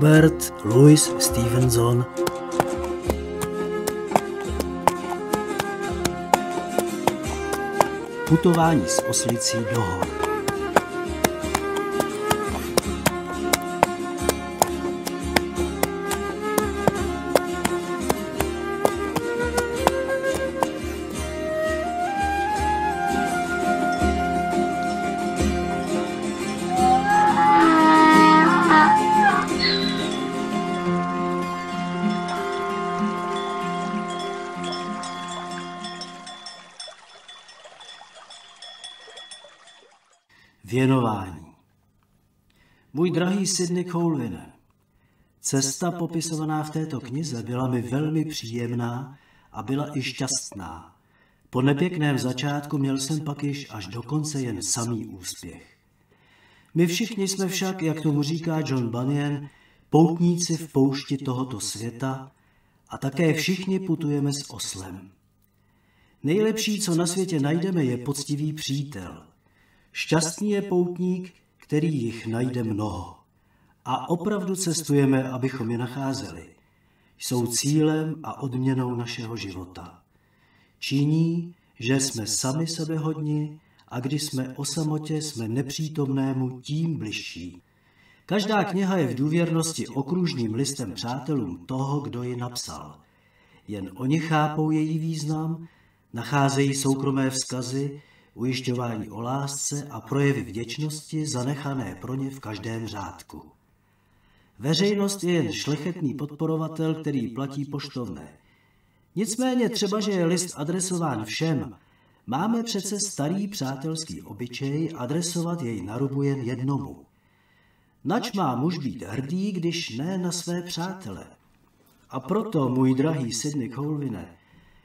Robert Louis Stevenson. Putování s oslicí do hor. Drahý Sidney Colvine, cesta popisovaná v této knize byla mi velmi příjemná a byla i šťastná. Po nepěkném začátku měl jsem pak již až do konce jen samý úspěch. My všichni jsme však, jak tomu říká John Bunyan, poutníci v poušti tohoto světa a také všichni putujeme s oslem. Nejlepší, co na světě najdeme, je poctivý přítel. Šťastný je poutník, který jich najde mnoho a opravdu cestujeme, abychom je nacházeli. Jsou cílem a odměnou našeho života. Činí, že jsme sami sebe hodni a když jsme o samotě, jsme nepřítomnému tím bližší. Každá kniha je v důvěrnosti okružním listem přátelům toho, kdo ji napsal. Jen oni chápou její význam, nacházejí soukromé vzkazy, ujišťování o lásce a projevy vděčnosti zanechané pro ně v každém řádku. Veřejnost je jen šlechetný podporovatel, který platí poštovné. Nicméně třeba, že je list adresován všem, máme přece starý přátelský obyčej adresovat jej na rubu jen jednomu. Nač má muž být hrdý, když ne na své přátele? A proto, můj drahý Sidney Colvine,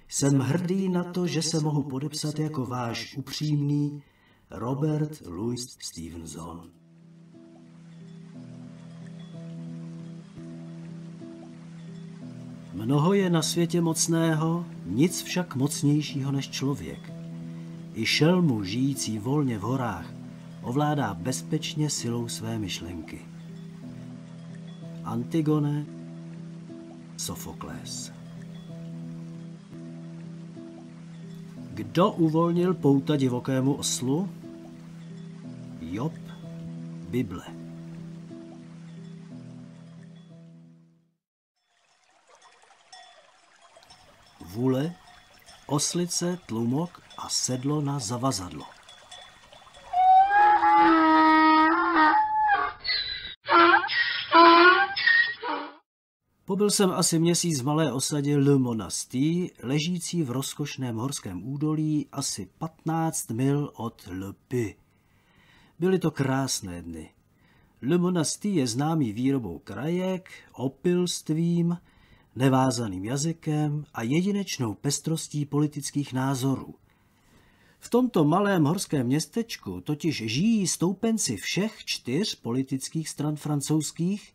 jsem hrdý na to, že se mohu podepsat jako váš upřímný Robert Louis Stevenson. Mnoho je na světě mocného, nic však mocnějšího než člověk. I šelmu žijící volně v horách ovládá bezpečně silou své myšlenky. Antigone Sofokles Kdo uvolnil pouta divokému oslu? Job Bible. vůle, oslice, tlumok a sedlo na zavazadlo. Pobyl jsem asi měsíc v malé osadě Le Monastý, ležící v rozkošném horském údolí asi 15 mil od Le Puy. Byly to krásné dny. Le Monastý je známý výrobou krajek, opilstvím, nevázaným jazykem a jedinečnou pestrostí politických názorů. V tomto malém horském městečku totiž žijí stoupenci všech čtyř politických stran francouzských,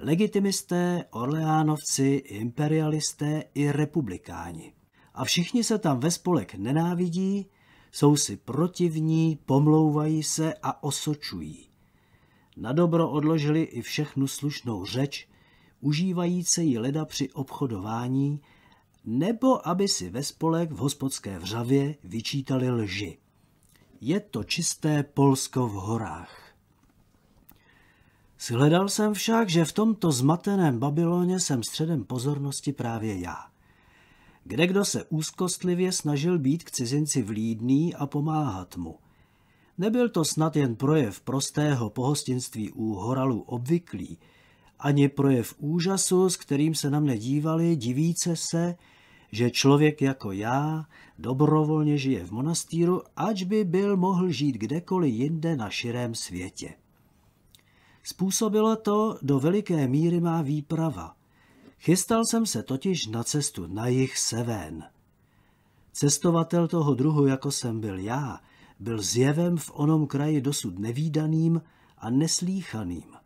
legitimisté, orleánovci, imperialisté i republikáni. A všichni se tam ve spolek nenávidí, jsou si protivní, pomlouvají se a osočují. Na dobro odložili i všechnu slušnou řeč užívající ji leda při obchodování, nebo aby si ve spolek v hospodské vřavě vyčítali lži. Je to čisté Polsko v horách. Shledal jsem však, že v tomto zmateném Babyloně jsem středem pozornosti právě já. Kde kdo se úzkostlivě snažil být k cizinci vlídný a pomáhat mu. Nebyl to snad jen projev prostého pohostinství u horalu obvyklý, ani projev úžasu, s kterým se na mne dívali, divíce se, že člověk jako já dobrovolně žije v monastýru, ač by byl mohl žít kdekoliv jinde na širém světě. Způsobilo to do veliké míry má výprava. Chystal jsem se totiž na cestu na jich seven. Cestovatel toho druhu, jako jsem byl já, byl zjevem v onom kraji dosud nevýdaným a neslíchaným.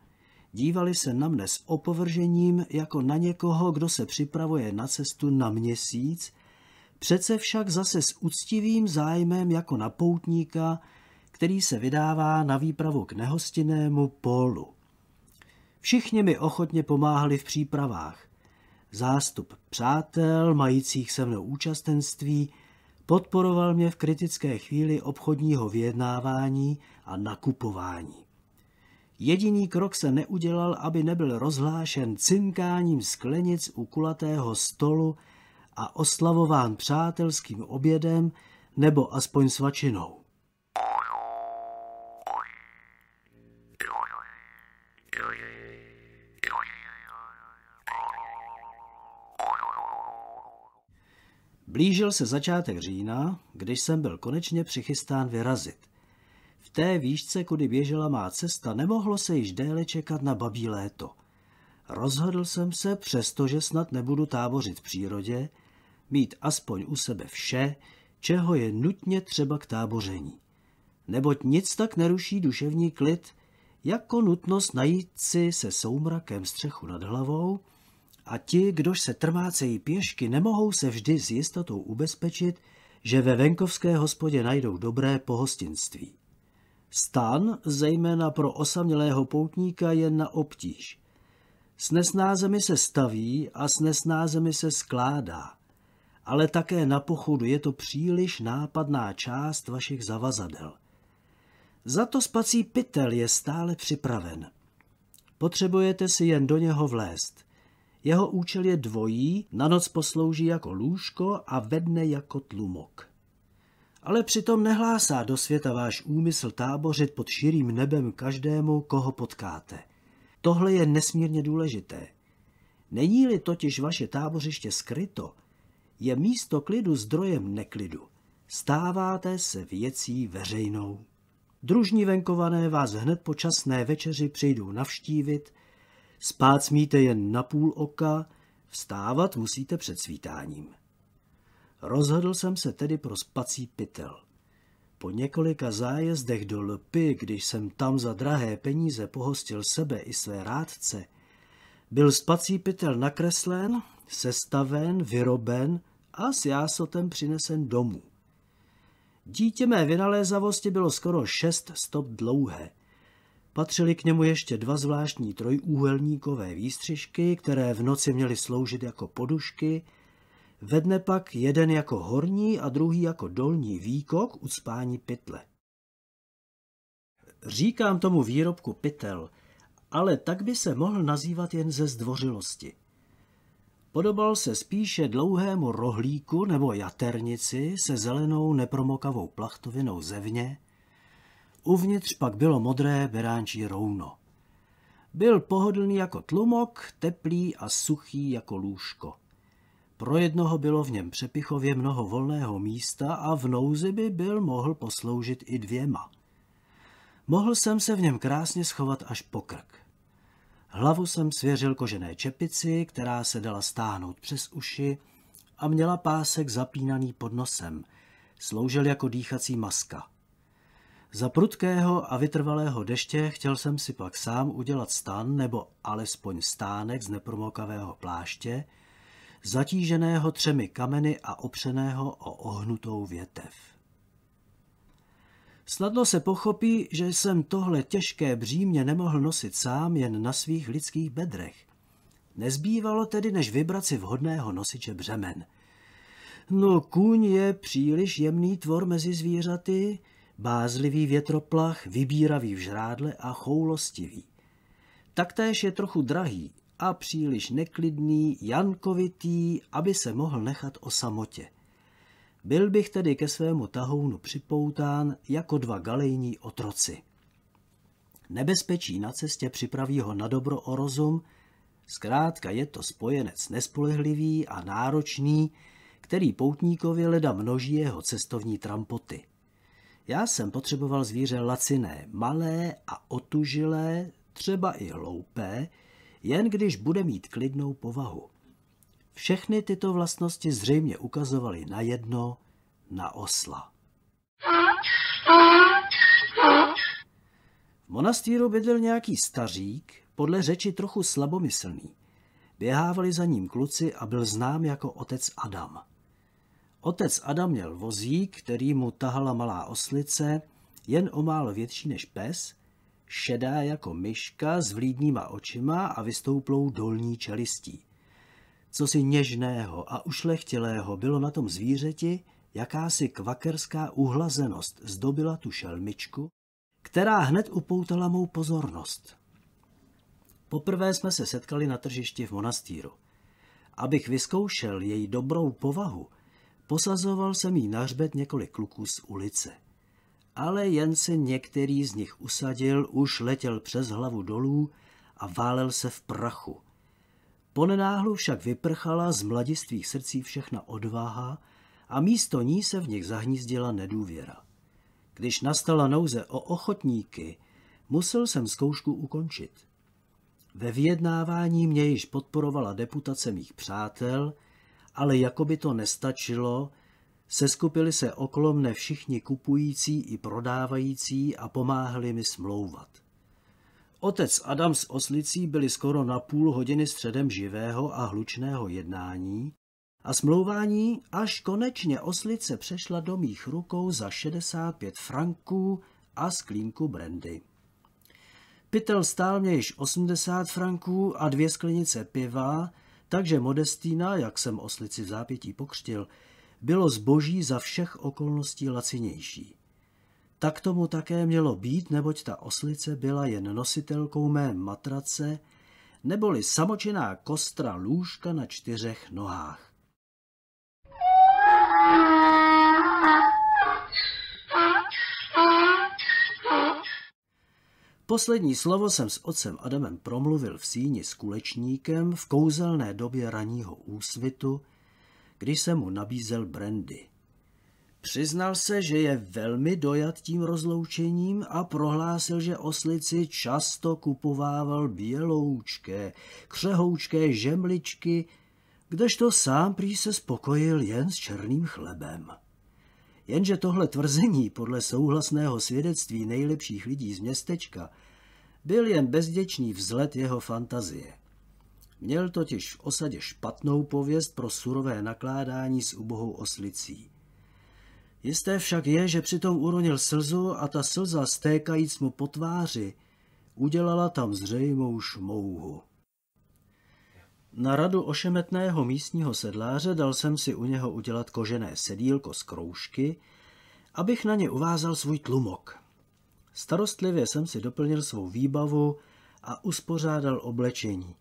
Dívali se na mne s opovržením jako na někoho, kdo se připravuje na cestu na měsíc, přece však zase s úctivým zájmem jako na poutníka, který se vydává na výpravu k nehostinnému polu. Všichni mi ochotně pomáhali v přípravách. Zástup přátel, majících se mnou účastenství, podporoval mě v kritické chvíli obchodního vyjednávání a nakupování. Jediný krok se neudělal, aby nebyl rozhlášen cinkáním sklenic u kulatého stolu a oslavován přátelským obědem nebo aspoň svačinou. Blížil se začátek října, když jsem byl konečně přichystán vyrazit té výšce, kudy běžela má cesta, nemohlo se již déle čekat na babí léto. Rozhodl jsem se, přestože snad nebudu tábořit v přírodě, mít aspoň u sebe vše, čeho je nutně třeba k táboření. Neboť nic tak neruší duševní klid, jako nutnost najít si se soumrakem střechu nad hlavou a ti, kdož se trmácejí pěšky, nemohou se vždy s jistotou ubezpečit, že ve venkovské hospodě najdou dobré pohostinství. Stan, zejména pro osamělého poutníka, je na obtíž. S nesnázemi se staví a s nesnázemi se skládá. Ale také na pochodu je to příliš nápadná část vašich zavazadel. Za to spací pytel je stále připraven. Potřebujete si jen do něho vlézt. Jeho účel je dvojí, na noc poslouží jako lůžko a ve dne jako tlumok ale přitom nehlásá do světa váš úmysl tábořit pod širým nebem každému, koho potkáte. Tohle je nesmírně důležité. Není-li totiž vaše tábořiště skryto, je místo klidu zdrojem neklidu. Stáváte se věcí veřejnou. Družní venkované vás hned po časné večeři přijdou navštívit, spát smíte jen na půl oka, vstávat musíte před svítáním. Rozhodl jsem se tedy pro spací pytel. Po několika zájezdech do Lpy, když jsem tam za drahé peníze pohostil sebe i své rádce, byl spací pytel nakreslen, sestaven, vyroben a s jásotem přinesen domů. Dítě mé vynalézavosti bylo skoro šest stop dlouhé. Patřili k němu ještě dva zvláštní trojúhelníkové výstřižky, které v noci měly sloužit jako podušky, Vedne pak jeden jako horní a druhý jako dolní výkok spání pytle. Říkám tomu výrobku pytel, ale tak by se mohl nazývat jen ze zdvořilosti. Podobal se spíše dlouhému rohlíku nebo jaternici se zelenou nepromokavou plachtovinou zevně, uvnitř pak bylo modré beránčí rouno. Byl pohodlný jako tlumok, teplý a suchý jako lůžko. Pro jednoho bylo v něm přepichově mnoho volného místa a v nouzi by byl mohl posloužit i dvěma. Mohl jsem se v něm krásně schovat až po krk. Hlavu jsem svěřil kožené čepici, která se dala stáhnout přes uši a měla pásek zapínaný pod nosem. Sloužil jako dýchací maska. Za prudkého a vytrvalého deště chtěl jsem si pak sám udělat stan nebo alespoň stánek z nepromokavého pláště, zatíženého třemi kameny a opřeného o ohnutou větev. Snadno se pochopí, že jsem tohle těžké břímě nemohl nosit sám jen na svých lidských bedrech. Nezbývalo tedy, než vybrat si vhodného nosiče břemen. No kůň je příliš jemný tvor mezi zvířaty, bázlivý větroplach, vybíravý v žrádle a choulostivý. Taktéž je trochu drahý, a příliš neklidný, jankovitý, aby se mohl nechat o samotě. Byl bych tedy ke svému tahounu připoután jako dva galejní otroci. Nebezpečí na cestě připraví ho na dobro o rozum, zkrátka je to spojenec nespolehlivý a náročný, který poutníkovi leda množí jeho cestovní trampoty. Já jsem potřeboval zvíře laciné, malé a otužilé, třeba i hloupé, jen když bude mít klidnou povahu. Všechny tyto vlastnosti zřejmě ukazovaly na jedno, na osla. V monastýru bydlel nějaký stařík, podle řeči trochu slabomyslný. Běhávali za ním kluci a byl znám jako otec Adam. Otec Adam měl vozík, který mu tahala malá oslice, jen o málo větší než pes, šedá jako myška s vlídníma očima a vystouplou dolní čelistí. Co si něžného a ušlechtilého bylo na tom zvířeti, jakási kvakerská uhlazenost zdobila tu šelmičku, která hned upoutala mou pozornost. Poprvé jsme se setkali na tržišti v monastýru. Abych vyzkoušel její dobrou povahu, posazoval jsem jí na několik kluků z ulice – ale jen se některý z nich usadil, už letěl přes hlavu dolů a válel se v prachu. Ponenáhlu však vyprchala z mladistvých srdcí všechna odvaha a místo ní se v nich zahnízdila nedůvěra. Když nastala nouze o ochotníky, musel jsem zkoušku ukončit. Ve vyjednávání mě již podporovala deputace mých přátel, ale jako by to nestačilo, Seskupili se okolo mne všichni kupující i prodávající a pomáhali mi smlouvat. Otec Adam s oslicí byli skoro na půl hodiny středem živého a hlučného jednání a smlouvání, až konečně oslice přešla do mých rukou za 65 franků a sklínku brandy. Pytel stál mě již 80 franků a dvě sklenice piva, takže Modestína, jak jsem oslici v zápětí pokřtil, bylo zboží za všech okolností lacinější. Tak tomu také mělo být, neboť ta oslice byla jen nositelkou mé matrace, neboli samočiná kostra lůžka na čtyřech nohách. Poslední slovo jsem s otcem Adamem promluvil v síni s kulečníkem v kouzelné době raního úsvitu, když jsem mu nabízel brandy. Přiznal se, že je velmi dojat tím rozloučením a prohlásil, že oslici často kupovával běloučké, křehoučké žemličky, kdežto sám prý se spokojil jen s černým chlebem. Jenže tohle tvrzení podle souhlasného svědectví nejlepších lidí z městečka byl jen bezděčný vzlet jeho fantazie. Měl totiž v osadě špatnou pověst pro surové nakládání s ubohou oslicí. Jisté však je, že přitom uronil slzu a ta slza stékajíc mu po tváři udělala tam zřejmou šmouhu. Na radu ošemetného místního sedláře dal jsem si u něho udělat kožené sedílko z kroužky, abych na ně uvázal svůj tlumok. Starostlivě jsem si doplnil svou výbavu a uspořádal oblečení.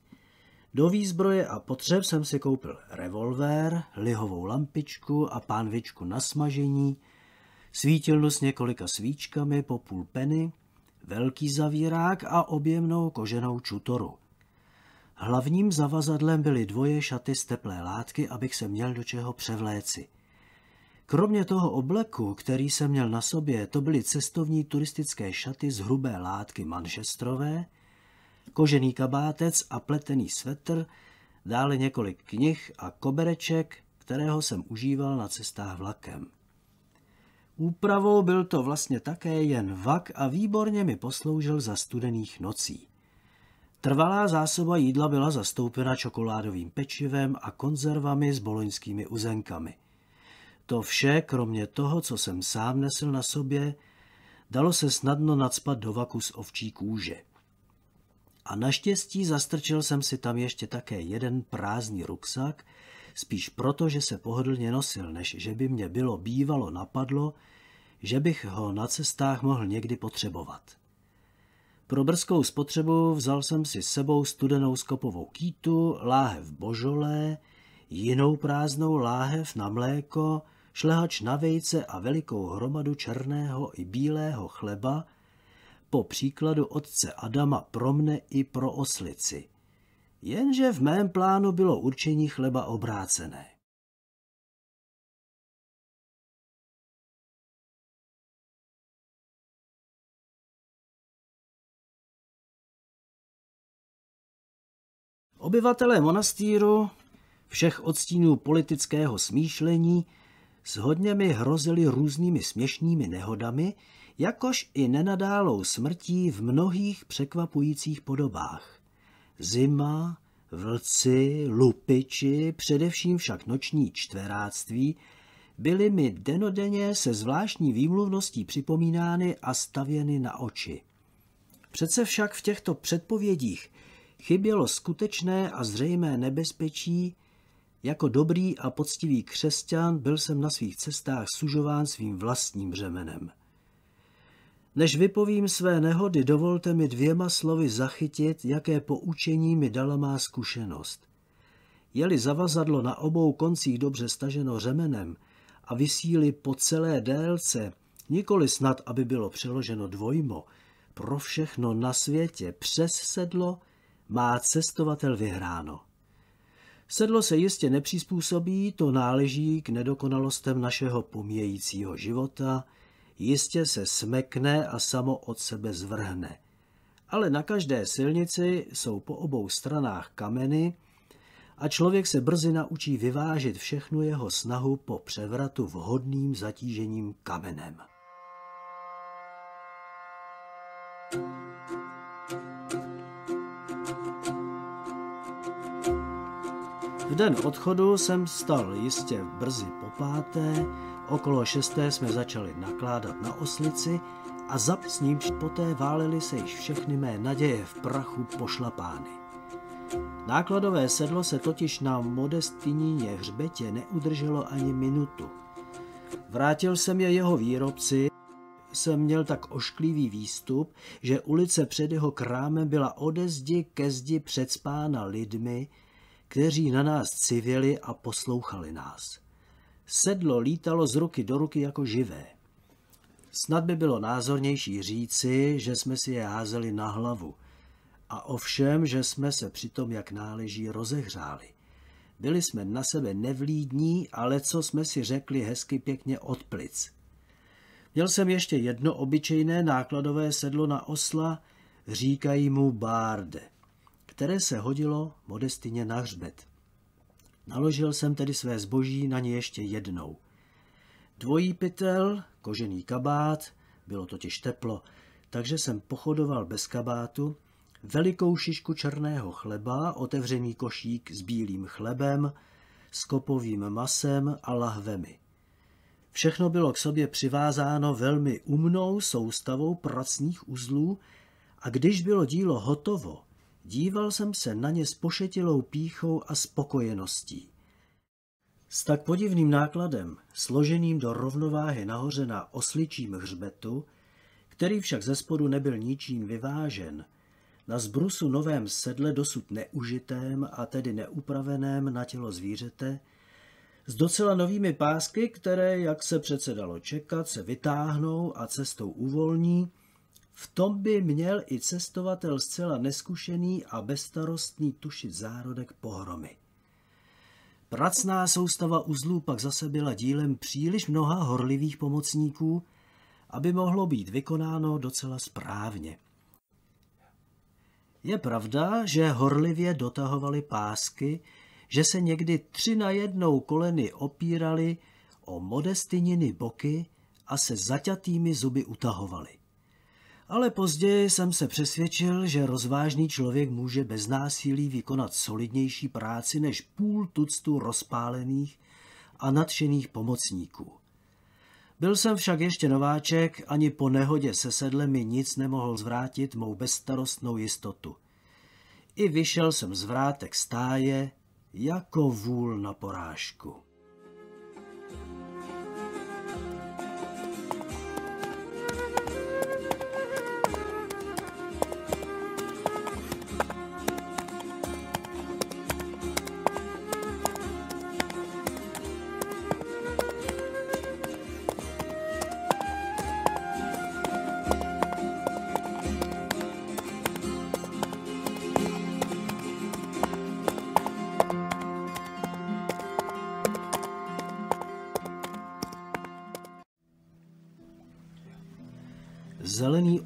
Do výzbroje a potřeb jsem si koupil revolver, lihovou lampičku a pánvičku na smažení, svítilnu s několika svíčkami po půl peny, velký zavírák a objemnou koženou čutoru. Hlavním zavazadlem byly dvoje šaty z teplé látky, abych se měl do čeho převléci. Kromě toho obleku, který jsem měl na sobě, to byly cestovní turistické šaty z hrubé látky manšestrové, kožený kabátec a pletený svetr, dále několik knih a kobereček, kterého jsem užíval na cestách vlakem. Úpravou byl to vlastně také jen vak a výborně mi posloužil za studených nocí. Trvalá zásoba jídla byla zastoupena čokoládovým pečivem a konzervami s boloňskými uzenkami. To vše, kromě toho, co jsem sám nesl na sobě, dalo se snadno nadspat do vaku z ovčí kůže. A naštěstí zastrčil jsem si tam ještě také jeden prázdný ruksak, spíš proto, že se pohodlně nosil, než že by mě bylo bývalo napadlo, že bych ho na cestách mohl někdy potřebovat. Pro brzkou spotřebu vzal jsem si sebou studenou skopovou kýtu, láhev božolé, jinou prázdnou láhev na mléko, šlehač na vejce a velikou hromadu černého i bílého chleba, po příkladu otce Adama pro mne i pro oslici. Jenže v mém plánu bylo určení chleba obrácené. Obyvatelé monastýru, všech odstínů politického smýšlení, s hodněmi hrozili různými směšnými nehodami, jakož i nenadálou smrtí v mnohých překvapujících podobách. Zima, vlci, lupiči, především však noční čtveráctví, byly mi denodenně se zvláštní výmluvností připomínány a stavěny na oči. Přece však v těchto předpovědích chybělo skutečné a zřejmé nebezpečí, jako dobrý a poctivý křesťan byl jsem na svých cestách sužován svým vlastním břemenem. Než vypovím své nehody, dovolte mi dvěma slovy zachytit, jaké poučení mi dala má zkušenost. Je-li zavazadlo na obou koncích dobře staženo řemenem a vysíli po celé délce, nikoli snad, aby bylo přeloženo dvojmo, pro všechno na světě přes sedlo má cestovatel vyhráno. Sedlo se jistě nepřizpůsobí, to náleží k nedokonalostem našeho pomějícího života – jistě se smekne a samo od sebe zvrhne. Ale na každé silnici jsou po obou stranách kameny a člověk se brzy naučí vyvážit všechnu jeho snahu po převratu vhodným zatížením kamenem. V den odchodu jsem stal jistě brzy po páté, Okolo šesté jsme začali nakládat na oslici a za s ním poté válely se již všechny mé naděje v prachu pošlapány. Nákladové sedlo se totiž na modestinině hřbetě neudrželo ani minutu. Vrátil jsem je jeho výrobci, jsem měl tak ošklivý výstup, že ulice před jeho krámem byla ode zdi ke zdi předspána lidmi, kteří na nás civili a poslouchali nás. Sedlo lítalo z ruky do ruky jako živé. Snad by bylo názornější říci, že jsme si je házeli na hlavu. A ovšem, že jsme se přitom jak náleží rozehřáli. Byli jsme na sebe nevlídní, ale co jsme si řekli hezky pěkně od plic. Měl jsem ještě jedno obyčejné nákladové sedlo na osla, říkají mu Bárde, které se hodilo modestině na hřbet. Naložil jsem tedy své zboží na ně ještě jednou. Dvojí pytel, kožený kabát, bylo totiž teplo, takže jsem pochodoval bez kabátu, velikou šišku černého chleba, otevřený košík s bílým chlebem, s kopovým masem a lahvemi. Všechno bylo k sobě přivázáno velmi umnou soustavou pracných uzlů a když bylo dílo hotovo, Díval jsem se na ně s pošetilou píchou a spokojeností. S tak podivným nákladem, složeným do rovnováhy nahoře na osličím hřbetu, který však ze spodu nebyl ničím vyvážen, na zbrusu novém sedle dosud neužitém a tedy neupraveném na tělo zvířete, s docela novými pásky, které, jak se přece dalo čekat, se vytáhnou a cestou uvolní, v tom by měl i cestovatel zcela neskušený a bezstarostný tušit zárodek pohromy. Pracná soustava uzlů pak zase byla dílem příliš mnoha horlivých pomocníků, aby mohlo být vykonáno docela správně. Je pravda, že horlivě dotahovali pásky, že se někdy tři na jednou koleny opírali o modestininy boky a se zaťatými zuby utahovali ale později jsem se přesvědčil, že rozvážný člověk může bez násilí vykonat solidnější práci než půl tuctu rozpálených a nadšených pomocníků. Byl jsem však ještě nováček, ani po nehodě se sedle mi nic nemohl zvrátit mou bezstarostnou jistotu. I vyšel jsem z vrátek stáje jako vůl na porážku.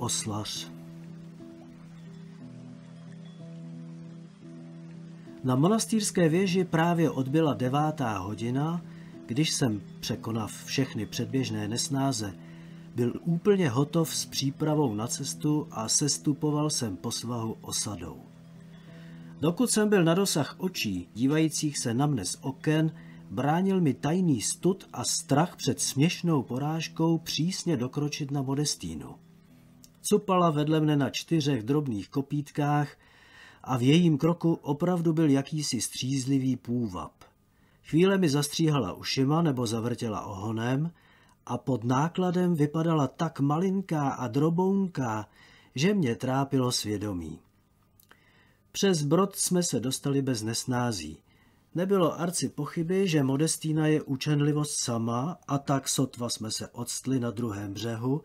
oslař. Na monastýrské věži právě odbyla devátá hodina, když jsem, překonav všechny předběžné nesnáze, byl úplně hotov s přípravou na cestu a sestupoval jsem po svahu osadou. Dokud jsem byl na dosah očí, dívajících se na mne z oken, bránil mi tajný stud a strach před směšnou porážkou přísně dokročit na Modestínu cupala vedle mne na čtyřech drobných kopítkách a v jejím kroku opravdu byl jakýsi střízlivý půvab. Chvíle mi zastříhala ušima nebo zavrtěla ohonem a pod nákladem vypadala tak malinká a drobounká, že mě trápilo svědomí. Přes brod jsme se dostali bez nesnází. Nebylo arci pochyby, že Modestína je učenlivost sama a tak sotva jsme se odstli na druhém břehu,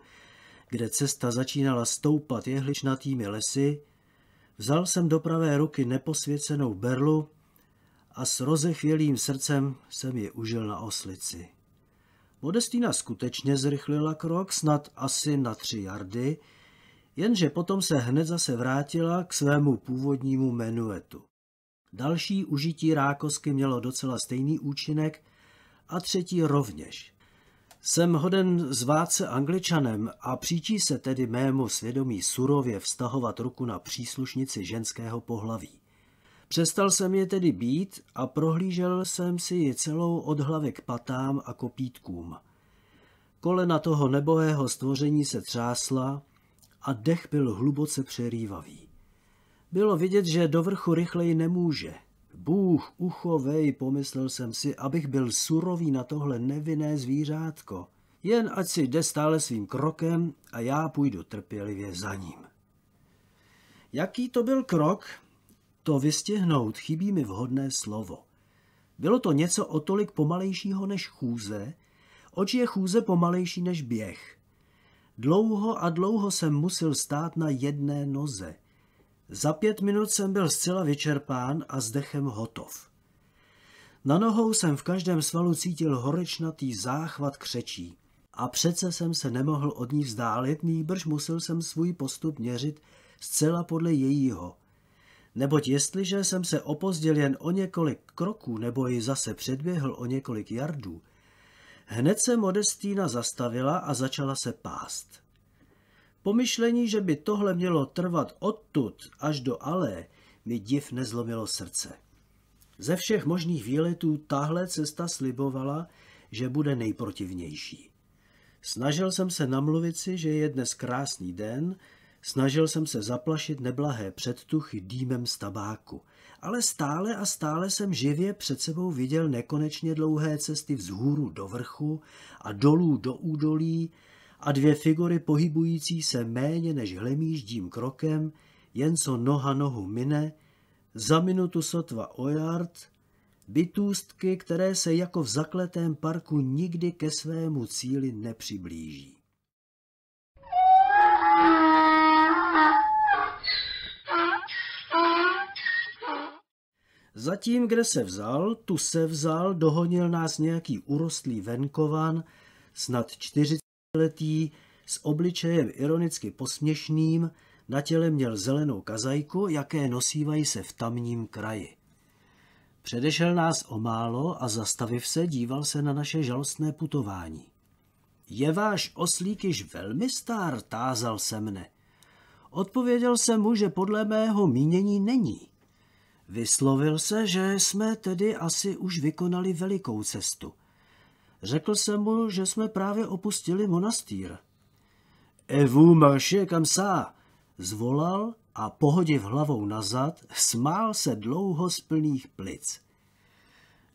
kde cesta začínala stoupat jehličnatými lesy, vzal jsem do pravé ruky neposvěcenou berlu a s rozechvělým srdcem jsem ji užil na oslici. Modestína skutečně zrychlila krok snad asi na tři jardy, jenže potom se hned zase vrátila k svému původnímu menuetu. Další užití rákosky mělo docela stejný účinek a třetí rovněž. Jsem hoden zvát se angličanem a příčí se tedy mému svědomí surově vztahovat ruku na příslušnici ženského pohlaví. Přestal jsem je tedy být a prohlížel jsem si ji celou od hlavy k patám a kopítkům. Kolena toho nebohého stvoření se třásla a dech byl hluboce přerývavý. Bylo vidět, že do vrchu rychleji nemůže – Bůh uchovej, pomyslel jsem si, abych byl surový na tohle nevinné zvířátko. Jen ať si jde stále svým krokem a já půjdu trpělivě za ním. Jaký to byl krok? To vystěhnout. chybí mi vhodné slovo. Bylo to něco o tolik pomalejšího než chůze, oč je chůze pomalejší než běh. Dlouho a dlouho jsem musel stát na jedné noze. Za pět minut jsem byl zcela vyčerpán a s dechem hotov. Na nohou jsem v každém svalu cítil horečnatý záchvat křečí a přece jsem se nemohl od ní vzdálit, nýbrž musel jsem svůj postup měřit zcela podle jejího. Neboť jestliže jsem se opozdil jen o několik kroků nebo ji zase předběhl o několik jardů, hned se Modestína zastavila a začala se pást. Pomyšlení, že by tohle mělo trvat odtud až do ale, mi div nezlomilo srdce. Ze všech možných výletů tahle cesta slibovala, že bude nejprotivnější. Snažil jsem se namluvit si, že je dnes krásný den, snažil jsem se zaplašit neblahé předtuchy dýmem z tabáku, ale stále a stále jsem živě před sebou viděl nekonečně dlouhé cesty vzhůru do vrchu a dolů do údolí a dvě figury pohybující se méně než hlemíždím krokem, jen co noha nohu mine, za minutu sotva ojard, bytůstky, které se jako v zakletém parku nikdy ke svému cíli nepřiblíží. Zatím, kde se vzal, tu se vzal, dohonil nás nějaký urostlý venkovan, snad 40 letý, s obličejem ironicky posměšným, na těle měl zelenou kazajku, jaké nosívají se v tamním kraji. Předešel nás o málo a zastaviv se díval se na naše žalostné putování. Je váš oslík již velmi star, tázal se mne. Odpověděl jsem mu, že podle mého mínění není. Vyslovil se, že jsme tedy asi už vykonali velikou cestu. Řekl jsem mu, že jsme právě opustili monastýr. Evu marše kam sá, zvolal a pohodiv hlavou nazad, smál se dlouho z plných plic.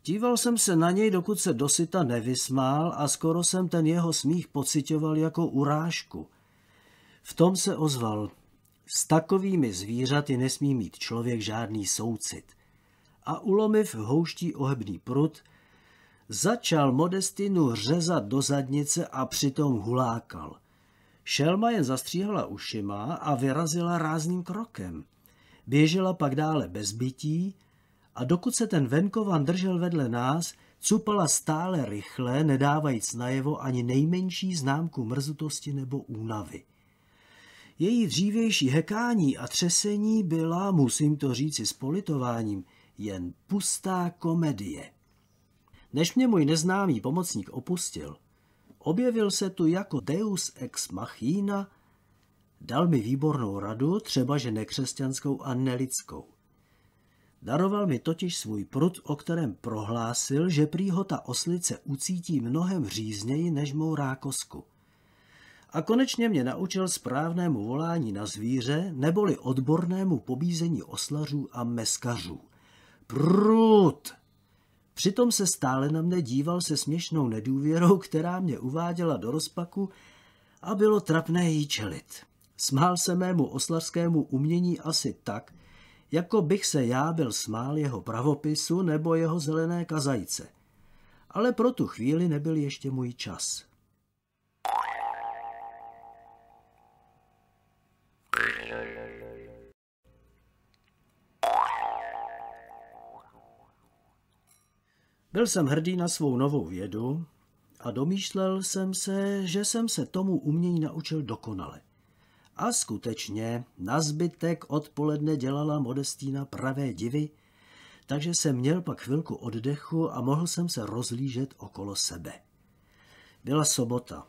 Díval jsem se na něj, dokud se dosyta nevysmál a skoro jsem ten jeho smích pocitoval jako urážku. V tom se ozval, s takovými zvířaty nesmí mít člověk žádný soucit. A ulomiv houští ohebný prut, Začal Modestinu řezat do zadnice a přitom hulákal. Šelma jen zastříhala ušima a vyrazila rázným krokem. Běžela pak dále bez bytí a dokud se ten venkovan držel vedle nás, cupala stále rychle, nedávajíc najevo ani nejmenší známku mrzutosti nebo únavy. Její dřívější hekání a třesení byla, musím to říci s politováním, jen pustá komedie. Než mě můj neznámý pomocník opustil, objevil se tu jako deus ex machina, dal mi výbornou radu, třeba že nekřesťanskou a nelidskou. Daroval mi totiž svůj prut, o kterém prohlásil, že prý ho ta oslice ucítí mnohem řízněji než mou rákosku. A konečně mě naučil správnému volání na zvíře neboli odbornému pobízení oslařů a meskařů. Prut! Přitom se stále na mne díval se směšnou nedůvěrou, která mě uváděla do rozpaku a bylo trapné jí čelit. Smál se mému oslavskému umění asi tak, jako bych se já byl smál jeho pravopisu nebo jeho zelené kazajce. Ale pro tu chvíli nebyl ještě můj čas. Yeah, yeah, yeah. Byl jsem hrdý na svou novou vědu a domýšlel jsem se, že jsem se tomu umění naučil dokonale. A skutečně, na zbytek odpoledne dělala Modestína pravé divy, takže jsem měl pak chvilku oddechu a mohl jsem se rozlížet okolo sebe. Byla sobota.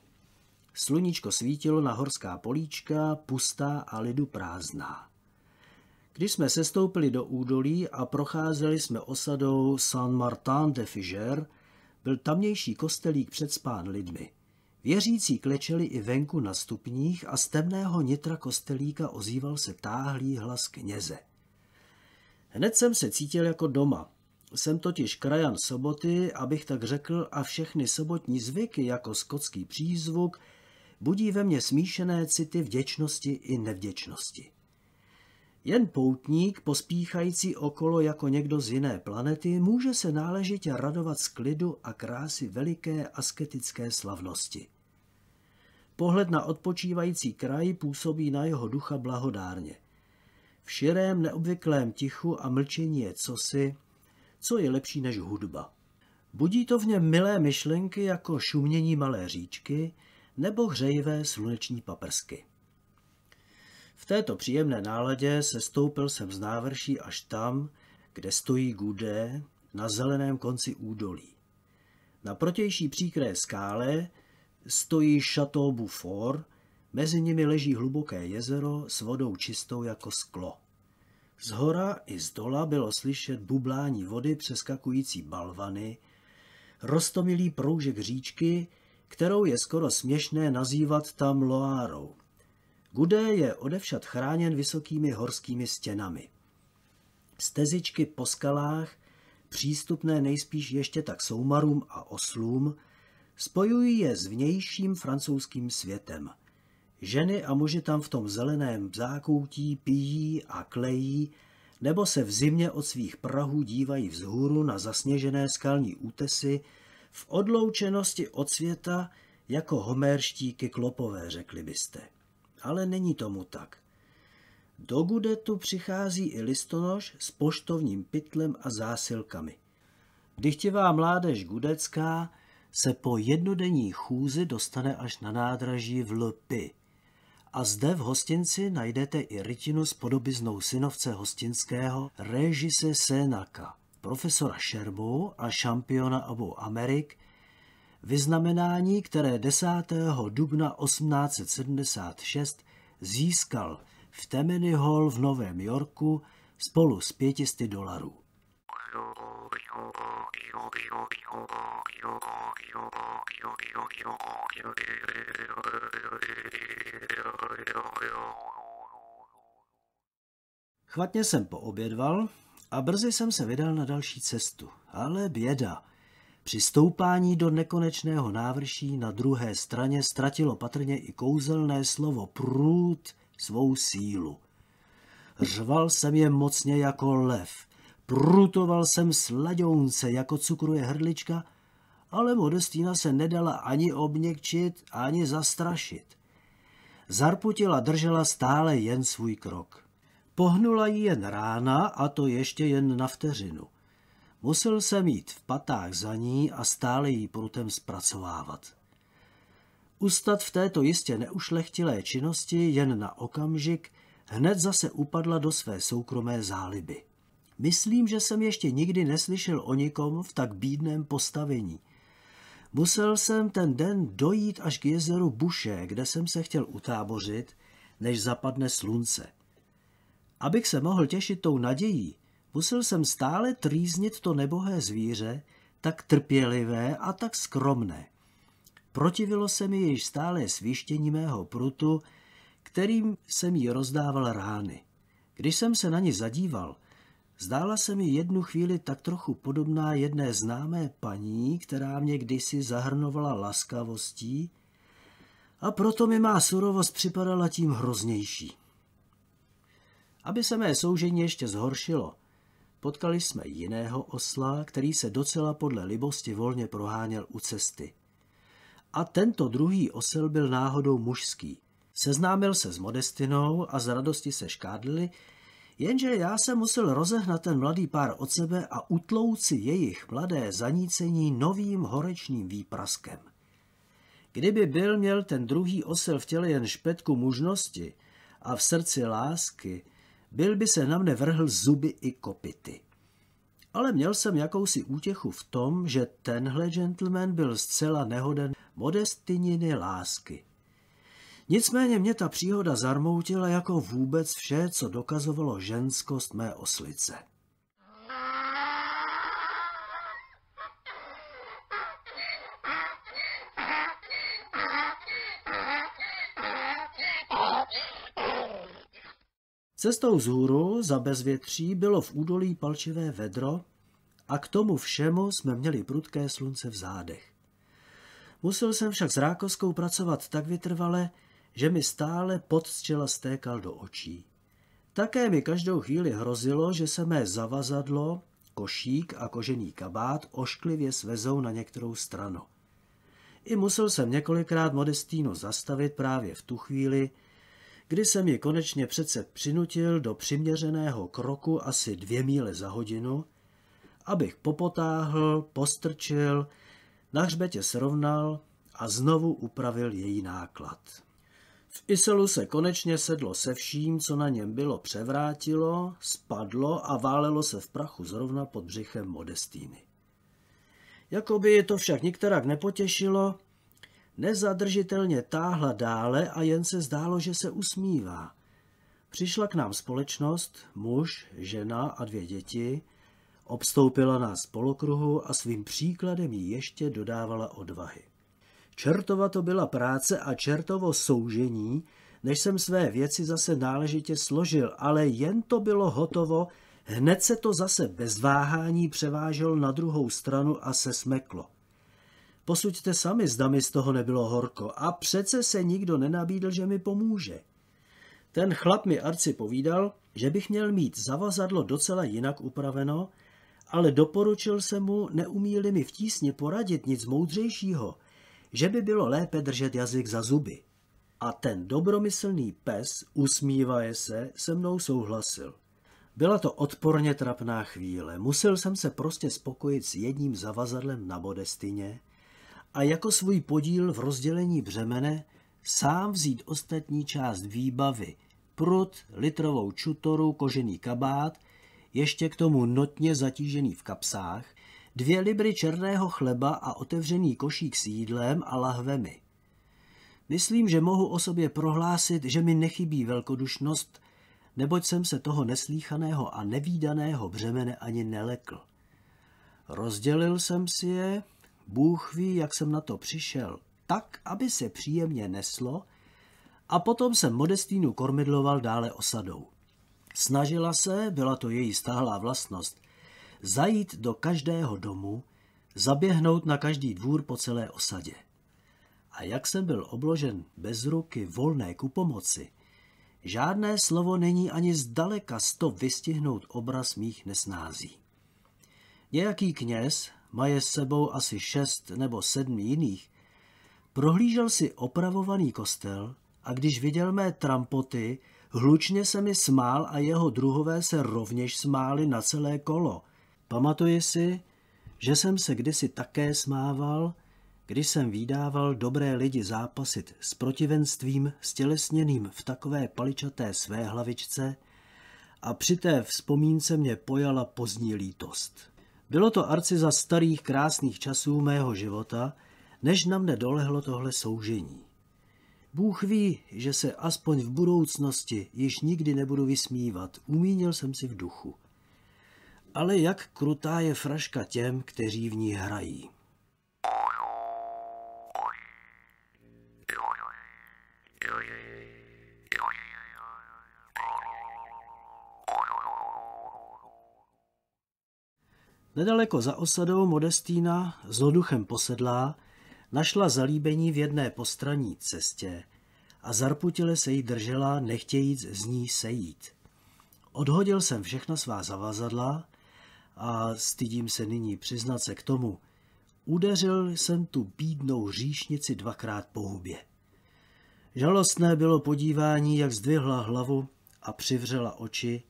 Sluníčko svítilo na horská políčka, pustá a lidu prázdná. Když jsme sestoupili do údolí a procházeli jsme osadou San Martin de Figer, byl tamnější kostelík předspán lidmi. Věřící klečeli i venku na stupních a z temného nitra kostelíka ozýval se táhlý hlas kněze. Hned jsem se cítil jako doma. Jsem totiž krajan soboty, abych tak řekl, a všechny sobotní zvyky, jako skotský přízvuk, budí ve mně smíšené city vděčnosti i nevděčnosti. Jen poutník, pospíchající okolo jako někdo z jiné planety, může se náležitě radovat z klidu a krásy veliké asketické slavnosti. Pohled na odpočívající kraj působí na jeho ducha blahodárně. V širém neobvyklém tichu a mlčení je cosi, co je lepší než hudba. Budí to v něm milé myšlenky jako šumění malé říčky nebo hřejivé sluneční paprsky. V této příjemné náladě se stoupil jsem z návrší až tam, kde stojí Gudé, na zeleném konci údolí. Na protější příkré skále stojí Chateau Beaufort, mezi nimi leží hluboké jezero s vodou čistou jako sklo. Z hora i z dola bylo slyšet bublání vody přeskakující balvany, rostomilý proužek říčky, kterou je skoro směšné nazývat tam Loárou. Gudé je odevšad chráněn vysokými horskými stěnami. Stezičky po skalách, přístupné nejspíš ještě tak soumarům a oslům, spojují je s vnějším francouzským světem. Ženy a muži tam v tom zeleném zákoutí pijí a klejí, nebo se v zimě od svých prahů dívají vzhůru na zasněžené skalní útesy v odloučenosti od světa jako homérští kyklopové, řekli byste ale není tomu tak. Do Gudetu přichází i listonož s poštovním pytlem a zásilkami. Dychtivá mládež gudecká se po jednodenní chůzi dostane až na nádraží v Lpy. A zde v hostinci najdete i rytinu s podobiznou synovce hostinského režise Sénaka, profesora Šerbou a šampiona obou Amerik Vyznamenání, které 10. dubna 1876 získal v Temeny Hall v Novém Yorku spolu s 500 dolarů. Chvatně jsem poobědval a brzy jsem se vydal na další cestu. Ale běda, při stoupání do nekonečného návrší na druhé straně ztratilo patrně i kouzelné slovo průd svou sílu. Řval jsem je mocně jako lev, prutoval jsem sladounce jako cukruje hrdlička, ale Modestína se nedala ani obněkčit, ani zastrašit. Zarputila držela stále jen svůj krok. Pohnula ji jen rána, a to ještě jen na vteřinu – Musel jsem jít v patách za ní a stále jí prutem zpracovávat. Ustat v této jistě neušlechtilé činnosti jen na okamžik hned zase upadla do své soukromé záliby. Myslím, že jsem ještě nikdy neslyšel o nikom v tak bídném postavení. Musel jsem ten den dojít až k jezeru Buše, kde jsem se chtěl utábořit, než zapadne slunce. Abych se mohl těšit tou nadějí, Musel jsem stále trýznit to nebohé zvíře, tak trpělivé a tak skromné. Protivilo se mi již stále svištění mého prutu, kterým jsem jí rozdával rány. Když jsem se na ní zadíval, zdála se mi jednu chvíli tak trochu podobná jedné známé paní, která mě kdysi zahrnovala laskavostí, a proto mi má surovost připadala tím hroznější. Aby se mé soužení ještě zhoršilo, potkali jsme jiného osla, který se docela podle libosti volně proháněl u cesty. A tento druhý osel byl náhodou mužský. Seznámil se s Modestinou a z radosti se škádlili, jenže já se musel rozehnat ten mladý pár od sebe a utlouci jejich mladé zanícení novým horečným výpraskem. Kdyby byl měl ten druhý osel v těle jen špetku mužnosti a v srdci lásky, byl by se na mne vrhl zuby i kopity. Ale měl jsem jakousi útěchu v tom, že tenhle gentleman byl zcela nehoden modestininy lásky. Nicméně mě ta příhoda zarmoutila jako vůbec vše, co dokazovalo ženskost mé oslice. Cestou z hůru za bezvětří bylo v údolí palčivé vedro a k tomu všemu jsme měli prudké slunce v zádech. Musel jsem však s Rákoskou pracovat tak vytrvale, že mi stále pod čela stékal do očí. Také mi každou chvíli hrozilo, že se mé zavazadlo, košík a kožený kabát ošklivě svezou na některou stranu. I musel jsem několikrát Modestínu zastavit právě v tu chvíli, kdy jsem ji konečně přece přinutil do přiměřeného kroku asi dvě míle za hodinu, abych popotáhl, postrčil, na hřbetě srovnal a znovu upravil její náklad. V Iselu se konečně sedlo se vším, co na něm bylo, převrátilo, spadlo a válelo se v prachu zrovna pod břichem Modestýny. Jakoby je to však nikterak nepotěšilo, Nezadržitelně táhla dále a jen se zdálo, že se usmívá. Přišla k nám společnost, muž, žena a dvě děti, obstoupila nás polokruhu a svým příkladem ji ještě dodávala odvahy. Čertova to byla práce a čertovo soužení, než jsem své věci zase náležitě složil, ale jen to bylo hotovo, hned se to zase bez váhání převážel na druhou stranu a se smeklo. Posuďte sami, zda mi z toho nebylo horko. A přece se nikdo nenabídl, že mi pomůže. Ten chlap mi Arci povídal, že bych měl mít zavazadlo docela jinak upraveno, ale doporučil se mu, neumíli mi v tísni poradit nic moudřejšího, že by bylo lépe držet jazyk za zuby. A ten dobromyslný pes, usmívaje se, se mnou souhlasil. Byla to odporně trapná chvíle. Musel jsem se prostě spokojit s jedním zavazadlem na Bodestině a jako svůj podíl v rozdělení břemene sám vzít ostatní část výbavy, prut, litrovou čutoru, kožený kabát, ještě k tomu notně zatížený v kapsách, dvě libry černého chleba a otevřený košík s jídlem a lahvemi. Myslím, že mohu o sobě prohlásit, že mi nechybí velkodušnost, neboť jsem se toho neslíchaného a nevýdaného břemene ani nelekl. Rozdělil jsem si je Bůh ví, jak jsem na to přišel, tak, aby se příjemně neslo, a potom jsem Modestínu kormidloval dále osadou. Snažila se, byla to její stáhlá vlastnost, zajít do každého domu, zaběhnout na každý dvůr po celé osadě. A jak jsem byl obložen bez ruky, volné ku pomoci, žádné slovo není ani zdaleka sto vystihnout obraz mých nesnází. Nějaký kněz, maje s sebou asi šest nebo sedm jiných, prohlížel si opravovaný kostel a když viděl mé trampoty, hlučně se mi smál a jeho druhové se rovněž smáli na celé kolo. Pamatuji si, že jsem se kdysi také smával, když jsem vydával dobré lidi zápasit s protivenstvím stělesněným v takové paličaté své hlavičce a při té vzpomínce mě pojala pozdní lítost. Bylo to arci za starých krásných časů mého života, než na mne dolehlo tohle soužení. Bůh ví, že se aspoň v budoucnosti již nikdy nebudu vysmívat, umínil jsem si v duchu. Ale jak krutá je fraška těm, kteří v ní hrají. Nedaleko za osadou Modestína, zloduchem posedlá, našla zalíbení v jedné postraní cestě a zarputile se jí držela, nechtějíc z ní sejít. Odhodil jsem všechna svá zavazadla a stydím se nyní přiznat se k tomu, udeřil jsem tu bídnou říšnici dvakrát po hubě. Žalostné bylo podívání, jak zdvihla hlavu a přivřela oči,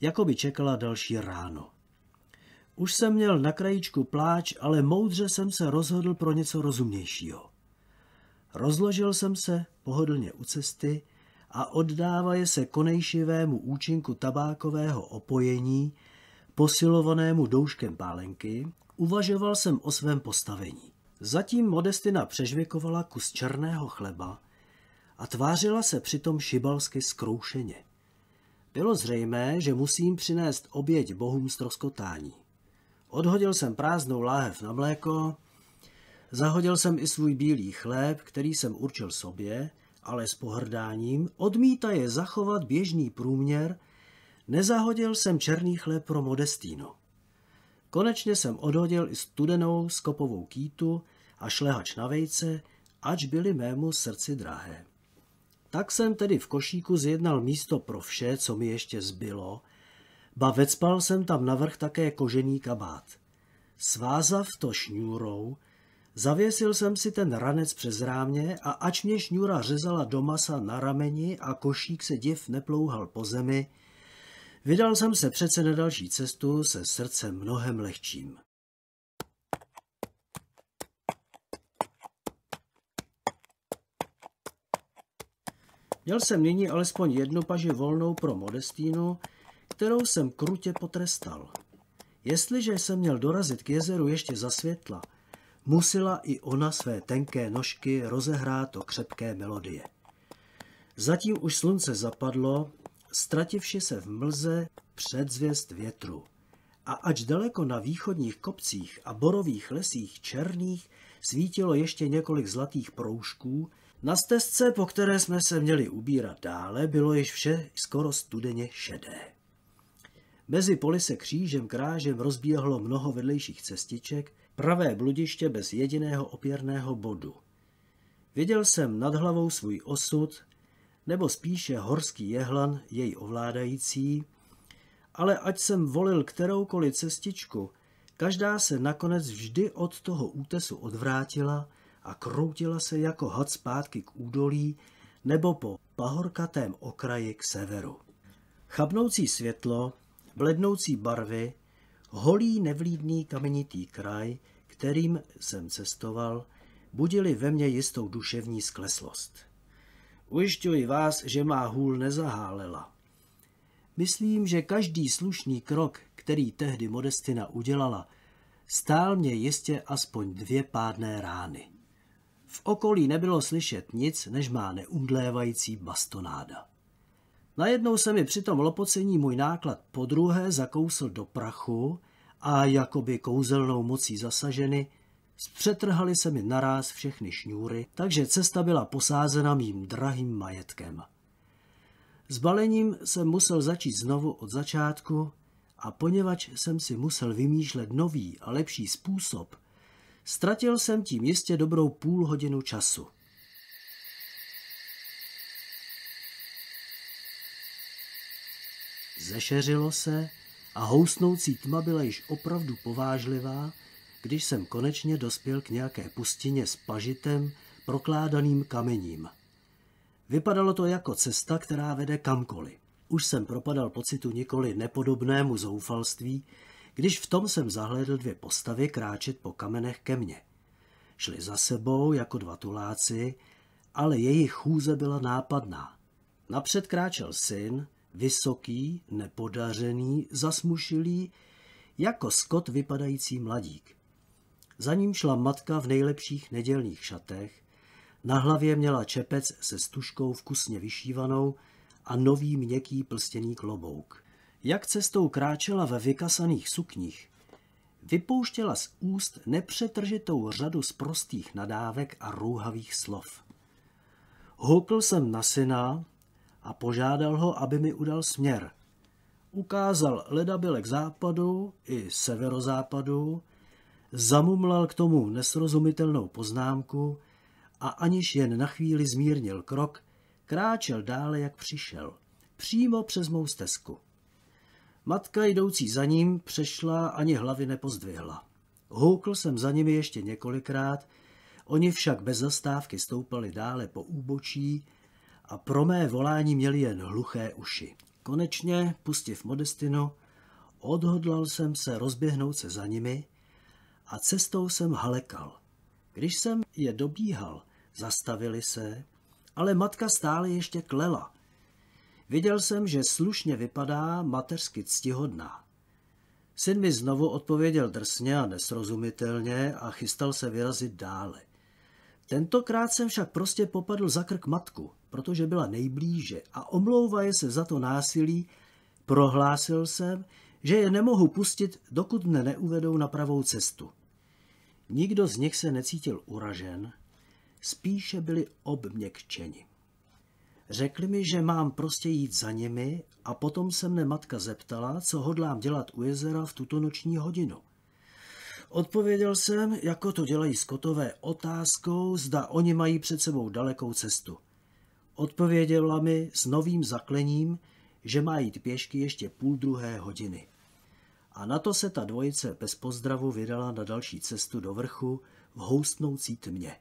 jako by čekala další ráno. Už jsem měl na krajičku pláč, ale moudře jsem se rozhodl pro něco rozumnějšího. Rozložil jsem se pohodlně u cesty a oddávaje se konejšivému účinku tabákového opojení, posilovanému douškem pálenky, uvažoval jsem o svém postavení. Zatím Modestina přežvěkovala kus černého chleba a tvářila se přitom šibalsky skroušeně. Bylo zřejmé, že musím přinést oběť bohům troskotání. Odhodil jsem prázdnou láhev na mléko, zahodil jsem i svůj bílý chléb, který jsem určil sobě, ale s pohrdáním odmíta je zachovat běžný průměr, nezahodil jsem černý chléb pro Modestino. Konečně jsem odhodil i studenou skopovou kýtu a šlehač na vejce, ač byly mému srdci drahé. Tak jsem tedy v košíku zjednal místo pro vše, co mi ještě zbylo – Ba vecpal jsem tam navrh také kožený kabát. Svázav to šňůrou, zavěsil jsem si ten ranec přes rámě a ač mě šňůra řezala do masa na rameni a košík se div neplouhal po zemi, vydal jsem se přece na další cestu se srdcem mnohem lehčím. Měl jsem nyní alespoň jednu paži volnou pro Modestínu, kterou jsem krutě potrestal. Jestliže jsem měl dorazit k jezeru ještě za světla, musela i ona své tenké nožky rozehrát o křepké melodie. Zatím už slunce zapadlo, ztrativši se v mlze předzvěst větru. A ač daleko na východních kopcích a borových lesích černých svítilo ještě několik zlatých proužků, na stezce, po které jsme se měli ubírat dále, bylo již vše skoro studeně šedé. Mezi poli se křížem krážem rozběhlo mnoho vedlejších cestiček, pravé bludiště bez jediného opěrného bodu. Viděl jsem nad hlavou svůj osud, nebo spíše horský jehlan, její ovládající, ale ať jsem volil kteroukoliv cestičku, každá se nakonec vždy od toho útesu odvrátila a kroutila se jako had zpátky k údolí nebo po pahorkatém okraji k severu. Chabnoucí světlo blednoucí barvy, holý nevlídný kamenitý kraj, kterým jsem cestoval, budili ve mně jistou duševní skleslost. Ujišťuji vás, že má hůl nezahálela. Myslím, že každý slušný krok, který tehdy Modestina udělala, stál mě jistě aspoň dvě pádné rány. V okolí nebylo slyšet nic, než má neumdlévající bastonáda. Najednou se mi při tom lopocení můj náklad po druhé zakousl do prachu a jakoby kouzelnou mocí zasaženy zpřetrhaly se mi naráz všechny šňůry, takže cesta byla posázena mým drahým majetkem. S balením jsem musel začít znovu od začátku a poněvadž jsem si musel vymýšlet nový a lepší způsob, ztratil jsem tím jistě dobrou půl hodinu času. Zešeřilo se a housnoucí tma byla již opravdu povážlivá, když jsem konečně dospěl k nějaké pustině s pažitem, prokládaným kamením. Vypadalo to jako cesta, která vede kamkoliv. Už jsem propadal pocitu nikoli nepodobnému zoufalství, když v tom jsem zahledl dvě postavy kráčet po kamenech ke mně. Šli za sebou jako dva tuláci, ale jejich chůze byla nápadná. Napřed kráčel syn, Vysoký, nepodařený, zasmušilý, jako skot vypadající mladík. Za ním šla matka v nejlepších nedělních šatech, na hlavě měla čepec se stužkou vkusně vyšívanou a nový měkký plstěný klobouk. Jak cestou kráčela ve vykasaných sukních, vypouštěla z úst nepřetržitou řadu z prostých nadávek a růhavých slov. Houkl jsem na syna, a požádal ho, aby mi udal směr. Ukázal Ledabilek k západu i severozápadu, zamumlal k tomu nesrozumitelnou poznámku a aniž jen na chvíli zmírnil krok, kráčel dále, jak přišel, přímo přes mou stezku. Matka jdoucí za ním přešla ani hlavy nepozdvihla. Houkl jsem za nimi ještě několikrát, oni však bez zastávky stoupali dále po úbočí a pro mé volání měli jen hluché uši. Konečně, pustiv Modestinu, odhodlal jsem se rozběhnout se za nimi a cestou jsem halekal. Když jsem je dobíhal, zastavili se, ale matka stále ještě klela. Viděl jsem, že slušně vypadá mateřsky ctihodná. Syn mi znovu odpověděl drsně a nesrozumitelně a chystal se vyrazit dále. Tentokrát jsem však prostě popadl za krk matku – protože byla nejblíže a omlouvaje se za to násilí, prohlásil jsem, že je nemohu pustit, dokud mne neuvedou na pravou cestu. Nikdo z nich se necítil uražen, spíše byli obměkčeni. Řekli mi, že mám prostě jít za nimi a potom se mne matka zeptala, co hodlám dělat u jezera v tuto noční hodinu. Odpověděl jsem, jako to dělají skotové, otázkou, zda oni mají před sebou dalekou cestu. Odpověděla mi s novým zaklením, že má jít pěšky ještě půl druhé hodiny. A na to se ta dvojice bez pozdravu vydala na další cestu do vrchu v houstnoucí tmě.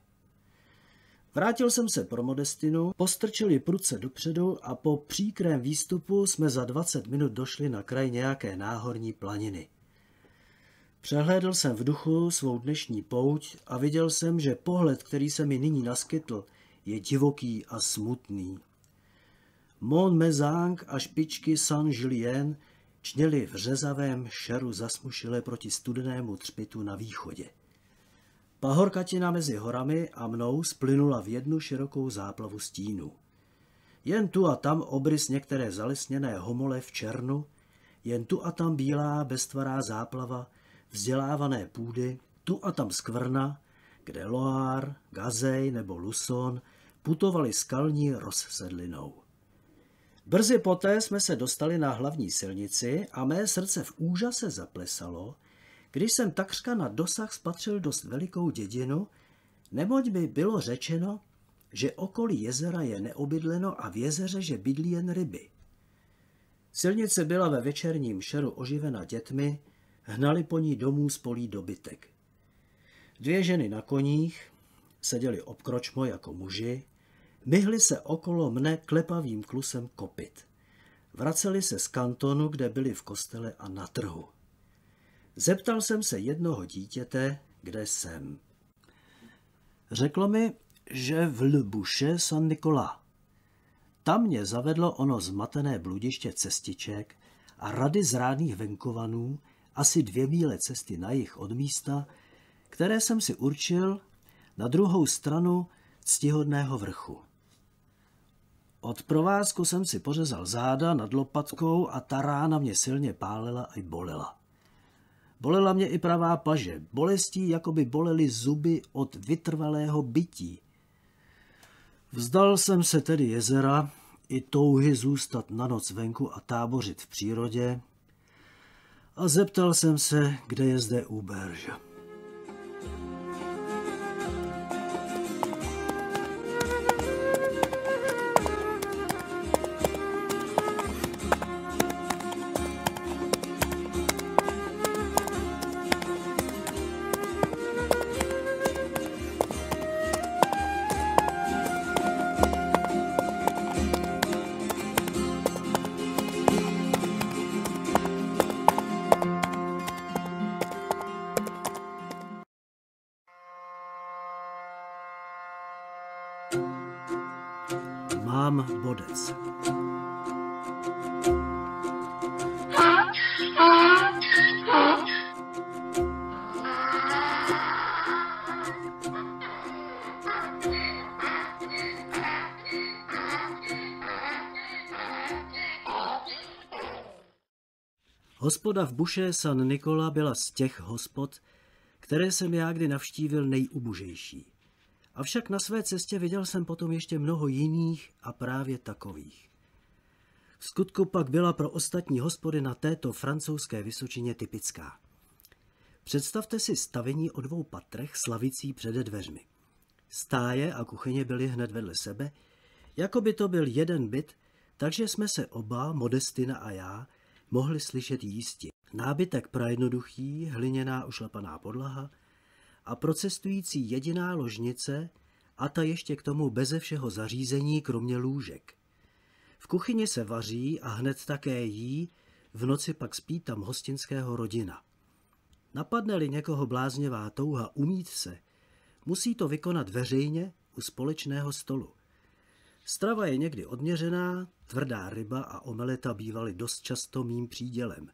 Vrátil jsem se pro Modestinu, postrčili pruce dopředu a po příkrém výstupu jsme za 20 minut došli na kraj nějaké náhorní planiny. Přehlédl jsem v duchu svou dnešní pouť a viděl jsem, že pohled, který se mi nyní naskytl, je divoký a smutný. Mezang a špičky San julien čněli v řezavém šeru zasmušile proti studenému třpitu na východě. Pahorkatina mezi horami a mnou splynula v jednu širokou záplavu stínu. Jen tu a tam obrys některé zalesněné homole v černu, jen tu a tam bílá beztvará záplava vzdělávané půdy, tu a tam skvrna, kde Loár, Gazej nebo Luson putovali skalní rozsedlinou. Brzy poté jsme se dostali na hlavní silnici a mé srdce v úžase zaplesalo, když jsem takřka na dosah spatřil dost velikou dědinu, neboť by bylo řečeno, že okolí jezera je neobydleno a v jezeře, že bydlí jen ryby. Silnice byla ve večerním šeru oživena dětmi, hnali po ní domů spolí dobytek. Dvě ženy na koních seděly obkročmo jako muži, myhly se okolo mne klepavým klusem kopit. Vraceli se z kantonu, kde byli v kostele a na trhu. Zeptal jsem se jednoho dítěte, kde jsem. Řeklo mi, že v Lbuše San Nikola. Tam mě zavedlo ono zmatené bludiště cestiček a rady zrádných venkovanů, asi dvě míle cesty na jich od místa, které jsem si určil na druhou stranu ctihodného vrchu. Od provázku jsem si pořezal záda nad lopatkou a ta rána mě silně pálila a bolela. Bolela mě i pravá paže, bolestí, jako by bolely zuby od vytrvalého bytí. Vzdal jsem se tedy jezera i touhy zůstat na noc venku a tábořit v přírodě a zeptal jsem se, kde je zde úberž. Hospoda v Buše San Nikola byla z těch hospod, které jsem já kdy navštívil nejubužejší. Avšak na své cestě viděl jsem potom ještě mnoho jiných a právě takových. V skutku pak byla pro ostatní hospody na této francouzské vysočině typická. Představte si stavení o dvou patrech slavicí před dveřmi. Stáje a kuchyně byly hned vedle sebe, jako by to byl jeden byt, takže jsme se oba, Modestina a já, mohli slyšet jísti. Nábytek prajednoduchý, hliněná ušlapaná podlaha a procestující jediná ložnice a ta ještě k tomu beze všeho zařízení, kromě lůžek. V kuchyni se vaří a hned také jí, v noci pak spí tam hostinského rodina. Napadne-li někoho bláznivá touha umít se, musí to vykonat veřejně u společného stolu – Strava je někdy odměřená, tvrdá ryba a omeleta bývaly dost často mým přídělem.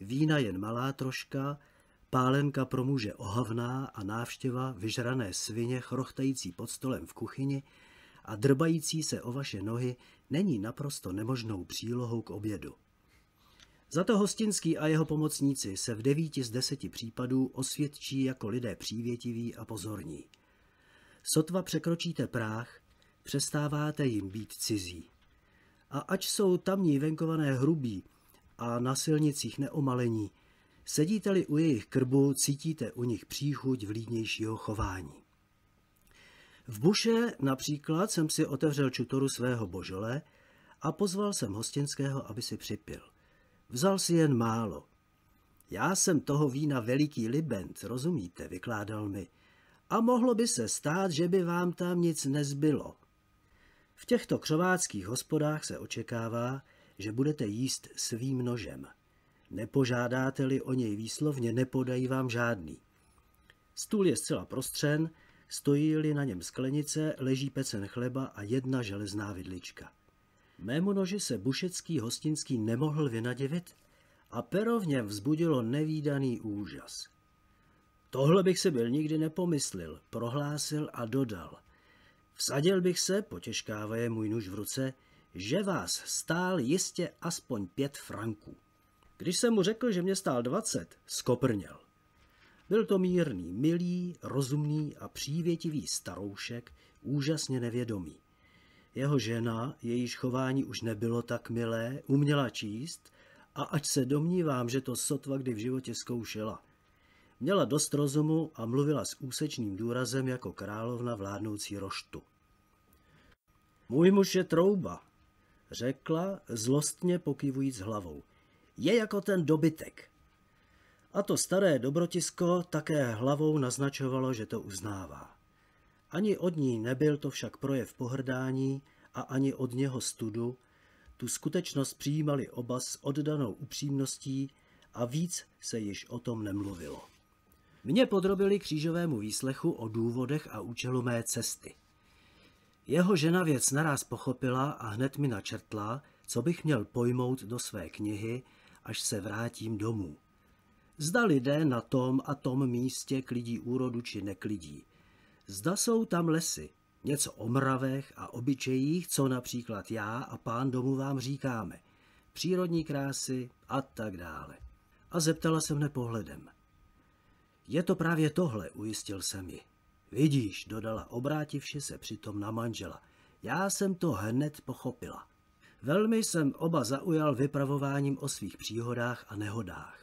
Vína jen malá troška, pálenka pro muže ohavná a návštěva vyžrané svině chrochtající pod stolem v kuchyni a drbající se o vaše nohy není naprosto nemožnou přílohou k obědu. Za to Hostinský a jeho pomocníci se v devíti z deseti případů osvědčí jako lidé přívětiví a pozorní. Sotva překročíte práh, přestáváte jim být cizí. A ač jsou tamní venkované hrubí a na silnicích neomalení, sedíte-li u jejich krbu, cítíte u nich příchuť vlídnějšího chování. V Buše například jsem si otevřel čutoru svého božole a pozval jsem hostinského, aby si připil. Vzal si jen málo. Já jsem toho vína veliký libent, rozumíte, vykládal mi. A mohlo by se stát, že by vám tam nic nezbylo. V těchto křováckých hospodách se očekává, že budete jíst svým nožem. Nepožádáte-li o něj výslovně, nepodají vám žádný. Stůl je zcela prostřen, stojí-li na něm sklenice, leží pecen chleba a jedna železná vidlička. Mému noži se bušecký hostinský nemohl vynadivit a pero v něm vzbudilo nevýdaný úžas. Tohle bych se byl nikdy nepomyslil, prohlásil a dodal. Vsadil bych se, je můj nůž v ruce, že vás stál jistě aspoň pět franků. Když jsem mu řekl, že mě stál dvacet, skoprněl. Byl to mírný, milý, rozumný a přívětivý staroušek, úžasně nevědomý. Jeho žena, jejíž chování už nebylo tak milé, uměla číst a ať se domnívám, že to sotva kdy v životě zkoušela – Měla dost rozumu a mluvila s úsečným důrazem jako královna vládnoucí roštu. Můj muž je trouba, řekla, zlostně pokývujíc hlavou. Je jako ten dobytek. A to staré dobrotisko také hlavou naznačovalo, že to uznává. Ani od ní nebyl to však projev pohrdání a ani od něho studu, tu skutečnost přijímali oba s oddanou upřímností a víc se již o tom nemluvilo. Mě podrobili křížovému výslechu o důvodech a účelu mé cesty. Jeho žena věc naraz pochopila a hned mi načrtla, co bych měl pojmout do své knihy, až se vrátím domů. Zda lidé na tom a tom místě klidí úrodu či neklidí. Zda jsou tam lesy, něco o mravech a obyčejích, co například já a pán domu vám říkáme. Přírodní krásy a tak dále. A zeptala se mne pohledem. Je to právě tohle, ujistil se mi. Vidíš, dodala, obrátivši se přitom na manžela. Já jsem to hned pochopila. Velmi jsem oba zaujal vypravováním o svých příhodách a nehodách.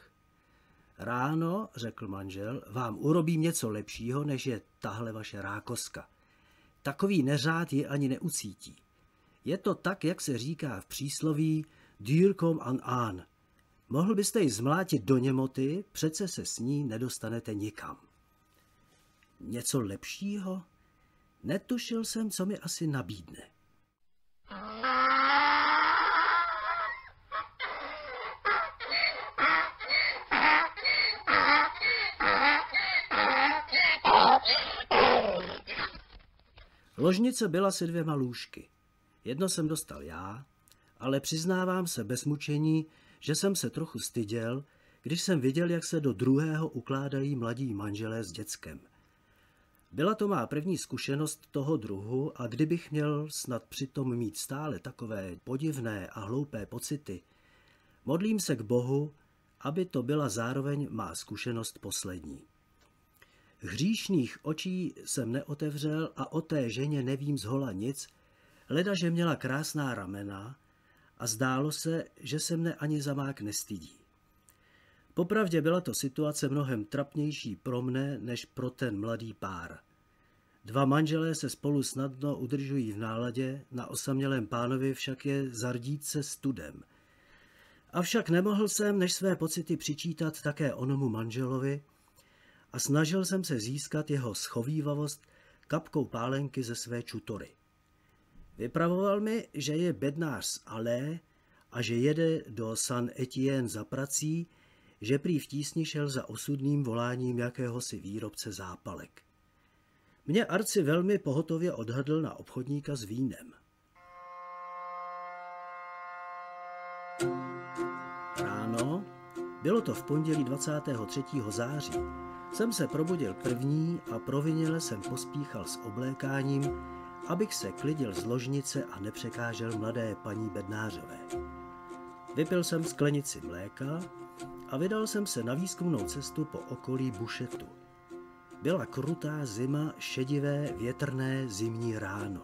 Ráno, řekl manžel, vám urobím něco lepšího, než je tahle vaše rákoska. Takový neřád ji ani neucítí. Je to tak, jak se říká v přísloví dýrkom an an, Mohl byste ji zmlátit do němoty, přece se s ní nedostanete nikam. Něco lepšího? Netušil jsem, co mi asi nabídne. Ložnice byla se dvěma lůžky. Jedno jsem dostal já, ale přiznávám se bez mučení, že jsem se trochu styděl, když jsem viděl, jak se do druhého ukládají mladí manželé s dětskem. Byla to má první zkušenost toho druhu a kdybych měl snad přitom mít stále takové podivné a hloupé pocity, modlím se k Bohu, aby to byla zároveň má zkušenost poslední. Hříšných očí jsem neotevřel a o té ženě nevím zhola nic, leda, že měla krásná ramena a zdálo se, že se mne ani zamák nestydí. Popravdě byla to situace mnohem trapnější pro mne než pro ten mladý pár. Dva manželé se spolu snadno udržují v náladě, na osamělém pánovi však je zardít se studem. Avšak nemohl jsem než své pocity přičítat také onomu manželovi a snažil jsem se získat jeho schovývavost kapkou pálenky ze své čutory. Vypravoval mi, že je bednář z Alé a že jede do San Etienne za prací, že prý v tísni šel za osudným voláním jakéhosi výrobce zápalek. Mě Arci velmi pohotově odhadl na obchodníka s vínem. Ráno, bylo to v pondělí 23. září, jsem se probudil první a provinile jsem pospíchal s oblékáním, abych se klidil z ložnice a nepřekážel mladé paní Bednářové. Vypil jsem sklenici mléka a vydal jsem se na výzkumnou cestu po okolí Bušetu. Byla krutá zima, šedivé, větrné zimní ráno.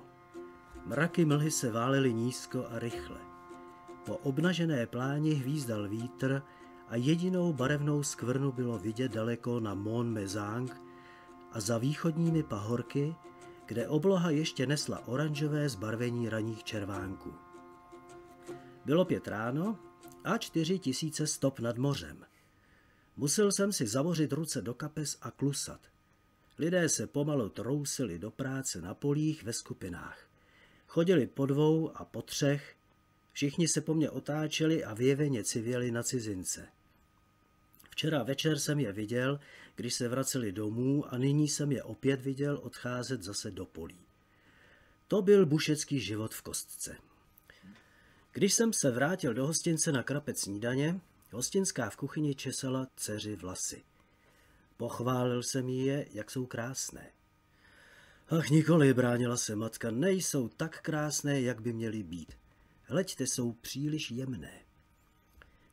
Mraky mlhy se válely nízko a rychle. Po obnažené pláni hvízdal vítr a jedinou barevnou skvrnu bylo vidět daleko na Mont Mezang a za východními pahorky – kde obloha ještě nesla oranžové zbarvení raných červánků. Bylo pět ráno a čtyři tisíce stop nad mořem. Musel jsem si zavořit ruce do kapes a klusat. Lidé se pomalu trousili do práce na polích ve skupinách. Chodili po dvou a po třech, všichni se po mně otáčeli a vyjeveně civěli na cizince. Včera večer jsem je viděl když se vraceli domů a nyní jsem je opět viděl odcházet zase do polí. To byl bušecký život v kostce. Když jsem se vrátil do hostince na krapec snídaně, hostinská v kuchyni česala dceři vlasy. Pochválil jsem jí je, jak jsou krásné. Ach, nikoli, bránila se matka, nejsou tak krásné, jak by měly být. Hleďte, jsou příliš jemné.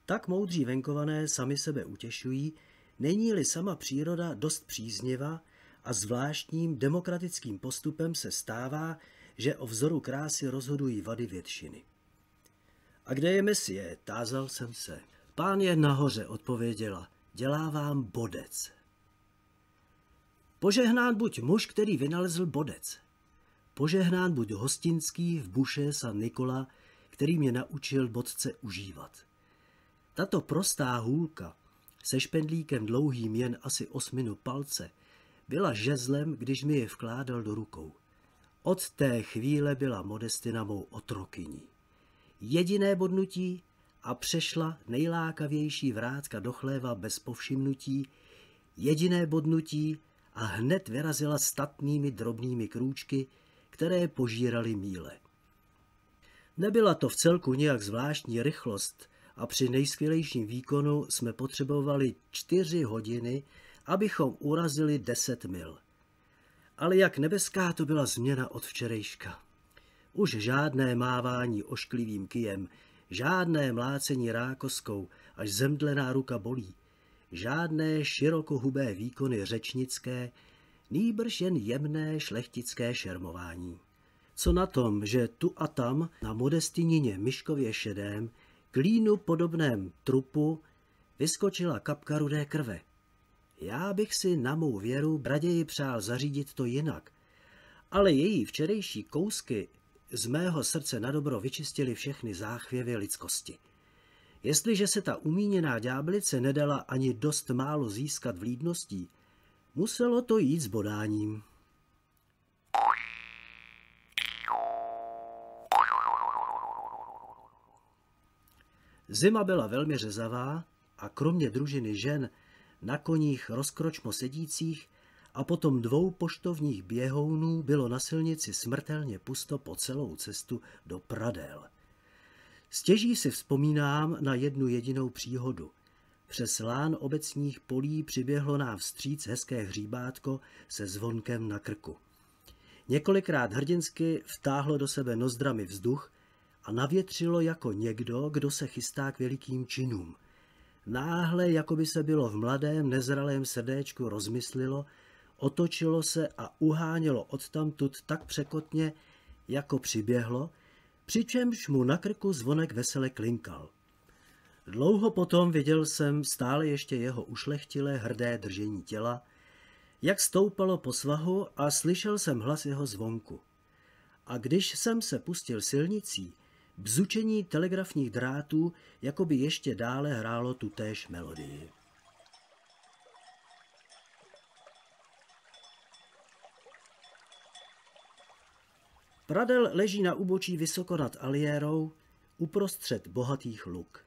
Tak moudří venkované sami sebe utěšují, Není-li sama příroda dost příznivá a zvláštním demokratickým postupem se stává, že o vzoru krásy rozhodují vady většiny. A kde je Mesie? Tázal jsem se. Pán je nahoře, odpověděla. Dělá vám bodec. Požehnán buď muž, který vynalezl bodec. Požehnán buď hostinský v buše San Nikola, který mě naučil bodce užívat. Tato prostá hůlka se špendlíkem dlouhým jen asi osminu palce, byla žezlem, když mi je vkládal do rukou. Od té chvíle byla Modestina mou otrokyní. Jediné bodnutí a přešla nejlákavější vrátka do chléva bez povšimnutí, jediné bodnutí a hned vyrazila statnými drobnými krůčky, které požírali míle. Nebyla to v celku nějak zvláštní rychlost, a při nejskvělejším výkonu jsme potřebovali 4 hodiny, abychom urazili 10 mil. Ale jak nebeská to byla změna od včerejška. Už žádné mávání ošklivým kijem, žádné mlácení rákoskou, až zemdlená ruka bolí, žádné širokohubé výkony řečnické, nýbrž jen jemné šlechtické šermování. Co na tom, že tu a tam na modestinině Myškově šedém klínu podobném trupu vyskočila kapka rudé krve. Já bych si na mou věru Braději přál zařídit to jinak, ale její včerejší kousky z mého srdce nadobro vyčistili všechny záchvěvy lidskosti. Jestliže se ta umíněná ďáblice nedala ani dost málo získat vlídností, muselo to jít s bodáním. Zima byla velmi řezavá a kromě družiny žen na koních rozkročmo sedících a potom dvou poštovních běhounů bylo na silnici smrtelně pusto po celou cestu do Pradel. Stěží si vzpomínám na jednu jedinou příhodu. Přes lán obecních polí přiběhlo nám vstříc hezké hříbátko se zvonkem na krku. Několikrát hrdinsky vtáhlo do sebe nozdrami vzduch a navětřilo jako někdo, kdo se chystá k velikým činům. Náhle, jako by se bylo v mladém, nezralém srdéčku rozmyslilo, otočilo se a uhánělo odtamtud tak překotně, jako přiběhlo, přičemž mu na krku zvonek vesele klinkal. Dlouho potom viděl jsem stále ještě jeho ušlechtilé hrdé držení těla, jak stoupalo po svahu a slyšel jsem hlas jeho zvonku. A když jsem se pustil silnicí, Bzučení telegrafních drátů jako by ještě dále hrálo též melodii. Pradel leží na úbočí vysoko nad Aliérou, uprostřed bohatých luk.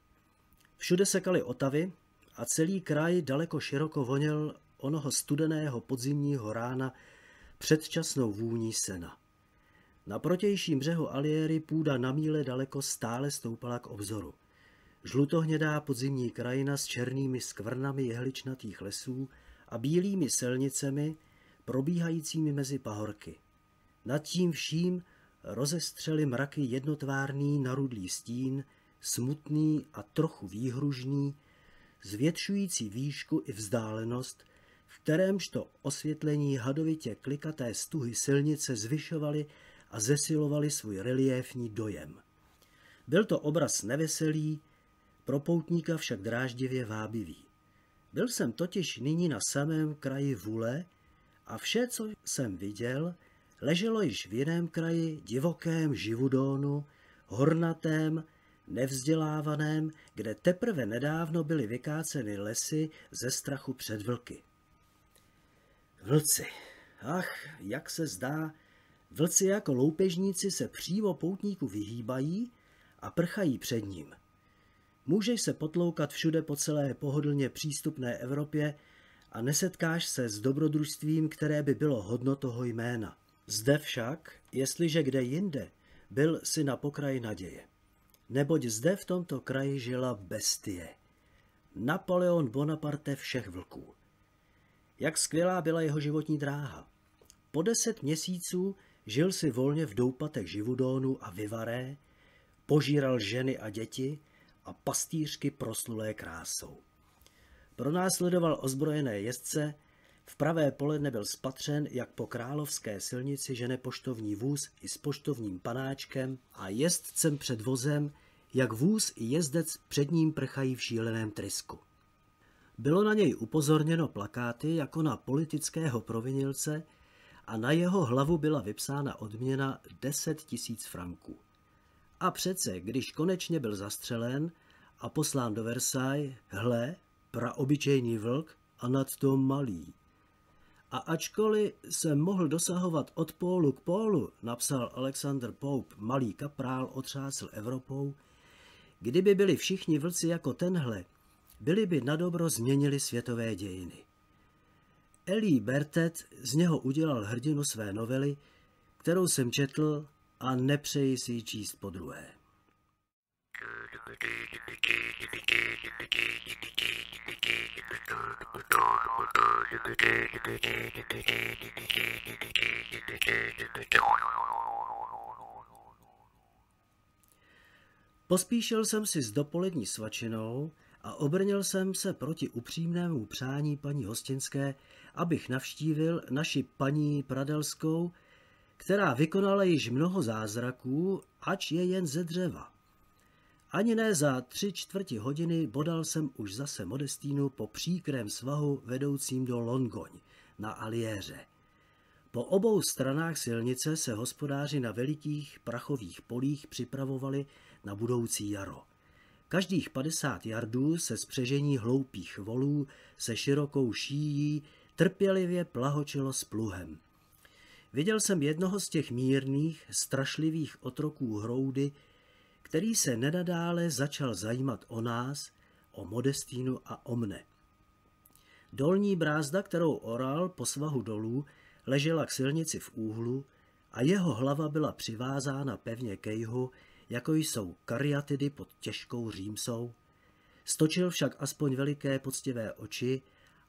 Všude sekaly otavy a celý kraj daleko široko voněl onoho studeného podzimního rána předčasnou vůní sena. Na protějším břehu Aliéry půda na míle daleko stále stoupala k obzoru. Žlutohnědá podzimní krajina s černými skvrnami jehličnatých lesů a bílými silnicemi, probíhajícími mezi pahorky. Nad tím vším rozestřeli mraky jednotvárný narudlý stín, smutný a trochu výhružný, zvětšující výšku i vzdálenost, v kterémž to osvětlení hadovitě klikaté stuhy silnice zvyšovaly a zesilovali svůj reliéfní dojem. Byl to obraz neveselý, pro poutníka však dráždivě vábivý. Byl jsem totiž nyní na samém kraji vůle a vše, co jsem viděl, leželo již v jiném kraji, divokém živudónu, hornatém, nevzdělávaném, kde teprve nedávno byly vykáceny lesy ze strachu před vlky. Vlci. Ach, jak se zdá, Vlci jako loupežníci se přímo poutníku vyhýbají a prchají před ním. Můžeš se potloukat všude po celé pohodlně přístupné Evropě a nesetkáš se s dobrodružstvím, které by bylo hodno toho jména. Zde však, jestliže kde jinde, byl si na pokraji naděje. Neboť zde v tomto kraji žila bestie. Napoleon Bonaparte všech vlků. Jak skvělá byla jeho životní dráha. Po deset měsíců Žil si volně v doupatech Živudónu a Vivaré, požíral ženy a děti a pastýřky proslulé krásou. Pronásledoval ozbrojené jezdce, v pravé poledne byl spatřen, jak po královské silnici žene poštovní vůz i s poštovním panáčkem a jezdcem před vozem, jak vůz i jezdec před ním prchají v šíleném trysku. Bylo na něj upozorněno plakáty jako na politického provinilce, a na jeho hlavu byla vypsána odměna 10 tisíc franků. A přece, když konečně byl zastřelen a poslán do Versailles, hle, praobyčejný vlk a nad to malý. A ačkoliv se mohl dosahovat od pólu k pólu, napsal Alexander Pope, malý kaprál otřásl Evropou, kdyby byli všichni vlci jako tenhle, byli by dobro změnili světové dějiny. Elí Bertet z něho udělal hrdinu své novely, kterou jsem četl a nepřeji si ji číst po druhé. Pospíšil jsem si s dopolední svačinou a obrnil jsem se proti upřímnému přání paní Hostinské, abych navštívil naši paní Pradelskou, která vykonala již mnoho zázraků, ač je jen ze dřeva. Ani ne za tři čtvrti hodiny bodal jsem už zase Modestínu po příkrém svahu vedoucím do Longoň na Aliéře. Po obou stranách silnice se hospodáři na velikých prachových polích připravovali na budoucí jaro. Každých 50 jardů se spřežení hloupých volů se širokou šíjí trpělivě plahočilo s pluhem. Viděl jsem jednoho z těch mírných, strašlivých otroků hroudy, který se nenadále začal zajímat o nás, o Modestínu a o mne. Dolní brázda, kterou oral po svahu dolů, ležela k silnici v úhlu a jeho hlava byla přivázána pevně ke jihu, jako jsou kariatidy pod těžkou římsou. Stočil však aspoň veliké poctivé oči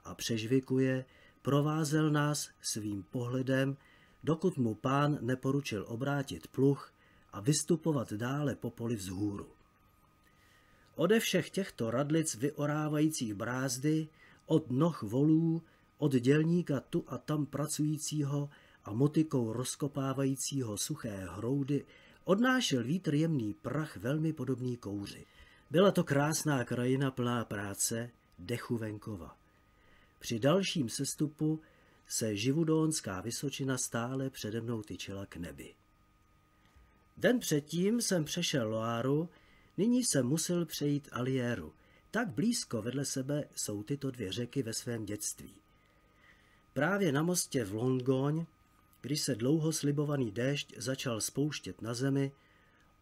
a přežvikuje, provázel nás svým pohledem, dokud mu pán neporučil obrátit pluch a vystupovat dále po poli vzhůru. Ode všech těchto radlic vyorávajících brázdy, od noh volů, od dělníka tu a tam pracujícího a motikou rozkopávajícího suché hroudy, odnášel vítr jemný prach velmi podobný kouři. Byla to krásná krajina plná práce, dechu venkova. Při dalším sestupu se živudónská vysočina stále přede mnou tyčila k nebi. Den předtím jsem přešel Loáru, nyní jsem musel přejít Aliéru. Tak blízko vedle sebe jsou tyto dvě řeky ve svém dětství. Právě na mostě v Longoň, když se dlouho slibovaný déšť začal spouštět na zemi,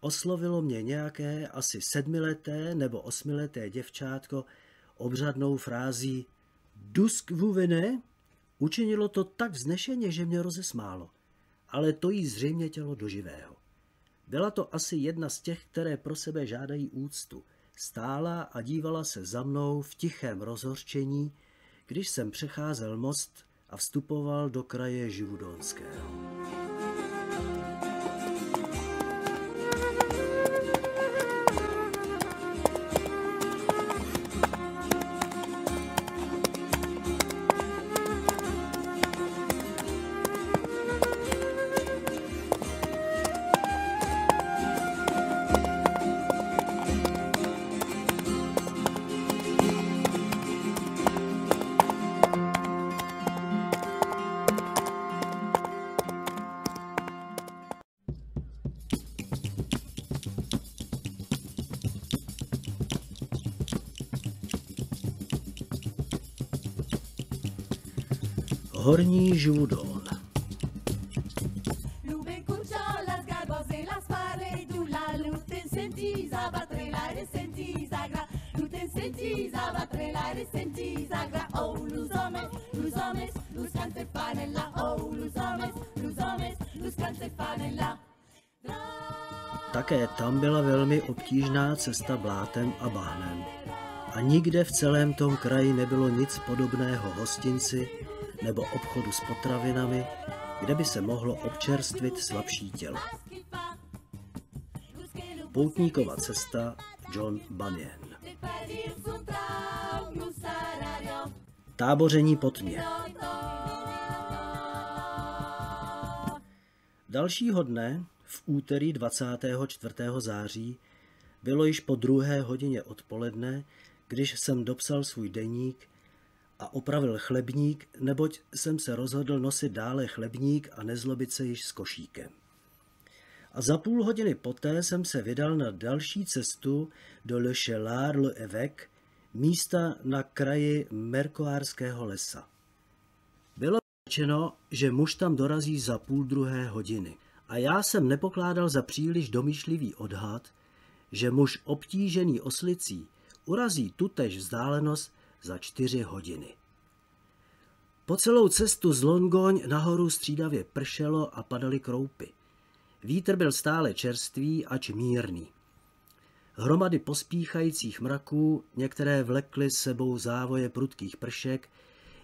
oslovilo mě nějaké asi sedmileté nebo osmileté děvčátko obřadnou frází Duskvuvene učinilo to tak vznešeně, že mě rozesmálo, ale to jí zřejmě tělo do živého. Byla to asi jedna z těch, které pro sebe žádají úctu. Stála a dívala se za mnou v tichém rozhorčení, když jsem přecházel most a vstupoval do kraje Živudonského. Horní Žudol. Oh, oh, Také tam byla velmi obtížná cesta blátem a bahnem. A nikde v celém tom kraji nebylo nic podobného hostinci, nebo obchodu s potravinami, kde by se mohlo občerstvit slabší tělo. Poutníková cesta John Bunyan Táboření pod mě. Dalšího dne, v úterý 24. září, bylo již po druhé hodině odpoledne, když jsem dopsal svůj deník a opravil chlebník, neboť jsem se rozhodl nosit dále chlebník a nezlobit se již s košíkem. A za půl hodiny poté jsem se vydal na další cestu do Le Chelard le místa na kraji Merkoárského lesa. Bylo řečeno, že muž tam dorazí za půl druhé hodiny a já jsem nepokládal za příliš domyšlivý odhad, že muž obtížený oslicí urazí tutež vzdálenost za čtyři hodiny. Po celou cestu z Longoň nahoru střídavě pršelo a padaly kroupy. Vítr byl stále čerstvý, ač mírný. Hromady pospíchajících mraků, některé vlekly s sebou závoje prudkých pršek,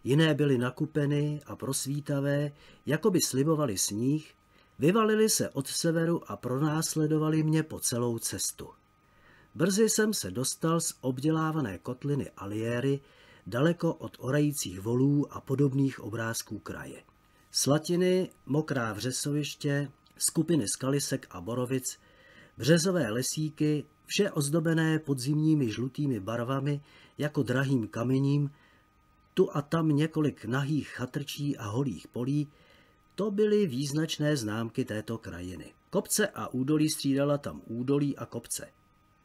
jiné byly nakupeny a prosvítavé, jako by slibovali sníh, vyvalili se od severu a pronásledovali mě po celou cestu. Brzy jsem se dostal z obdělávané kotliny Aliéry daleko od orajících volů a podobných obrázků kraje. Slatiny, mokrá vřesoviště, skupiny skalisek a borovic, březové lesíky, vše ozdobené podzimními žlutými barvami jako drahým kamením, tu a tam několik nahých chatrčí a holých polí, to byly význačné známky této krajiny. Kopce a údolí střídala tam údolí a kopce –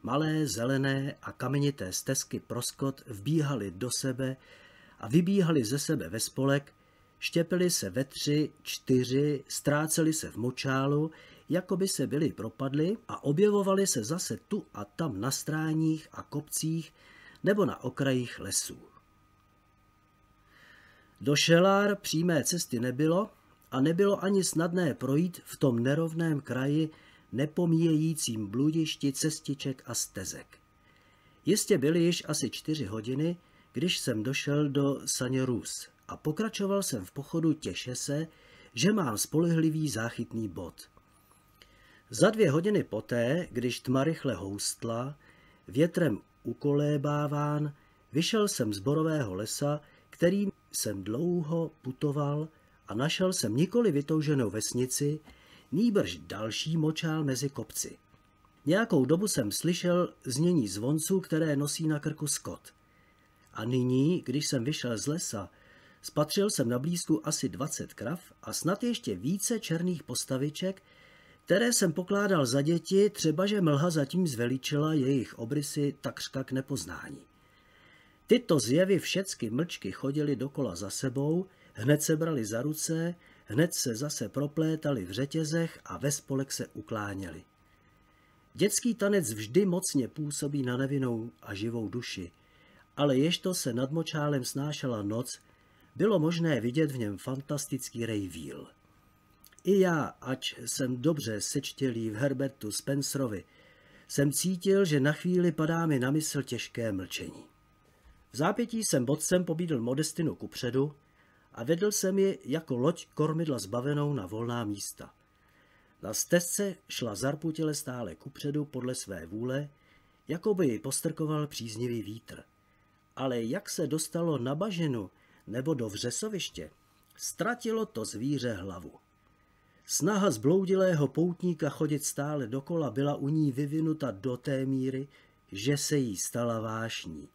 Malé, zelené a kamenité stezky proskot vbíhaly do sebe a vybíhaly ze sebe ve spolek, štěpily se ve tři, čtyři, ztrácely se v močálu, jako by se byly propadly a objevovaly se zase tu a tam na stráních a kopcích nebo na okrajích lesů. Do šelár přímé cesty nebylo a nebylo ani snadné projít v tom nerovném kraji nepomíjejícím bludišti cestiček a stezek. Jistě byly již asi čtyři hodiny, když jsem došel do Saněrus a pokračoval jsem v pochodu těše se, že mám spolehlivý záchytný bod. Za dvě hodiny poté, když tma rychle houstla, větrem ukolébáván, vyšel jsem z borového lesa, kterým jsem dlouho putoval a našel jsem nikoli vytouženou vesnici, nýbrž další močál mezi kopci. Nějakou dobu jsem slyšel znění zvonců, které nosí na krku skot. A nyní, když jsem vyšel z lesa, spatřil jsem na blízku asi 20 krav a snad ještě více černých postaviček, které jsem pokládal za děti, třeba že mlha zatím zveličila jejich obrysy takřka k nepoznání. Tyto zjevy všecky mlčky chodily dokola za sebou, hned se brali za ruce, Hned se zase proplétali v řetězech a ve spolek se ukláněli. Dětský tanec vždy mocně působí na nevinou a živou duši, ale jež to se nad močálem snášela noc, bylo možné vidět v něm fantastický rejvíl. I já, ač jsem dobře sečtělý v Herbertu Spencerovi, jsem cítil, že na chvíli padá mi na mysl těžké mlčení. V zápětí jsem bodcem pobídl Modestinu kupředu, a vedl jsem je jako loď kormidla zbavenou na volná místa. Na stezce šla zarputile stále kupředu podle své vůle, jako by ji postrkoval příznivý vítr. Ale jak se dostalo na bažinu nebo do vřesoviště, ztratilo to zvíře hlavu. Snaha zbloudilého poutníka chodit stále dokola byla u ní vyvinuta do té míry, že se jí stala vášní.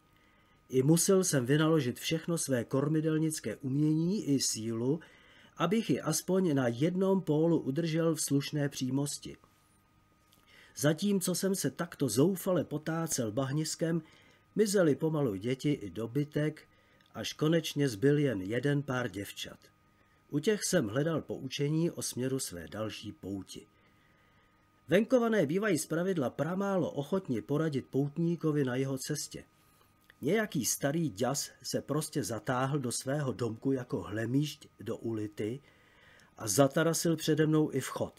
I musel jsem vynaložit všechno své kormidelnické umění i sílu, abych ji aspoň na jednom pólu udržel v slušné přímosti. Zatímco jsem se takto zoufale potácel bahniskem, mizeli pomalu děti i dobytek, až konečně zbyl jen jeden pár děvčat. U těch jsem hledal poučení o směru své další pouti. Venkované bývají zpravidla pramálo ochotni poradit poutníkovi na jeho cestě – Nějaký starý děs se prostě zatáhl do svého domku jako hlemíšť do ulity a zatarasil přede mnou i vchod.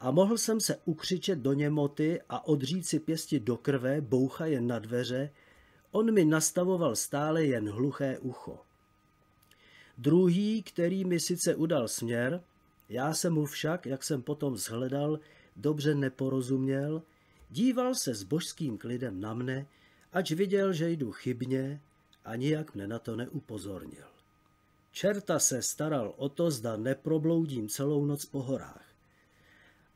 A mohl jsem se ukřičet do němoty a odříci si pěsti do krve, boucha jen na dveře, on mi nastavoval stále jen hluché ucho. Druhý, který mi sice udal směr, já jsem mu však, jak jsem potom zhledal, dobře neporozuměl, díval se s božským klidem na mne, ač viděl, že jdu chybně a nijak mne na to neupozornil. Čerta se staral o to, zda neprobloudím celou noc po horách.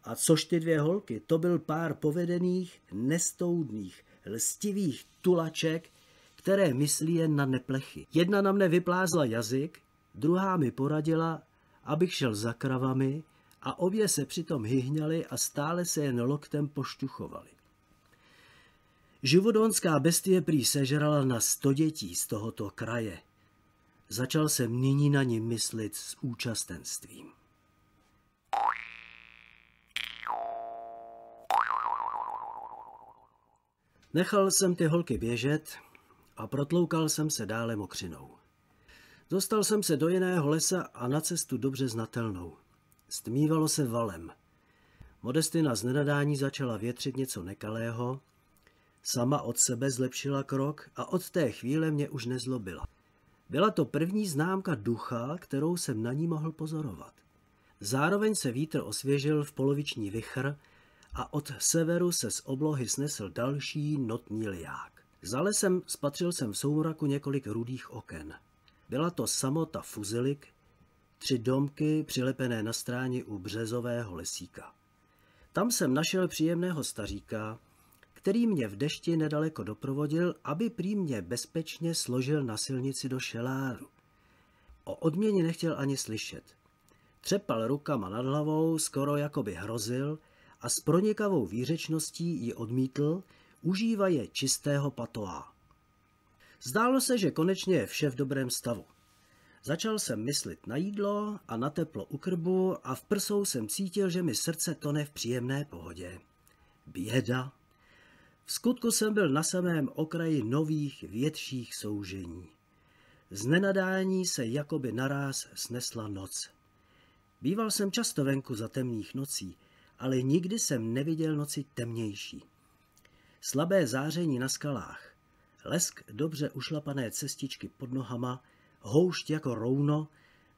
A což ty dvě holky, to byl pár povedených, nestoudných, lstivých tulaček, které myslí jen na neplechy. Jedna na mne vyplázla jazyk, druhá mi poradila, abych šel za kravami a obě se přitom hyhňaly a stále se jen loktem poštuchovali. Živodonská bestie prý sežrala na sto dětí z tohoto kraje. Začal jsem nyní na ní myslit s účastenstvím. Nechal jsem ty holky běžet a protloukal jsem se dále mokřinou. Dostal jsem se do jiného lesa a na cestu dobře znatelnou. Stmívalo se valem. Modestina z nenadání začala větřit něco nekalého Sama od sebe zlepšila krok a od té chvíle mě už nezlobila. Byla to první známka ducha, kterou jsem na ní mohl pozorovat. Zároveň se vítr osvěžil v poloviční vichr a od severu se z oblohy snesl další notný liák. Za lesem spatřil jsem v soumraku několik rudých oken. Byla to samota fuzilik, tři domky přilepené na stráně u březového lesíka. Tam jsem našel příjemného staříka, který mě v dešti nedaleko doprovodil, aby prý mě bezpečně složil na silnici do šeláru. O odměně nechtěl ani slyšet. Třepal rukama nad hlavou, skoro jako by hrozil a s pronikavou výřečností ji odmítl, užívaje čistého patoá. Zdálo se, že konečně je vše v dobrém stavu. Začal jsem myslit na jídlo a na teplo u krbu a v prsou jsem cítil, že mi srdce tone v příjemné pohodě. Běda, v skutku jsem byl na samém okraji nových, větších soužení. Z nenadání se jakoby naráz snesla noc. Býval jsem často venku za temných nocí, ale nikdy jsem neviděl noci temnější. Slabé záření na skalách, lesk dobře ušlapané cestičky pod nohama, houšť jako rouno,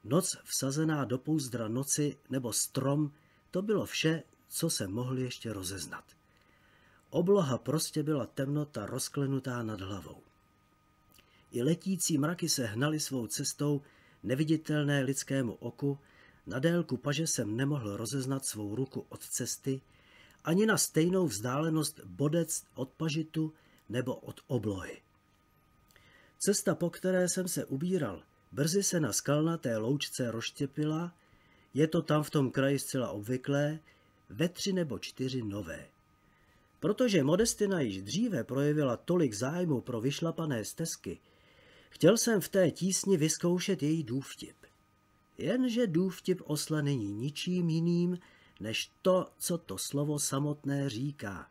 noc vsazená do pouzdra noci nebo strom, to bylo vše, co se mohl ještě rozeznat. Obloha prostě byla temnota rozklenutá nad hlavou. I letící mraky se hnaly svou cestou, neviditelné lidskému oku, na délku paže jsem nemohl rozeznat svou ruku od cesty, ani na stejnou vzdálenost bodec od pažitu nebo od oblohy. Cesta, po které jsem se ubíral, brzy se na skalnaté loučce roštěpila, je to tam v tom kraji zcela obvyklé, ve tři nebo čtyři nové. Protože Modestina již dříve projevila tolik zájmu pro vyšlapané stezky, chtěl jsem v té tísni vyzkoušet její důvtip. Jenže důvtip osla není ničím jiným, než to, co to slovo samotné říká.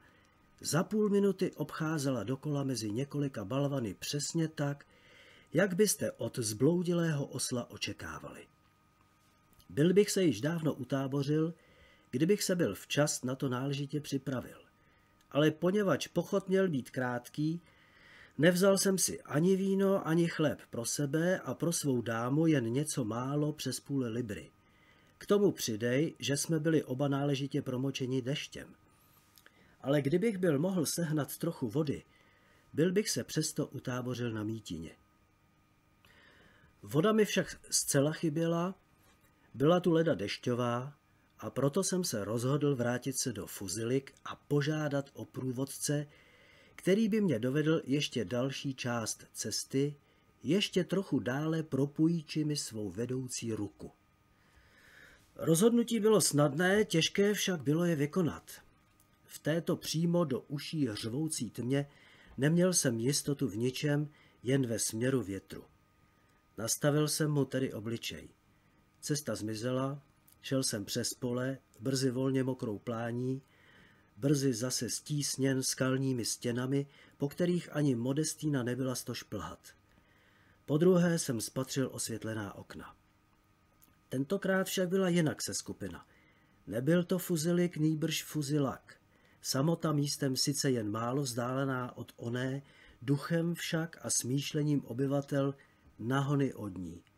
Za půl minuty obcházela dokola mezi několika balvany přesně tak, jak byste od zbloudilého osla očekávali. Byl bych se již dávno utábořil, kdybych se byl včas na to náležitě připravil ale poněvadž pochod měl být krátký, nevzal jsem si ani víno, ani chléb pro sebe a pro svou dámu jen něco málo přes půl libry. K tomu přidej, že jsme byli oba náležitě promočeni deštěm. Ale kdybych byl mohl sehnat trochu vody, byl bych se přesto utábořil na mítině. Voda mi však zcela chyběla, byla tu leda dešťová, a proto jsem se rozhodl vrátit se do Fuzilik a požádat o průvodce, který by mě dovedl ještě další část cesty, ještě trochu dále propůjči mi svou vedoucí ruku. Rozhodnutí bylo snadné, těžké však bylo je vykonat. V této přímo do uší hřvoucí tmě neměl jsem jistotu v ničem, jen ve směru větru. Nastavil jsem mu tedy obličej. Cesta zmizela, Šel jsem přes pole, brzy volně mokrou plání, brzy zase stísněn skalními stěnami, po kterých ani Modestína nebyla sto šplhat. Po druhé jsem spatřil osvětlená okna. Tentokrát však byla jinak se skupina. Nebyl to fuzilik, nýbrž fuzilak. Samota místem sice jen málo vzdálená od oné, duchem však a smýšlením obyvatel nahony od ní –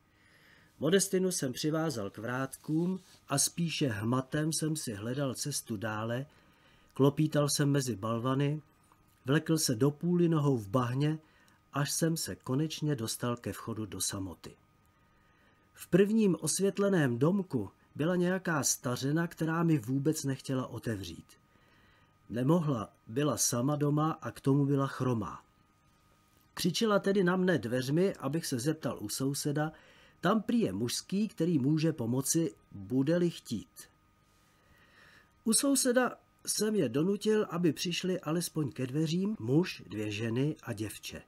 Modestinu jsem přivázal k vrátkům a spíše hmatem jsem si hledal cestu dále, klopítal jsem mezi balvany, vlekl se do půly nohou v bahně, až jsem se konečně dostal ke vchodu do samoty. V prvním osvětleném domku byla nějaká stařena, která mi vůbec nechtěla otevřít. Nemohla, byla sama doma a k tomu byla chromá. Křičela tedy na mne dveřmi, abych se zeptal u souseda, tam prý je mužský, který může pomoci, bude-li chtít. U souseda jsem je donutil, aby přišli alespoň ke dveřím muž, dvě ženy a děvče.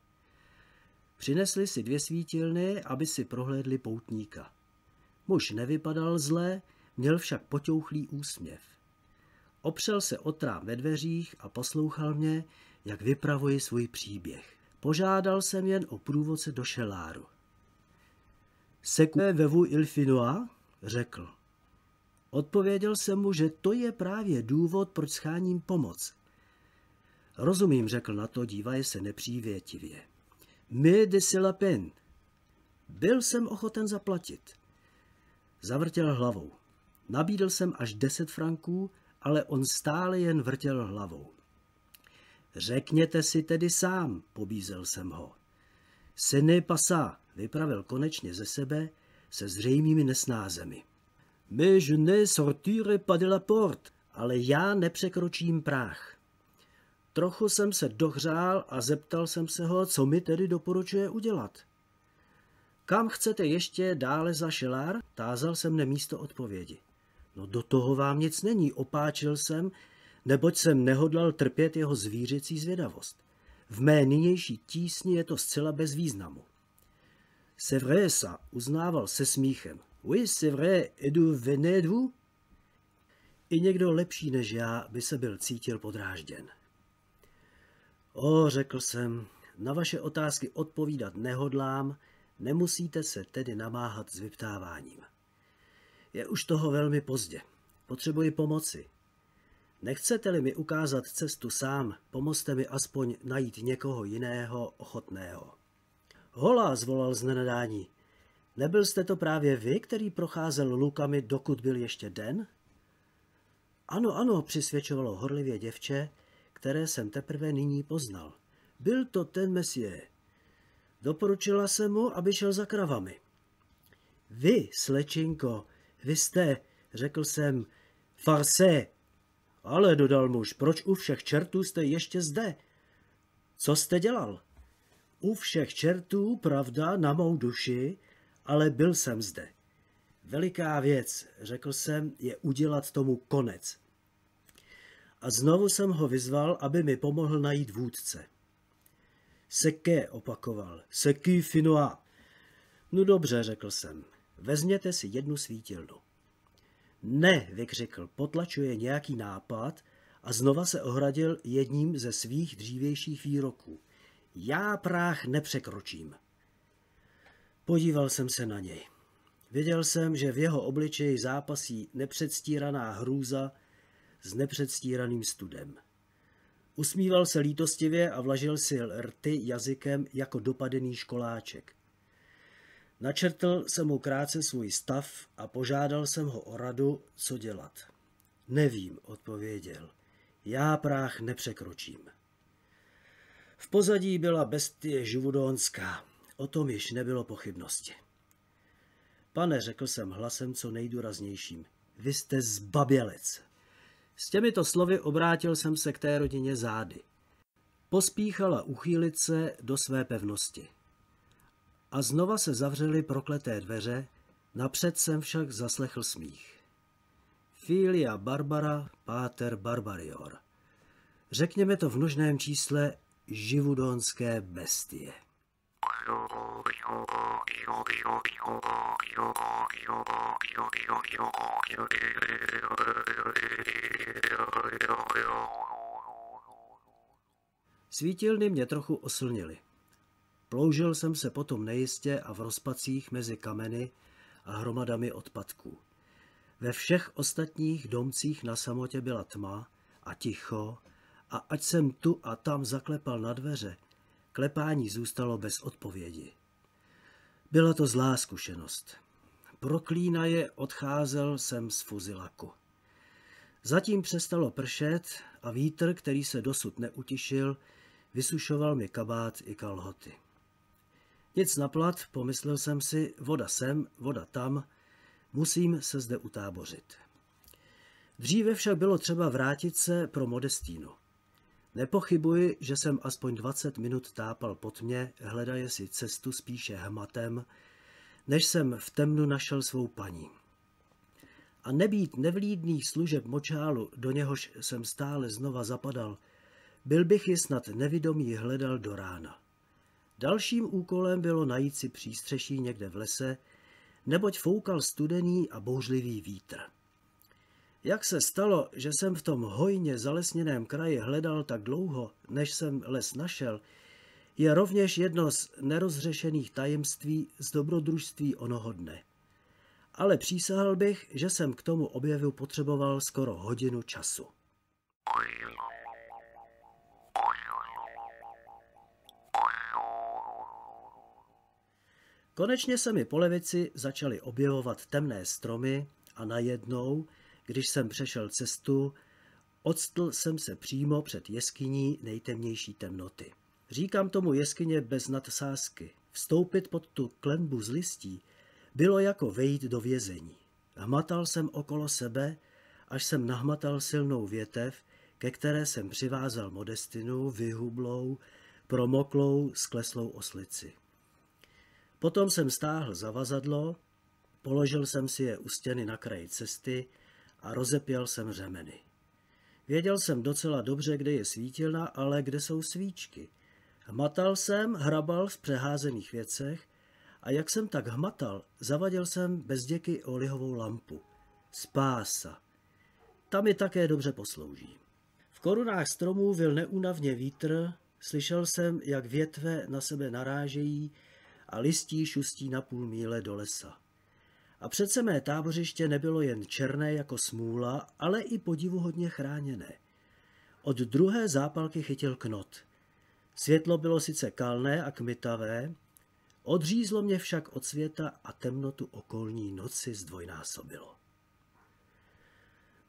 Přinesli si dvě svítilny, aby si prohlédli poutníka. Muž nevypadal zlé, měl však potouchlý úsměv. Opřel se o trám ve dveřích a poslouchal mě, jak vypravuji svůj příběh. Požádal jsem jen o průvodce do šeláru. Sekuje vevu Ilfinoa řekl. Odpověděl jsem mu, že to je právě důvod, proč scháním pomoc. Rozumím, řekl na to, dívaje se nepřívětivě. My de Silapin. Byl jsem ochoten zaplatit. Zavrtěl hlavou. Nabídl jsem až deset franků, ale on stále jen vrtěl hlavou. Řekněte si tedy sám, pobízel jsem ho. Se ne pasa, vypravil konečně ze sebe se zřejmými nesnázemi. Mais je ne sortire pas de la porte, ale já nepřekročím práh. Trochu jsem se dohřál a zeptal jsem se ho, co mi tedy doporučuje udělat. Kam chcete ještě dále za šelár? Tázal jsem nemísto odpovědi. No do toho vám nic není, opáčil jsem, neboť jsem nehodlal trpět jeho zvířecí zvědavost. V mé nynější tísni je to zcela bez významu. C'est vrai ça, uznával se smíchem. Oui, c'est vrai, edu venedu. I někdo lepší než já by se byl cítil podrážděn. O, řekl jsem, na vaše otázky odpovídat nehodlám, nemusíte se tedy namáhat s vyptáváním. Je už toho velmi pozdě. Potřebuji pomoci. Nechcete-li mi ukázat cestu sám, pomozte mi aspoň najít někoho jiného ochotného. Hola, zvolal z nenadání. Nebyl jste to právě vy, který procházel lukami, dokud byl ještě den? Ano, ano, přisvědčovalo horlivě děvče, které jsem teprve nyní poznal. Byl to ten mesie. Doporučila jsem mu, aby šel za kravami. Vy, slečinko, vy jste, řekl jsem, farse. Ale, dodal muž, proč u všech čertů jste ještě zde? Co jste dělal? U všech čertů, pravda, na mou duši, ale byl jsem zde. Veliká věc, řekl jsem, je udělat tomu konec. A znovu jsem ho vyzval, aby mi pomohl najít vůdce. Seké, opakoval. Seky finoa. No dobře, řekl jsem. Vezměte si jednu svítilnu. Ne, vykřikl, potlačuje nějaký nápad a znova se ohradil jedním ze svých dřívějších výroků. Já práh nepřekročím. Podíval jsem se na něj. Věděl jsem, že v jeho obličeji zápasí nepředstíraná hrůza s nepředstíraným studem. Usmíval se lítostivě a vlažil si rty jazykem jako dopadený školáček. Načrtl jsem mu krátce svůj stav a požádal jsem ho o radu, co dělat. Nevím, odpověděl. Já práh nepřekročím. V pozadí byla bestie živudonská. O tom již nebylo pochybnosti. Pane, řekl jsem hlasem co nejdůraznějším, vy jste zbabělec. S těmito slovy obrátil jsem se k té rodině zády. Pospíchala uchýlit se do své pevnosti. A znova se zavřely prokleté dveře, napřed jsem však zaslechl smích. Filia Barbara, páter Barbarior. Řekněme to v množném čísle živudonské bestie. Svítilny mě trochu oslnily. Ploužil jsem se potom nejistě a v rozpacích mezi kameny a hromadami odpadků. Ve všech ostatních domcích na samotě byla tma a ticho a ať jsem tu a tam zaklepal na dveře, klepání zůstalo bez odpovědi. Byla to zlá zkušenost. Proklína je odcházel jsem z fuzilaku. Zatím přestalo pršet a vítr, který se dosud neutišil, vysušoval mi kabát i kalhoty. Nic naplat, pomyslel jsem si, voda sem, voda tam, musím se zde utábořit. Dříve však bylo třeba vrátit se pro Modestínu. Nepochybuji, že jsem aspoň 20 minut tápal po tmě, hledaje si cestu spíše hmatem, než jsem v temnu našel svou paní. A nebýt nevlídný služeb močálu, do něhož jsem stále znova zapadal, byl bych ji snad nevidomý hledal do rána. Dalším úkolem bylo najít si přístřeší někde v lese, neboť foukal studený a bouřlivý vítr. Jak se stalo, že jsem v tom hojně zalesněném kraji hledal tak dlouho, než jsem les našel, je rovněž jedno z nerozřešených tajemství z dobrodružství onoho dne. Ale přísahal bych, že jsem k tomu objevu potřeboval skoro hodinu času. Konečně se mi po levici začaly objevovat temné stromy a najednou – když jsem přešel cestu, odstl jsem se přímo před jeskyní nejtemnější temnoty. Říkám tomu jeskyně bez nadsázky. Vstoupit pod tu klenbu z listí bylo jako vejít do vězení. Hmatal jsem okolo sebe, až jsem nahmatal silnou větev, ke které jsem přivázal modestinu, vyhublou, promoklou, skleslou oslici. Potom jsem stáhl zavazadlo, položil jsem si je u stěny na kraji cesty, a rozepěl jsem řemeny. Věděl jsem docela dobře, kde je svítilna, ale kde jsou svíčky. Hmatal jsem, hrabal v přeházených věcech a jak jsem tak hmatal, zavadil jsem bez děky o lihovou lampu. Spása. Tam mi také dobře poslouží. V korunách stromů vil neunavně vítr, slyšel jsem, jak větve na sebe narážejí a listí šustí na půl míle do lesa. A přece mé tábořiště nebylo jen černé jako smůla, ale i podivuhodně chráněné. Od druhé zápalky chytil knot. Světlo bylo sice kalné a kmitavé, odřízlo mě však od světa a temnotu okolní noci zdvojnásobilo.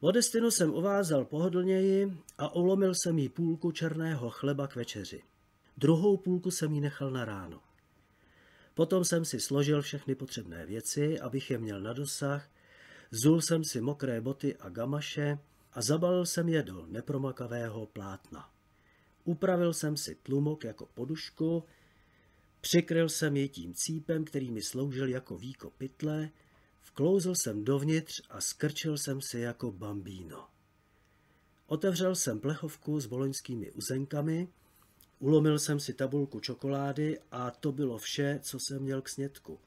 Modestinu jsem uvázal pohodlněji a ulomil jsem jí půlku černého chleba k večeři. Druhou půlku jsem jí nechal na ráno. Potom jsem si složil všechny potřebné věci, abych je měl na dosah, zul jsem si mokré boty a gamaše a zabalil jsem je do nepromakavého plátna. Upravil jsem si tlumok jako podušku, přikryl jsem ji tím cípem, který mi sloužil jako víko pytle, vklouzl jsem dovnitř a skrčil jsem si jako bambíno. Otevřel jsem plechovku s boloňskými uzenkami, Ulomil jsem si tabulku čokolády a to bylo vše, co jsem měl k snědku.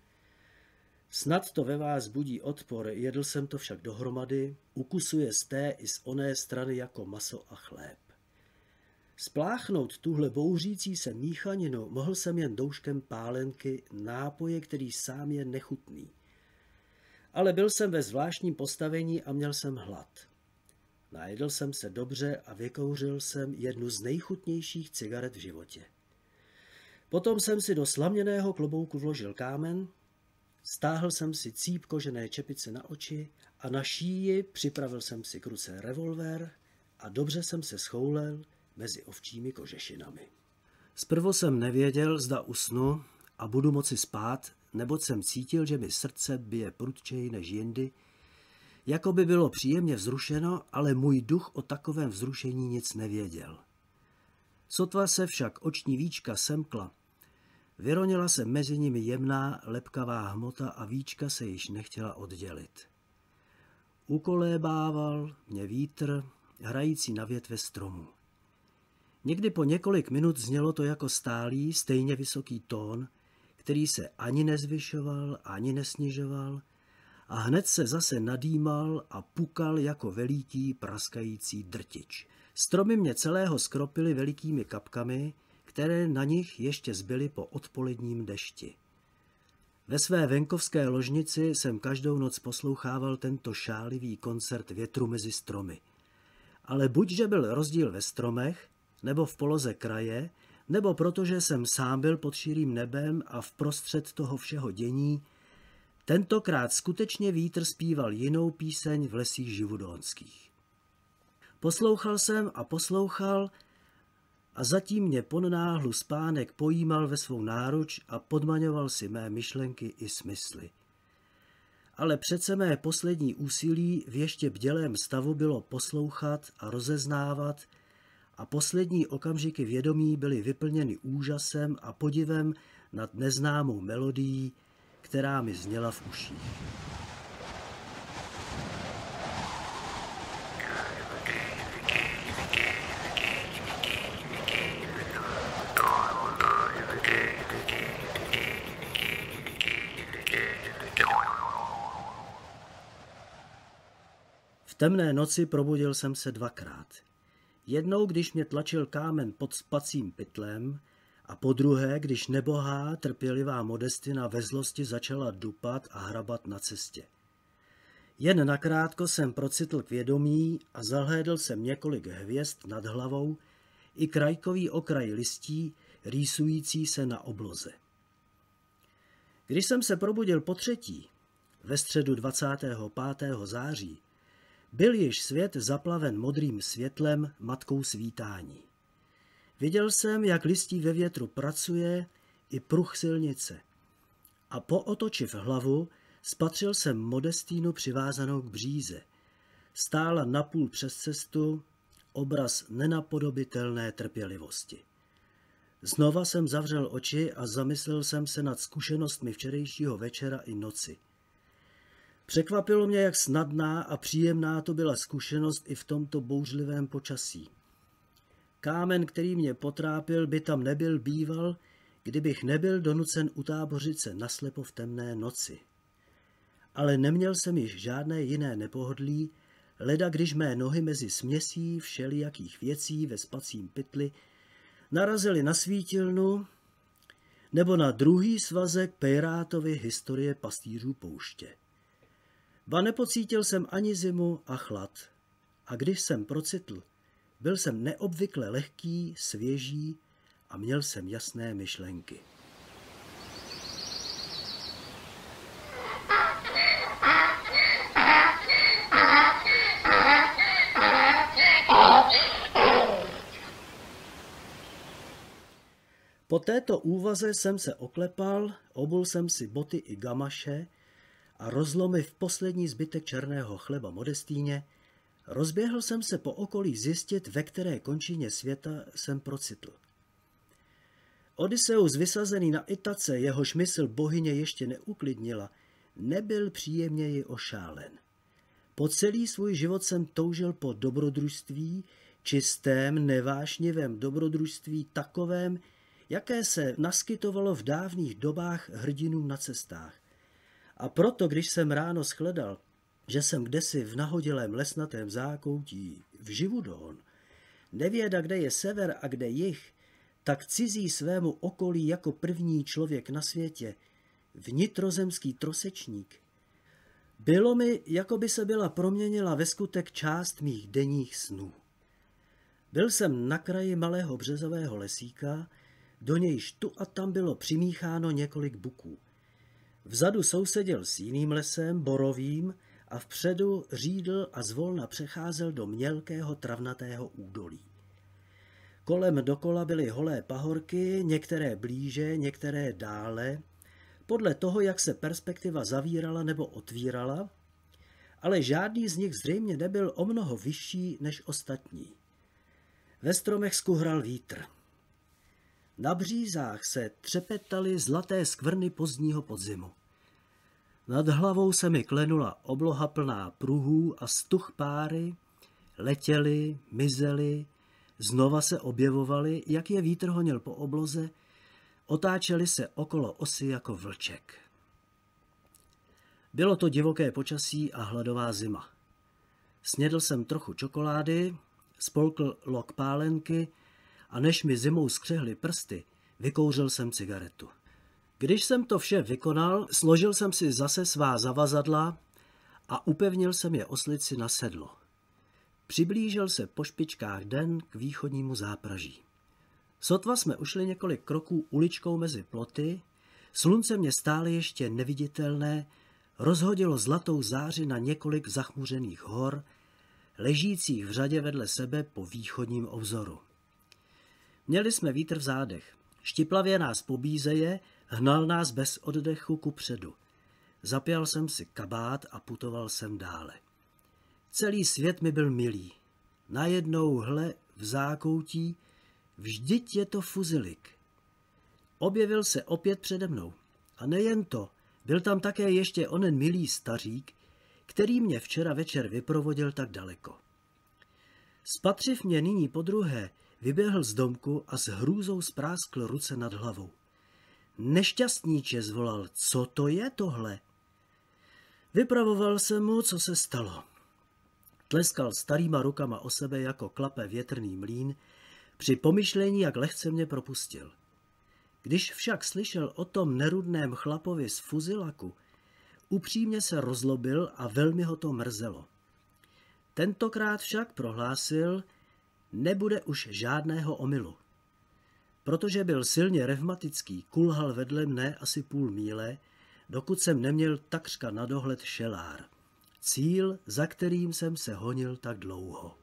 Snad to ve vás budí odpor, jedl jsem to však dohromady, ukusuje z té i z oné strany jako maso a chléb. Spláchnout tuhle bouřící se míchaninu mohl jsem jen douškem pálenky, nápoje, který sám je nechutný. Ale byl jsem ve zvláštním postavení a měl jsem hlad. Najedl jsem se dobře a vykouřil jsem jednu z nejchutnějších cigaret v životě. Potom jsem si do slaměného klobouku vložil kámen, stáhl jsem si cíp kožené čepice na oči a na šíji připravil jsem si kruce revolver a dobře jsem se schoulel mezi ovčími kožešinami. Zprvo jsem nevěděl, zda usnu a budu moci spát, neboť jsem cítil, že mi srdce bije prudčej než jindy, jako by bylo příjemně vzrušeno, ale můj duch o takovém vzrušení nic nevěděl. Sotva se však oční víčka semkla. Vyronila se mezi nimi jemná, lepkavá hmota a víčka se již nechtěla oddělit. Ukolébával mě vítr, hrající na větve stromu. Někdy po několik minut znělo to jako stálý, stejně vysoký tón, který se ani nezvyšoval, ani nesnižoval – a hned se zase nadýmal a pukal jako velítí praskající drtič. Stromy mě celého skropily velikými kapkami, které na nich ještě zbyly po odpoledním dešti. Ve své venkovské ložnici jsem každou noc poslouchával tento šálivý koncert větru mezi stromy. Ale buďže byl rozdíl ve stromech, nebo v poloze kraje, nebo protože jsem sám byl pod širým nebem a v prostřed toho všeho dění, Tentokrát skutečně vítr zpíval jinou píseň v lesích živodonských. Poslouchal jsem a poslouchal a zatím mě ponáhlu spánek pojímal ve svou náruč a podmaňoval si mé myšlenky i smysly. Ale přece mé poslední úsilí v ještě bdělém stavu bylo poslouchat a rozeznávat a poslední okamžiky vědomí byly vyplněny úžasem a podivem nad neznámou melodií, která mi zněla v uších. V temné noci probudil jsem se dvakrát. Jednou, když mě tlačil kámen pod spacím pytlem, a po druhé, když nebohá trpělivá modestina ve zlosti začala dupat a hrabat na cestě. Jen nakrátko jsem procitl k vědomí a zahlédl jsem několik hvězd nad hlavou i krajkový okraj listí, rýsující se na obloze. Když jsem se probudil po třetí, ve středu 25. září, byl již svět zaplaven modrým světlem matkou svítání. Viděl jsem, jak listí ve větru pracuje i pruh silnice. A pootočiv hlavu, spatřil jsem Modestínu přivázanou k bříze. Stála napůl přes cestu, obraz nenapodobitelné trpělivosti. Znova jsem zavřel oči a zamyslel jsem se nad zkušenostmi včerejšího večera i noci. Překvapilo mě, jak snadná a příjemná to byla zkušenost i v tomto bouřlivém počasí. Kámen, který mě potrápil, by tam nebyl býval, kdybych nebyl donucen utábořit se naslepo v temné noci. Ale neměl jsem již žádné jiné nepohodlí, leda když mé nohy mezi směsí všelijakých věcí ve spacím pytli narazily na svítilnu nebo na druhý svazek Pejrátovy historie pastýřů pouště. Ba nepocítil jsem ani zimu a chlad. A když jsem procitl, byl jsem neobvykle lehký, svěží a měl jsem jasné myšlenky. Po této úvaze jsem se oklepal, obul jsem si boty i gamaše a rozlomy v poslední zbytek černého chleba modestíně, Rozběhl jsem se po okolí zjistit, ve které končině světa jsem procitl. Odysseus vysazený na Itace, jehož mysl bohyně ještě neuklidnila, nebyl příjemněji ošálen. Po celý svůj život jsem toužil po dobrodružství, čistém, nevášnivém dobrodružství takovém, jaké se naskytovalo v dávných dobách hrdinům na cestách. A proto, když jsem ráno shledal, že jsem kdesi v nahodilém lesnatém zákoutí, v Živudon, nevěda, kde je sever a kde jich, tak cizí svému okolí jako první člověk na světě, vnitrozemský trosečník. Bylo mi, jako by se byla proměnila ve skutek část mých denních snů. Byl jsem na kraji malého březového lesíka, do nějž tu a tam bylo přimícháno několik buků. Vzadu souseděl s jiným lesem, borovým, a vpředu řídl a zvolna přecházel do mělkého travnatého údolí. Kolem dokola byly holé pahorky, některé blíže, některé dále, podle toho, jak se perspektiva zavírala nebo otvírala, ale žádný z nich zřejmě nebyl o mnoho vyšší než ostatní. Ve stromech skuhral vítr. Na břízách se třepetaly zlaté skvrny pozdního podzimu. Nad hlavou se mi klenula obloha plná pruhů a stuch páry, letěly, mizely, znova se objevovaly, jak je vítr honil po obloze, otáčely se okolo osy jako vlček. Bylo to divoké počasí a hladová zima. Snědl jsem trochu čokolády, spolkl lok pálenky a než mi zimou skřehly prsty, vykouřil jsem cigaretu. Když jsem to vše vykonal, složil jsem si zase svá zavazadla a upevnil jsem je oslici na sedlo. Přiblížil se po špičkách den k východnímu zápraží. Sotva jsme ušli několik kroků uličkou mezi ploty, slunce mě stále ještě neviditelné, rozhodilo zlatou záři na několik zachmuřených hor, ležících v řadě vedle sebe po východním obzoru. Měli jsme vítr v zádech. Štiplavě nás pobízeje Hnal nás bez oddechu ku předu. Zapěl jsem si kabát a putoval jsem dále. Celý svět mi byl milý. Najednou hle v zákoutí, vždyť je to fuzilik. Objevil se opět přede mnou. A nejen to, byl tam také ještě onen milý stařík, který mě včera večer vyprovodil tak daleko. Spatřiv mě nyní podruhé, vyběhl z domku a s hrůzou spráskl ruce nad hlavou. Nešťastníče zvolal, co to je tohle? Vypravoval se mu, co se stalo. Tleskal starýma rukama o sebe jako klape větrný mlín, při pomyšlení, jak lehce mě propustil. Když však slyšel o tom nerudném chlapovi z fuzilaku, upřímně se rozlobil a velmi ho to mrzelo. Tentokrát však prohlásil, nebude už žádného omylu. Protože byl silně revmatický, kulhal vedle mne asi půl míle, dokud jsem neměl takřka na dohled šelár. Cíl, za kterým jsem se honil tak dlouho.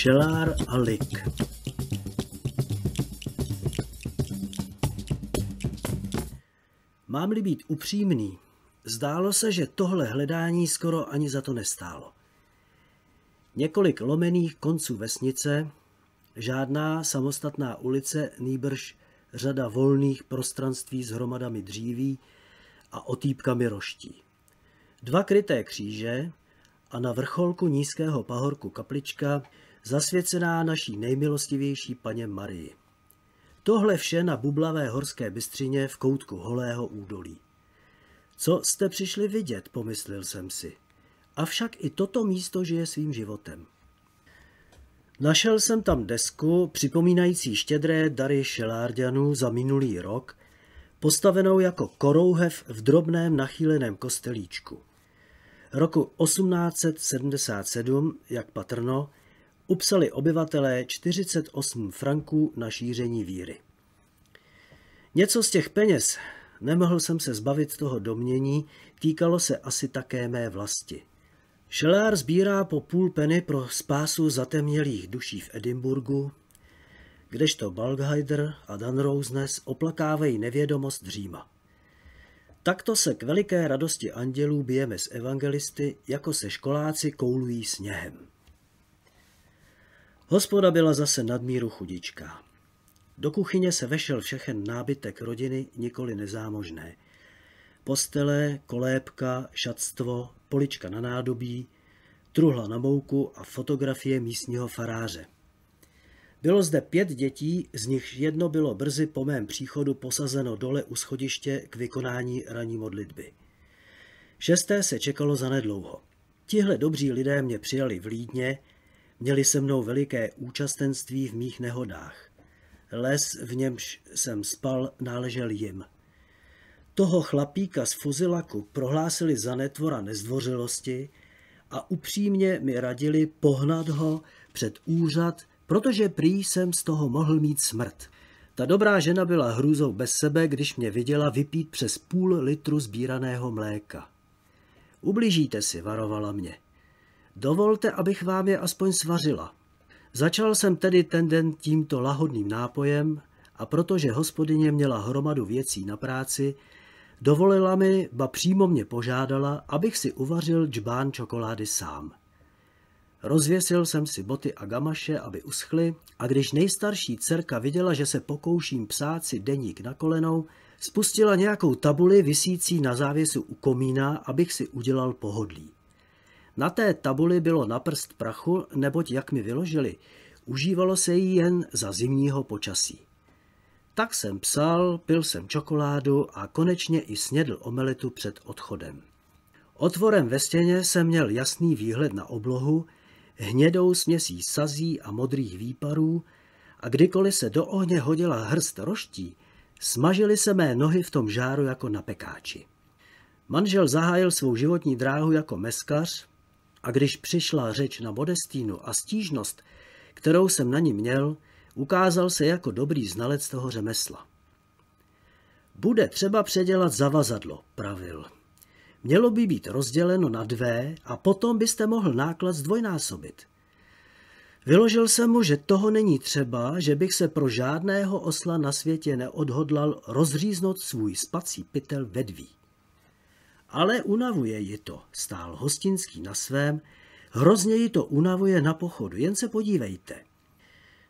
Šelár a Lik. Mám-li být upřímný, zdálo se, že tohle hledání skoro ani za to nestálo. Několik lomených konců vesnice, žádná samostatná ulice, nýbrž řada volných prostranství s hromadami dříví a otýpkami roští. Dva kryté kříže a na vrcholku nízkého pahorku kaplička zasvěcená naší nejmilostivější paně Marii. Tohle vše na bublavé horské bystřině v koutku holého údolí. Co jste přišli vidět, pomyslil jsem si. Avšak i toto místo žije svým životem. Našel jsem tam desku připomínající štědré dary šelárďanů za minulý rok, postavenou jako korouhev v drobném nachýleném kostelíčku. Roku 1877, jak patrno, upsali obyvatelé 48 franků na šíření víry. Něco z těch peněz, nemohl jsem se zbavit toho domění, týkalo se asi také mé vlasti. Šelár sbírá po půl peny pro spásu zatemnělých duší v Edimburgu, kdežto Balgheider a Dunrousnes oplakávají nevědomost Říma. Takto se k veliké radosti andělů bijeme s evangelisty, jako se školáci koulují sněhem. Hospoda byla zase nadmíru chudička. Do kuchyně se vešel všechen nábytek rodiny nikoli nezámožné. Postele, kolébka, šatstvo, polička na nádobí, truhla na mouku a fotografie místního faráře. Bylo zde pět dětí, z nichž jedno bylo brzy po mém příchodu posazeno dole u schodiště k vykonání raní modlitby. Šesté se čekalo zanedlouho. Tihle dobří lidé mě přijali v Lídně Měli se mnou veliké účastenství v mých nehodách. Les, v němž jsem spal, náležel jim. Toho chlapíka z fuzilaku prohlásili za netvora nezdvořilosti a upřímně mi radili pohnat ho před úřad, protože prý jsem z toho mohl mít smrt. Ta dobrá žena byla hrůzou bez sebe, když mě viděla vypít přes půl litru sbíraného mléka. Ublížíte si, varovala mě. Dovolte, abych vám je aspoň svařila. Začal jsem tedy ten den tímto lahodným nápojem a protože hospodyně měla hromadu věcí na práci, dovolila mi, ba přímo mě požádala, abych si uvařil džbán čokolády sám. Rozvěsil jsem si boty a gamaše, aby uschly, a když nejstarší dcerka viděla, že se pokouším psát si deník na kolenou, spustila nějakou tabuli visící na závěsu u komína, abych si udělal pohodlí. Na té tabuli bylo na prst prachu, neboť jak mi vyložili, užívalo se jí jen za zimního počasí. Tak jsem psal, pil jsem čokoládu a konečně i snědl omeletu před odchodem. Otvorem ve stěně jsem měl jasný výhled na oblohu, hnědou směsí sazí a modrých výparů a kdykoliv se do ohně hodila hrst roští, smažily se mé nohy v tom žáru jako na pekáči. Manžel zahájil svou životní dráhu jako meskař, a když přišla řeč na Modestínu a stížnost, kterou jsem na ní měl, ukázal se jako dobrý znalec toho řemesla. Bude třeba předělat zavazadlo, pravil. Mělo by být rozděleno na dvě a potom byste mohl náklad zdvojnásobit. Vyložil jsem mu, že toho není třeba, že bych se pro žádného osla na světě neodhodlal rozříznout svůj spací pytel vedví. Ale unavuje ji to, stál hostinský na svém, hrozně ji to unavuje na pochodu, jen se podívejte.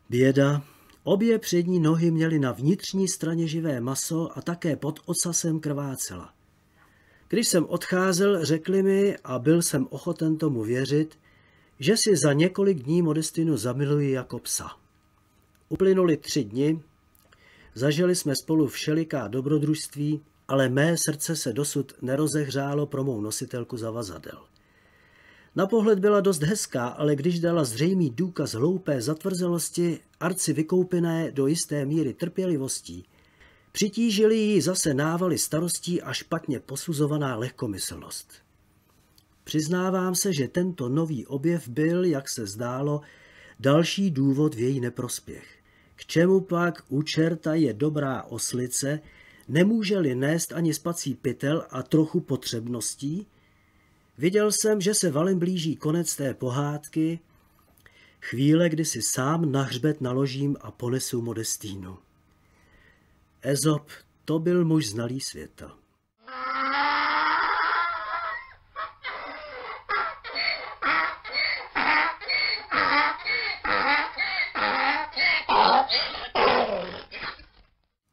Běda, obě přední nohy měly na vnitřní straně živé maso a také pod ocasem krvácela. Když jsem odcházel, řekli mi, a byl jsem ochoten tomu věřit, že si za několik dní Modestinu zamiluji jako psa. Uplynuli tři dny, zažili jsme spolu všeliká dobrodružství, ale mé srdce se dosud nerozehřálo pro mou nositelku zavazadel. Na pohled byla dost hezká, ale když dala zřejmý důkaz hloupé zatvrzelosti, arci vykoupené do jisté míry trpělivostí, přitížili ji zase návaly starostí a špatně posuzovaná lehkomyslnost. Přiznávám se, že tento nový objev byl, jak se zdálo, další důvod v její neprospěch. K čemu pak u čerta je dobrá oslice, nemůže-li nést ani spací pytel a trochu potřebností, viděl jsem, že se valem blíží konec té pohádky, chvíle, kdy si sám na hřbet naložím a ponesu Modestínu. Ezop, to byl muž znalý světa.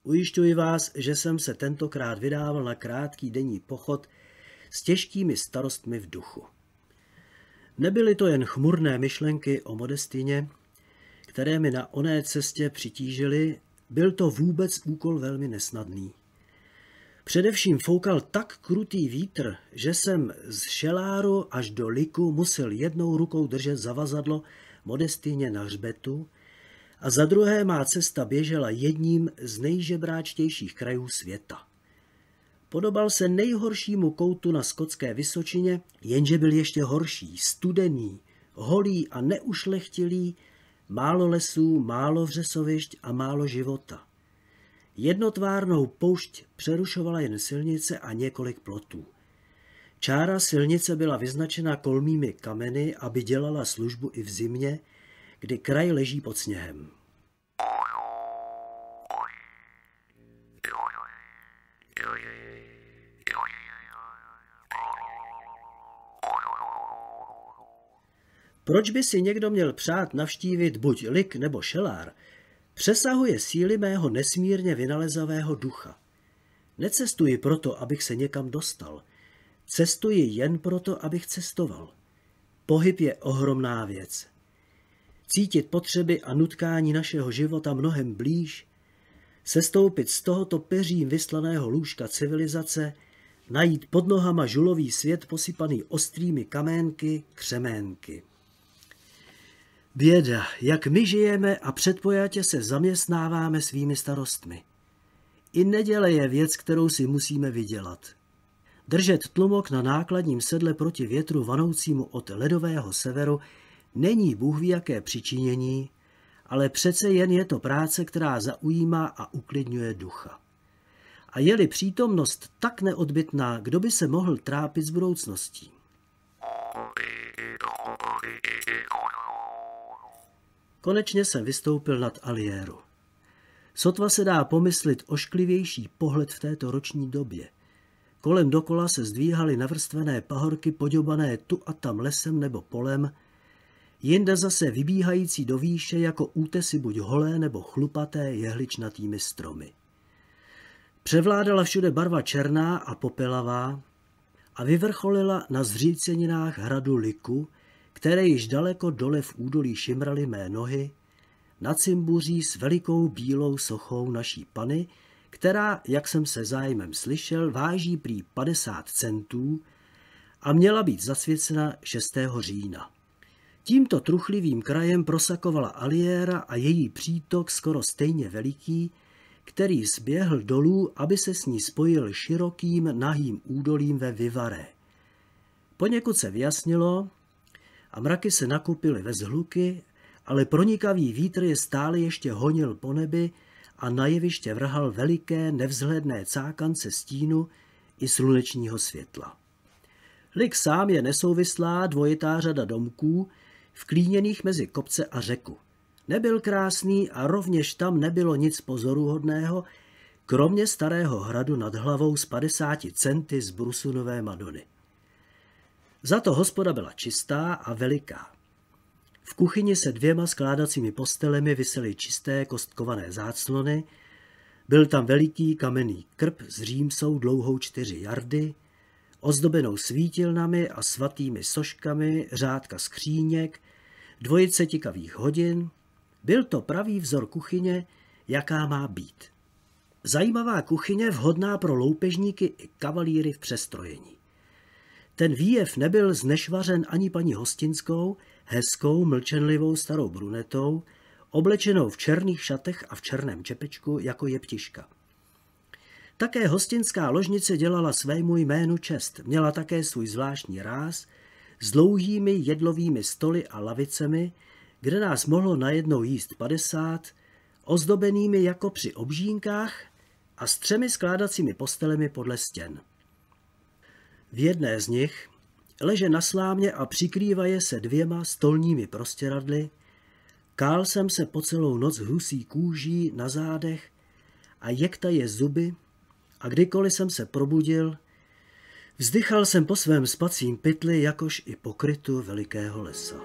Ujišťuji vás, že jsem se tentokrát vydával na krátký denní pochod s těžkými starostmi v duchu. Nebyly to jen chmurné myšlenky o modestině, které mi na oné cestě přitížily, byl to vůbec úkol velmi nesnadný. Především foukal tak krutý vítr, že jsem z šeláru až do liku musel jednou rukou držet zavazadlo modestině na hřbetu a za druhé má cesta běžela jedním z nejžebráčtějších krajů světa. Podobal se nejhoršímu koutu na skotské vysočině, jenže byl ještě horší, studený, holý a neušlechtilý, málo lesů, málo vřesovišť a málo života. Jednotvárnou poušť přerušovala jen silnice a několik plotů. Čára silnice byla vyznačena kolmými kameny, aby dělala službu i v zimě, kdy kraj leží pod sněhem. Proč by si někdo měl přát navštívit buď Lik nebo Šelár, přesahuje síly mého nesmírně vynalezavého ducha. Necestuji proto, abych se někam dostal. Cestuji jen proto, abych cestoval. Pohyb je ohromná věc cítit potřeby a nutkání našeho života mnohem blíž, sestoupit z tohoto peřím vyslaného lůžka civilizace, najít pod nohama žulový svět posypaný ostrými kaménky, křeménky. Běda, jak my žijeme a předpojatě se zaměstnáváme svými starostmi. I neděle je věc, kterou si musíme vydělat. Držet tlumok na nákladním sedle proti větru vanoucímu od ledového severu Není Bůh ví jaké přičinění, ale přece jen je to práce, která zaujímá a uklidňuje ducha. A je-li přítomnost tak neodbitná, kdo by se mohl trápit s budoucností? Konečně jsem vystoupil nad Aliéru. Sotva se dá pomyslit ošklivější pohled v této roční době. Kolem dokola se zdvíhaly navrstvené pahorky poďobané tu a tam lesem nebo polem, Jinde zase vybíhající do výše jako útesy buď holé nebo chlupaté jehličnatými stromy. Převládala všude barva černá a popelavá a vyvrcholila na zříceninách hradu Liku, které již daleko dole v údolí šimraly mé nohy, na cimbuří s velikou bílou sochou naší pany, která, jak jsem se zájmem slyšel, váží prý 50 centů a měla být zasvěcena 6. října. Tímto truchlivým krajem prosakovala Aliéra a její přítok skoro stejně veliký, který zběhl dolů, aby se s ní spojil širokým nahým údolím ve Vivare. Poněkud se vyjasnilo a mraky se nakupily ve zhluky, ale pronikavý vítr je stále ještě honil po nebi a na jeviště vrhal veliké nevzhledné cákance stínu i slunečního světla. Lik sám je nesouvislá dvojitá řada domků, vklíněných mezi kopce a řeku. Nebyl krásný a rovněž tam nebylo nic pozoruhodného, kromě starého hradu nad hlavou z 50 centy z Brusunové Madony. Za to hospoda byla čistá a veliká. V kuchyni se dvěma skládacími postelemi visely čisté kostkované záclony, byl tam veliký kamenný krb s římsou dlouhou čtyři jardy, ozdobenou svítilnami a svatými soškami, řádka skříněk, dvojice tikavých hodin, byl to pravý vzor kuchyně, jaká má být. Zajímavá kuchyně vhodná pro loupežníky i kavalíry v přestrojení. Ten výjev nebyl znešvařen ani paní Hostinskou, hezkou, mlčenlivou starou brunetou, oblečenou v černých šatech a v černém čepečku jako jeptiška. Také hostinská ložnice dělala svému jménu čest, měla také svůj zvláštní ráz, s dlouhými jedlovými stoly a lavicemi, kde nás mohlo najednou jíst 50, ozdobenými jako při obžínkách a s třemi skládacími postelemi podle stěn. V jedné z nich leže na slámě a přikrývá je se dvěma stolními prostěradly, kál jsem se po celou noc husí kůží na zádech a jekta je zuby a kdykoliv jsem se probudil, Vzdychal jsem po svém spacím pytli, jakož i pokrytu velikého lesa.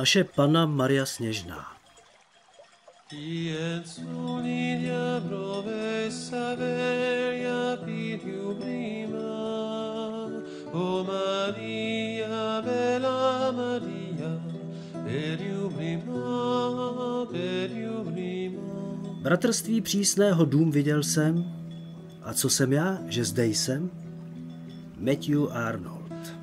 naše Pana Maria Sněžná. O Maria, bella Maria, Bratrství přísného dům viděl jsem, a co jsem já, že zde jsem? Matthew Arnold.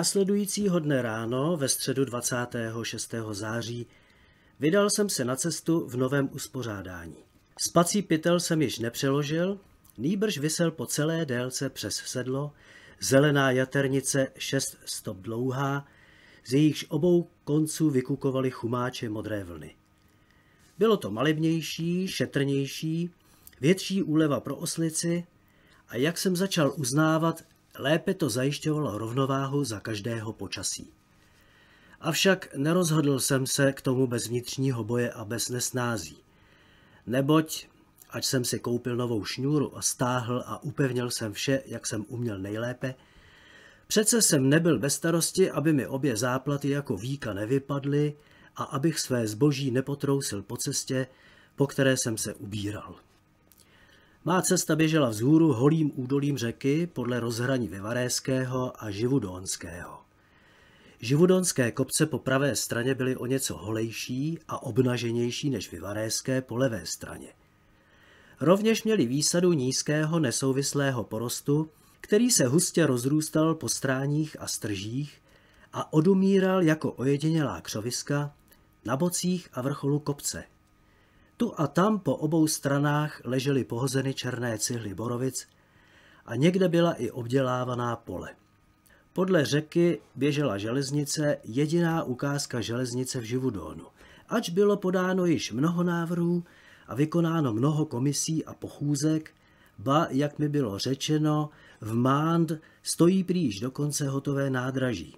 Následujícího dne ráno, ve středu 26. září, vydal jsem se na cestu v novém uspořádání. Spací pytel jsem již nepřeložil, nýbrž vysel po celé délce přes sedlo, zelená jaternice šest stop dlouhá, z jejichž obou konců vykukovaly chumáče modré vlny. Bylo to malebnější, šetrnější, větší úleva pro oslici a jak jsem začal uznávat, Lépe to zajišťovalo rovnováhu za každého počasí. Avšak nerozhodl jsem se k tomu bez vnitřního boje a bez nesnází. Neboť, ať jsem si koupil novou šňůru a stáhl a upevnil jsem vše, jak jsem uměl nejlépe, přece jsem nebyl bez starosti, aby mi obě záplaty jako víka nevypadly a abych své zboží nepotrousil po cestě, po které jsem se ubíral. Má cesta běžela vzhůru holým údolím řeky podle rozhraní Vivaréského a Živudonského. Živudonské kopce po pravé straně byly o něco holejší a obnaženější než Vivaréské po levé straně. Rovněž měli výsadu nízkého nesouvislého porostu, který se hustě rozrůstal po stráních a stržích a odumíral jako ojedinělá křoviska na bocích a vrcholu kopce – tu a tam po obou stranách ležely pohozeny černé cihly borovic a někde byla i obdělávaná pole. Podle řeky běžela železnice, jediná ukázka železnice v Živudónu. Ač bylo podáno již mnoho návrhů a vykonáno mnoho komisí a pochůzek, ba, jak mi bylo řečeno, v Mánd stojí prýž dokonce hotové nádraží.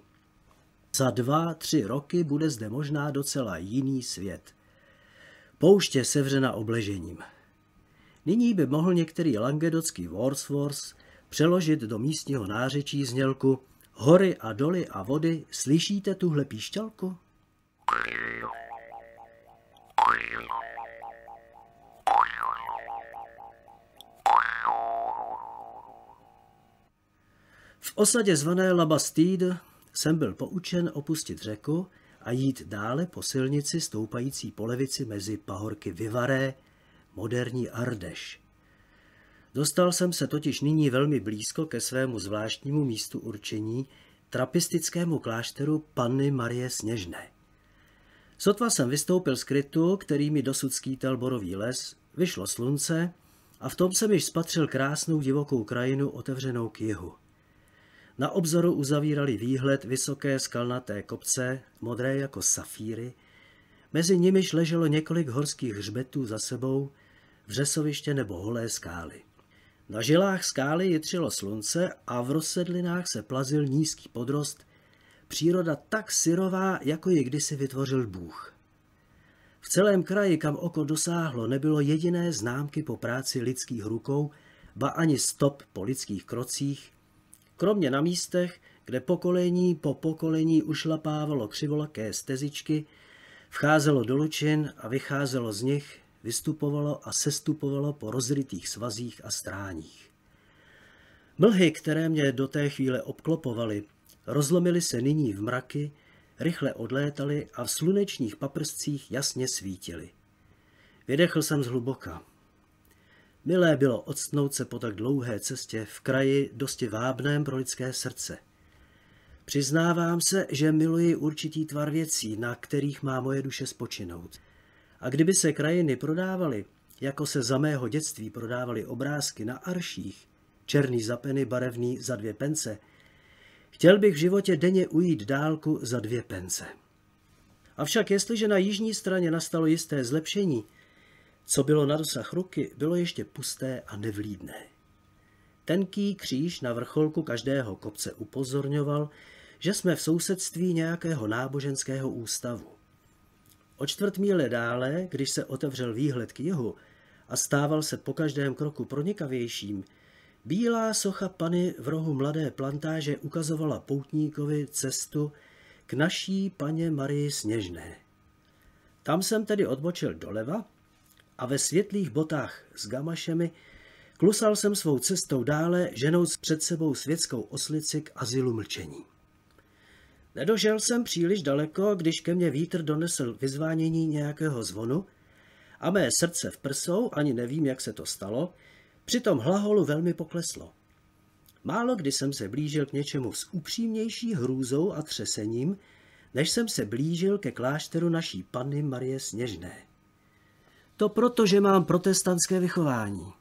Za dva, tři roky bude zde možná docela jiný svět – Pouště sevřena obležením. Nyní by mohl některý langedocký Warsworth přeložit do místního nářečí znělku Hory a doly a vody, slyšíte tuhle píšťalku? V osadě zvané Labastide jsem byl poučen opustit řeku, a jít dále po silnici stoupající po levici mezi pahorky Vivaré, moderní Ardeš. Dostal jsem se totiž nyní velmi blízko ke svému zvláštnímu místu určení, trapistickému klášteru Panny Marie Sněžné. Sotva jsem vystoupil z krytu, který mi dosud skýtal borový les, vyšlo slunce a v tom jsem již spatřil krásnou divokou krajinu otevřenou k jihu. Na obzoru uzavírali výhled vysoké skalnaté kopce, modré jako safíry. Mezi nimiž leželo několik horských hřbetů za sebou, vřesoviště nebo holé skály. Na žilách skály jitřilo slunce a v rozsedlinách se plazil nízký podrost, příroda tak syrová, jako ji kdysi vytvořil Bůh. V celém kraji, kam oko dosáhlo, nebylo jediné známky po práci lidských rukou, ba ani stop po lidských krocích, Kromě na místech, kde pokolení po pokolení ušlapávalo křivolaké stezičky, vcházelo do lučin a vycházelo z nich, vystupovalo a sestupovalo po rozrytých svazích a stráních. Mlhy, které mě do té chvíle obklopovaly, rozlomily se nyní v mraky, rychle odlétaly a v slunečních paprscích jasně svítily. Vydechl jsem zhluboka. Milé bylo odstnout se po tak dlouhé cestě v kraji dosti vábném pro lidské srdce. Přiznávám se, že miluji určitý tvar věcí, na kterých má moje duše spočinout. A kdyby se krajiny prodávaly, jako se za mého dětství prodávaly obrázky na arších, černý za peny, barevný za dvě pence, chtěl bych v životě denně ujít dálku za dvě pence. Avšak jestliže na jižní straně nastalo jisté zlepšení, co bylo na dosah ruky, bylo ještě pusté a nevlídné. Tenký kříž na vrcholku každého kopce upozorňoval, že jsme v sousedství nějakého náboženského ústavu. O čtvrt míle dále, když se otevřel výhled k jihu a stával se po každém kroku pronikavějším, bílá socha pany v rohu mladé plantáže ukazovala poutníkovi cestu k naší paně Marii Sněžné. Tam jsem tedy odbočil doleva a ve světlých botách s gamašemi klusal jsem svou cestou dále, ženouc před sebou světskou oslici k azylu mlčení. Nedožel jsem příliš daleko, když ke mně vítr donesl vyzvánění nějakého zvonu a mé srdce v prsou, ani nevím, jak se to stalo, přitom hlaholu velmi pokleslo. Málo kdy jsem se blížil k něčemu s upřímnější hrůzou a třesením, než jsem se blížil ke klášteru naší panny Marie Sněžné. To proto, že mám protestantské vychování.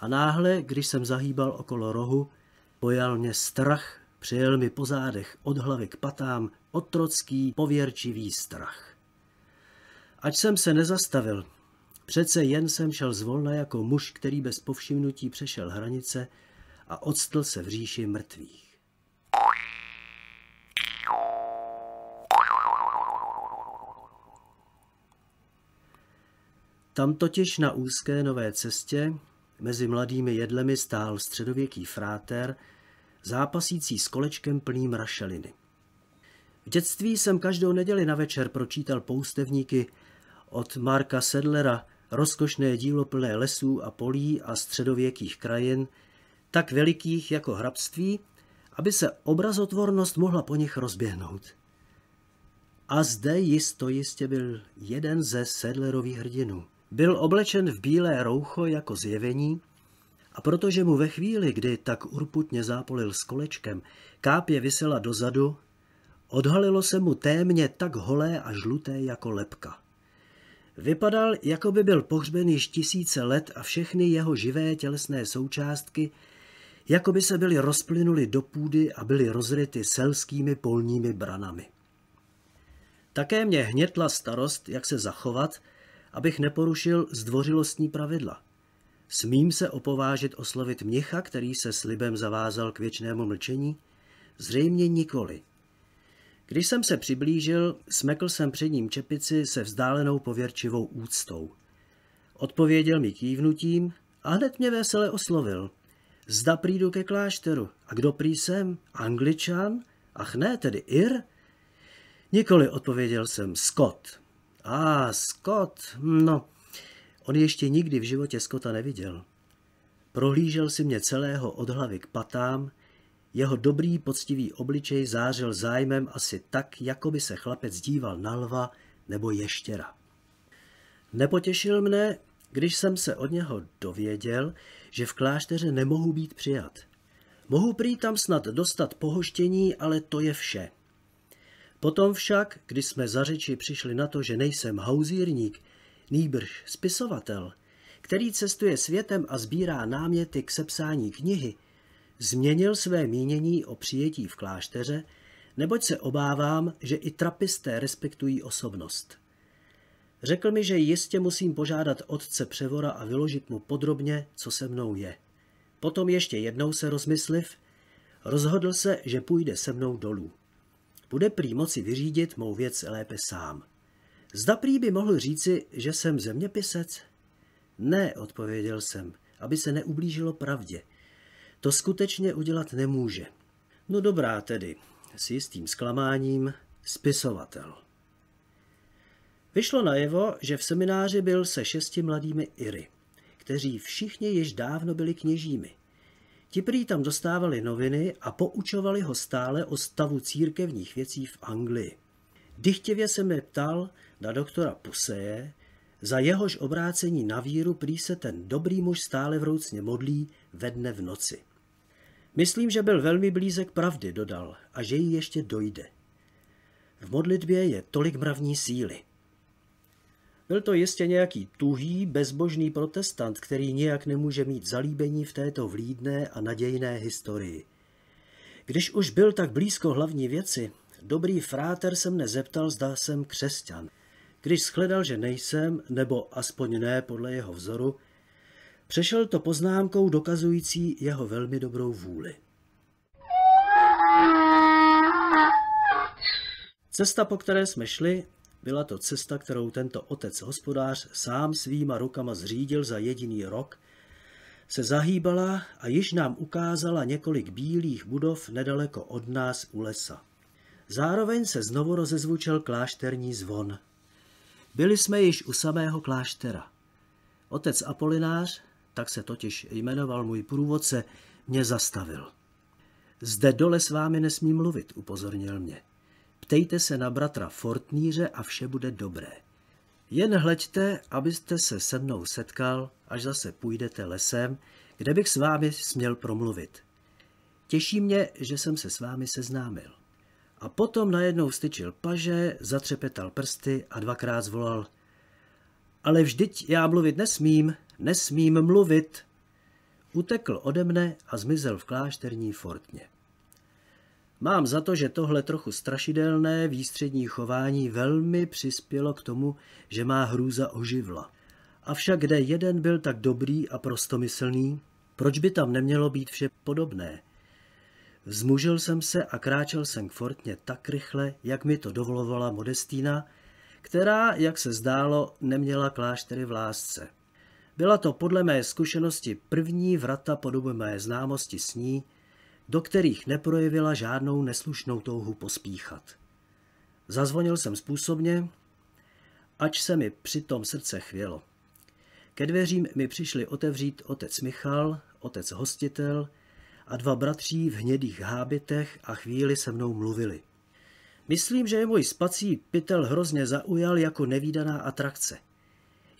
A náhle, když jsem zahýbal okolo rohu, pojal mě strach, přijel mi po zádech od hlavy k patám otrocký, pověrčivý strach. Ať jsem se nezastavil, přece jen jsem šel zvolna jako muž, který bez povšimnutí přešel hranice a odstl se v říši mrtvých. Tam totiž na úzké nové cestě mezi mladými jedlemi stál středověký fráter, zápasící s kolečkem plným rašeliny. V dětství jsem každou neděli na večer pročítal poustevníky od Marka Sedlera rozkošné dílo plné lesů a polí a středověkých krajin, tak velikých jako hrabství, aby se obrazotvornost mohla po nich rozběhnout. A zde jisto jistě byl jeden ze Sedlerových hrdinů. Byl oblečen v bílé roucho jako zjevení a protože mu ve chvíli, kdy tak urputně zápolil s kolečkem, kápě vysela dozadu, odhalilo se mu témně tak holé a žluté jako lepka. Vypadal, jako by byl pohřben již tisíce let a všechny jeho živé tělesné součástky, jako by se byly rozplynuly do půdy a byly rozryty selskými polními branami. Také mě hnětla starost, jak se zachovat – abych neporušil zdvořilostní pravidla. Smím se opovážit oslovit měcha, který se slibem zavázal k věčnému mlčení? Zřejmě nikoli. Když jsem se přiblížil, smekl jsem před ním čepici se vzdálenou pověrčivou úctou. Odpověděl mi kývnutím a hned mě vesele oslovil. Zda přijdu ke klášteru. A kdo prý jsem? Angličan? Ach ne, tedy Ir? Nikoli, odpověděl jsem, Scott. A, Scott, no, on ještě nikdy v životě Scotta neviděl. Prohlížel si mě celého od hlavy k patám, jeho dobrý, poctivý obličej zářil zájmem asi tak, jako by se chlapec díval na lva nebo ještěra. Nepotěšil mne, když jsem se od něho dověděl, že v klášteře nemohu být přijat. Mohu prý tam snad dostat pohoštění, ale to je vše – Potom však, když jsme za řeči přišli na to, že nejsem hauzírník, nýbrž spisovatel, který cestuje světem a sbírá náměty k sepsání knihy, změnil své mínění o přijetí v klášteře, neboť se obávám, že i trapisté respektují osobnost. Řekl mi, že jistě musím požádat otce Převora a vyložit mu podrobně, co se mnou je. Potom ještě jednou se rozmysliv, rozhodl se, že půjde se mnou dolů bude prý moci vyřídit mou věc lépe sám. Zda prý by mohl říci, že jsem zeměpisec? Ne, odpověděl jsem, aby se neublížilo pravdě. To skutečně udělat nemůže. No dobrá tedy, s jistým zklamáním, spisovatel. Vyšlo najevo, že v semináři byl se šesti mladými Iry, kteří všichni již dávno byli kněžími. Ti prý tam dostávali noviny a poučovali ho stále o stavu církevních věcí v Anglii. Dychtěvě se mi ptal na doktora Puseje, za jehož obrácení na víru prý se ten dobrý muž stále vroucně modlí ve dne v noci. Myslím, že byl velmi blízek pravdy, dodal, a že jí ještě dojde. V modlitbě je tolik mravní síly. Byl to jistě nějaký tuhý, bezbožný protestant, který nijak nemůže mít zalíbení v této vlídné a nadějné historii. Když už byl tak blízko hlavní věci, dobrý fráter se mne zeptal, zda jsem křesťan. Když shledal, že nejsem, nebo aspoň ne podle jeho vzoru, přešel to poznámkou dokazující jeho velmi dobrou vůli. Cesta, po které jsme šli, byla to cesta, kterou tento otec hospodář sám svýma rukama zřídil za jediný rok, se zahýbala a již nám ukázala několik bílých budov nedaleko od nás u lesa. Zároveň se znovu rozezvučel klášterní zvon. Byli jsme již u samého kláštera. Otec Apolinář, tak se totiž jmenoval můj průvodce, mě zastavil. Zde dole s vámi nesmím mluvit, upozornil mě. Ptejte se na bratra Fortníře a vše bude dobré. Jen hleďte, abyste se se mnou setkal, až zase půjdete lesem, kde bych s vámi směl promluvit. Těší mě, že jsem se s vámi seznámil. A potom najednou styčil paže, zatřepetal prsty a dvakrát zvolal. Ale vždyť já mluvit nesmím, nesmím mluvit. Utekl ode mne a zmizel v klášterní fortně. Mám za to, že tohle trochu strašidelné výstřední chování velmi přispělo k tomu, že má hrůza oživla. Avšak kde jeden byl tak dobrý a prostomyslný, proč by tam nemělo být vše podobné? Vzmužil jsem se a kráčel jsem k fortně tak rychle, jak mi to dovolovala Modestína, která, jak se zdálo, neměla kláštery v lásce. Byla to podle mé zkušenosti první vrata po mé známosti s ní, do kterých neprojevila žádnou neslušnou touhu pospíchat. Zazvonil jsem způsobně, ač se mi přitom srdce chvělo. Ke dveřím mi přišli otevřít otec Michal, otec hostitel a dva bratří v hnědých hábitech a chvíli se mnou mluvili. Myslím, že je můj spací pytel hrozně zaujal jako nevýdaná atrakce –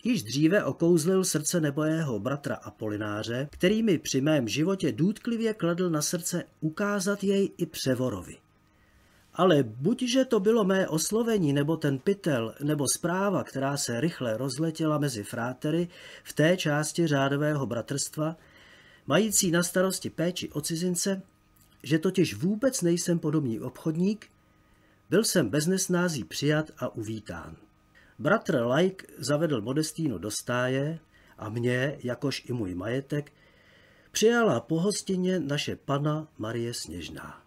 Již dříve okouzlil srdce nebojého bratra Apolináře, který mi při mém životě důtklivě kladl na srdce ukázat jej i Převorovi. Ale buďže to bylo mé oslovení, nebo ten pytel, nebo zpráva, která se rychle rozletěla mezi frátery v té části řádového bratrstva, mající na starosti péči o cizince, že totiž vůbec nejsem podobný obchodník, byl jsem bez nesnází přijat a uvítán. Bratr Lajk zavedl Modestínu do stáje a mě, jakož i můj majetek, přijala pohostině naše pana Marie Sněžná.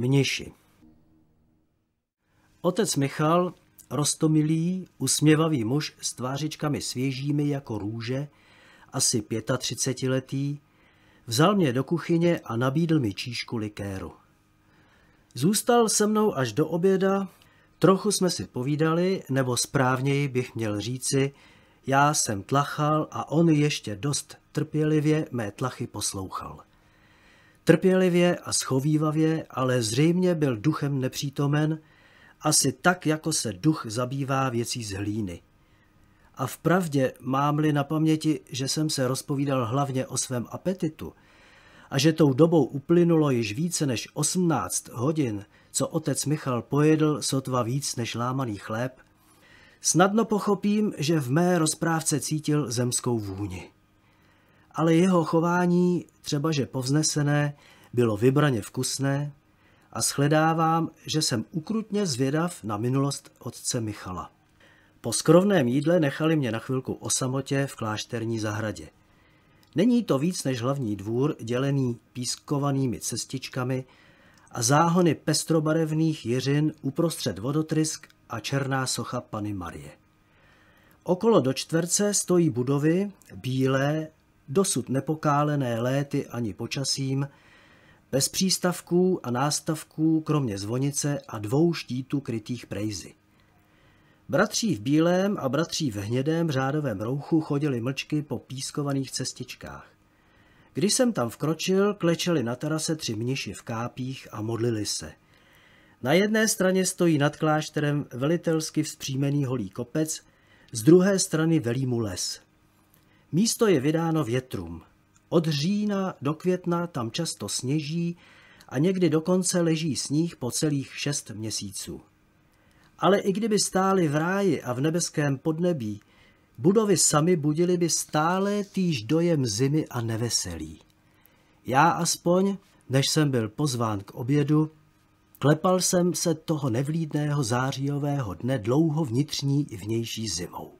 mniši. Otec Michal, rostomilý, usměvavý muž s tvářičkami svěžími jako růže, asi 35-letý, vzal mě do kuchyně a nabídl mi číšku likéru. Zůstal se mnou až do oběda, trochu jsme si povídali, nebo správněji bych měl říci, já jsem tlachal a on ještě dost trpělivě mé tlachy poslouchal. Trpělivě a schovývavě, ale zřejmě byl duchem nepřítomen, asi tak, jako se duch zabývá věcí z hlíny. A vpravdě mám-li na paměti, že jsem se rozpovídal hlavně o svém apetitu a že tou dobou uplynulo již více než 18 hodin, co otec Michal pojedl sotva víc než lámaný chléb, snadno pochopím, že v mé rozprávce cítil zemskou vůni ale jeho chování, třeba že povznesené, bylo vybraně vkusné a shledávám, že jsem ukrutně zvědav na minulost otce Michala. Po skrovném jídle nechali mě na chvilku o samotě v klášterní zahradě. Není to víc než hlavní dvůr dělený pískovanými cestičkami a záhony pestrobarevných jeřin uprostřed vodotrysk a černá socha Pany Marie. Okolo do čtverce stojí budovy, bílé, dosud nepokálené léty ani počasím, bez přístavků a nástavků kromě zvonice a dvou štítů krytých prejzy. Bratří v bílém a bratří v hnědém řádovém rouchu chodili mlčky po pískovaných cestičkách. Když jsem tam vkročil, klečeli na terase tři mniši v kápích a modlili se. Na jedné straně stojí nad klášterem velitelsky vzpřímený holý kopec, z druhé strany velí mu les – Místo je vydáno větrům. Od října do května tam často sněží a někdy dokonce leží sníh po celých šest měsíců. Ale i kdyby stály v ráji a v nebeském podnebí, budovy sami budily by stále týž dojem zimy a neveselí. Já aspoň, než jsem byl pozván k obědu, klepal jsem se toho nevlídného zářijového dne dlouho vnitřní i vnější zimou.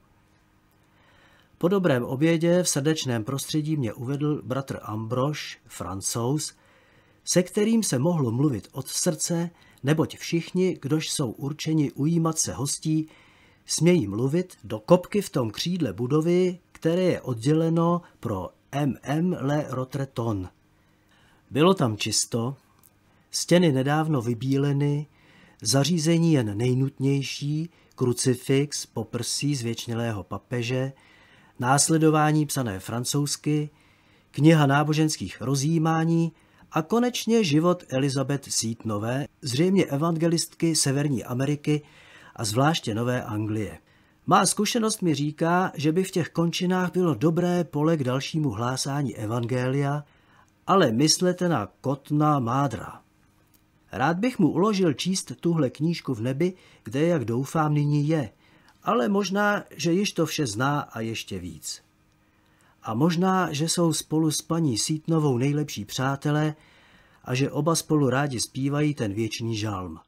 Po dobrém obědě v srdečném prostředí mě uvedl bratr Ambroš, francouz, se kterým se mohlo mluvit od srdce, neboť všichni, kdož jsou určeni ujímat se hostí, smějí mluvit do kopky v tom křídle budovy, které je odděleno pro MM Le Rotreton. Bylo tam čisto, stěny nedávno vybíleny, zařízení jen nejnutnější, krucifix, poprsí z věčnělého papeže, následování psané francouzsky, kniha náboženských rozjímání a konečně život Elizabeth Sítnové, zřejmě evangelistky Severní Ameriky a zvláště Nové Anglie. Má zkušenost mi říká, že by v těch končinách bylo dobré pole k dalšímu hlásání evangelia, ale myslete na Kotna Mádra. Rád bych mu uložil číst tuhle knížku v nebi, kde, jak doufám, nyní je – ale možná, že již to vše zná a ještě víc. A možná, že jsou spolu s paní Sítnovou nejlepší přátelé a že oba spolu rádi zpívají ten věčný žalm.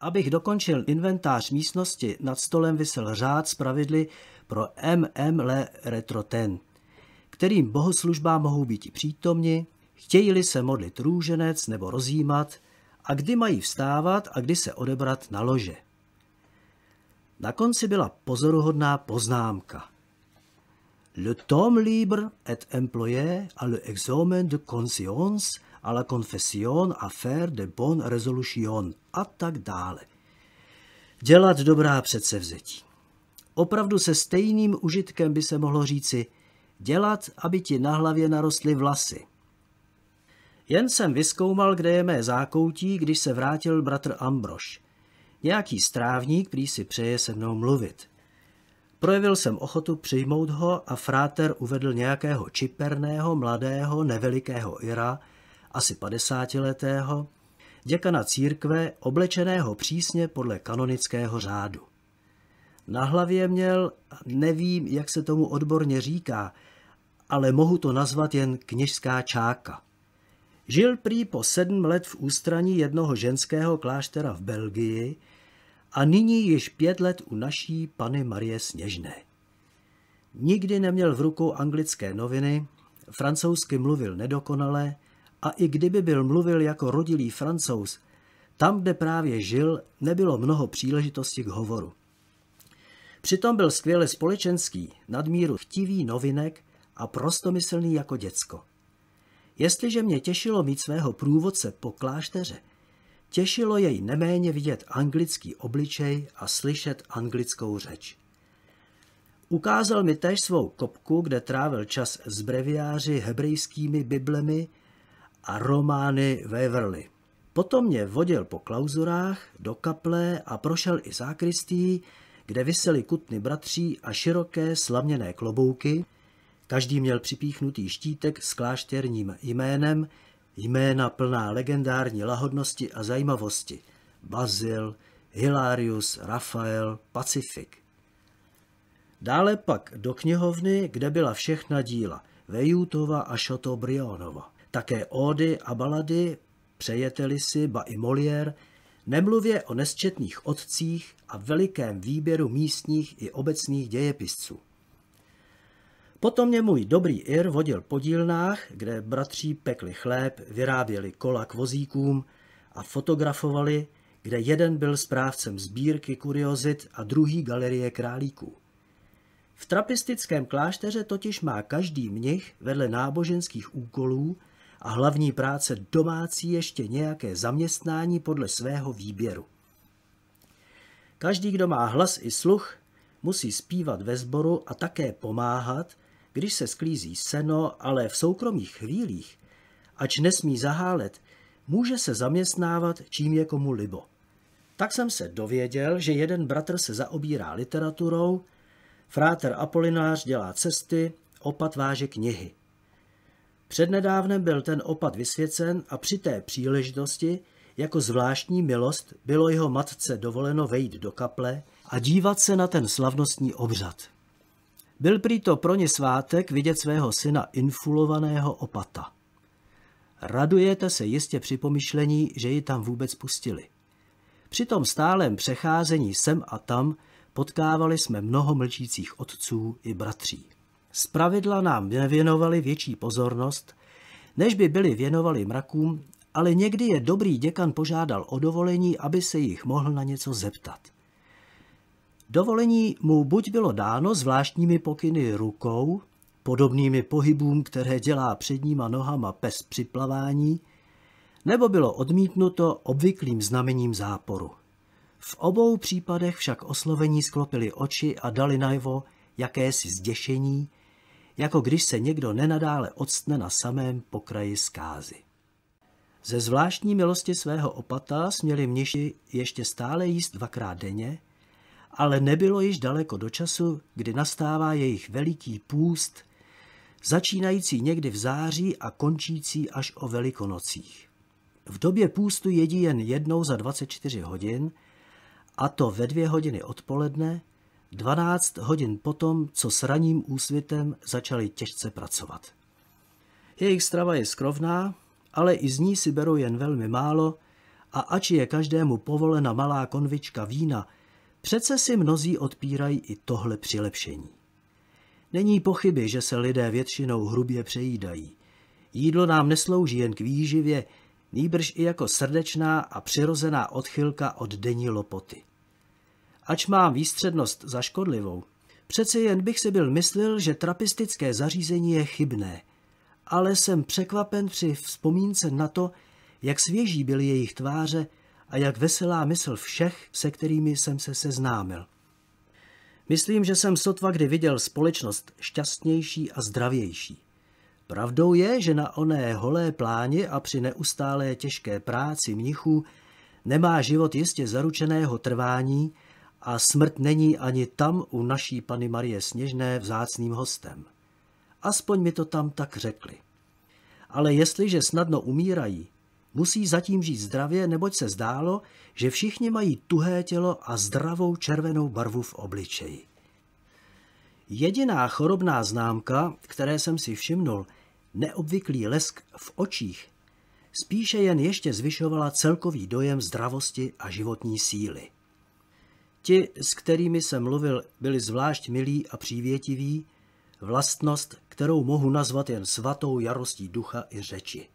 Abych dokončil inventář místnosti, nad stolem vysel řád s pravidly pro Le Retro Ten, kterým bohoslužba mohou být i přítomni, chtějí-li se modlit růženec nebo rozjímat a kdy mají vstávat a kdy se odebrat na lože. Na konci byla pozoruhodná poznámka. Le Tom libre et employé à l'examen de conscience a la confession, a faire de bon resolution a tak dále. Dělat dobrá předsevzetí. Opravdu se stejným užitkem by se mohlo říci dělat, aby ti na hlavě narostly vlasy. Jen jsem vyskoumal, kde je mé zákoutí, když se vrátil bratr Ambroš. Nějaký strávník prý si přeje se mnou mluvit. Projevil jsem ochotu přijmout ho a fráter uvedl nějakého čiperného, mladého, nevelikého Ira, asi 50-letého, děkana církve oblečeného přísně podle kanonického řádu. Na hlavě měl, nevím, jak se tomu odborně říká, ale mohu to nazvat jen kněžská čáka. Žil prý po sedm let v ústraní jednoho ženského kláštera v Belgii a nyní již pět let u naší Pany Marie Sněžné. Nikdy neměl v rukou anglické noviny, francouzsky mluvil nedokonale, a i kdyby byl mluvil jako rodilý francouz, tam, kde právě žil, nebylo mnoho příležitostí k hovoru. Přitom byl skvěle společenský, nadmíru chtivý novinek a prostomyslný jako děcko. Jestliže mě těšilo mít svého průvodce po klášteře, těšilo jej neméně vidět anglický obličej a slyšet anglickou řeč. Ukázal mi též svou kopku, kde trávil čas s breviáři, hebrejskými biblemi a romány Waverly. Potom mě vodil po klauzurách, do kaple a prošel i zákristí, kde visely kutny bratří a široké slavněné klobouky. Každý měl připíchnutý štítek s klášterním jménem, jména plná legendární lahodnosti a zajímavosti. Bazil, Hilarius, Rafael, Pacifik. Dále pak do knihovny, kde byla všechna díla Vejutova a Chateaubriandova také ódy a balady, přejeteli si, ba i Molière, nemluvě o nesčetných otcích a velikém výběru místních i obecných dějepisců. Potom mě můj dobrý Ir vodil po dílnách, kde bratří pekli chléb, vyráběli kola k vozíkům a fotografovali, kde jeden byl správcem sbírky kuriozit a druhý galerie králíků. V trapistickém klášteře totiž má každý mnich vedle náboženských úkolů a hlavní práce domácí ještě nějaké zaměstnání podle svého výběru. Každý, kdo má hlas i sluch, musí zpívat ve sboru a také pomáhat, když se sklízí seno, ale v soukromých chvílích, ač nesmí zahálet, může se zaměstnávat, čím je komu libo. Tak jsem se dověděl, že jeden bratr se zaobírá literaturou, fráter Apolinář dělá cesty, opat váže knihy. Přednedávnem byl ten opat vysvěcen a při té příležitosti jako zvláštní milost bylo jeho matce dovoleno vejít do kaple a dívat se na ten slavnostní obřad. Byl prý to pro ně svátek vidět svého syna infulovaného opata. Radujete se jistě při pomyšlení, že ji tam vůbec pustili. Při tom stálem přecházení sem a tam potkávali jsme mnoho mlčících otců i bratří. Zpravidla nám nevěnovali větší pozornost, než by byli věnovali mrakům, ale někdy je dobrý děkan požádal o dovolení, aby se jich mohl na něco zeptat. Dovolení mu buď bylo dáno zvláštními pokyny rukou, podobnými pohybům, které dělá předníma nohama pes při plavání, nebo bylo odmítnuto obvyklým znamením záporu. V obou případech však oslovení sklopili oči a dali najevo jakési zděšení, jako když se někdo nenadále odstne na samém pokraji skázy. Ze zvláštní milosti svého opata směli mniši ještě stále jíst dvakrát denně, ale nebylo již daleko do času, kdy nastává jejich veliký půst, začínající někdy v září a končící až o velikonocích. V době půstu jedí jen jednou za 24 hodin, a to ve dvě hodiny odpoledne, 12 hodin potom, co s raním úsvitem začali těžce pracovat. Jejich strava je skrovná, ale i z ní si berou jen velmi málo a ač je každému povolena malá konvička vína, přece si mnozí odpírají i tohle přilepšení. Není pochyby, že se lidé většinou hrubě přejídají. Jídlo nám neslouží jen k výživě, nýbrž i jako srdečná a přirozená odchylka od denní lopoty ač mám výstřednost za škodlivou. Přece jen bych si byl myslel, že trapistické zařízení je chybné. Ale jsem překvapen při vzpomínce na to, jak svěží byly jejich tváře a jak veselá mysl všech, se kterými jsem se seznámil. Myslím, že jsem sotva kdy viděl společnost šťastnější a zdravější. Pravdou je, že na oné holé pláni a při neustálé těžké práci mnichů nemá život jistě zaručeného trvání, a smrt není ani tam u naší Pany Marie Sněžné vzácným hostem. Aspoň mi to tam tak řekli. Ale jestliže snadno umírají, musí zatím žít zdravě, neboť se zdálo, že všichni mají tuhé tělo a zdravou červenou barvu v obličeji. Jediná chorobná známka, které jsem si všimnul, neobvyklý lesk v očích, spíše jen ještě zvyšovala celkový dojem zdravosti a životní síly. Ti, s kterými jsem mluvil, byli zvlášť milí a přívětiví, vlastnost, kterou mohu nazvat jen svatou jarostí ducha i řeči.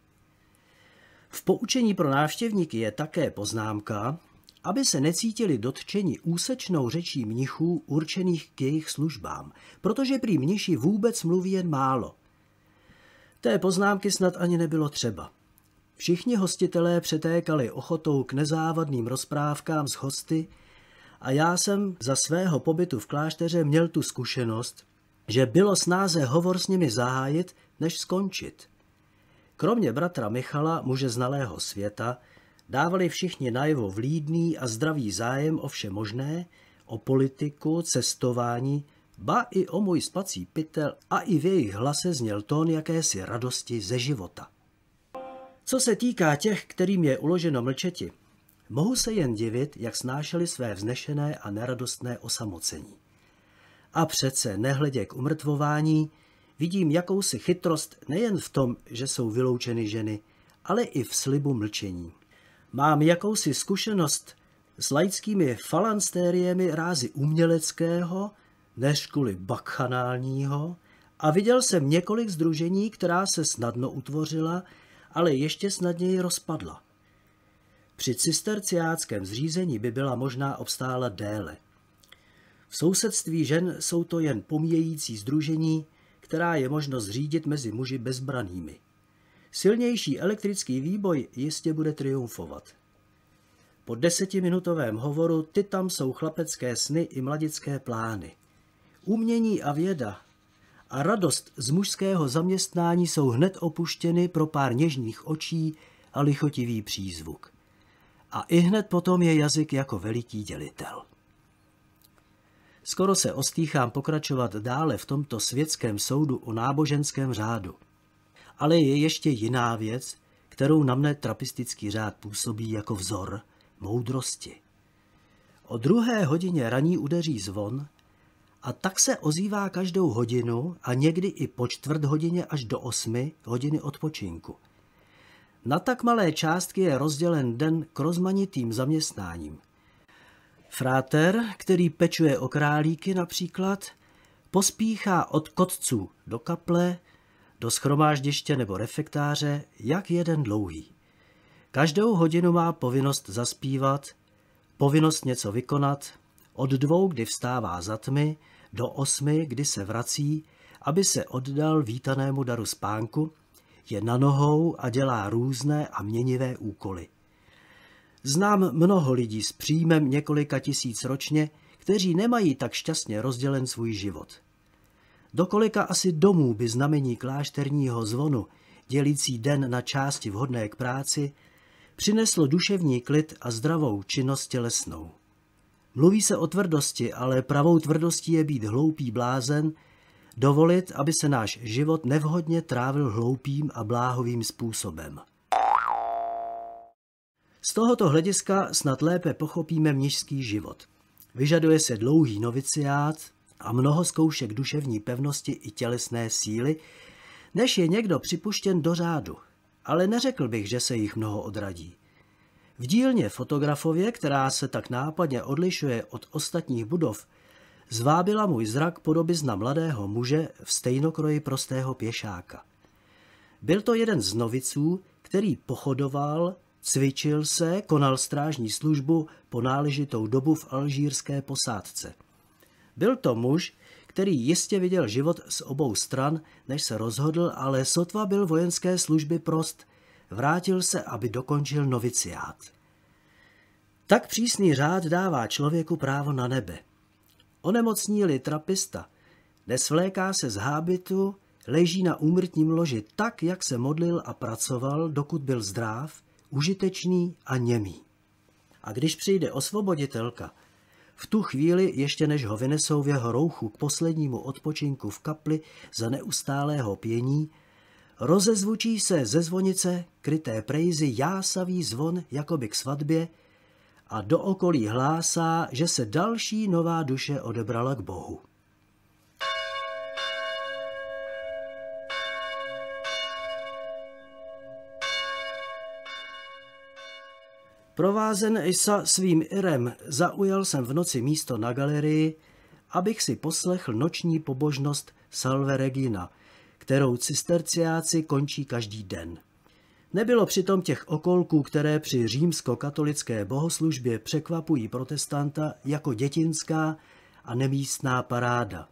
V poučení pro návštěvníky je také poznámka, aby se necítili dotčeni úsečnou řečí mnichů určených k jejich službám, protože prý mniši vůbec mluví jen málo. Té poznámky snad ani nebylo třeba. Všichni hostitelé přetékali ochotou k nezávadným rozprávkám s hosty, a já jsem za svého pobytu v klášteře měl tu zkušenost, že bylo snáze hovor s nimi zahájit, než skončit. Kromě bratra Michala, muže znalého světa, dávali všichni najevo vlídný a zdravý zájem o vše možné, o politiku, cestování, ba i o můj spací pytel a i v jejich hlase zněl tón jakési radosti ze života. Co se týká těch, kterým je uloženo mlčeti, Mohu se jen divit, jak snášeli své vznešené a neradostné osamocení. A přece, nehledě k umrtvování, vidím jakousi chytrost nejen v tom, že jsou vyloučeny ženy, ale i v slibu mlčení. Mám jakousi zkušenost s laickými falansteriemi rázy uměleckého, než kvůli bakchanálního, a viděl jsem několik združení, která se snadno utvořila, ale ještě snadněji rozpadla. Při cisterciáckém zřízení by byla možná obstála déle. V sousedství žen jsou to jen pomějící združení, která je možno zřídit mezi muži bezbranými. Silnější elektrický výboj jistě bude triumfovat. Po desetiminutovém hovoru ty tam jsou chlapecké sny i mladické plány. Umění a věda a radost z mužského zaměstnání jsou hned opuštěny pro pár něžných očí a lichotivý přízvuk a i hned potom je jazyk jako veliký dělitel. Skoro se ostýchám pokračovat dále v tomto světském soudu o náboženském řádu. Ale je ještě jiná věc, kterou na mne trapistický řád působí jako vzor moudrosti. O druhé hodině raní udeří zvon a tak se ozývá každou hodinu a někdy i po čtvrt hodině až do osmi hodiny odpočinku – na tak malé částky je rozdělen den k rozmanitým zaměstnáním. Fráter, který pečuje o králíky například, pospíchá od kotců do kaple, do schromáždiště nebo refektáře, jak jeden dlouhý. Každou hodinu má povinnost zaspívat, povinnost něco vykonat, od dvou, kdy vstává za tmy, do osmi, kdy se vrací, aby se oddal vítanému daru spánku – je na nohou a dělá různé a měnivé úkoly. Znám mnoho lidí s příjmem několika tisíc ročně, kteří nemají tak šťastně rozdělen svůj život. Dokolika asi domů by znamení klášterního zvonu, dělící den na části vhodné k práci, přineslo duševní klid a zdravou činnost tělesnou. Mluví se o tvrdosti, ale pravou tvrdostí je být hloupý blázen, dovolit, aby se náš život nevhodně trávil hloupým a bláhovým způsobem. Z tohoto hlediska snad lépe pochopíme mnižský život. Vyžaduje se dlouhý noviciát a mnoho zkoušek duševní pevnosti i tělesné síly, než je někdo připuštěn do řádu, ale neřekl bych, že se jich mnoho odradí. V dílně fotografově, která se tak nápadně odlišuje od ostatních budov, zvábila můj zrak podobizna mladého muže v stejnokroji prostého pěšáka. Byl to jeden z noviců, který pochodoval, cvičil se, konal strážní službu po náležitou dobu v alžírské posádce. Byl to muž, který jistě viděl život z obou stran, než se rozhodl, ale sotva byl vojenské služby prost, vrátil se, aby dokončil noviciát. Tak přísný řád dává člověku právo na nebe – Onemocní-li trapista, nesvléká se z hábitu, leží na úmrtním loži tak, jak se modlil a pracoval, dokud byl zdráv, užitečný a němý. A když přijde osvoboditelka, v tu chvíli, ještě než ho vynesou v jeho rouchu k poslednímu odpočinku v kapli za neustálého pění, rozezvučí se ze zvonice kryté prejzy jásavý zvon jakoby k svatbě, a do okolí hlásá, že se další nová duše odebrala k Bohu. Provázen Isa svým Irem zaujal jsem v noci místo na galerii, abych si poslechl noční pobožnost Salve Regina, kterou cisterciáci končí každý den. Nebylo přitom těch okolků, které při římskokatolické bohoslužbě překvapují protestanta jako dětinská a nemístná paráda.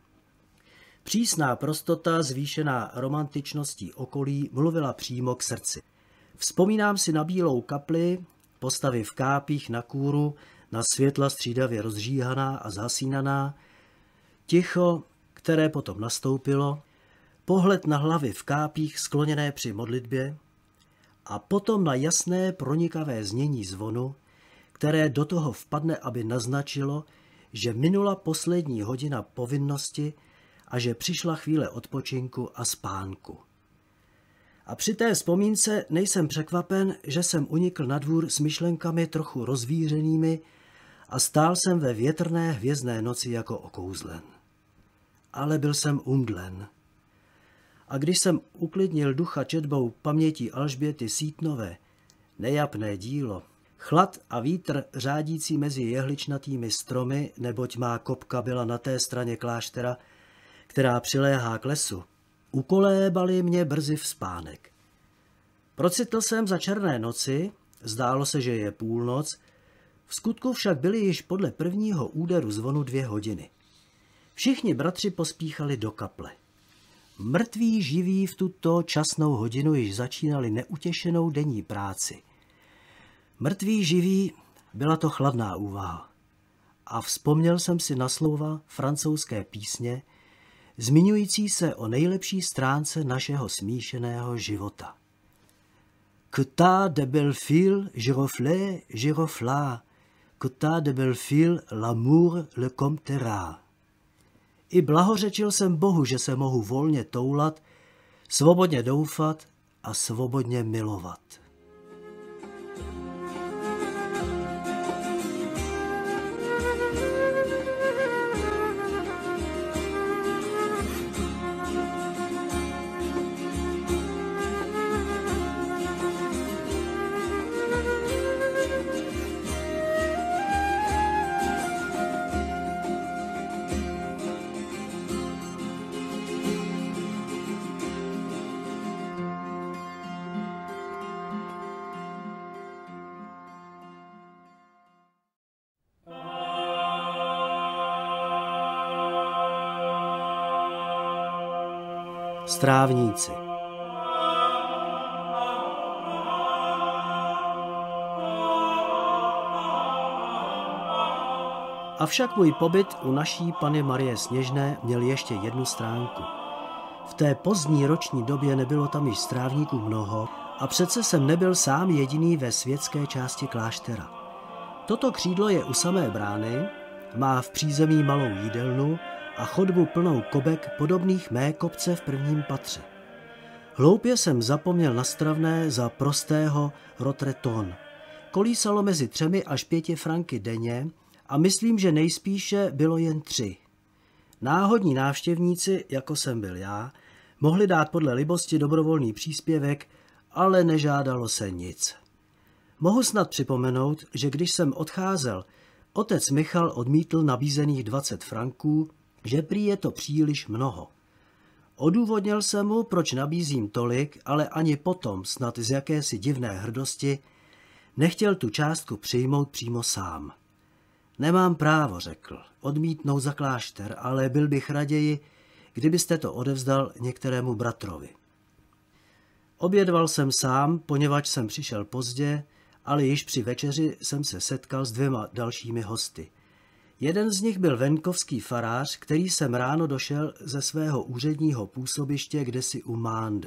Přísná prostota, zvýšená romantičností okolí, mluvila přímo k srdci. Vzpomínám si na bílou kapli, postavy v kápích na kůru, na světla střídavě rozžíhaná a zasínaná, ticho, které potom nastoupilo, pohled na hlavy v kápích skloněné při modlitbě, a potom na jasné pronikavé znění zvonu, které do toho vpadne, aby naznačilo, že minula poslední hodina povinnosti a že přišla chvíle odpočinku a spánku. A při té vzpomínce nejsem překvapen, že jsem unikl na dvůr s myšlenkami trochu rozvířenými a stál jsem ve větrné hvězdné noci jako okouzlen. Ale byl jsem umdlen a když jsem uklidnil ducha četbou paměti Alžběty Sítnové, nejapné dílo, Chlad a vítr řádící mezi jehličnatými stromy, neboť má kopka byla na té straně kláštera, která přiléhá k lesu, ukolébali mě brzy v spánek. Procitl jsem za černé noci, zdálo se, že je půlnoc, v skutku však byly již podle prvního úderu zvonu dvě hodiny. Všichni bratři pospíchali do kaple. Mrtví živí v tuto časnou hodinu již začínali neutěšenou denní práci. Mrtví živí byla to chladná úvaha. A vzpomněl jsem si na slova francouzské písně, zmiňující se o nejlepší stránce našeho smíšeného života. Kta de Belfil, giroflé, girofla, Kta de Belfil, l'amour, le comtera. I blahořečil jsem Bohu, že se mohu volně toulat, svobodně doufat a svobodně milovat. strávníci. Avšak můj pobyt u naší Pany Marie Sněžné měl ještě jednu stránku. V té pozdní roční době nebylo tam již strávníků mnoho a přece jsem nebyl sám jediný ve světské části kláštera. Toto křídlo je u samé brány, má v přízemí malou jídelnu a chodbu plnou kobek podobných mé kopce v prvním patře. Hloupě jsem zapomněl na stravné za prostého rotreton. Kolísalo mezi třemi až pěti franky denně a myslím, že nejspíše bylo jen tři. Náhodní návštěvníci, jako jsem byl já, mohli dát podle libosti dobrovolný příspěvek, ale nežádalo se nic. Mohu snad připomenout, že když jsem odcházel, otec Michal odmítl nabízených 20 franků že prý je to příliš mnoho. Odůvodnil se mu, proč nabízím tolik, ale ani potom, snad z jakési divné hrdosti, nechtěl tu částku přijmout přímo sám. Nemám právo, řekl, odmítnout za klášter, ale byl bych raději, kdybyste to odevzdal některému bratrovi. Obědval jsem sám, poněvadž jsem přišel pozdě, ale již při večeři jsem se setkal s dvěma dalšími hosty – Jeden z nich byl venkovský farář, který jsem ráno došel ze svého úředního působiště kdesi u Mánd,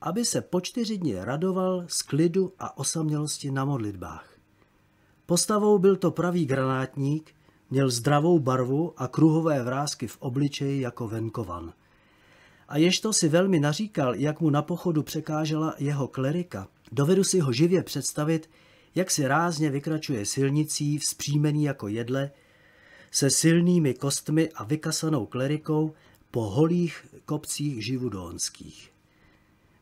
aby se po čtyři dny radoval z klidu a osamělosti na modlitbách. Postavou byl to pravý granátník, měl zdravou barvu a kruhové vrázky v obličeji jako venkovan. A jež to si velmi naříkal, jak mu na pochodu překážela jeho klerika, dovedu si ho živě představit, jak si rázně vykračuje silnicí, vzpřímený jako jedle, se silnými kostmi a vykasanou klerikou po holých kopcích živudonských.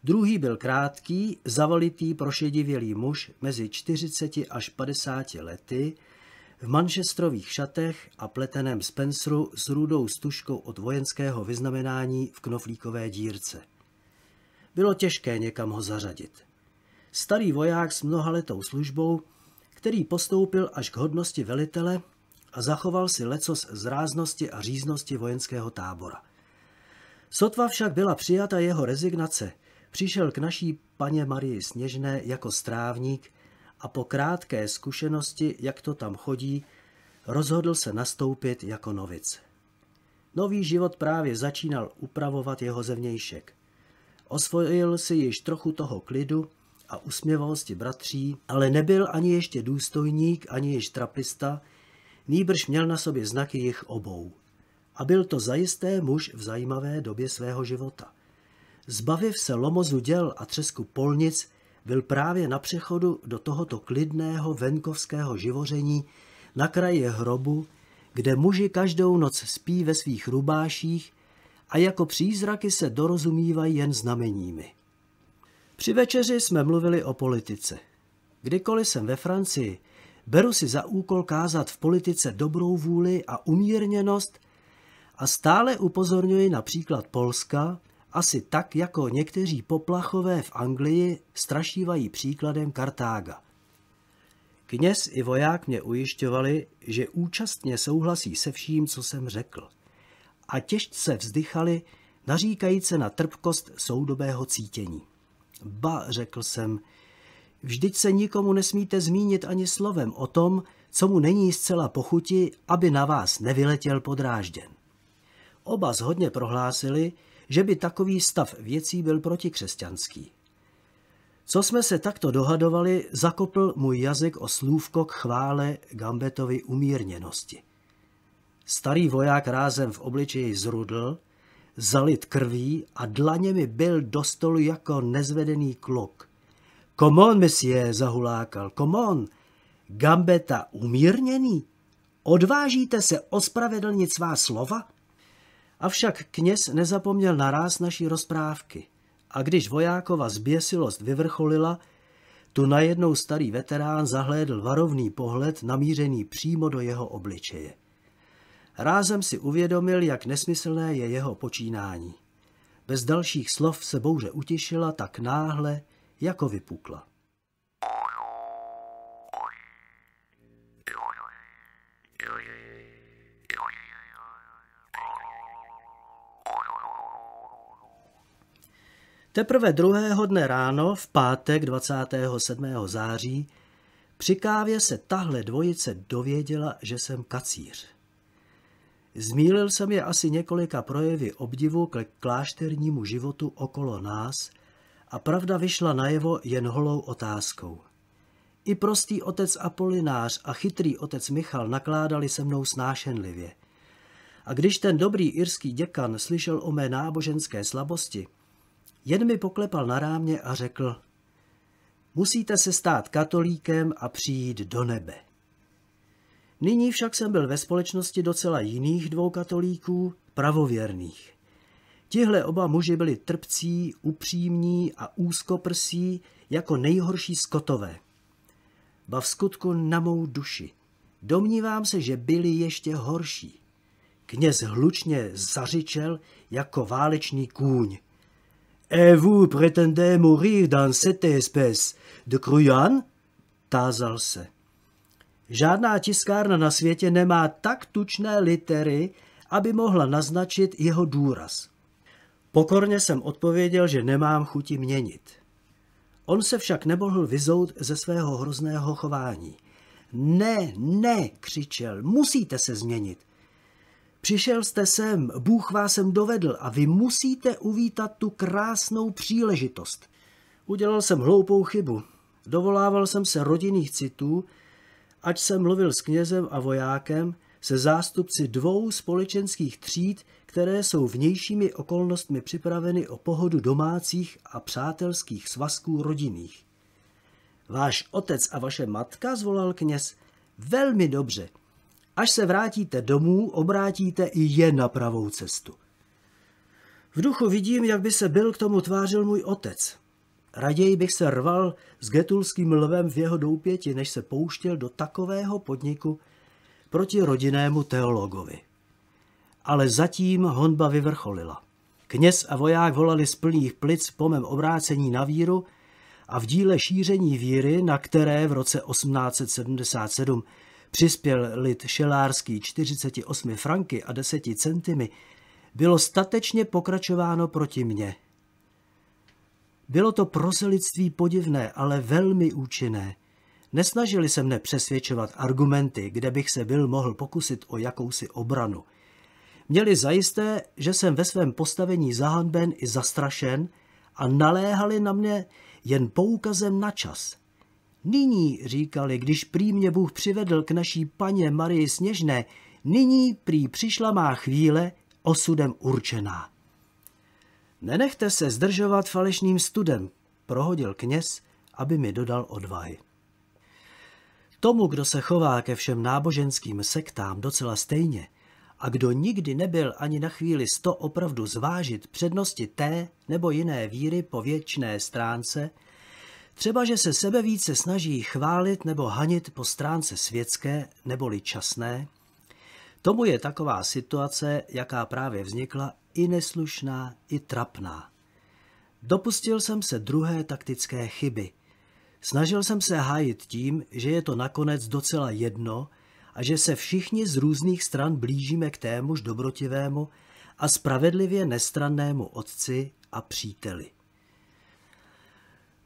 Druhý byl krátký, zavalitý, prošedivělý muž mezi 40 až 50 lety, v manšestrových šatech a pleteném spensru s rudou stužkou od vojenského vyznamenání v knoflíkové dírce. Bylo těžké někam ho zařadit starý voják s mnohaletou službou, který postoupil až k hodnosti velitele a zachoval si lecos z ráznosti a říznosti vojenského tábora. Sotva však byla přijata jeho rezignace, přišel k naší paně Marii Sněžné jako strávník a po krátké zkušenosti, jak to tam chodí, rozhodl se nastoupit jako novic. Nový život právě začínal upravovat jeho zevnějšek. Osvojil si již trochu toho klidu a usměvavosti bratří, ale nebyl ani ještě důstojník, ani již trapista, nýbrž měl na sobě znaky jich obou. A byl to zajisté muž v zajímavé době svého života. Zbaviv se lomozu děl a třesku polnic, byl právě na přechodu do tohoto klidného venkovského živoření na kraji hrobu, kde muži každou noc spí ve svých rubáších a jako přízraky se dorozumívají jen znameními. Při večeři jsme mluvili o politice. Kdykoliv jsem ve Francii, beru si za úkol kázat v politice dobrou vůli a umírněnost a stále upozorňuji na příklad Polska, asi tak jako někteří poplachové v Anglii strašívají příkladem Kartága. Kněz i voják mě ujišťovali, že účastně souhlasí se vším, co jsem řekl. A těžce vzdychali, naříkajíce na trpkost soudobého cítění. Ba, řekl jsem, vždyť se nikomu nesmíte zmínit ani slovem o tom, co mu není zcela pochuti, aby na vás nevyletěl podrážděn. Oba zhodně prohlásili, že by takový stav věcí byl protikřesťanský. Co jsme se takto dohadovali, zakopl můj jazyk o slůvko k chvále Gambetovi umírněnosti. Starý voják rázem v obličeji zrudl, zalit krví a dlaněmi byl do stolu jako nezvedený klok. Komon, monsieur, zahulákal, komon, gambeta umírněný? Odvážíte se ospravedlnit svá slova? Avšak kněz nezapomněl naráz naší rozprávky. A když vojákova zběsilost vyvrcholila, tu najednou starý veterán zahlédl varovný pohled namířený přímo do jeho obličeje. Rázem si uvědomil, jak nesmyslné je jeho počínání. Bez dalších slov se bouře utišila tak náhle, jako vypukla. Teprve druhého dne ráno, v pátek 27. září, při kávě se tahle dvojice dověděla, že jsem kacíř. Zmílil jsem je asi několika projevy obdivu k klášternímu životu okolo nás a pravda vyšla najevo jen holou otázkou. I prostý otec Apolinář a chytrý otec Michal nakládali se mnou snášenlivě. A když ten dobrý irský děkan slyšel o mé náboženské slabosti, jen mi poklepal na rámě a řekl, musíte se stát katolíkem a přijít do nebe. Nyní však jsem byl ve společnosti docela jiných dvou katolíků, pravověrných. Tihle oba muži byli trpcí, upřímní a úzkoprsí jako nejhorší skotové. Ba v skutku na mou duši. Domnívám se, že byli ještě horší. Kněz hlučně zařičel jako váleční kůň. E vous prétendez mourir dans cette espèce de cruyan? Tázal se. Žádná tiskárna na světě nemá tak tučné litery, aby mohla naznačit jeho důraz. Pokorně jsem odpověděl, že nemám chuti měnit. On se však nemohl vyzout ze svého hrozného chování. Ne, ne, křičel, musíte se změnit. Přišel jste sem, Bůh vás sem dovedl a vy musíte uvítat tu krásnou příležitost. Udělal jsem hloupou chybu. Dovolával jsem se rodinných citů ať jsem mluvil s knězem a vojákem, se zástupci dvou společenských tříd, které jsou vnějšími okolnostmi připraveny o pohodu domácích a přátelských svazků rodinných. Váš otec a vaše matka, zvolal kněz, velmi dobře. Až se vrátíte domů, obrátíte i je na pravou cestu. V duchu vidím, jak by se byl k tomu tvářil můj otec. Raději bych se rval s getulským lvem v jeho doupěti, než se pouštěl do takového podniku proti rodinnému teologovi. Ale zatím honba vyvrcholila. Kněz a voják volali z plných plic po mém obrácení na víru a v díle šíření víry, na které v roce 1877 přispěl lid šelárský 48 franky a 10 centy, bylo statečně pokračováno proti mně, bylo to prozelictví podivné, ale velmi účinné. Nesnažili se mne přesvědčovat argumenty, kde bych se byl mohl pokusit o jakousi obranu. Měli zajisté, že jsem ve svém postavení zahanben i zastrašen a naléhali na mě jen poukazem na čas. Nyní, říkali, když prý mě Bůh přivedl k naší paně Marii Sněžné, nyní prý přišla má chvíle osudem určená. Nenechte se zdržovat falešným studem, prohodil kněz, aby mi dodal odvahy. Tomu, kdo se chová ke všem náboženským sektám docela stejně a kdo nikdy nebyl ani na chvíli sto opravdu zvážit přednosti té nebo jiné víry po věčné stránce, třeba že se sebe více snaží chválit nebo hanit po stránce světské neboli časné, tomu je taková situace, jaká právě vznikla, i neslušná, i trapná. Dopustil jsem se druhé taktické chyby. Snažil jsem se hájit tím, že je to nakonec docela jedno a že se všichni z různých stran blížíme k témuž dobrotivému a spravedlivě nestrannému otci a příteli.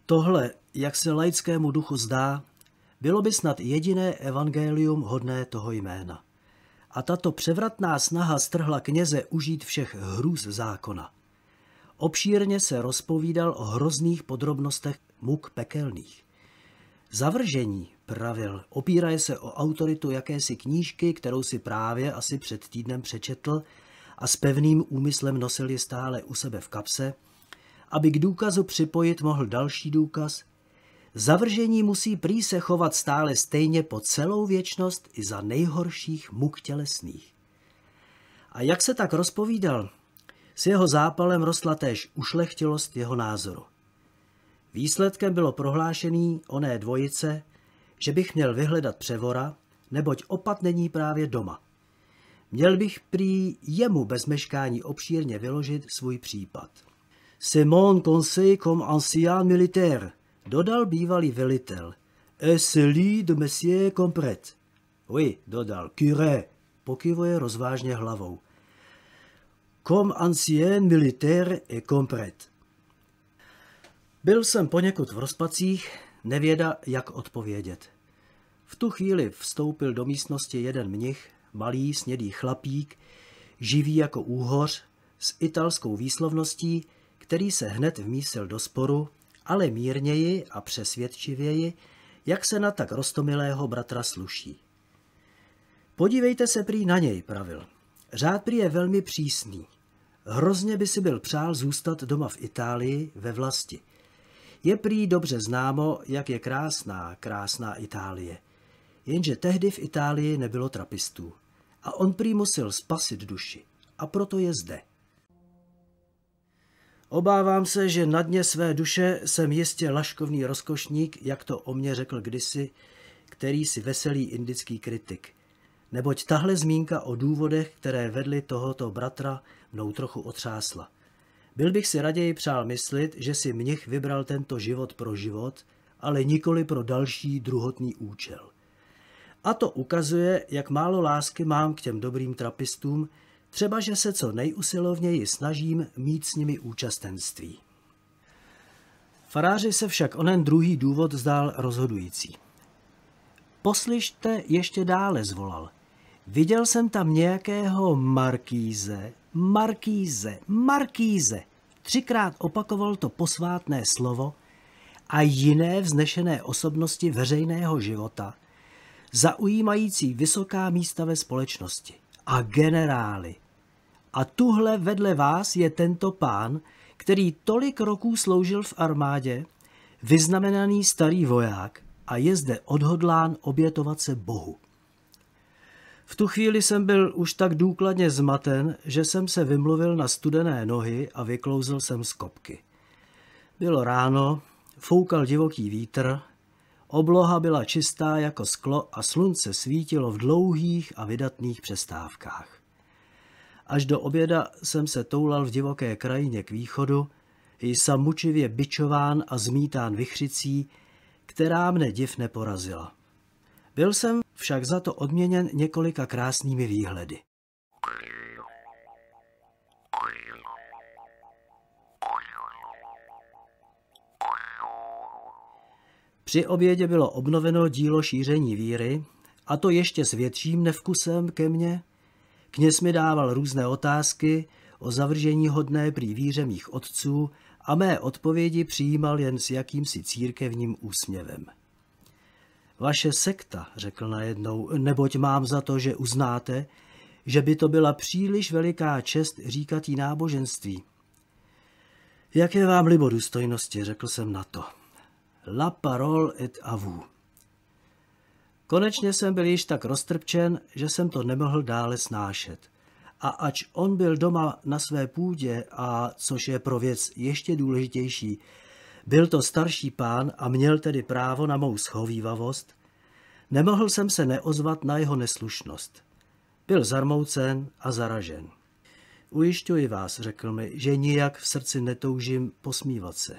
Tohle, jak se laickému duchu zdá, bylo by snad jediné evangelium hodné toho jména a tato převratná snaha strhla kněze užít všech hrůz zákona. Obšírně se rozpovídal o hrozných podrobnostech muk pekelných. Zavržení, pravil, opíraje se o autoritu jakési knížky, kterou si právě asi před týdnem přečetl a s pevným úmyslem nosil je stále u sebe v kapse, aby k důkazu připojit mohl další důkaz, Zavržení musí prý se chovat stále stejně po celou věčnost i za nejhorších muk tělesných. A jak se tak rozpovídal, s jeho zápalem rostla též ušlechtilost jeho názoru. Výsledkem bylo prohlášený oné dvojice, že bych měl vyhledat převora, neboť opat není právě doma. Měl bych prý jemu bez meškání obšírně vyložit svůj případ. Simon, conseil comme ancien militaire, dodal bývalý velitel. Et celui de monsieur compret. Oui, dodal, curé, pokyvuje rozvážně hlavou. Comme ancien militaire et compret. Byl jsem poněkud v rozpacích, nevěda, jak odpovědět. V tu chvíli vstoupil do místnosti jeden mnich, malý snědý chlapík, živý jako úhoř, s italskou výslovností, který se hned vmísil do sporu, ale mírněji a přesvědčivěji, jak se na tak rostomilého bratra sluší. Podívejte se prý na něj, pravil. Řád prý je velmi přísný. Hrozně by si byl přál zůstat doma v Itálii ve vlasti. Je prý dobře známo, jak je krásná, krásná Itálie. Jenže tehdy v Itálii nebylo trapistů. A on prý musel spasit duši. A proto je zde. Obávám se, že na dně své duše jsem jistě laškovný rozkošník, jak to o mně řekl kdysi, který si veselý indický kritik. Neboť tahle zmínka o důvodech, které vedly tohoto bratra, mnou trochu otřásla. Byl bych si raději přál myslit, že si mnich vybral tento život pro život, ale nikoli pro další druhotný účel. A to ukazuje, jak málo lásky mám k těm dobrým trapistům, třeba že se co nejusilovněji snažím mít s nimi účastenství. Faráři se však onen druhý důvod zdál rozhodující. Poslyšte ještě dále, zvolal. Viděl jsem tam nějakého markíze, markíze, markíze. Třikrát opakoval to posvátné slovo a jiné vznešené osobnosti veřejného života, zaujímající vysoká místa ve společnosti a generály. A tuhle vedle vás je tento pán, který tolik roků sloužil v armádě, vyznamenaný starý voják a je zde odhodlán obětovat se Bohu. V tu chvíli jsem byl už tak důkladně zmaten, že jsem se vymluvil na studené nohy a vyklouzl jsem z kopky. Bylo ráno, foukal divoký vítr Obloha byla čistá jako sklo a slunce svítilo v dlouhých a vydatných přestávkách. Až do oběda jsem se toulal v divoké krajině k východu, jsem mučivě bičován a zmítán vychřicí, která mne div neporazila. Byl jsem však za to odměněn několika krásnými výhledy. Při obědě bylo obnoveno dílo šíření víry, a to ještě s větším nevkusem ke mně. Kněz mi dával různé otázky o zavržení hodné prý víře mých otců a mé odpovědi přijímal jen s jakýmsi církevním úsměvem. Vaše sekta, řekl najednou, neboť mám za to, že uznáte, že by to byla příliš veliká čest říkat jí náboženství. Jaké vám libo důstojnosti, řekl jsem na to. La parole et à vous. Konečně jsem byl již tak roztrpčen, že jsem to nemohl dále snášet. A ač on byl doma na své půdě a, což je pro věc ještě důležitější, byl to starší pán a měl tedy právo na mou schovývavost, nemohl jsem se neozvat na jeho neslušnost. Byl zarmoucen a zaražen. Ujišťuji vás, řekl mi, že nijak v srdci netoužím posmívat se.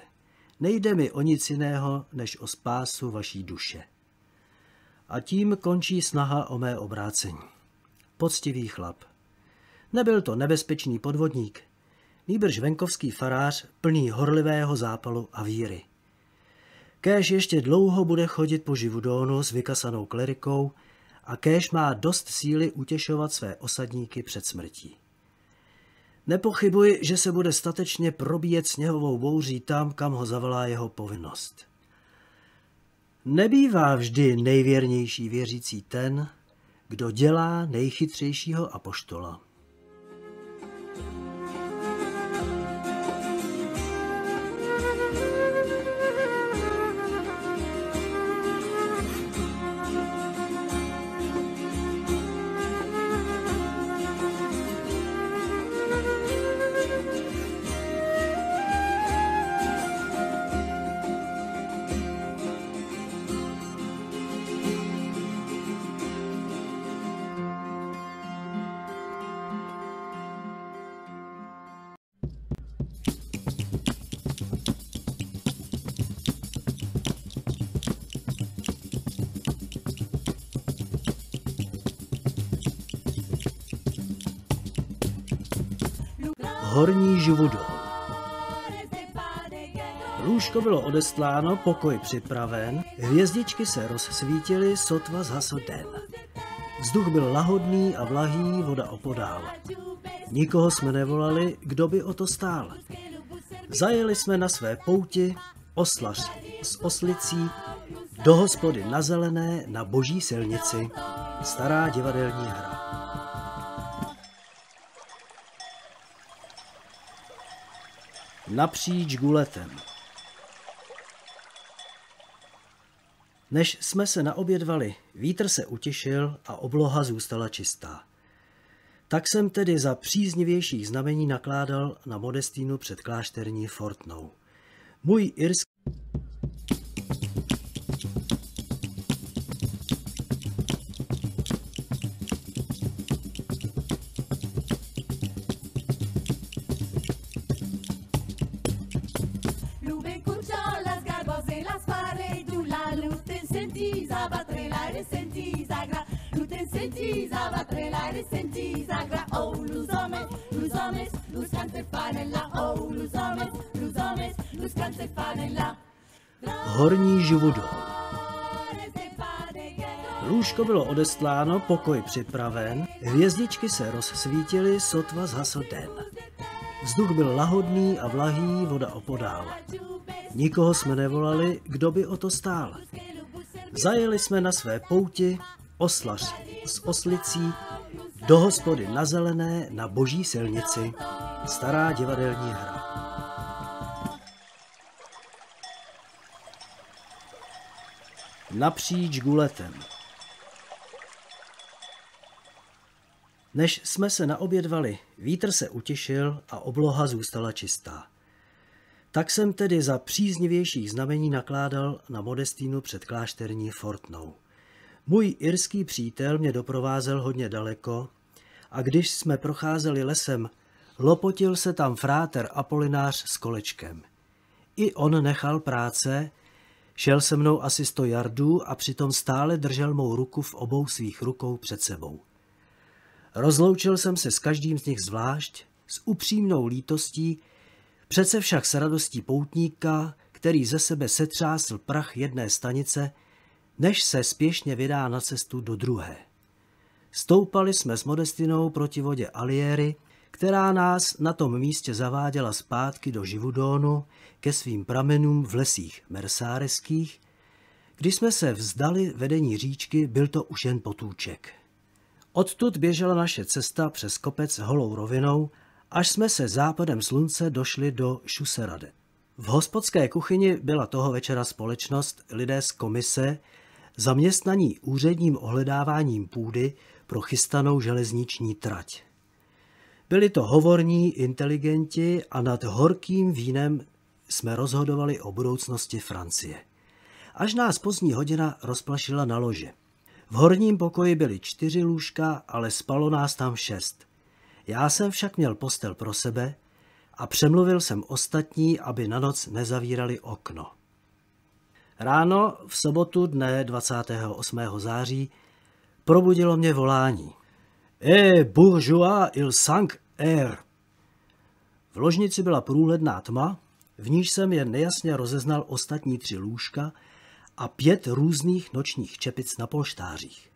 Nejde mi o nic jiného, než o spásu vaší duše. A tím končí snaha o mé obrácení. Poctivý chlap. Nebyl to nebezpečný podvodník, nýbrž venkovský farář plný horlivého zápalu a víry. Kéž ještě dlouho bude chodit po Živudónu s vykasanou klerikou a kéž má dost síly utěšovat své osadníky před smrtí. Nepochybuji, že se bude statečně probíjet sněhovou bouří tam, kam ho zavolá jeho povinnost. Nebývá vždy nejvěrnější věřící ten, kdo dělá nejchytřejšího apoštola. odesláno, pokoj připraven, hvězdičky se rozsvítily, sotva zhasl den. Vzduch byl lahodný a vlahý, voda opodál. Nikoho jsme nevolali, kdo by o to stál. Zajeli jsme na své pouti, oslař s oslicí, do hospody na zelené, na boží silnici. Stará divadelní hra. Napříč guletem. Než jsme se naobědvali, vítr se utěšil a obloha zůstala čistá. Tak jsem tedy za příznivějších znamení nakládal na Modestínu před klášterní Fortnou. Můj irský... sentis en Chisagra, oh, los hombres, cante hombres, los cantefanela, oh, los hombres, los hombres, los cantefanela. Horní živodol. Lůžko bylo odesláno, pokoj připraven, hvězdičky se rozsvítily, sotva zhasl den. Vzduch byl lahodný a vlahý, voda opodál. Nikoho jsme nevolali, kdo by o to stál. Zajeli jsme na své pouti, oslař s oslicí do hospody na zelené na boží silnici. Stará divadelní hra. Napříč guletem. Než jsme se naobědvali, vítr se utěšil a obloha zůstala čistá. Tak jsem tedy za příznivějších znamení nakládal na Modestínu před klášterní Fortnou. Můj irský přítel mě doprovázel hodně daleko a když jsme procházeli lesem, lopotil se tam fráter Apolinář s kolečkem. I on nechal práce, šel se mnou asi sto jardů a přitom stále držel mou ruku v obou svých rukou před sebou. Rozloučil jsem se s každým z nich zvlášť, s upřímnou lítostí, přece však s radostí poutníka, který ze sebe setřásl prach jedné stanice než se spěšně vydá na cestu do druhé. Stoupali jsme s Modestinou proti vodě Aliéry, která nás na tom místě zaváděla zpátky do Živudónu ke svým pramenům v lesích mersáreských. Když jsme se vzdali vedení říčky, byl to už jen potůček. Odtud běžela naše cesta přes kopec holou rovinou, až jsme se západem slunce došli do Šuserade. V hospodské kuchyni byla toho večera společnost lidé z komise, zaměstnaní úředním ohledáváním půdy pro chystanou železniční trať. Byli to hovorní inteligenti a nad horkým vínem jsme rozhodovali o budoucnosti Francie. Až nás pozdní hodina rozplašila na lože. V horním pokoji byly čtyři lůžka, ale spalo nás tam šest. Já jsem však měl postel pro sebe a přemluvil jsem ostatní, aby na noc nezavírali okno. Ráno v sobotu dne 28. září probudilo mě volání. E bourgeois il sang air. V ložnici byla průhledná tma, v níž jsem jen nejasně rozeznal ostatní tři lůžka a pět různých nočních čepic na polštářích.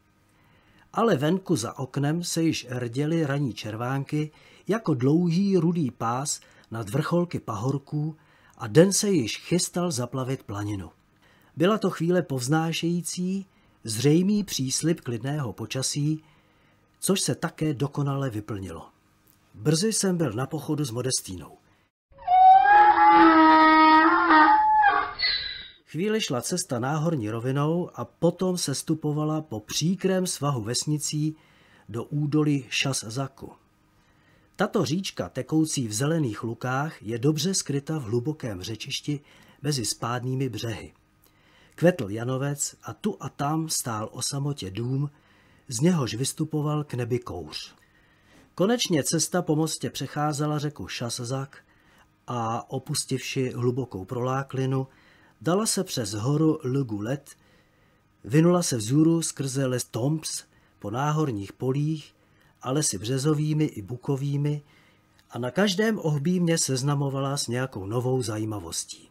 Ale venku za oknem se již rděly raní červánky jako dlouhý rudý pás nad vrcholky pahorků a den se již chystal zaplavit planinu. Byla to chvíle povznášející, zřejmý příslip klidného počasí, což se také dokonale vyplnilo. Brzy jsem byl na pochodu s Modestínou. Chvíli šla cesta náhorní rovinou a potom se stupovala po příkrém svahu vesnicí do údolí Šaszaku. Tato říčka, tekoucí v zelených lukách, je dobře skryta v hlubokém řečišti mezi spádnými břehy. Kvetl Janovec a tu a tam stál o samotě dům, z něhož vystupoval k nebi kouř. Konečně cesta po mostě přecházela řeku Šasazak a opustivši hlubokou proláklinu, dala se přes horu Lugulet, vynula se vzůru skrze les Tomps po náhorních polích a lesy březovými i bukovými a na každém ohbímě seznamovala s nějakou novou zajímavostí.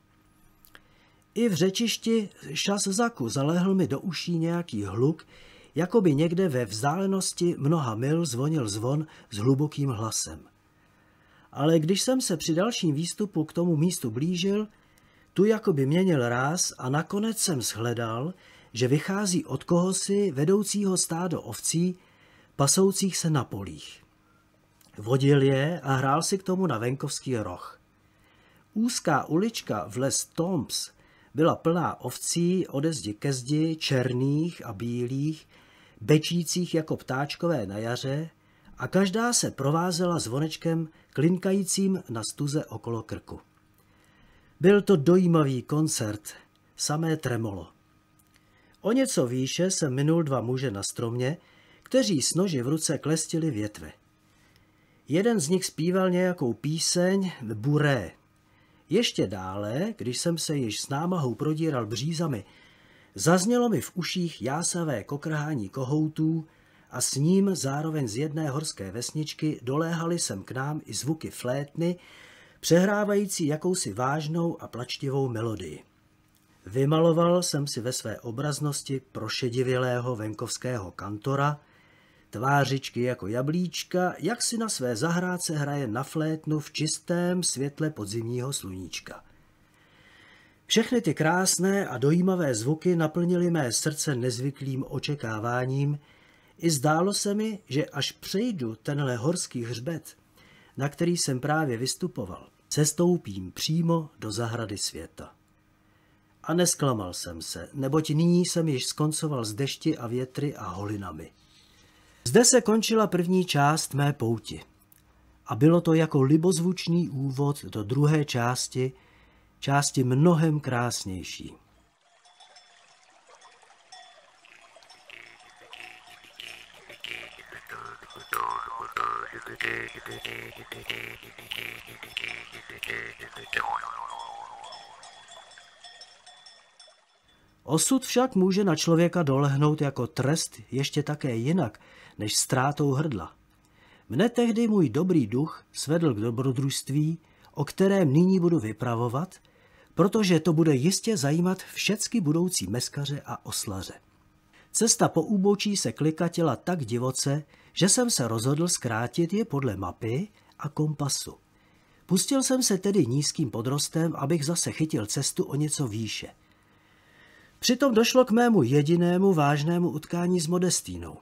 I v řečišti Šaszaku zalehl mi do uší nějaký hluk, jako by někde ve vzdálenosti mnoha mil zvonil zvon s hlubokým hlasem. Ale když jsem se při dalším výstupu k tomu místu blížil, tu jako by měnil ráz a nakonec jsem shledal, že vychází od kohosi vedoucího stádo ovcí, pasoucích se na polích. Vodil je a hrál si k tomu na venkovský roh. Úzká ulička v les Tomps byla plná ovcí ode zdi ke zdi, černých a bílých, bečících jako ptáčkové na jaře a každá se provázela zvonečkem klinkajícím na stuze okolo krku. Byl to dojímavý koncert, samé tremolo. O něco výše se minul dva muže na stromě, kteří s noži v ruce klestili větve. Jeden z nich zpíval nějakou píseň Buré, ještě dále, když jsem se již s námahou prodíral břízami, zaznělo mi v uších jásavé kokrhání kohoutů a s ním zároveň z jedné horské vesničky doléhaly sem k nám i zvuky flétny, přehrávající jakousi vážnou a plačtivou melodii. Vymaloval jsem si ve své obraznosti prošedivělého venkovského kantora – Tvářičky jako jablíčka, jak si na své zahrádce hraje na flétnu v čistém světle podzimního sluníčka. Všechny ty krásné a dojímavé zvuky naplnily mé srdce nezvyklým očekáváním. I zdálo se mi, že až přejdu tenhle horský hřbet, na který jsem právě vystupoval, sestoupím přímo do zahrady světa. A nesklamal jsem se, neboť nyní jsem již skoncoval s dešti a větry a holinami. Zde se končila první část mé pouti. A bylo to jako libozvučný úvod do druhé části, části mnohem krásnější. Osud však může na člověka dolehnout jako trest ještě také jinak – než ztrátou hrdla. Mne tehdy můj dobrý duch svedl k dobrodružství, o kterém nyní budu vypravovat, protože to bude jistě zajímat všecky budoucí meskaře a oslaře. Cesta po úbočí se klikatila tak divoce, že jsem se rozhodl zkrátit je podle mapy a kompasu. Pustil jsem se tedy nízkým podrostem, abych zase chytil cestu o něco výše. Přitom došlo k mému jedinému vážnému utkání s Modestínou.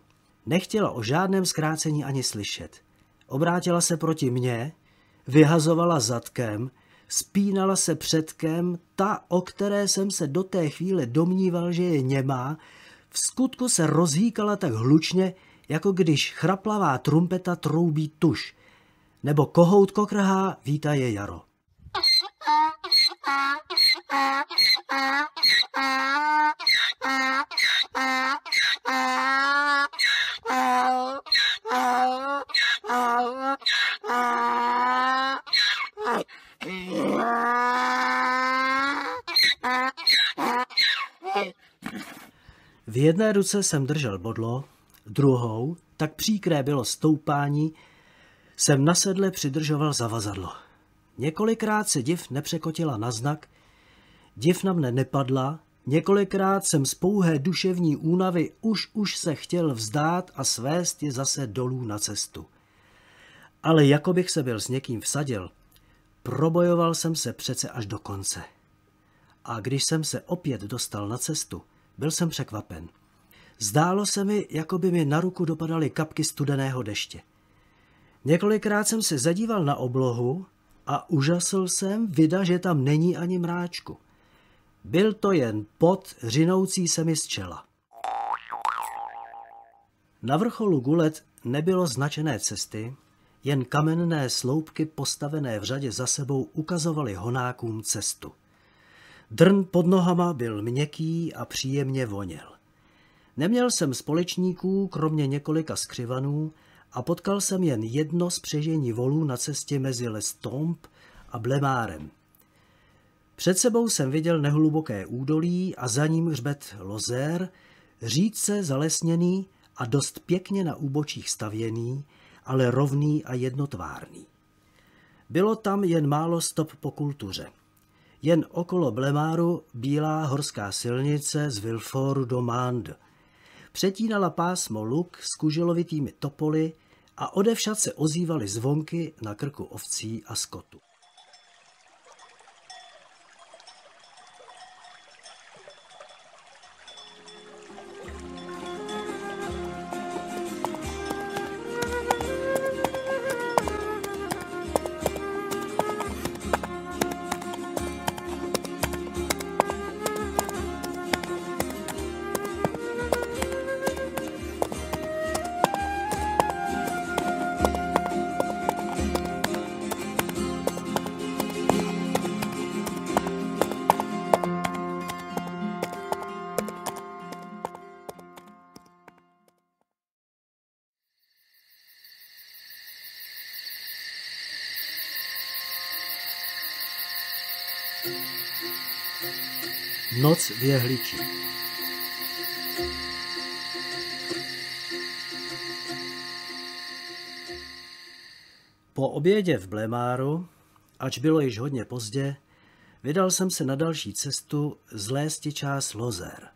Nechtěla o žádném zkrácení ani slyšet. Obrátila se proti mně, vyhazovala zadkem, spínala se předkem, ta, o které jsem se do té chvíle domníval, že je němá, v skutku se rozhýkala tak hlučně, jako když chraplavá trumpeta troubí tuš, nebo kohout kokrhá vítaje jaro. V jedné ruce jsem držel bodlo, druhou, tak příkré bylo stoupání, jsem na sedle přidržoval zavazadlo. Několikrát se div nepřekotila na znak, Div na mne nepadla, několikrát jsem z pouhé duševní únavy už už se chtěl vzdát a svést je zase dolů na cestu. Ale jako bych se byl s někým vsadil, probojoval jsem se přece až do konce. A když jsem se opět dostal na cestu, byl jsem překvapen. Zdálo se mi, jako by mi na ruku dopadaly kapky studeného deště. Několikrát jsem se zadíval na oblohu a užasl jsem, vida, že tam není ani mráčku – byl to jen pot řinoucí se mi z čela. Na vrcholu Gulet nebylo značené cesty, jen kamenné sloupky postavené v řadě za sebou ukazovaly honákům cestu. Drn pod nohama byl měkký a příjemně voněl. Neměl jsem společníků, kromě několika skřivanů, a potkal jsem jen jedno přežení volů na cestě mezi Lestomp a Blemárem. Před sebou jsem viděl nehluboké údolí a za ním hřbet Lozér, řídce zalesněný a dost pěkně na úbočích stavěný, ale rovný a jednotvárný. Bylo tam jen málo stop po kultuře. Jen okolo Blemáru bílá horská silnice z Vilforu do Mand. Přetínala pásmo luk s kuželovitými topoly a odevšad se ozývaly zvonky na krku ovcí a skotu. Noc v jehličí. Po obědě v Blemáru, ač bylo již hodně pozdě, vydal jsem se na další cestu z lésti část Lozer.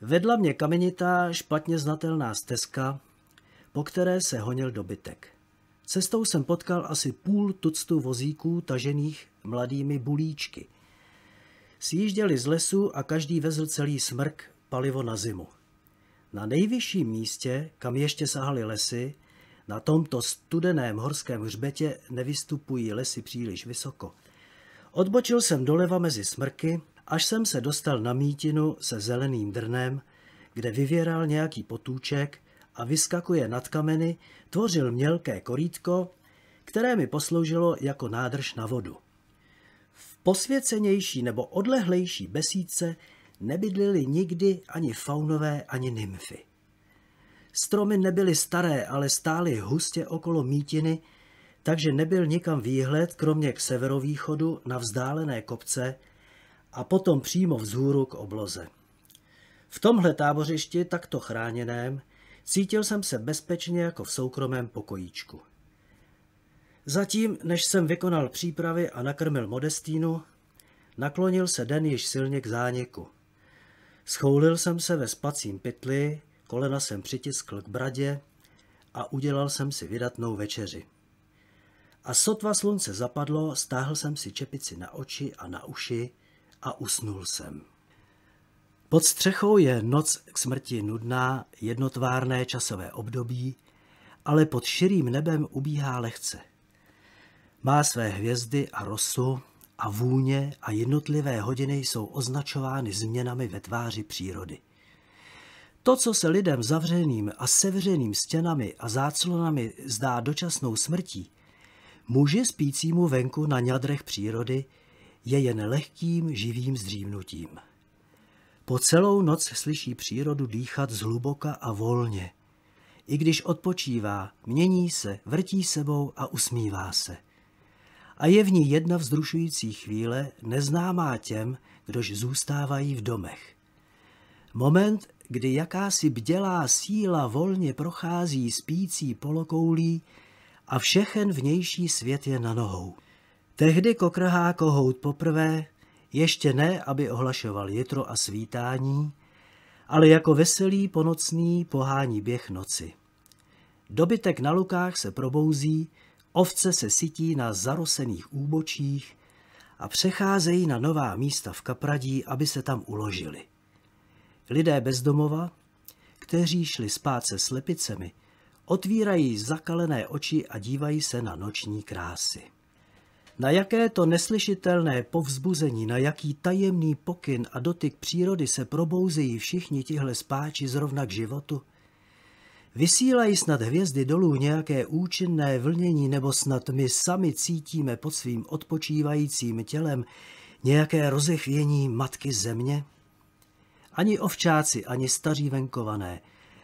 Vedla mě kamenitá, špatně znatelná stezka, po které se honil dobytek. Cestou jsem potkal asi půl tuctu vozíků tažených mladými bulíčky – Sjížděli z lesu a každý vezl celý smrk, palivo na zimu. Na nejvyšším místě, kam ještě sahaly lesy, na tomto studeném horském hřbetě nevystupují lesy příliš vysoko. Odbočil jsem doleva mezi smrky, až jsem se dostal na mítinu se zeleným drnem, kde vyvěral nějaký potůček a vyskakuje nad kameny, tvořil mělké korítko, které mi posloužilo jako nádrž na vodu posvěcenější nebo odlehlejší besídce nebydlili nikdy ani faunové, ani nymfy. Stromy nebyly staré, ale stály hustě okolo mítiny, takže nebyl nikam výhled, kromě k severovýchodu na vzdálené kopce a potom přímo vzhůru k obloze. V tomhle tábořišti, takto chráněném, cítil jsem se bezpečně jako v soukromém pokojíčku. Zatím, než jsem vykonal přípravy a nakrmil Modestínu, naklonil se den již silně k zániku. Schoulil jsem se ve spacím pytli, kolena jsem přitiskl k bradě a udělal jsem si vydatnou večeři. A sotva slunce zapadlo, stáhl jsem si čepici na oči a na uši a usnul jsem. Pod střechou je noc k smrti nudná, jednotvárné časové období, ale pod širým nebem ubíhá lehce – má své hvězdy a rosu a vůně a jednotlivé hodiny jsou označovány změnami ve tváři přírody. To, co se lidem zavřeným a sevřeným stěnami a záclonami zdá dočasnou smrtí, muži spícímu venku na ňadrech přírody je jen lehkým živým zdřímnutím. Po celou noc slyší přírodu dýchat zhluboka a volně. I když odpočívá, mění se, vrtí sebou a usmívá se – a je v ní jedna vzrušující chvíle, neznámá těm, kdož zůstávají v domech. Moment, kdy jakási bdělá síla volně prochází spící polokoulí a všechen vnější svět je na nohou. Tehdy kokrhá kohout poprvé, ještě ne, aby ohlašoval jitro a svítání, ale jako veselý ponocný pohání běh noci. Dobytek na lukách se probouzí, Ovce se sytí na zarosených úbočích a přecházejí na nová místa v kapradí, aby se tam uložili. Lidé bezdomova, kteří šli spát se slepicemi, otvírají zakalené oči a dívají se na noční krásy. Na jaké to neslyšitelné povzbuzení, na jaký tajemný pokyn a dotyk přírody se probouzejí všichni tihle spáči zrovna k životu – Vysílají snad hvězdy dolů nějaké účinné vlnění, nebo snad my sami cítíme pod svým odpočívajícím tělem nějaké rozechvění matky země? Ani ovčáci, ani staří venkované,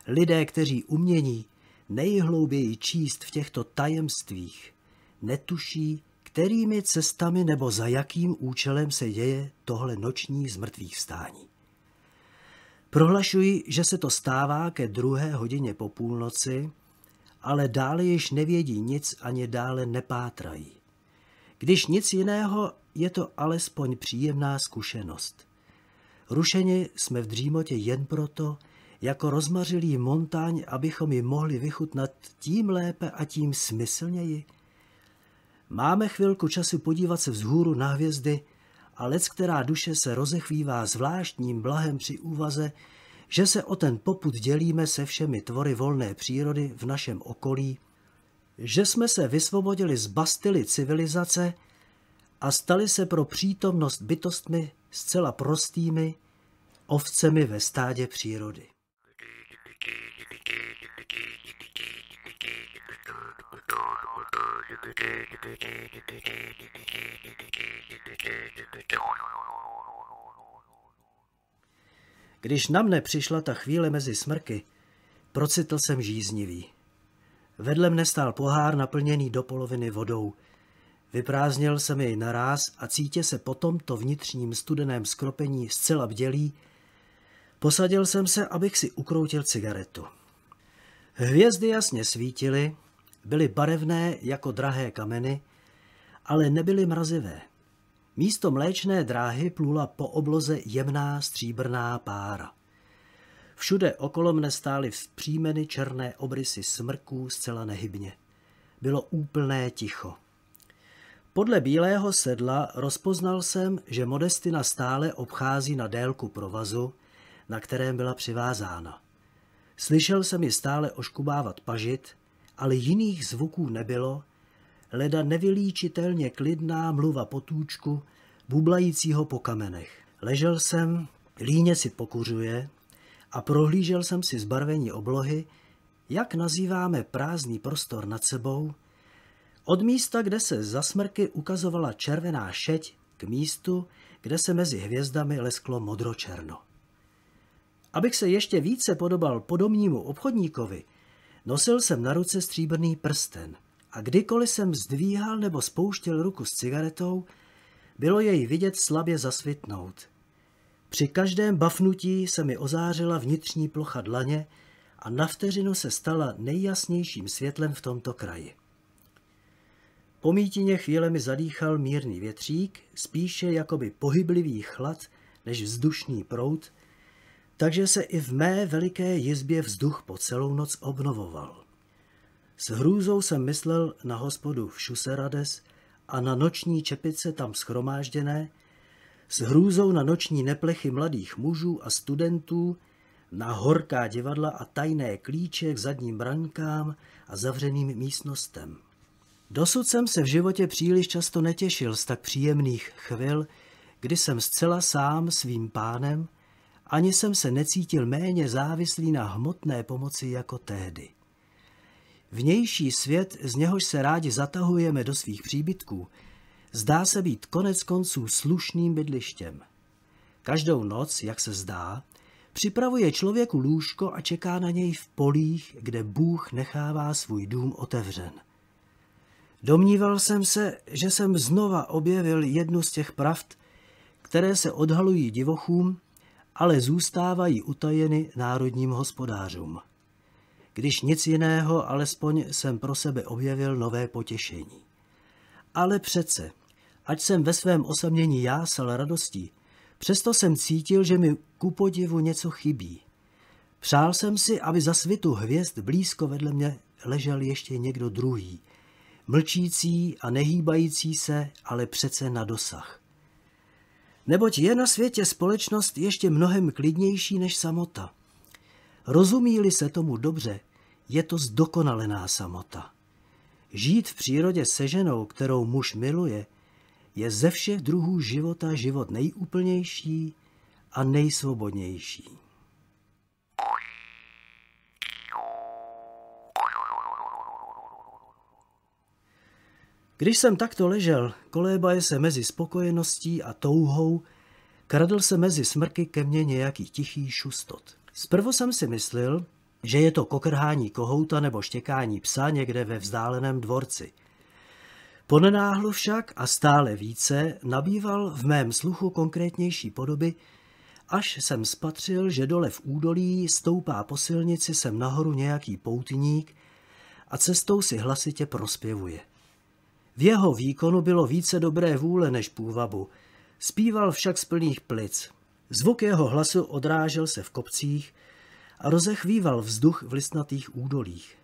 lidé, kteří umění nejhlouběji číst v těchto tajemstvích, netuší, kterými cestami nebo za jakým účelem se děje tohle noční zmrtvých stání. Prohlašuji, že se to stává ke druhé hodině po půlnoci, ale dále již nevědí nic ani dále nepátrají. Když nic jiného, je to alespoň příjemná zkušenost. Rušeni jsme v dřímotě jen proto, jako rozmařilý montáň, abychom ji mohli vychutnat tím lépe a tím smyslněji. Máme chvilku času podívat se vzhůru na hvězdy, a lec, která duše se rozechvívá zvláštním blahem při úvaze, že se o ten poput dělíme se všemi tvory volné přírody v našem okolí, že jsme se vysvobodili z bastily civilizace a stali se pro přítomnost bytostmi zcela prostými ovcemi ve stádě přírody. Thank you. Když na mne přišla ta chvíle mezi smrky, procitl jsem žíznivý. Vedle mne stál pohár naplněný do poloviny vodou. Vyprázdnil jsem jej naráz a cítě se po tomto vnitřním studeném skropení zcela bdělý. Posadil jsem se, abych si ukroutil cigaretu. Hvězdy jasně svítily, Byly barevné jako drahé kameny, ale nebyly mrazivé. Místo mléčné dráhy plula po obloze jemná stříbrná pára. Všude okolo mne stály vzpřímeny černé obrysy smrků zcela nehybně. Bylo úplné ticho. Podle bílého sedla rozpoznal jsem, že Modestina stále obchází na délku provazu, na kterém byla přivázána. Slyšel jsem ji stále oškubávat pažit ale jiných zvuků nebylo, leda nevylíčitelně klidná mluva potůčku, bublajícího po kamenech. Ležel jsem, líně si pokuřuje a prohlížel jsem si zbarvení oblohy, jak nazýváme prázdný prostor nad sebou, od místa, kde se za smrky ukazovala červená šeť, k místu, kde se mezi hvězdami lesklo modročerno. Abych se ještě více podobal podobnímu obchodníkovi, Nosil jsem na ruce stříbrný prsten a kdykoliv jsem zdvíhal nebo spouštěl ruku s cigaretou, bylo jej vidět slabě zasvitnout. Při každém bafnutí se mi ozářila vnitřní plocha dlaně a na vteřinu se stala nejjasnějším světlem v tomto kraji. Po mítině chvíle mi zadýchal mírný větřík, spíše jakoby pohyblivý chlad než vzdušný prout, takže se i v mé veliké jizbě vzduch po celou noc obnovoval. S hrůzou jsem myslel na hospodu v Šuserades a na noční čepice tam schromážděné, s hrůzou na noční neplechy mladých mužů a studentů, na horká divadla a tajné klíče k zadním brankám a zavřeným místnostem. Dosud jsem se v životě příliš často netěšil z tak příjemných chvil, kdy jsem zcela sám svým pánem – ani jsem se necítil méně závislý na hmotné pomoci jako tehdy. Vnější svět, z něhož se rádi zatahujeme do svých příbytků, zdá se být konec konců slušným bydlištěm. Každou noc, jak se zdá, připravuje člověku lůžko a čeká na něj v polích, kde Bůh nechává svůj dům otevřen. Domníval jsem se, že jsem znova objevil jednu z těch pravd, které se odhalují divochům ale zůstávají utajeny národním hospodářům. Když nic jiného, alespoň jsem pro sebe objevil nové potěšení. Ale přece, ať jsem ve svém osamění jásal radostí, přesto jsem cítil, že mi ku podivu něco chybí. Přál jsem si, aby za svitu hvězd blízko vedle mě ležel ještě někdo druhý, mlčící a nehýbající se, ale přece na dosah neboť je na světě společnost ještě mnohem klidnější než samota. Rozumí-li se tomu dobře, je to zdokonalená samota. Žít v přírodě se ženou, kterou muž miluje, je ze všech druhů života život nejúplnější a nejsvobodnější. Když jsem takto ležel, kolébaje se mezi spokojeností a touhou, kradl se mezi smrky ke mně nějaký tichý šustot. Zprvu jsem si myslel, že je to kokrhání kohouta nebo štěkání psa někde ve vzdáleném dvorci. Ponenáhlu však a stále více nabýval v mém sluchu konkrétnější podoby, až jsem spatřil, že dole v údolí stoupá po silnici sem nahoru nějaký poutník a cestou si hlasitě prospěvuje. V jeho výkonu bylo více dobré vůle než půvabu. Spíval však z plných plic. Zvuk jeho hlasu odrážel se v kopcích a rozechvíval vzduch v listnatých údolích.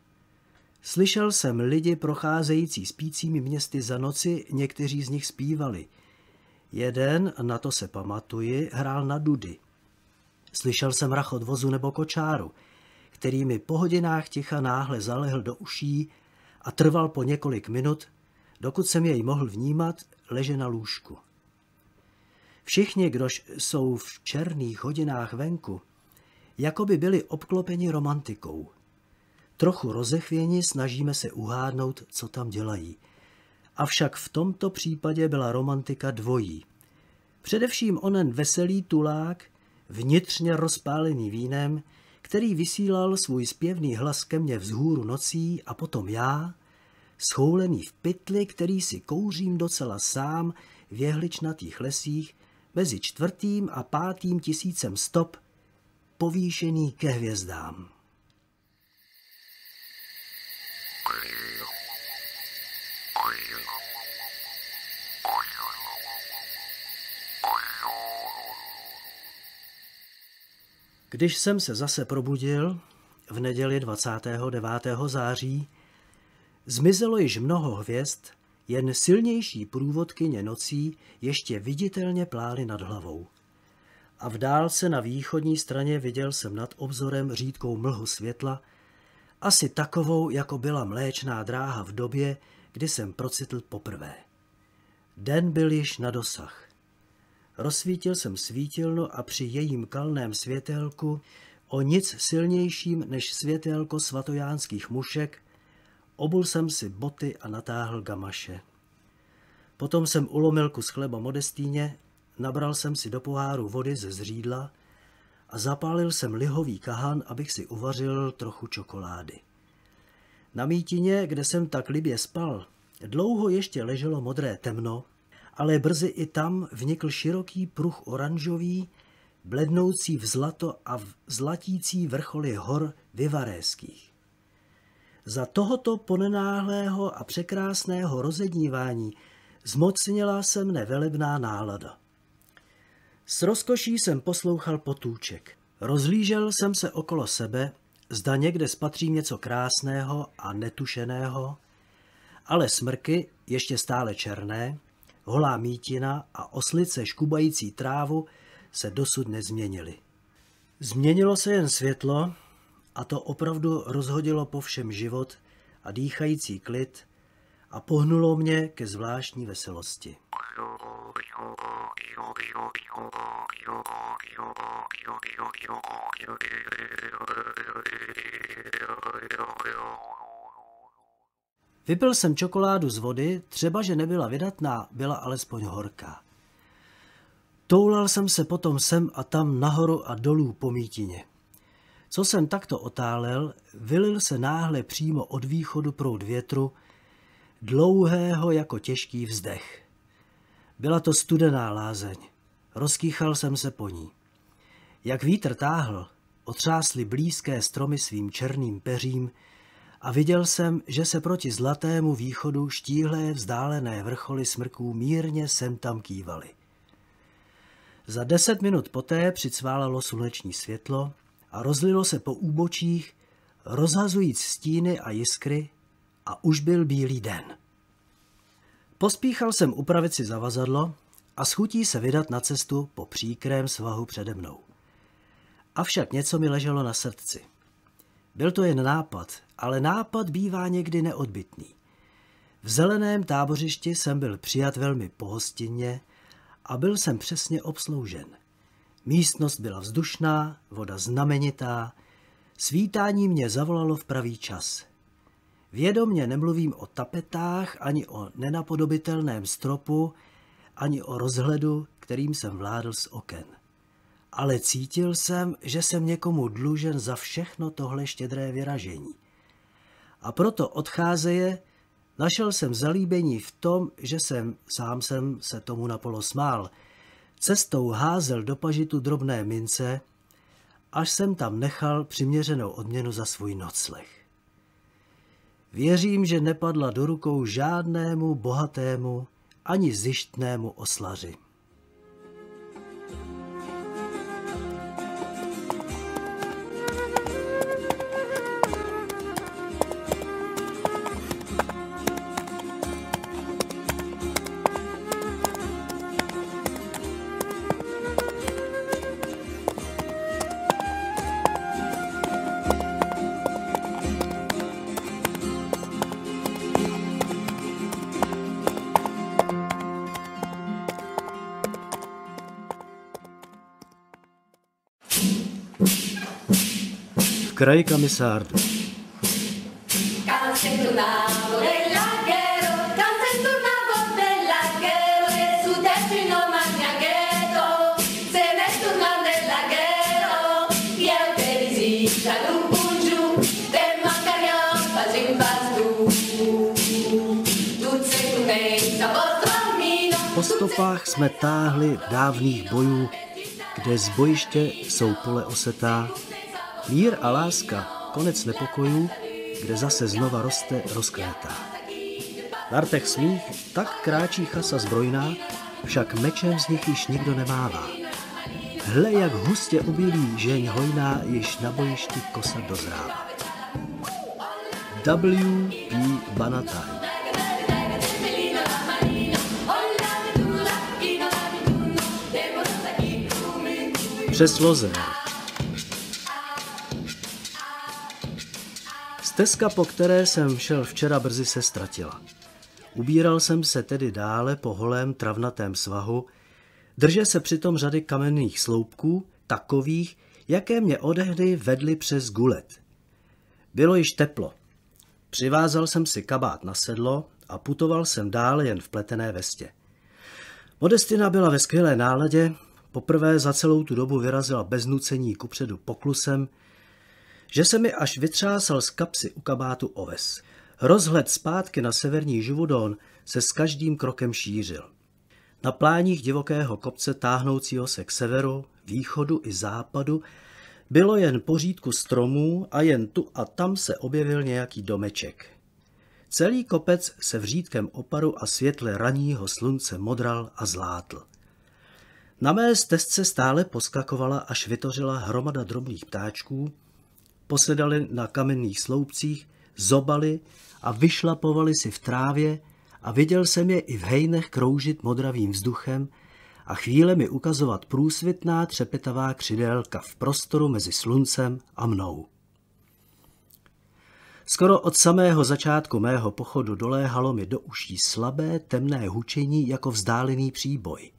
Slyšel jsem lidi procházející spícími městy za noci, někteří z nich zpívali. Jeden, na to se pamatuji, hrál na dudy. Slyšel jsem rach od vozu nebo kočáru, který mi po hodinách ticha náhle zalehl do uší a trval po několik minut, dokud jsem jej mohl vnímat, leže na lůžku. Všichni, kdož jsou v černých hodinách venku, jako by byli obklopeni romantikou. Trochu rozechvěni snažíme se uhádnout, co tam dělají. Avšak v tomto případě byla romantika dvojí. Především onen veselý tulák, vnitřně rozpálený vínem, který vysílal svůj zpěvný hlas ke mně vzhůru nocí a potom já, schoulený v pytli, který si kouřím docela sám v jehličnatých lesích mezi čtvrtým a pátým tisícem stop, povýšený ke hvězdám. Když jsem se zase probudil v neděli 29. září, Zmizelo již mnoho hvězd, jen silnější průvodkyně nocí ještě viditelně plály nad hlavou. A v dálce na východní straně viděl jsem nad obzorem řídkou mlhu světla, asi takovou, jako byla mléčná dráha v době, kdy jsem procitl poprvé. Den byl již na dosah. Rozsvítil jsem svítilno a při jejím kalném světelku o nic silnějším než světelko svatojánských mušek Obul jsem si boty a natáhl gamaše. Potom jsem ulomil kus chleba modestíně, nabral jsem si do poháru vody ze zřídla a zapálil jsem lihový kahan, abych si uvařil trochu čokolády. Na mítině, kde jsem tak libě spal, dlouho ještě leželo modré temno, ale brzy i tam vnikl široký pruh oranžový, blednoucí v zlato a v zlatící vrcholy hor vyvarézkých. Za tohoto ponenáhlého a překrásného rozednívání zmocnila se mne velebná nálada. S rozkoší jsem poslouchal potůček. Rozlížel jsem se okolo sebe, zda někde spatřím něco krásného a netušeného, ale smrky, ještě stále černé, holá mítina a oslice škubající trávu se dosud nezměnily. Změnilo se jen světlo, a to opravdu rozhodilo po všem život a dýchající klid a pohnulo mě ke zvláštní veselosti. Vypil jsem čokoládu z vody, třeba že nebyla vydatná, byla alespoň horká. Toulal jsem se potom sem a tam nahoru a dolů po mítině. Co jsem takto otálel, vylil se náhle přímo od východu proud větru, dlouhého jako těžký vzdech. Byla to studená lázeň. Rozkýchal jsem se po ní. Jak vítr táhl, otřásly blízké stromy svým černým peřím a viděl jsem, že se proti zlatému východu štíhlé vzdálené vrcholy smrků mírně sem tam kývaly. Za deset minut poté přicválalo sluneční světlo a rozlilo se po úbočích, rozhazujíc stíny a jiskry a už byl bílý den. Pospíchal jsem upravit si zavazadlo a schutí se vydat na cestu po příkrém svahu přede mnou. Avšak něco mi leželo na srdci. Byl to jen nápad, ale nápad bývá někdy neodbitný. V zeleném tábořišti jsem byl přijat velmi pohostinně a byl jsem přesně obsloužen. Místnost byla vzdušná, voda znamenitá. Svítání mě zavolalo v pravý čas. Vědomně nemluvím o tapetách, ani o nenapodobitelném stropu, ani o rozhledu, kterým jsem vládl z oken. Ale cítil jsem, že jsem někomu dlužen za všechno tohle štědré vyražení. A proto odcházeje, našel jsem zalíbení v tom, že jsem sám jsem se tomu napolo smál – Cestou házel do pažitu drobné mince, až jsem tam nechal přiměřenou odměnu za svůj nocleh. Věřím, že nepadla do rukou žádnému bohatému ani zjištnému oslaři. kraji Kamisárdu. E e po stopách jsme táhli dávných bojů, kde z bojiště jsou pole osetá Mír a láska, konec nepokojů, kde zase znova roste, rozkvétá. V artech smích tak kráčí chasa zbrojná, však mečem z nich již nikdo nemává. Hle, jak hustě obilí žeň hojná, již na bojišti kosa dozrává. W.P. Banataj Přes lozer Stezka, po které jsem šel včera, brzy se ztratila. Ubíral jsem se tedy dále po holém travnatém svahu, drže se přitom řady kamenných sloupků, takových, jaké mě odehdy vedly přes gulet. Bylo již teplo. Přivázal jsem si kabát na sedlo a putoval jsem dále jen v pletené vestě. Modestina byla ve skvělé náladě, poprvé za celou tu dobu vyrazila bez nucení kupředu poklusem, že se mi až vytřásl z kapsy u kabátu oves. Rozhled zpátky na severní živodon se s každým krokem šířil. Na pláních divokého kopce táhnoucího se k severu, východu i západu bylo jen pořídku stromů a jen tu a tam se objevil nějaký domeček. Celý kopec se vřídkem oparu a světle raního slunce modral a zlátl. Na mé stezce stále poskakovala, až vytořila hromada drobných ptáčků, posedali na kamenných sloupcích, zobali a vyšlapovali si v trávě a viděl jsem je i v hejnech kroužit modravým vzduchem a chvíle mi ukazovat průsvitná třepetavá křidélka v prostoru mezi sluncem a mnou. Skoro od samého začátku mého pochodu doléhalo mi do uší slabé, temné hučení jako vzdálený příboj.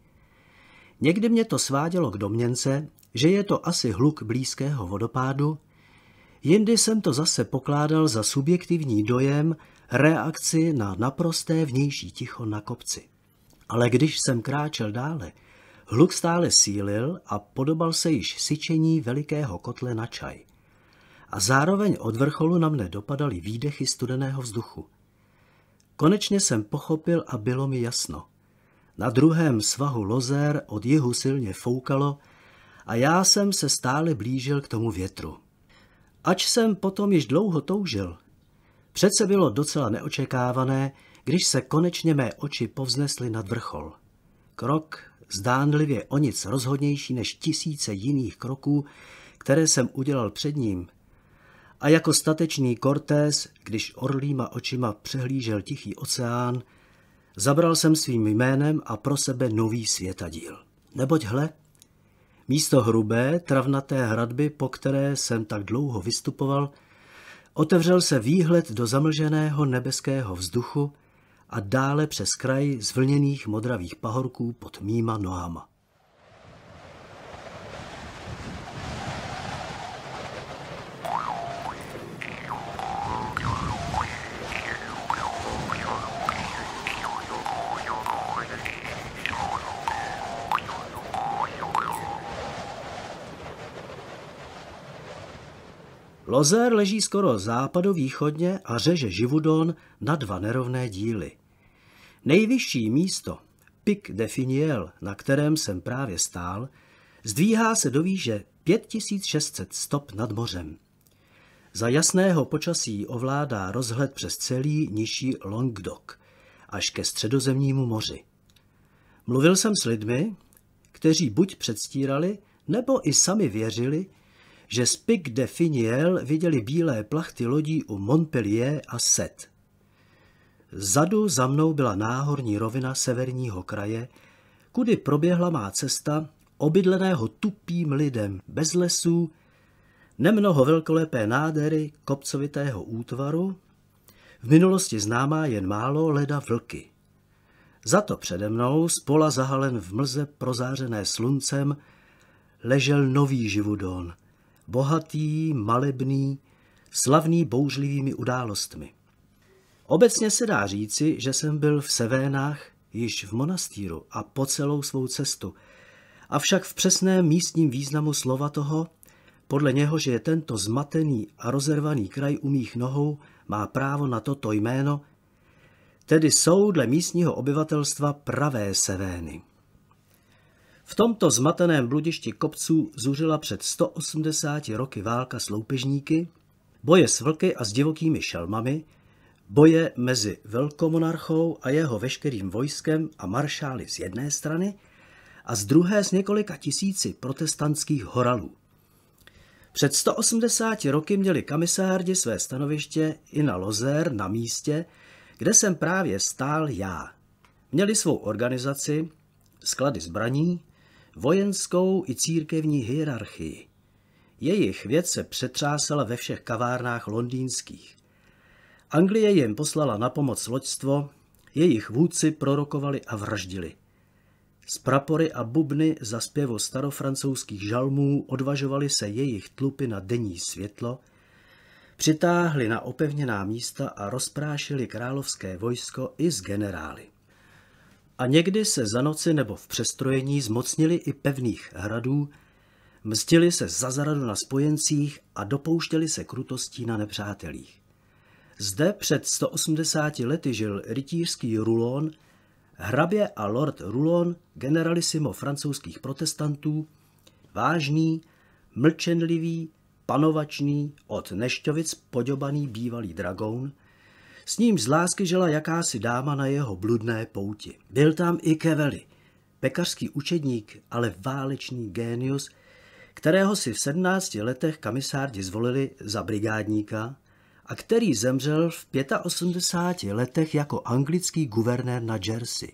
Někdy mě to svádělo k domněnce, že je to asi hluk blízkého vodopádu, Jindy jsem to zase pokládal za subjektivní dojem, reakci na naprosté vnější ticho na kopci. Ale když jsem kráčel dále, hluk stále sílil a podobal se již syčení velikého kotle na čaj. A zároveň od vrcholu na mne dopadaly výdechy studeného vzduchu. Konečně jsem pochopil a bylo mi jasno. Na druhém svahu lozer od jihu silně foukalo a já jsem se stále blížil k tomu větru. Ač jsem potom již dlouho toužil, přece bylo docela neočekávané, když se konečně mé oči povznesly nad vrchol. Krok, zdánlivě o nic rozhodnější než tisíce jiných kroků, které jsem udělal před ním. A jako statečný Cortés, když orlýma očima přehlížel tichý oceán, zabral jsem svým jménem a pro sebe nový světadíl. Neboť hle, Místo hrubé, travnaté hradby, po které jsem tak dlouho vystupoval, otevřel se výhled do zamlženého nebeského vzduchu a dále přes kraj zvlněných modravých pahorků pod mýma nohama. Lozér leží skoro západovýchodně a řeže Živudon na dva nerovné díly. Nejvyšší místo, Pic de Finiel, na kterém jsem právě stál, zdvíhá se do výže 5600 stop nad mořem. Za jasného počasí ovládá rozhled přes celý nižší Longdok až ke středozemnímu moři. Mluvil jsem s lidmi, kteří buď předstírali, nebo i sami věřili, že z Pic de Finiel viděli bílé plachty lodí u Montpellier a Set. Zadu za mnou byla náhorní rovina severního kraje, kudy proběhla má cesta obydleného tupým lidem bez lesů, nemnoho velkolepé nádhery kopcovitého útvaru, v minulosti známá jen málo leda vlky. Za to přede mnou, spola zahalen v mlze prozářené sluncem, ležel nový živudon bohatý, malebný, slavný bouřlivými událostmi. Obecně se dá říci, že jsem byl v Sevénách již v monastýru a po celou svou cestu, avšak v přesném místním významu slova toho, podle že je tento zmatený a rozervaný kraj u mých nohou, má právo na toto jméno, tedy jsou dle místního obyvatelstva pravé Sevény. V tomto zmateném bludišti kopců zuřila před 180 roky válka s loupežníky, boje s vlky a s divokými šelmami, boje mezi velkomonarchou a jeho veškerým vojskem a maršály z jedné strany a z druhé s několika tisíci protestantských horalů. Před 180 roky měli kamisárdi své stanoviště i na Lozer na místě, kde jsem právě stál já. Měli svou organizaci, sklady zbraní, vojenskou i církevní hierarchii. Jejich věc se přetřásela ve všech kavárnách londýnských. Anglie jim poslala na pomoc loďstvo, jejich vůdci prorokovali a vraždili. Z prapory a bubny za zpěvo starofrancouzských žalmů odvažovali se jejich tlupy na denní světlo, přitáhli na opevněná místa a rozprášili královské vojsko i z generály a někdy se za noci nebo v přestrojení zmocnili i pevných hradů, mstili se za zaradu na spojencích a dopouštěli se krutostí na nepřátelích. Zde před 180 lety žil rytířský Rulon, hrabě a lord Rulon, generalisimo francouzských protestantů, vážný, mlčenlivý, panovačný, od nešťovic poďobaný bývalý dragoun, s ním z lásky žila jakási dáma na jeho bludné pouti. Byl tam i Kevely, pekařský učedník, ale válečný génius, kterého si v 17 letech kamisárdi zvolili za brigádníka a který zemřel v 85 letech jako anglický guvernér na Jersey.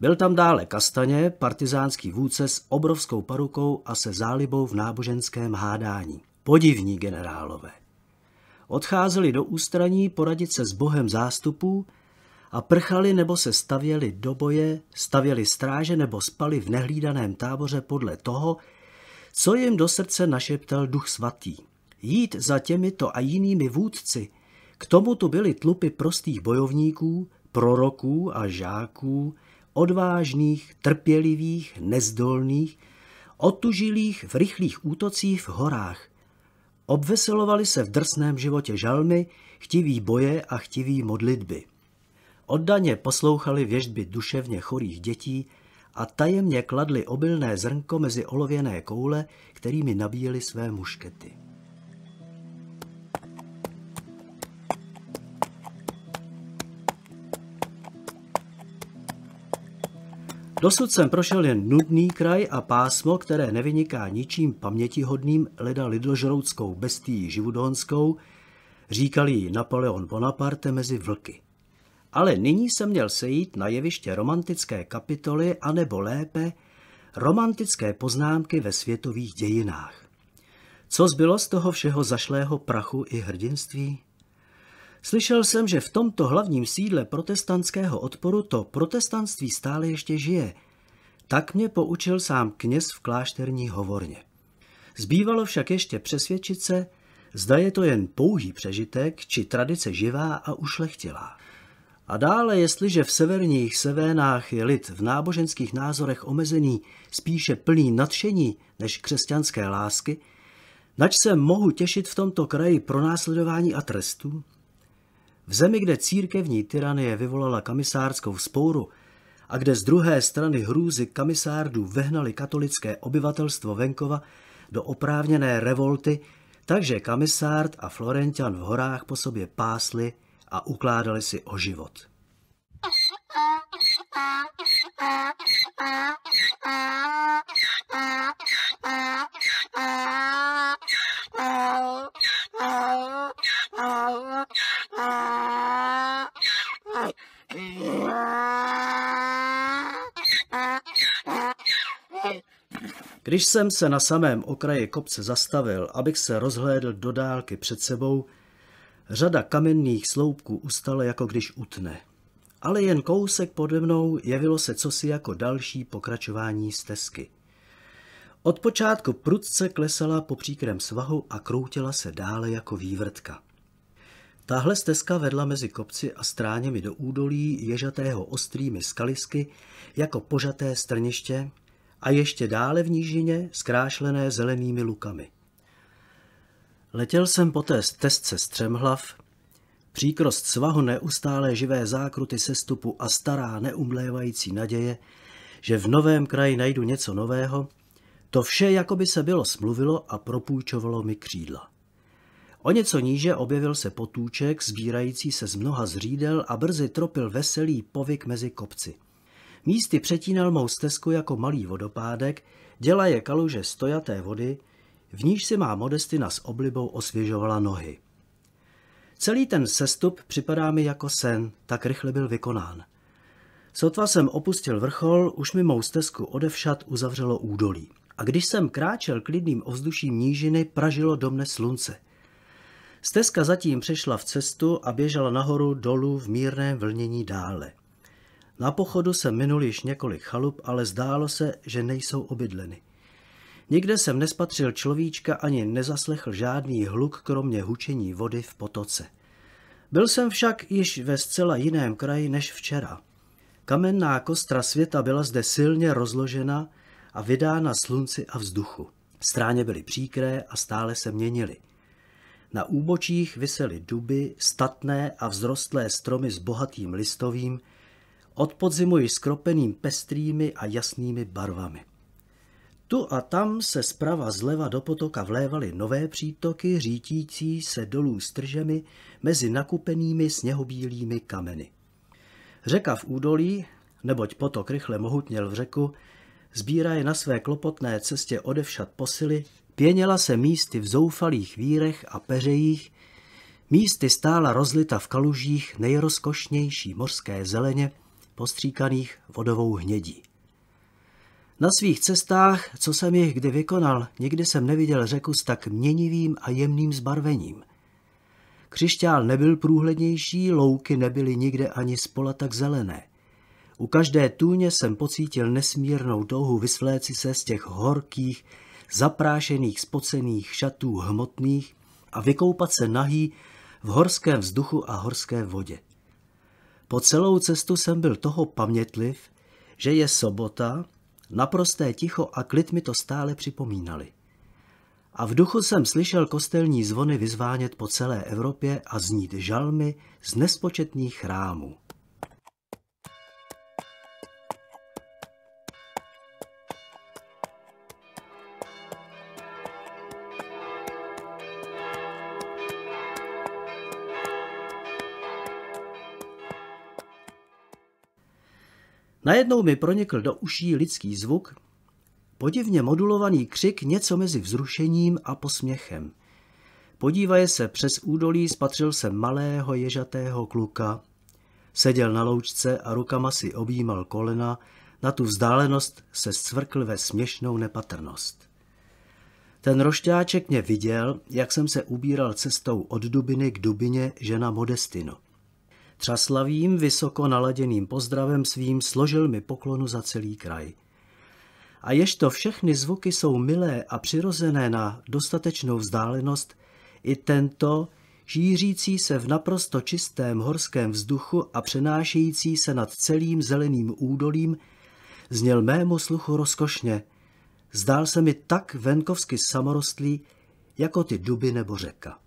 Byl tam dále Kastaně, partizánský vůdce s obrovskou parukou a se zálibou v náboženském hádání. Podivní generálové odcházeli do ústraní poradit se s bohem zástupů a prchali nebo se stavěli do boje, stavěli stráže nebo spali v nehlídaném táboře podle toho, co jim do srdce našeptal duch svatý. Jít za těmito a jinými vůdci, k tomu tu byly tlupy prostých bojovníků, proroků a žáků, odvážných, trpělivých, nezdolných, otužilých v rychlých útocích v horách, Obveselovali se v drsném životě žalmy, chtiví boje a chtiví modlitby. Oddaně poslouchali věžby duševně chorých dětí a tajemně kladli obilné zrnko mezi olověné koule, kterými nabíjeli své muškety. Dosud jsem prošel jen nudný kraj a pásmo, které nevyniká ničím pamětihodným, leda lidožrouckou bestií živudonskou, říkal ji Napoleon Bonaparte mezi vlky. Ale nyní jsem měl sejít na jeviště romantické kapitoly, anebo lépe, romantické poznámky ve světových dějinách. Co zbylo z toho všeho zašlého prachu i hrdinství? Slyšel jsem, že v tomto hlavním sídle protestantského odporu to protestantství stále ještě žije. Tak mě poučil sám kněz v klášterní hovorně. Zbývalo však ještě přesvědčit se, zda je to jen pouhý přežitek či tradice živá a ušlechtilá. A dále, jestliže v severních sevénách je lid v náboženských názorech omezený spíše plný nadšení než křesťanské lásky, nač se mohu těšit v tomto kraji pro následování a trestu, v zemi, kde církevní tyranie vyvolala kamisárskou spouru a kde z druhé strany hrůzy kamisárdů vehnali katolické obyvatelstvo venkova do oprávněné revolty, takže kamisárd a florentian v horách po sobě pásli a ukládali si o život. Když jsem se na samém okraji kopce zastavil, abych se rozhlédl do dálky před sebou, řada kamenných sloupků ustala jako když utne – ale jen kousek pode mnou jevilo se cosi jako další pokračování stezky. Od počátku prudce klesala po příkrem svahu a kroutila se dále jako vývrtka. Tahle stezka vedla mezi kopci a stráněmi do údolí ježatého ostrými skalisky jako požaté strniště a ještě dále v nížině skrášlené zelenými lukami. Letěl jsem po té stezce střemhlav, Příkrost svahu neustále živé zákruty sestupu a stará neumlévající naděje, že v novém kraji najdu něco nového, to vše jako by se bylo smluvilo a propůjčovalo mi křídla. O něco níže objevil se potůček, sbírající se z mnoha zřídel a brzy tropil veselý povyk mezi kopci. Místy přetínal mou stezku jako malý vodopádek, děla je kaluže stojaté vody, v níž si má Modestina s oblibou osvěžovala nohy. Celý ten sestup připadá mi jako sen, tak rychle byl vykonán. Sotva jsem opustil vrchol, už mi mou stezku odevšat uzavřelo údolí. A když jsem kráčel klidným ovzduším nížiny, pražilo do mne slunce. Stezka zatím přešla v cestu a běžela nahoru dolů v mírném vlnění dále. Na pochodu se minul již několik chalup, ale zdálo se, že nejsou obydleny. Nikde jsem nespatřil človíčka ani nezaslechl žádný hluk, kromě hučení vody v potoce. Byl jsem však již ve zcela jiném kraji než včera. Kamenná kostra světa byla zde silně rozložena a vydána slunci a vzduchu. Stráně byly příkré a stále se měnily. Na úbočích visely duby, statné a vzrostlé stromy s bohatým listovým, od podzimu již skropeným pestrými a jasnými barvami. Tu a tam se zprava zleva do potoka vlévaly nové přítoky, řítící se dolů stržemi mezi nakupenými sněhobílými kameny. Řeka v údolí, neboť potok rychle mohutněl v řeku, je na své klopotné cestě odevšat posily, Pěněla se místy v zoufalých vírech a peřejích, místy stála rozlita v kalužích nejrozkošnější mořské zeleně, postříkaných vodovou hnědí. Na svých cestách, co jsem jich kdy vykonal, nikdy jsem neviděl řeku s tak měnivým a jemným zbarvením. Křišťál nebyl průhlednější, louky nebyly nikde ani spola tak zelené. U každé tůně jsem pocítil nesmírnou touhu vysvléci se z těch horkých, zaprášených, spocených šatů hmotných a vykoupat se nahý v horském vzduchu a horské vodě. Po celou cestu jsem byl toho pamětliv, že je sobota Naprosté ticho a klid mi to stále připomínali. A v duchu jsem slyšel kostelní zvony vyzvánět po celé Evropě a znít žalmy z nespočetných chrámů. Najednou mi pronikl do uší lidský zvuk, podivně modulovaný křik něco mezi vzrušením a posměchem. Podívaje se přes údolí, spatřil se malého ježatého kluka. Seděl na loučce a rukama si objímal kolena, na tu vzdálenost se svrkl ve směšnou nepatrnost. Ten rošťáček mě viděl, jak jsem se ubíral cestou od dubiny k dubině žena Modestino třaslavým, vysoko naladěným pozdravem svým složil mi poklonu za celý kraj. A jež to všechny zvuky jsou milé a přirozené na dostatečnou vzdálenost, i tento, šířící se v naprosto čistém horském vzduchu a přenášející se nad celým zeleným údolím, zněl mému sluchu rozkošně. Zdál se mi tak venkovsky samorostlý, jako ty duby nebo řeka.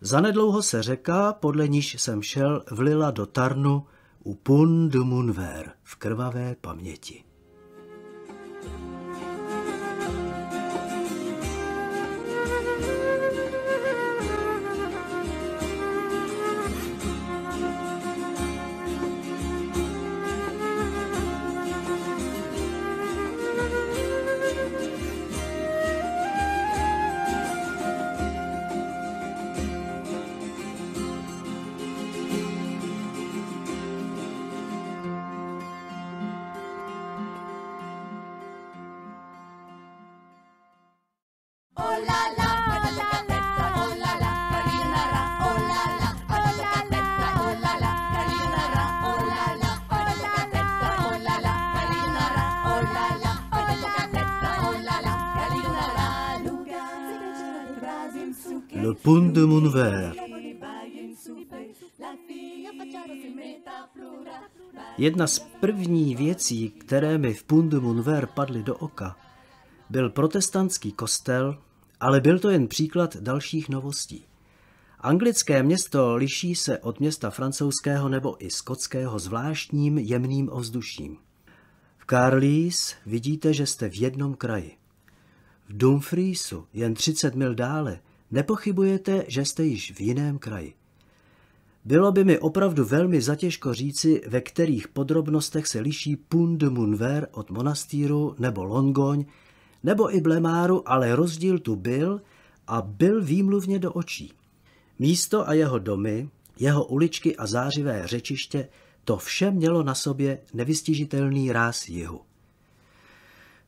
Zanedlouho se řeka, podle níž jsem šel, vlila do Tarnu u Pundumunver v krvavé paměti. Jedna z prvních věcí, které mi v Pundumunver padly do oka, byl protestantský kostel, ale byl to jen příklad dalších novostí. Anglické město liší se od města francouzského nebo i skotského zvláštním jemným ovzduším. V Carlis vidíte, že jste v jednom kraji. V Dumfriesu, jen 30 mil dále, nepochybujete, že jste již v jiném kraji. Bylo by mi opravdu velmi zatěžko říci, ve kterých podrobnostech se liší Pun de Munver od monastýru nebo Longoň, nebo i Blemáru, ale rozdíl tu byl a byl výmluvně do očí. Místo a jeho domy, jeho uličky a zářivé řečiště, to vše mělo na sobě nevystižitelný ráz jihu.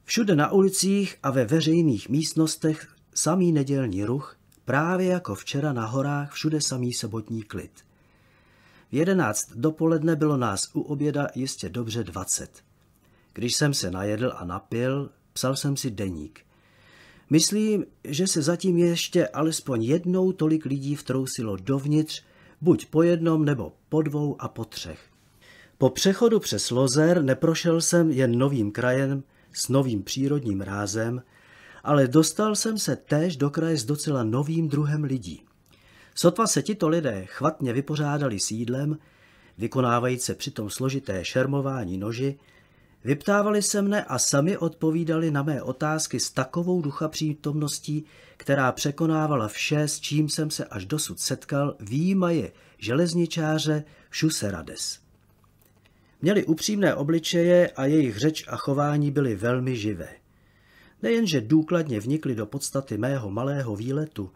Všude na ulicích a ve veřejných místnostech samý nedělní ruch, právě jako včera na horách všude samý sobotní klid – v jedenáct dopoledne bylo nás u oběda jistě dobře dvacet. Když jsem se najedl a napil, psal jsem si deník. Myslím, že se zatím ještě alespoň jednou tolik lidí vtrousilo dovnitř, buď po jednom nebo po dvou a po třech. Po přechodu přes Lozer neprošel jsem jen novým krajem s novým přírodním rázem, ale dostal jsem se též do kraje s docela novým druhem lidí. Sotva se tito lidé chvatně vypořádali s jídlem, vykonávajíce přitom složité šermování noži, vyptávali se mne a sami odpovídali na mé otázky s takovou ducha přítomností, která překonávala vše, s čím jsem se až dosud setkal, výjímaje železničáře Šuserades. Měli upřímné obličeje a jejich řeč a chování byly velmi živé. Nejenže důkladně vnikli do podstaty mého malého výletu,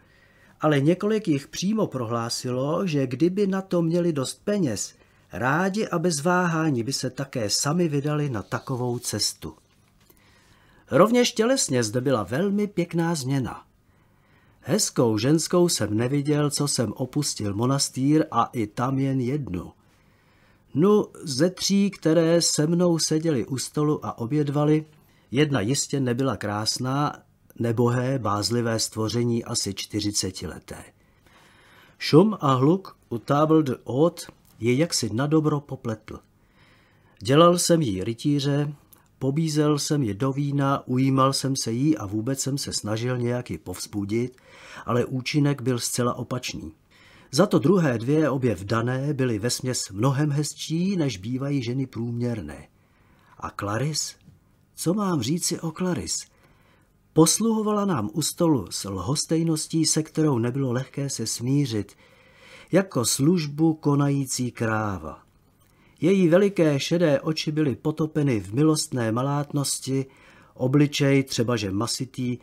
ale několik jich přímo prohlásilo, že kdyby na to měli dost peněz, rádi a bez váhání by se také sami vydali na takovou cestu. Rovněž tělesně zde byla velmi pěkná změna. Hezkou ženskou jsem neviděl, co jsem opustil monastýr a i tam jen jednu. Nu, no, ze tří, které se mnou seděli u stolu a obědvali, jedna jistě nebyla krásná, nebohé, bázlivé stvoření asi 40 leté. Šum a hluk u Table de Haute je jaksi nadobro popletl. Dělal jsem jí rytíře, pobízel jsem je do vína, ujímal jsem se jí a vůbec jsem se snažil nějak ji povzbudit, ale účinek byl zcela opačný. Za to druhé dvě obě vdané byly vesměs mnohem hezčí, než bývají ženy průměrné. A Claris? Co mám říci o Claris? Posluhovala nám u stolu s lhostejností, se kterou nebylo lehké se smířit, jako službu konající kráva. Její veliké šedé oči byly potopeny v milostné malátnosti, obličej, třebaže masitý,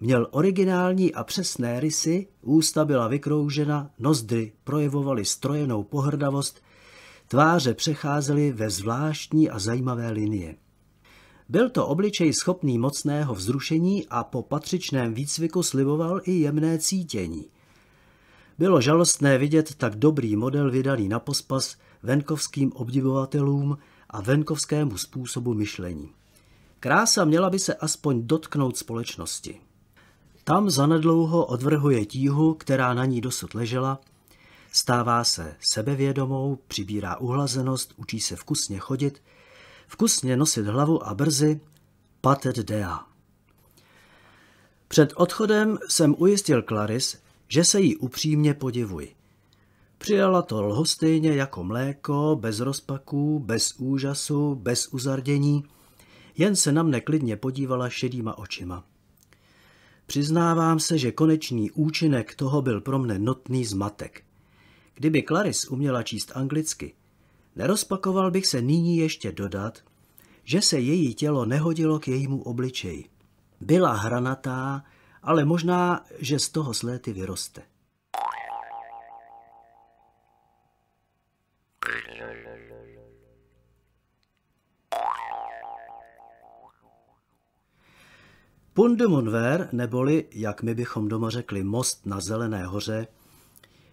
měl originální a přesné rysy, ústa byla vykroužena, nozdry projevovaly strojenou pohrdavost, tváře přecházely ve zvláštní a zajímavé linie. Byl to obličej schopný mocného vzrušení a po patřičném výcviku sliboval i jemné cítění. Bylo žalostné vidět tak dobrý model vydaný na pospas venkovským obdivovatelům a venkovskému způsobu myšlení. Krása měla by se aspoň dotknout společnosti. Tam zanedlouho odvrhuje tíhu, která na ní dosud ležela, stává se sebevědomou, přibírá uhlazenost, učí se vkusně chodit – vkusně nosit hlavu a brzy patet dea. Před odchodem jsem ujistil Claris, že se jí upřímně podivuji. Přijala to lhostejně jako mléko, bez rozpaků, bez úžasu, bez uzardění, jen se na mne klidně podívala šedýma očima. Přiznávám se, že konečný účinek toho byl pro mne notný zmatek. Kdyby Claris uměla číst anglicky, Nerozpakoval bych se nyní ještě dodat, že se její tělo nehodilo k jejímu obličeji. Byla hranatá, ale možná, že z toho sléty vyroste. Pont de Monver, neboli, jak my bychom doma řekli, most na Zelené hoře,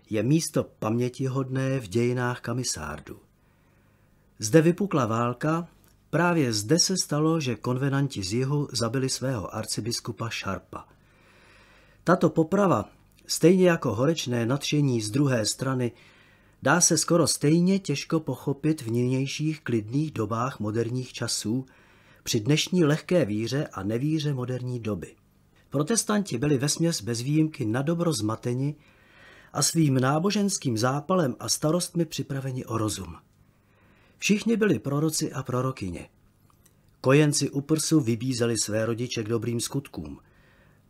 je místo pamětihodné v dějinách Kamisárdu. Zde vypukla válka, právě zde se stalo, že konvenanti z jihu zabili svého arcibiskupa Šarpa. Tato poprava, stejně jako horečné nadšení z druhé strany, dá se skoro stejně těžko pochopit v nynějších klidných dobách moderních časů, při dnešní lehké víře a nevíře moderní doby. Protestanti byli vesměs bez výjimky na dobro zmateni a svým náboženským zápalem a starostmi připraveni o rozum. Všichni byli proroci a prorokyně. Kojenci u prsu vybízeli své rodiče k dobrým skutkům.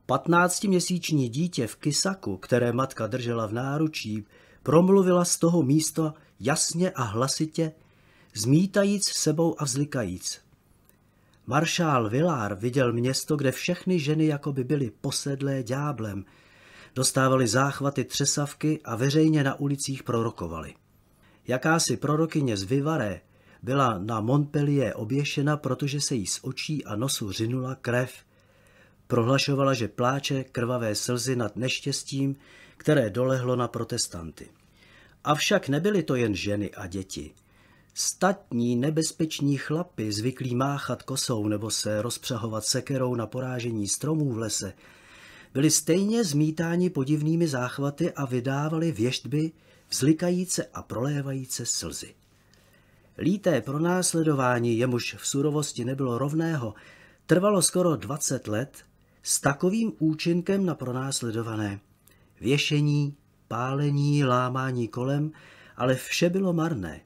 Patnáctiměsíční dítě v Kisaku, které matka držela v náručí, promluvila z toho místa jasně a hlasitě, zmítajíc sebou a vzlikajíc. Maršál Vilár viděl město, kde všechny ženy jakoby byly posedlé dňáblem, dostávali záchvaty třesavky a veřejně na ulicích prorokovali. Jakási prorokyně z Vivare byla na Montpellier oběšena, protože se jí z očí a nosu řinula krev. Prohlašovala, že pláče krvavé slzy nad neštěstím, které dolehlo na protestanty. Avšak nebyly to jen ženy a děti. Statní nebezpeční chlapy, zvyklí máchat kosou nebo se rozpřahovat sekerou na porážení stromů v lese, byli stejně zmítáni podivnými záchvaty a vydávali věštby, vzlikajíce a prolévajíce slzy. Líté pronásledování, jemuž v surovosti nebylo rovného, trvalo skoro 20 let s takovým účinkem na pronásledované. Věšení, pálení, lámání kolem, ale vše bylo marné.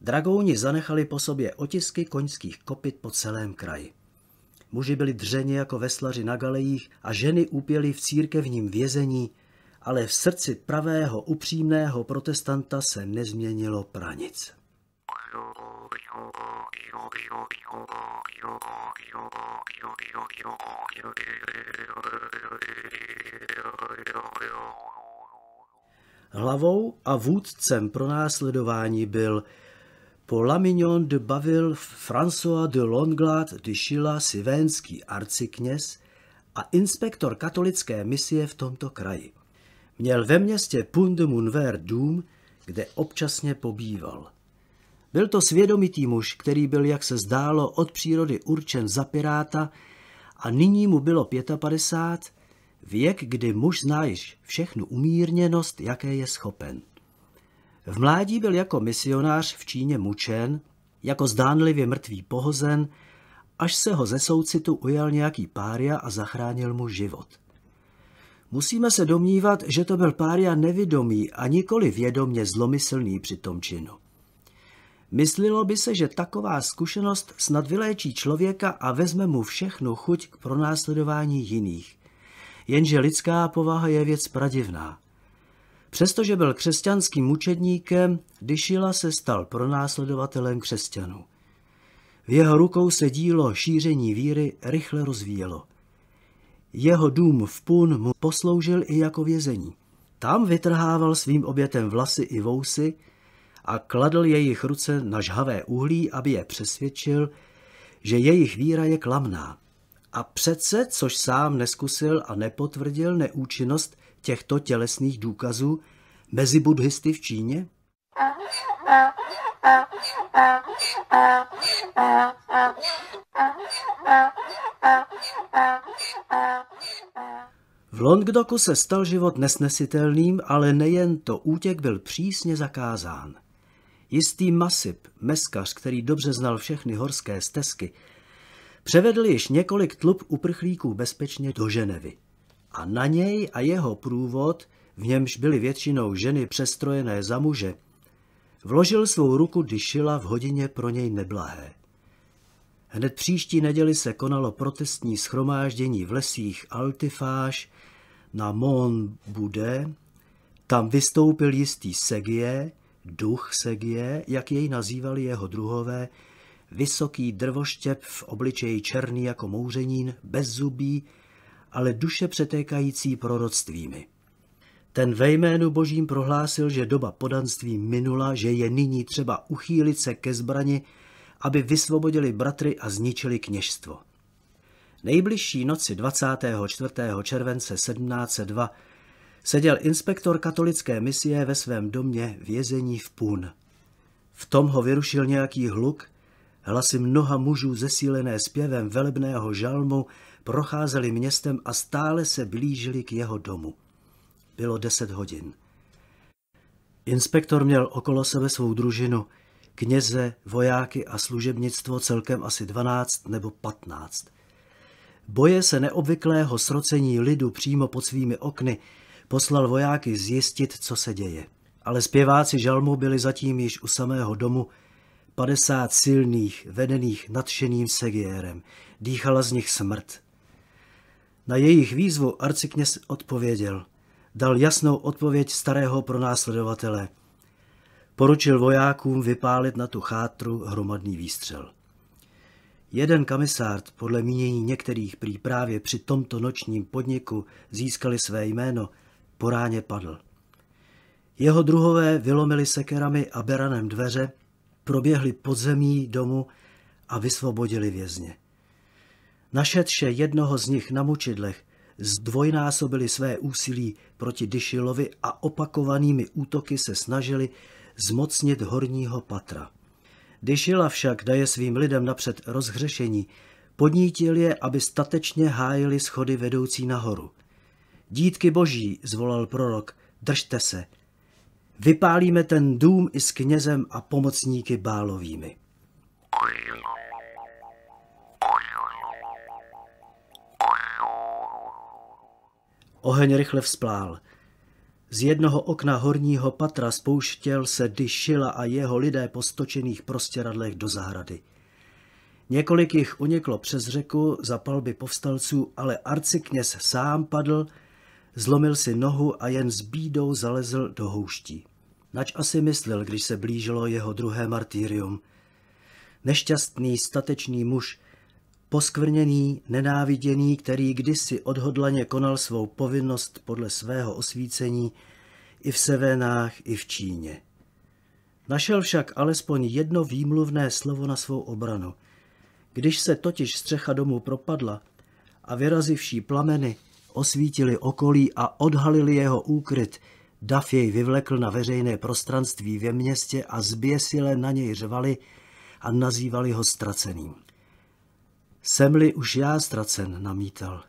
Dragouni zanechali po sobě otisky koňských kopyt po celém kraji. Muži byli dřeně jako veslaři na galejích a ženy úpěly v církevním vězení ale v srdci pravého upřímného protestanta se nezměnilo pranic. Hlavou a vůdcem pro následování byl Lamignon de Bavil François de Longlade de Chila sivénský arcikněz a inspektor katolické misie v tomto kraji – Měl ve městě Pundemunver dům, kde občasně pobýval. Byl to svědomitý muž, který byl, jak se zdálo, od přírody určen za piráta a nyní mu bylo 55, věk, kdy muž zná již všechnu umírněnost, jaké je schopen. V mládí byl jako misionář v Číně mučen, jako zdánlivě mrtvý pohozen, až se ho ze soucitu ujal nějaký pária a zachránil mu život – Musíme se domnívat, že to byl pária nevědomý a nikoli vědomně zlomyslný při tom činu. Myslilo by se, že taková zkušenost snad vyléčí člověka a vezme mu všechnu chuť k pronásledování jiných. Jenže lidská povaha je věc pradivná. Přestože byl křesťanským mučedníkem, Dyšila se stal pronásledovatelem křesťanů. V jeho rukou se dílo šíření víry rychle rozvíjelo – jeho dům v Pun mu posloužil i jako vězení. Tam vytrhával svým obětem vlasy i vousy a kladl jejich ruce na žhavé uhlí, aby je přesvědčil, že jejich víra je klamná. A přece, což sám neskusil a nepotvrdil neúčinnost těchto tělesných důkazů mezi buddhisty v Číně? V Longdoku se stal život nesnesitelným, ale nejen to, útěk byl přísně zakázán. Jistý Masip, meskař, který dobře znal všechny horské stezky, převedl již několik tlup uprchlíků bezpečně do Ženevy. A na něj a jeho průvod, v němž byly většinou ženy přestrojené za muže, Vložil svou ruku, když v hodině pro něj neblahé. Hned příští neděli se konalo protestní schromáždění v lesích Altifáš na Mon Bude. Tam vystoupil jistý Segie, duch Segie, jak jej nazývali jeho druhové, vysoký drvoštěp v obličeji černý jako mouřenín, bez zubí, ale duše přetékající proroctvími. Ten ve jménu božím prohlásil, že doba podanství minula, že je nyní třeba uchýlit se ke zbrani, aby vysvobodili bratry a zničili kněžstvo. Nejbližší noci 24. července 1702 seděl inspektor katolické misie ve svém domě vězení v Pún. V tom ho vyrušil nějaký hluk, hlasy mnoha mužů zesílené zpěvem velebného žalmu procházely městem a stále se blížili k jeho domu. Bylo deset hodin. Inspektor měl okolo sebe svou družinu, kněze, vojáky a služebnictvo celkem asi dvanáct nebo patnáct. Boje se neobvyklého srocení lidu přímo pod svými okny poslal vojáky zjistit, co se děje. Ale zpěváci žalmu byli zatím již u samého domu, padesát silných, vedených nadšeným segiérem. Dýchala z nich smrt. Na jejich výzvu arcikněz odpověděl – dal jasnou odpověď starého pronásledovatele. Poručil vojákům vypálit na tu chátru hromadný výstřel. Jeden kamisárd, podle mínění některých prý právě při tomto nočním podniku získali své jméno, poráně padl. Jeho druhové vylomili sekerami a beranem dveře, proběhli podzemí domu a vysvobodili vězně. Našetše jednoho z nich na mučidlech, zdvojnásobili své úsilí proti Dyšilovi a opakovanými útoky se snažili zmocnit horního patra. Dyšila však daje svým lidem napřed rozhřešení, podnítil je, aby statečně hájili schody vedoucí nahoru. Dítky boží, zvolal prorok, držte se. Vypálíme ten dům i s knězem a pomocníky bálovými. Oheň rychle vzplál. Z jednoho okna horního patra spouštěl se Dyšila a jeho lidé po stočených prostěradlech do zahrady. Několik jich uniklo přes řeku za palby povstalců, ale arcikněz sám padl, zlomil si nohu a jen s bídou zalezl do houští. Nač asi myslel, když se blížilo jeho druhé martýrium. Nešťastný statečný muž poskvrněný, nenáviděný, který kdysi odhodlaně konal svou povinnost podle svého osvícení i v Sevenách, i v Číně. Našel však alespoň jedno výmluvné slovo na svou obranu. Když se totiž střecha domu propadla a vyrazivší plameny osvítili okolí a odhalili jeho úkryt, Dav jej vyvlekl na veřejné prostranství ve městě a zběsile na něj řvali a nazývali ho ztraceným. Jsem-li už já ztracen, namítal.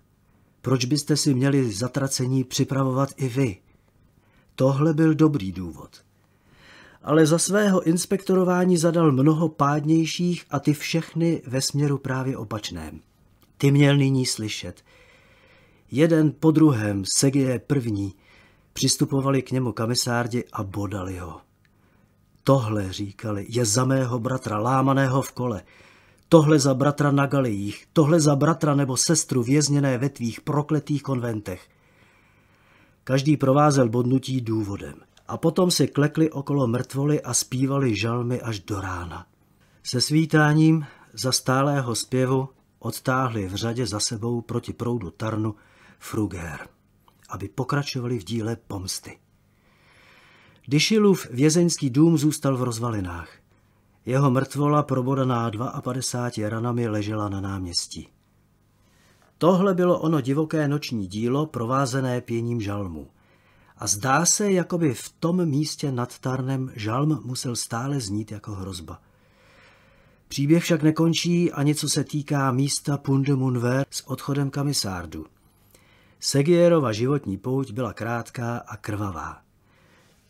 Proč byste si měli zatracení připravovat i vy? Tohle byl dobrý důvod. Ale za svého inspektorování zadal mnoho pádnějších a ty všechny ve směru právě opačném. Ty měl nyní slyšet. Jeden po druhém, Segie první, přistupovali k němu kamisárdi a bodali ho. Tohle, říkali, je za mého bratra, lámaného v kole – Tohle za bratra na galejích, tohle za bratra nebo sestru vězněné ve tvých prokletých konventech. Každý provázel bodnutí důvodem. A potom si klekli okolo mrtvoly a zpívali žalmy až do rána. Se svítáním za stálého zpěvu odtáhli v řadě za sebou proti proudu Tarnu Fruger, aby pokračovali v díle pomsty. Dyšilův vězeňský dům zůstal v rozvalinách. Jeho mrtvola probodaná 52 ranami ležela na náměstí. Tohle bylo ono divoké noční dílo provázené pěním žalmu. A zdá se, jako by v tom místě nad Tarnem žalm musel stále znít jako hrozba. Příběh však nekončí ani co se týká místa Pundemunver s odchodem kamisárdu. Segierova životní pouť byla krátká a krvavá.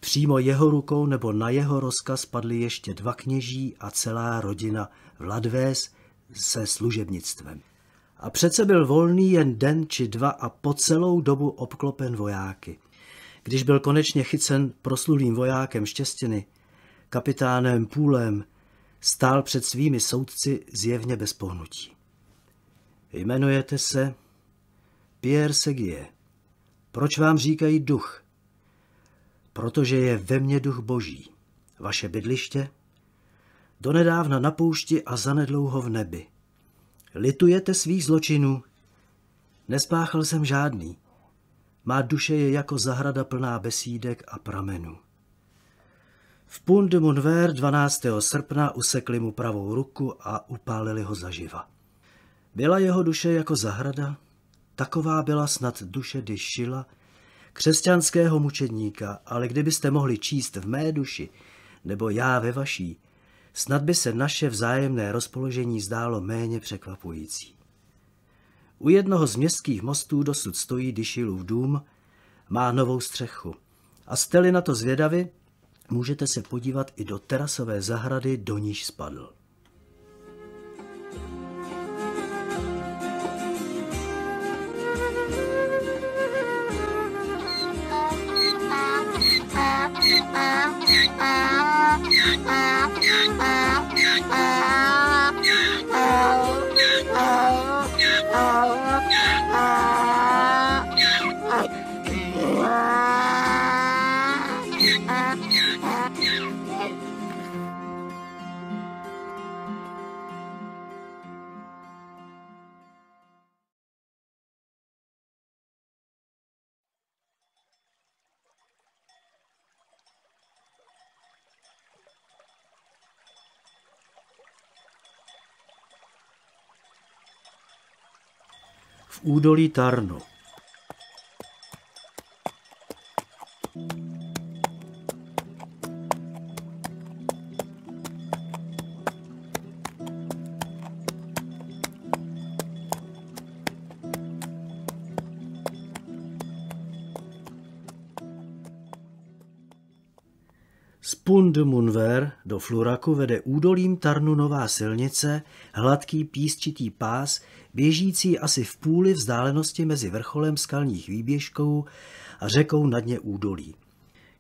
Přímo jeho rukou nebo na jeho rozkaz padli ještě dva kněží a celá rodina Vladvés se služebnictvem. A přece byl volný jen den či dva a po celou dobu obklopen vojáky. Když byl konečně chycen proslulým vojákem Štěstiny, kapitánem Půlem, stál před svými soudci zjevně bez pohnutí. Jmenujete se Pierre Segie. Proč vám říkají duch? protože je ve mně duch boží, vaše bydliště, donedávna na poušti a zanedlouho v nebi. Litujete svých zločinů, nespáchal jsem žádný. Má duše je jako zahrada plná besídek a pramenů. V Monver 12. srpna usekli mu pravou ruku a upálili ho zaživa. Byla jeho duše jako zahrada, taková byla snad duše šila, křesťanského mučedníka, ale kdybyste mohli číst v mé duši, nebo já ve vaší, snad by se naše vzájemné rozpoložení zdálo méně překvapující. U jednoho z městských mostů dosud stojí Dyšilův dům, má novou střechu. A jste-li na to zvědavi, můžete se podívat i do terasové zahrady, do níž spadl. údolí Tarno. Fluraku vede údolím tarnu nová silnice, hladký písčitý pás, běžící asi v půli vzdálenosti mezi vrcholem skalních výběžků a řekou na dně údolí.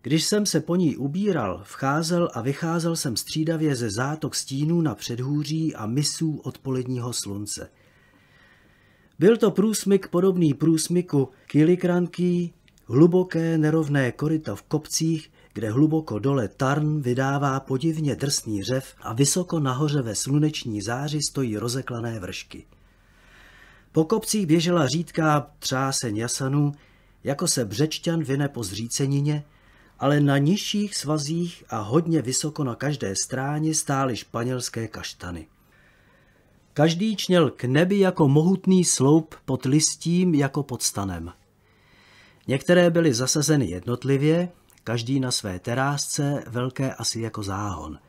Když jsem se po ní ubíral, vcházel a vycházel jsem střídavě ze zátok stínů na předhůří a misů odpoledního slunce. Byl to průsmyk podobný průsmyku kilikranký, hluboké nerovné koryta v kopcích, kde hluboko dole Tarn vydává podivně drsný řev a vysoko nahoře ve sluneční záři stojí rozeklané vršky. Po kopcích běžela řídká třáseň jasanů, jako se břečťan vyne po zřícenině, ale na nižších svazích a hodně vysoko na každé stráně stály španělské kaštany. Každý čněl k nebi jako mohutný sloup pod listím jako pod stanem. Některé byly zasazeny jednotlivě, každý na své terásce, velké asi jako záhon.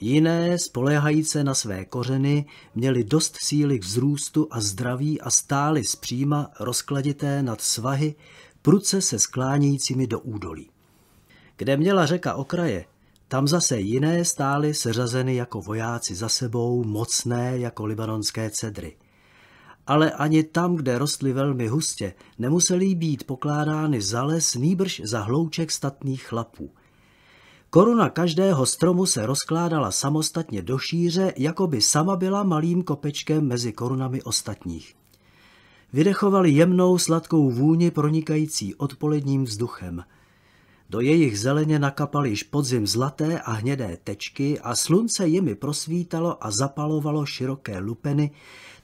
Jiné, spoléhajíce na své kořeny, měly dost síly k vzrůstu a zdraví a stály zpříma rozkladité nad svahy, pruce se sklánějícími do údolí. Kde měla řeka okraje, tam zase jiné stály seřazeny jako vojáci za sebou, mocné jako libanonské cedry ale ani tam, kde rostly velmi hustě, nemuseli být pokládány za les, nýbrž za hlouček statných chlapů. Koruna každého stromu se rozkládala samostatně do šíře, jako by sama byla malým kopečkem mezi korunami ostatních. Vydechovali jemnou sladkou vůni pronikající odpoledním vzduchem. Do jejich zeleně nakapal již podzim zlaté a hnědé tečky a slunce jimi prosvítalo a zapalovalo široké lupeny,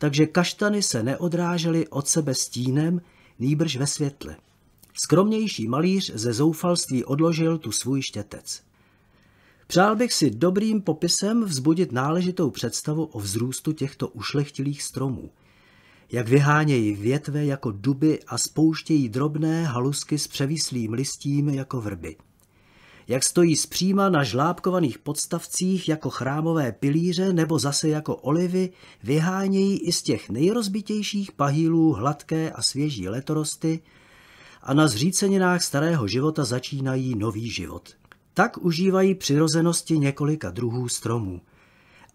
takže kaštany se neodrážely od sebe stínem, nýbrž ve světle. Skromnější malíř ze zoufalství odložil tu svůj štětec. Přál bych si dobrým popisem vzbudit náležitou představu o vzrůstu těchto ušlechtilých stromů. Jak vyhánějí větve jako duby a spouštějí drobné halusky s převislým listím jako vrby jak stojí zpříma na žlábkovaných podstavcích jako chrámové pilíře nebo zase jako olivy, vyhánějí i z těch nejrozbitějších pahýlů hladké a svěží letorosty a na zříceninách starého života začínají nový život. Tak užívají přirozenosti několika druhů stromů.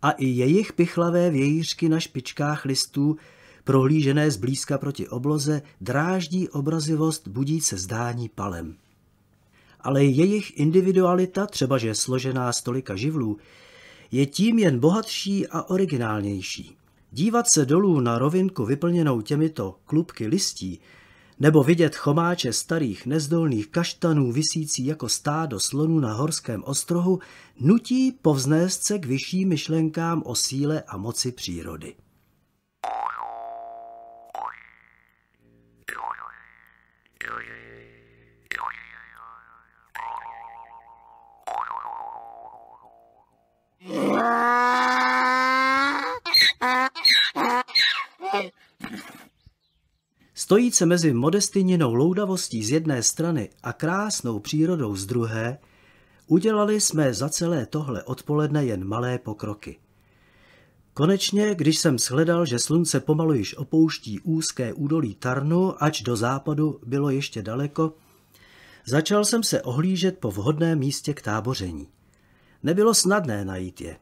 A i jejich pichlavé vějířky na špičkách listů prohlížené zblízka proti obloze, dráždí obrazivost se zdání palem ale jejich individualita, třeba že je složená z tolika živlů, je tím jen bohatší a originálnější. Dívat se dolů na rovinku vyplněnou těmito klubky listí, nebo vidět chomáče starých nezdolných kaštanů visící jako stádo slonů na horském ostrohu, nutí povznést se k vyšším myšlenkám o síle a moci přírody. Stojíce mezi modestyninou loudavostí z jedné strany a krásnou přírodou z druhé, udělali jsme za celé tohle odpoledne jen malé pokroky. Konečně, když jsem shledal, že slunce pomalu již opouští úzké údolí Tarnu, ač do západu bylo ještě daleko, začal jsem se ohlížet po vhodném místě k táboření. Nebylo snadné najít je.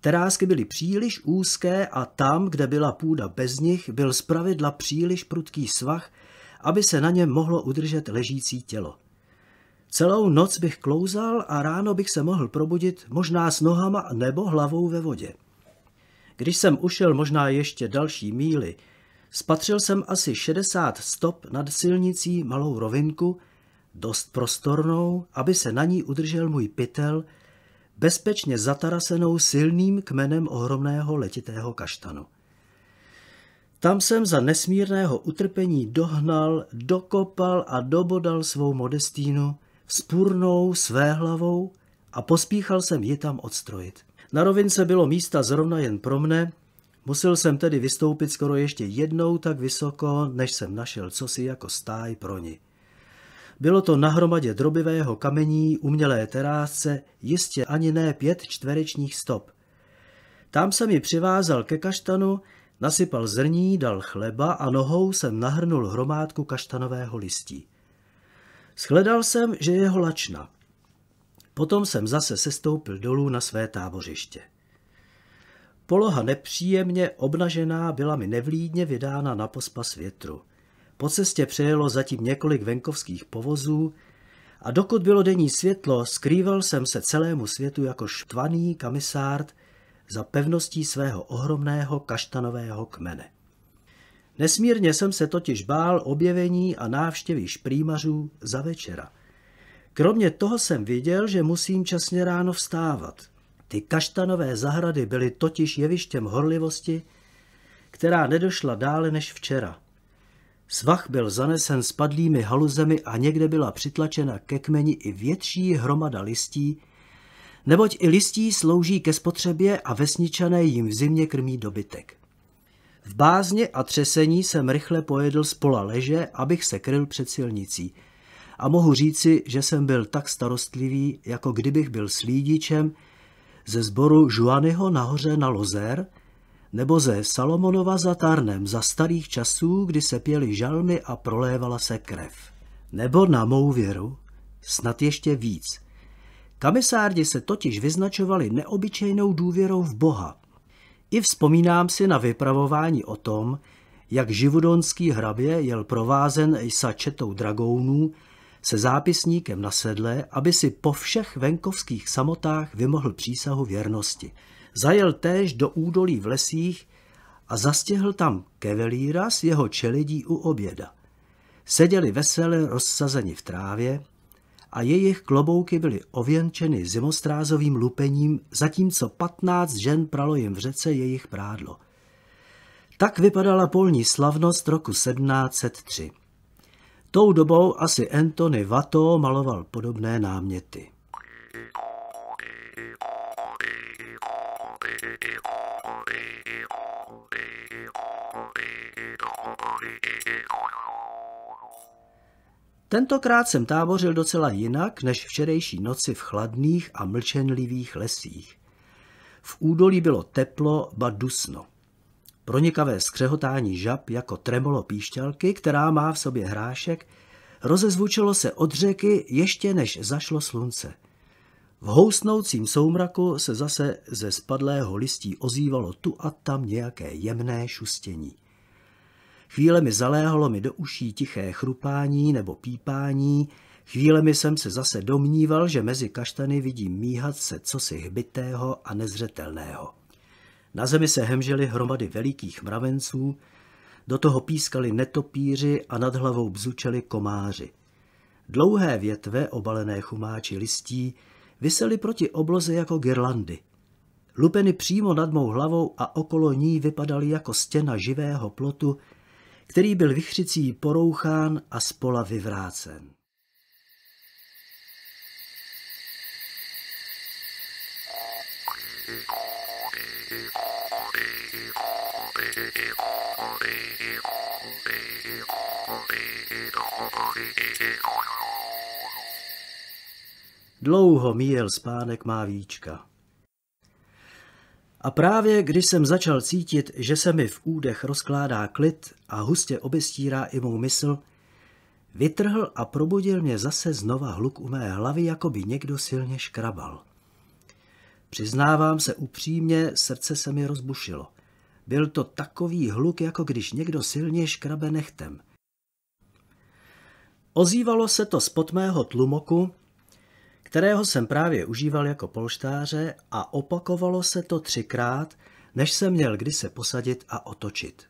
Terásky byly příliš úzké a tam, kde byla půda bez nich, byl zpravidla příliš prudký svah, aby se na něm mohlo udržet ležící tělo. Celou noc bych klouzal a ráno bych se mohl probudit možná s nohama nebo hlavou ve vodě. Když jsem ušel možná ještě další míly, spatřil jsem asi 60 stop nad silnicí malou rovinku, dost prostornou, aby se na ní udržel můj pytel – bezpečně zatarasenou silným kmenem ohromného letitého kaštanu. Tam jsem za nesmírného utrpení dohnal, dokopal a dobodal svou modestínu, spurnou své hlavou a pospíchal jsem ji tam odstrojit. Na rovince bylo místa zrovna jen pro mne, musel jsem tedy vystoupit skoro ještě jednou tak vysoko, než jsem našel cosi jako stáj pro ní. Bylo to na hromadě drobivého kamení, umělé terásce, jistě ani ne pět čtverečních stop. Tam se mi přivázal ke kaštanu, nasypal zrní, dal chleba a nohou jsem nahrnul hromádku kaštanového listí. Shledal jsem, že je holačna. Potom jsem zase sestoupil dolů na své tábořiště. Poloha nepříjemně obnažená byla mi nevlídně vydána na pospas větru. Po cestě přejelo zatím několik venkovských povozů a dokud bylo denní světlo, skrýval jsem se celému světu jako štvaný kamisárd za pevností svého ohromného kaštanového kmene. Nesmírně jsem se totiž bál objevení a návštěvy šprýmařů za večera. Kromě toho jsem viděl, že musím časně ráno vstávat. Ty kaštanové zahrady byly totiž jevištěm horlivosti, která nedošla dále než včera – Svah byl zanesen spadlými haluzemi a někde byla přitlačena ke kmeni i větší hromada listí, neboť i listí slouží ke spotřebě a vesničané jim v zimě krmí dobytek. V bázně a třesení jsem rychle pojedl z pola leže, abych se kryl před silnicí. A mohu říci, že jsem byl tak starostlivý, jako kdybych byl slídičem ze sboru Žuanyho nahoře na Lozer – nebo ze Salomonova za Tarnem za starých časů, kdy se pěly žalmy a prolévala se krev. Nebo na mou věru, snad ještě víc. Kamisárdi se totiž vyznačovali neobyčejnou důvěrou v Boha. I vzpomínám si na vypravování o tom, jak živudonský hrabě jel provázen sa četou dragounů se zápisníkem na sedle, aby si po všech venkovských samotách vymohl přísahu věrnosti. Zajel též do údolí v lesích a zastihl tam kevelíra s jeho čeledí u oběda. Seděli vesele rozsazeni v trávě a jejich klobouky byly ověnčeny zimostrázovým lupením, zatímco patnáct žen pralo jim v řece jejich prádlo. Tak vypadala polní slavnost roku 1703. Tou dobou asi Antony Vato maloval podobné náměty. Tentokrát jsem tábořil docela jinak než včerejší noci v chladných a mlčenlivých lesích. V údolí bylo teplo, ba dusno. Pronikavé skřehotání žab jako tremolo píšťalky, která má v sobě hrášek, rozezvučilo se od řeky ještě než zašlo slunce – v housnoucím soumraku se zase ze spadlého listí ozývalo tu a tam nějaké jemné šustění. Chvíle mi zaléhalo mi do uší tiché chrupání nebo pípání, Chvíle mi jsem se zase domníval, že mezi kaštany vidím míhat se cosi hbitého a nezřetelného. Na zemi se hemžely hromady velikých mravenců, do toho pískali netopíři a nad hlavou bzučeli komáři. Dlouhé větve, obalené chumáči listí, visely proti obloze jako girlandy. Lupeny přímo nad mou hlavou a okolo ní vypadaly jako stěna živého plotu, který byl vychřicí porouchán a spola vyvrácen. Dlouho míjel spánek má víčka. A právě když jsem začal cítit, že se mi v údech rozkládá klid a hustě obestírá i mou mysl, vytrhl a probudil mě zase znova hluk u mé hlavy, jako by někdo silně škrabal. Přiznávám se upřímně, srdce se mi rozbušilo. Byl to takový hluk, jako když někdo silně škrabe nechtem. Ozývalo se to spod mého tlumoku, kterého jsem právě užíval jako polštáře a opakovalo se to třikrát, než jsem měl kdy se posadit a otočit.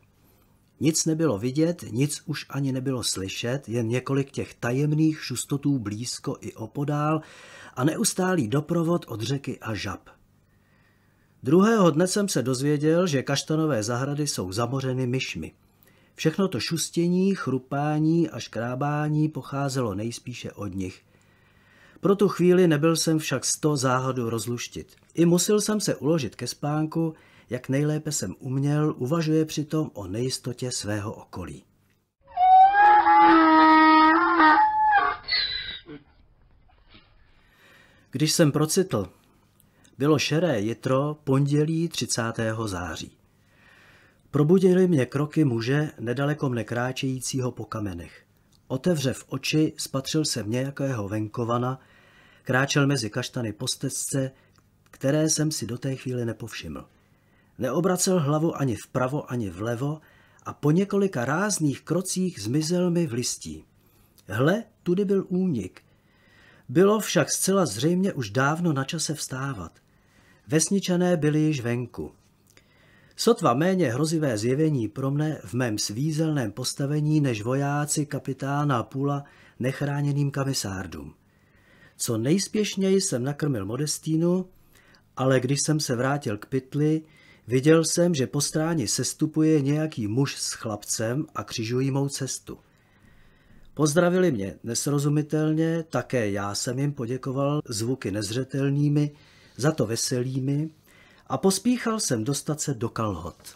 Nic nebylo vidět, nic už ani nebylo slyšet, jen několik těch tajemných šustotů blízko i opodál a neustálý doprovod od řeky a žab. Druhého dne jsem se dozvěděl, že kaštanové zahrady jsou zamořeny myšmi. Všechno to šustění, chrupání a škrábání pocházelo nejspíše od nich – pro tu chvíli nebyl jsem však z to záhadu rozluštit. I musel jsem se uložit ke spánku, jak nejlépe jsem uměl, uvažuje přitom o nejistotě svého okolí. Když jsem procitl, bylo šeré jitro pondělí 30. září. Probudili mě kroky muže nedaleko mne kráčejícího po kamenech. Otevřev oči spatřil se mě jakého venkovana, Kráčel mezi kaštany po stezce, které jsem si do té chvíli nepovšiml. Neobracel hlavu ani vpravo, ani vlevo a po několika rázných krocích zmizel mi v listí. Hle, tudy byl únik. Bylo však zcela zřejmě už dávno na čase vstávat. Vesničané byli již venku. Sotva méně hrozivé zjevení pro mne v mém svízelném postavení než vojáci kapitána Pula nechráněným kamisárdům. Co nejspěšněji jsem nakrmil Modestínu, ale když jsem se vrátil k pytli, viděl jsem, že po stráně sestupuje nějaký muž s chlapcem a křižují mou cestu. Pozdravili mě nesrozumitelně, také já jsem jim poděkoval zvuky nezřetelnými, za to veselými a pospíchal jsem dostat se do kalhot.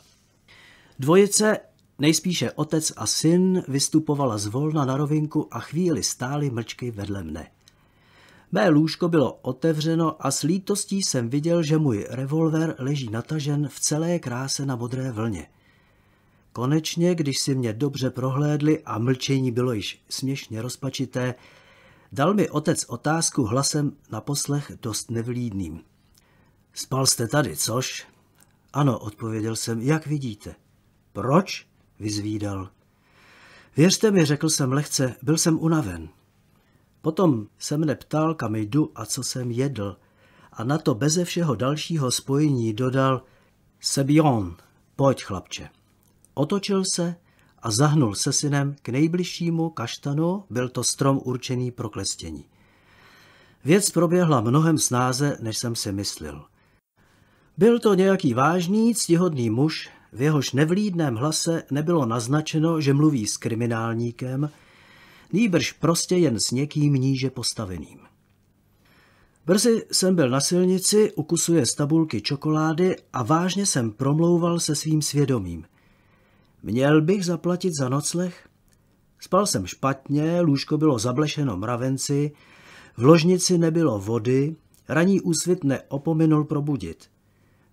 Dvojice, nejspíše otec a syn, vystupovala zvolna na rovinku a chvíli stáli mlčky vedle mne. Mé lůžko bylo otevřeno a s lítostí jsem viděl, že můj revolver leží natažen v celé kráse na modré vlně. Konečně, když si mě dobře prohlédli a mlčení bylo již směšně rozpačité, dal mi otec otázku hlasem na poslech dost nevlídným. Spal jste tady, což? Ano, odpověděl jsem, jak vidíte. Proč? vyzvídal. Věřte mi, řekl jsem lehce, byl jsem unaven. Potom se mne ptal, kam jdu a co jsem jedl. A na to beze všeho dalšího spojení dodal Sebion, pojď chlapče. Otočil se a zahnul se synem k nejbližšímu kaštanu, byl to strom určený pro klestění. Věc proběhla mnohem snáze, než jsem si myslel. Byl to nějaký vážný, ctihodný muž, v jehož nevlídném hlase nebylo naznačeno, že mluví s kriminálníkem, nýbrž prostě jen s někým níže postaveným. Brzy jsem byl na silnici, ukusuje z tabulky čokolády a vážně jsem promlouval se svým svědomím. Měl bych zaplatit za nocleh? Spal jsem špatně, lůžko bylo zablešeno mravenci, v ložnici nebylo vody, raní úsvit neopominul probudit.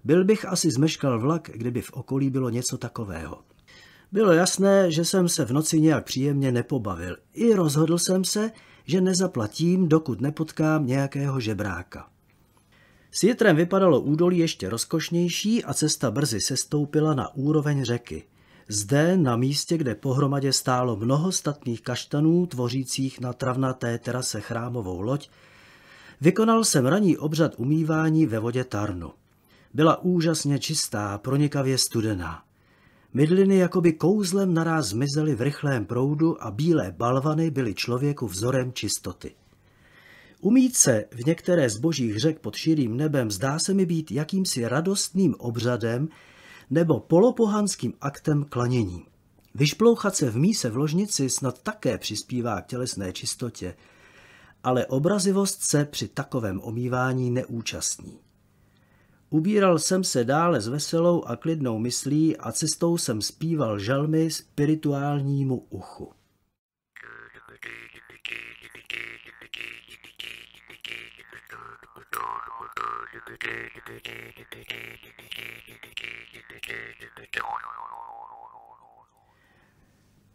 Byl bych asi zmeškal vlak, kdyby v okolí bylo něco takového. Bylo jasné, že jsem se v noci nějak příjemně nepobavil. I rozhodl jsem se, že nezaplatím, dokud nepotkám nějakého žebráka. S větrem vypadalo údolí ještě rozkošnější a cesta brzy stoupila na úroveň řeky. Zde, na místě, kde pohromadě stálo mnoho statných kaštanů, tvořících na travnaté terase chrámovou loď, vykonal jsem raní obřad umývání ve vodě Tarnu. Byla úžasně čistá, pronikavě studená. Mydliny jakoby kouzlem naraz zmizely v rychlém proudu a bílé balvany byly člověku vzorem čistoty. Umít se v některé z božích řek pod širým nebem zdá se mi být jakýmsi radostným obřadem nebo polopohanským aktem klanění. Vyšplouchat se v míse v ložnici snad také přispívá k tělesné čistotě, ale obrazivost se při takovém omývání neúčastní. Ubíral jsem se dále s veselou a klidnou myslí a cestou jsem zpíval žalmy spirituálnímu uchu.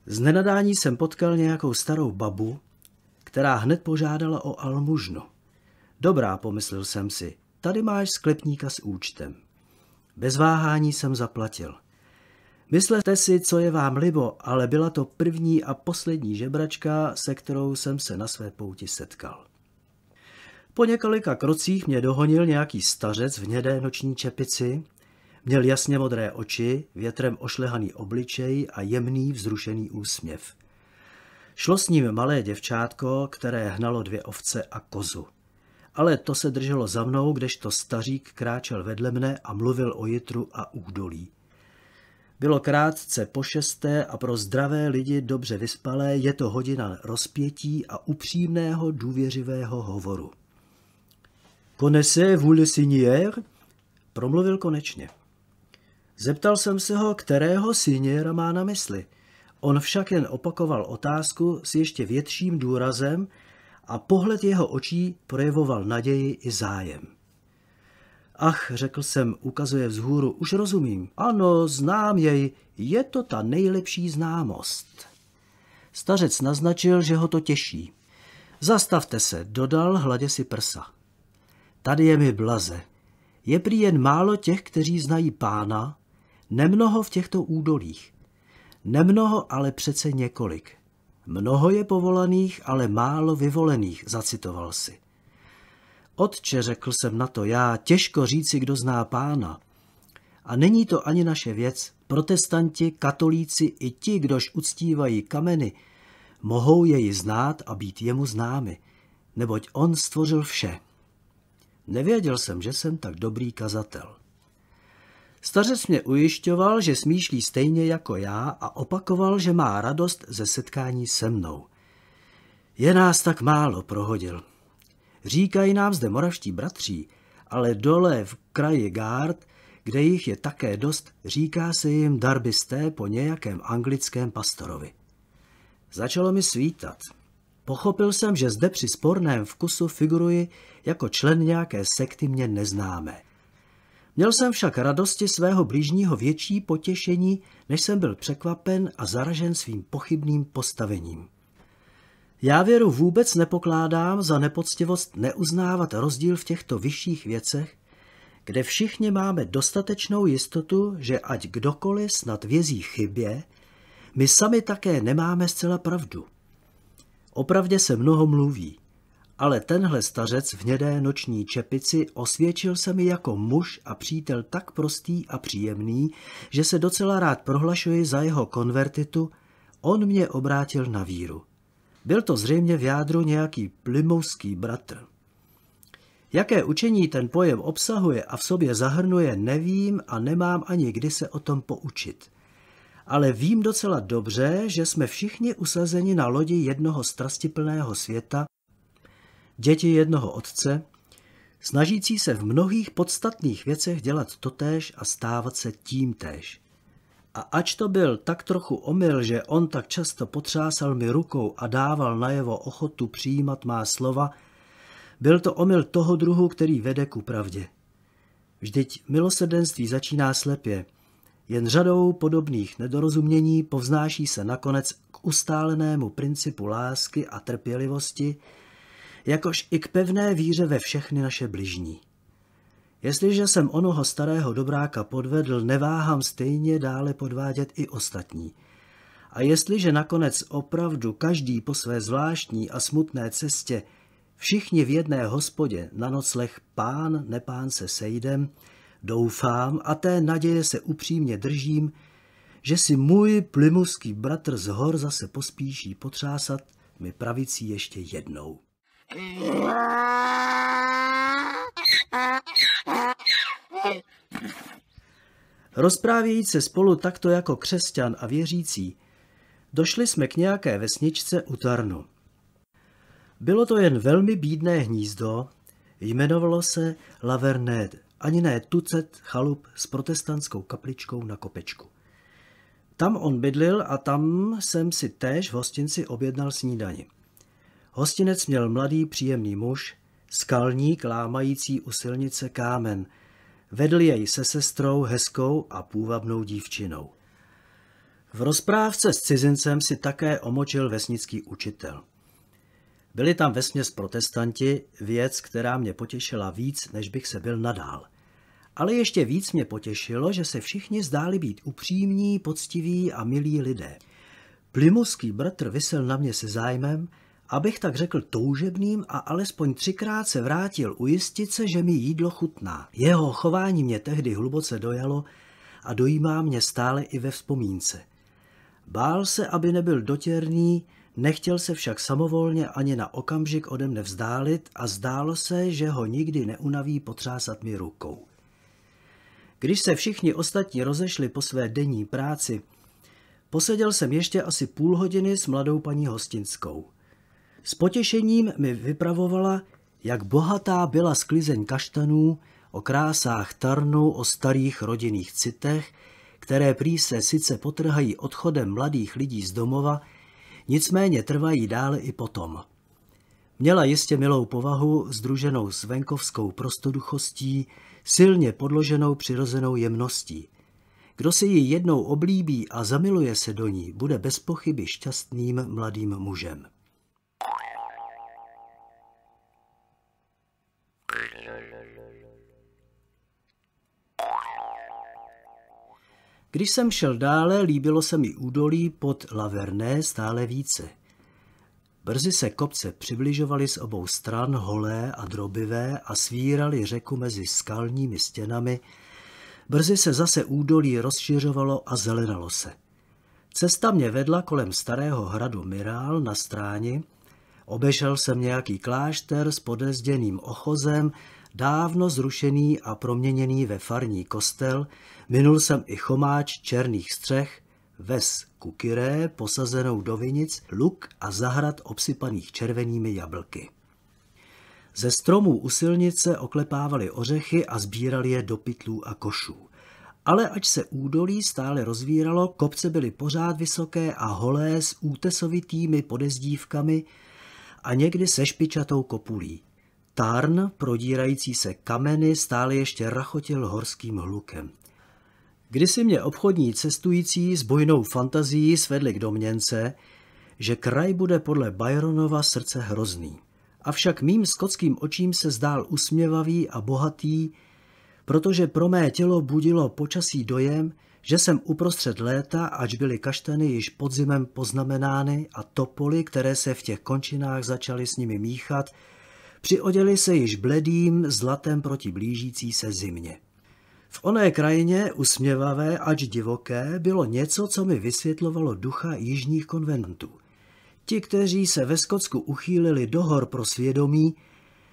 Z nenadání jsem potkal nějakou starou babu, která hned požádala o almužnu. Dobrá, pomyslel jsem si, tady máš sklepníka s účtem. Bez váhání jsem zaplatil. Myslete si, co je vám libo, ale byla to první a poslední žebračka, se kterou jsem se na své pouti setkal. Po několika krocích mě dohonil nějaký stařec v hnědé noční čepici. Měl jasně modré oči, větrem ošlehaný obličej a jemný vzrušený úsměv. Šlo s ním malé děvčátko, které hnalo dvě ovce a kozu ale to se drželo za mnou, kdežto stařík kráčel vedle mne a mluvil o jitru a údolí. Bylo krátce po šesté a pro zdravé lidi dobře vyspalé je to hodina rozpětí a upřímného důvěřivého hovoru. Konese vous le signier? Promluvil konečně. Zeptal jsem se ho, kterého signiera má na mysli. On však jen opakoval otázku s ještě větším důrazem, a pohled jeho očí projevoval naději i zájem. Ach, řekl jsem, ukazuje vzhůru, už rozumím. Ano, znám jej, je to ta nejlepší známost. Stařec naznačil, že ho to těší. Zastavte se, dodal hladě si prsa. Tady je mi blaze. Je prý jen málo těch, kteří znají pána, nemnoho v těchto údolích. Nemnoho, ale přece několik. Mnoho je povolaných, ale málo vyvolených, zacitoval si. Otče, řekl jsem na to já, těžko říci, kdo zná pána. A není to ani naše věc. Protestanti, katolíci i ti, kdož uctívají kameny, mohou jej znát a být jemu známy, neboť on stvořil vše. Nevěděl jsem, že jsem tak dobrý kazatel. Stařec mě ujišťoval, že smýšlí stejně jako já a opakoval, že má radost ze setkání se mnou. Je nás tak málo, prohodil. Říkají nám zde moravští bratří, ale dole v kraji Gard, kde jich je také dost, říká se jim darbisté po nějakém anglickém pastorovi. Začalo mi svítat. Pochopil jsem, že zde při sporném vkusu figuruji jako člen nějaké sekty mě neznámé – Měl jsem však radosti svého blížního větší potěšení, než jsem byl překvapen a zaražen svým pochybným postavením. Já věru vůbec nepokládám za nepoctivost neuznávat rozdíl v těchto vyšších věcech, kde všichni máme dostatečnou jistotu, že ať kdokoliv snad vězí chybě, my sami také nemáme zcela pravdu. Opravdě se mnoho mluví. Ale tenhle stařec v hnědé noční čepici osvědčil se mi jako muž a přítel tak prostý a příjemný, že se docela rád prohlašuji za jeho konvertitu, on mě obrátil na víru. Byl to zřejmě v jádru nějaký plymouský bratr. Jaké učení ten pojem obsahuje a v sobě zahrnuje, nevím a nemám ani kdy se o tom poučit. Ale vím docela dobře, že jsme všichni usazeni na lodi jednoho strastiplného světa, děti jednoho otce, snažící se v mnohých podstatných věcech dělat totéž a stávat se tím též. A ač to byl tak trochu omyl, že on tak často potřásal mi rukou a dával najevo ochotu přijímat má slova, byl to omyl toho druhu, který vede ku pravdě. Vždyť milosrdenství začíná slepě, jen řadou podobných nedorozumění povznáší se nakonec k ustálenému principu lásky a trpělivosti, jakož i k pevné víře ve všechny naše bližní. Jestliže jsem onoho starého dobráka podvedl, neváhám stejně dále podvádět i ostatní. A jestliže nakonec opravdu každý po své zvláštní a smutné cestě všichni v jedné hospodě na nocleh pán nepán se sejdem, doufám a té naděje se upřímně držím, že si můj plymuský bratr z hor zase pospíší potřásat mi pravicí ještě jednou se spolu takto jako křesťan a věřící, došli jsme k nějaké vesničce u Tarnu. Bylo to jen velmi bídné hnízdo, jmenovalo se Lavernet, ani ne tucet chalup s protestantskou kapličkou na kopečku. Tam on bydlil a tam jsem si též v hostinci objednal snídani. Hostinec měl mladý příjemný muž, skalník lámající u silnice kámen. Vedl jej se sestrou hezkou a půvabnou dívčinou. V rozprávce s cizincem si také omočil vesnický učitel. Byli tam vesměs protestanti, věc, která mě potěšila víc, než bych se byl nadál. Ale ještě víc mě potěšilo, že se všichni zdáli být upřímní, poctiví a milí lidé. Plimuský bratr vysel na mě se zájmem, abych tak řekl toužebným a alespoň třikrát se vrátil ujistit se, že mi jídlo chutná. Jeho chování mě tehdy hluboce dojalo a dojímá mě stále i ve vzpomínce. Bál se, aby nebyl dotěrný, nechtěl se však samovolně ani na okamžik ode mne vzdálit a zdálo se, že ho nikdy neunaví potřásat mi rukou. Když se všichni ostatní rozešli po své denní práci, poseděl jsem ještě asi půl hodiny s mladou paní Hostinskou. S potěšením mi vypravovala, jak bohatá byla sklizeň kaštanů, o krásách tarnu, o starých rodinných citech, které prý se sice potrhají odchodem mladých lidí z domova, nicméně trvají dále i potom. Měla jistě milou povahu, združenou s venkovskou prostoduchostí, silně podloženou přirozenou jemností. Kdo si ji jednou oblíbí a zamiluje se do ní, bude bez pochyby šťastným mladým mužem. Když jsem šel dále, líbilo se mi údolí pod Laverné stále více. Brzy se kopce přibližovaly z obou stran, holé a drobivé, a svírali řeku mezi skalními stěnami. Brzy se zase údolí rozšiřovalo a zelenalo se. Cesta mě vedla kolem starého hradu Mirál na stráni, obešel jsem nějaký klášter s podezděným ochozem, dávno zrušený a proměněný ve farní kostel, minul jsem i chomáč černých střech, ves kukyré posazenou do vinic, luk a zahrad obsypaných červenými jablky. Ze stromů u silnice oklepávali ořechy a sbírali je do pytlů a košů. Ale ať se údolí stále rozvíralo, kopce byly pořád vysoké a holé s útesovitými podezdívkami a někdy se špičatou kopulí. Tarn, prodírající se kameny, stále ještě rachotil horským hlukem. Kdysi mě obchodní cestující s bojnou fantazií svedli k domněnce, že kraj bude podle Byronova srdce hrozný. Avšak mým skotským očím se zdál usměvavý a bohatý, protože pro mé tělo budilo počasí dojem, že jsem uprostřed léta, ač byly kaštany již podzimem poznamenány a topoly, které se v těch končinách začaly s nimi míchat, přioděli se již bledým zlatem proti blížící se zimě. V oné krajině, usměvavé ač divoké, bylo něco, co mi vysvětlovalo ducha jižních konventů. Ti, kteří se ve Skotsku uchýlili do hor pro svědomí,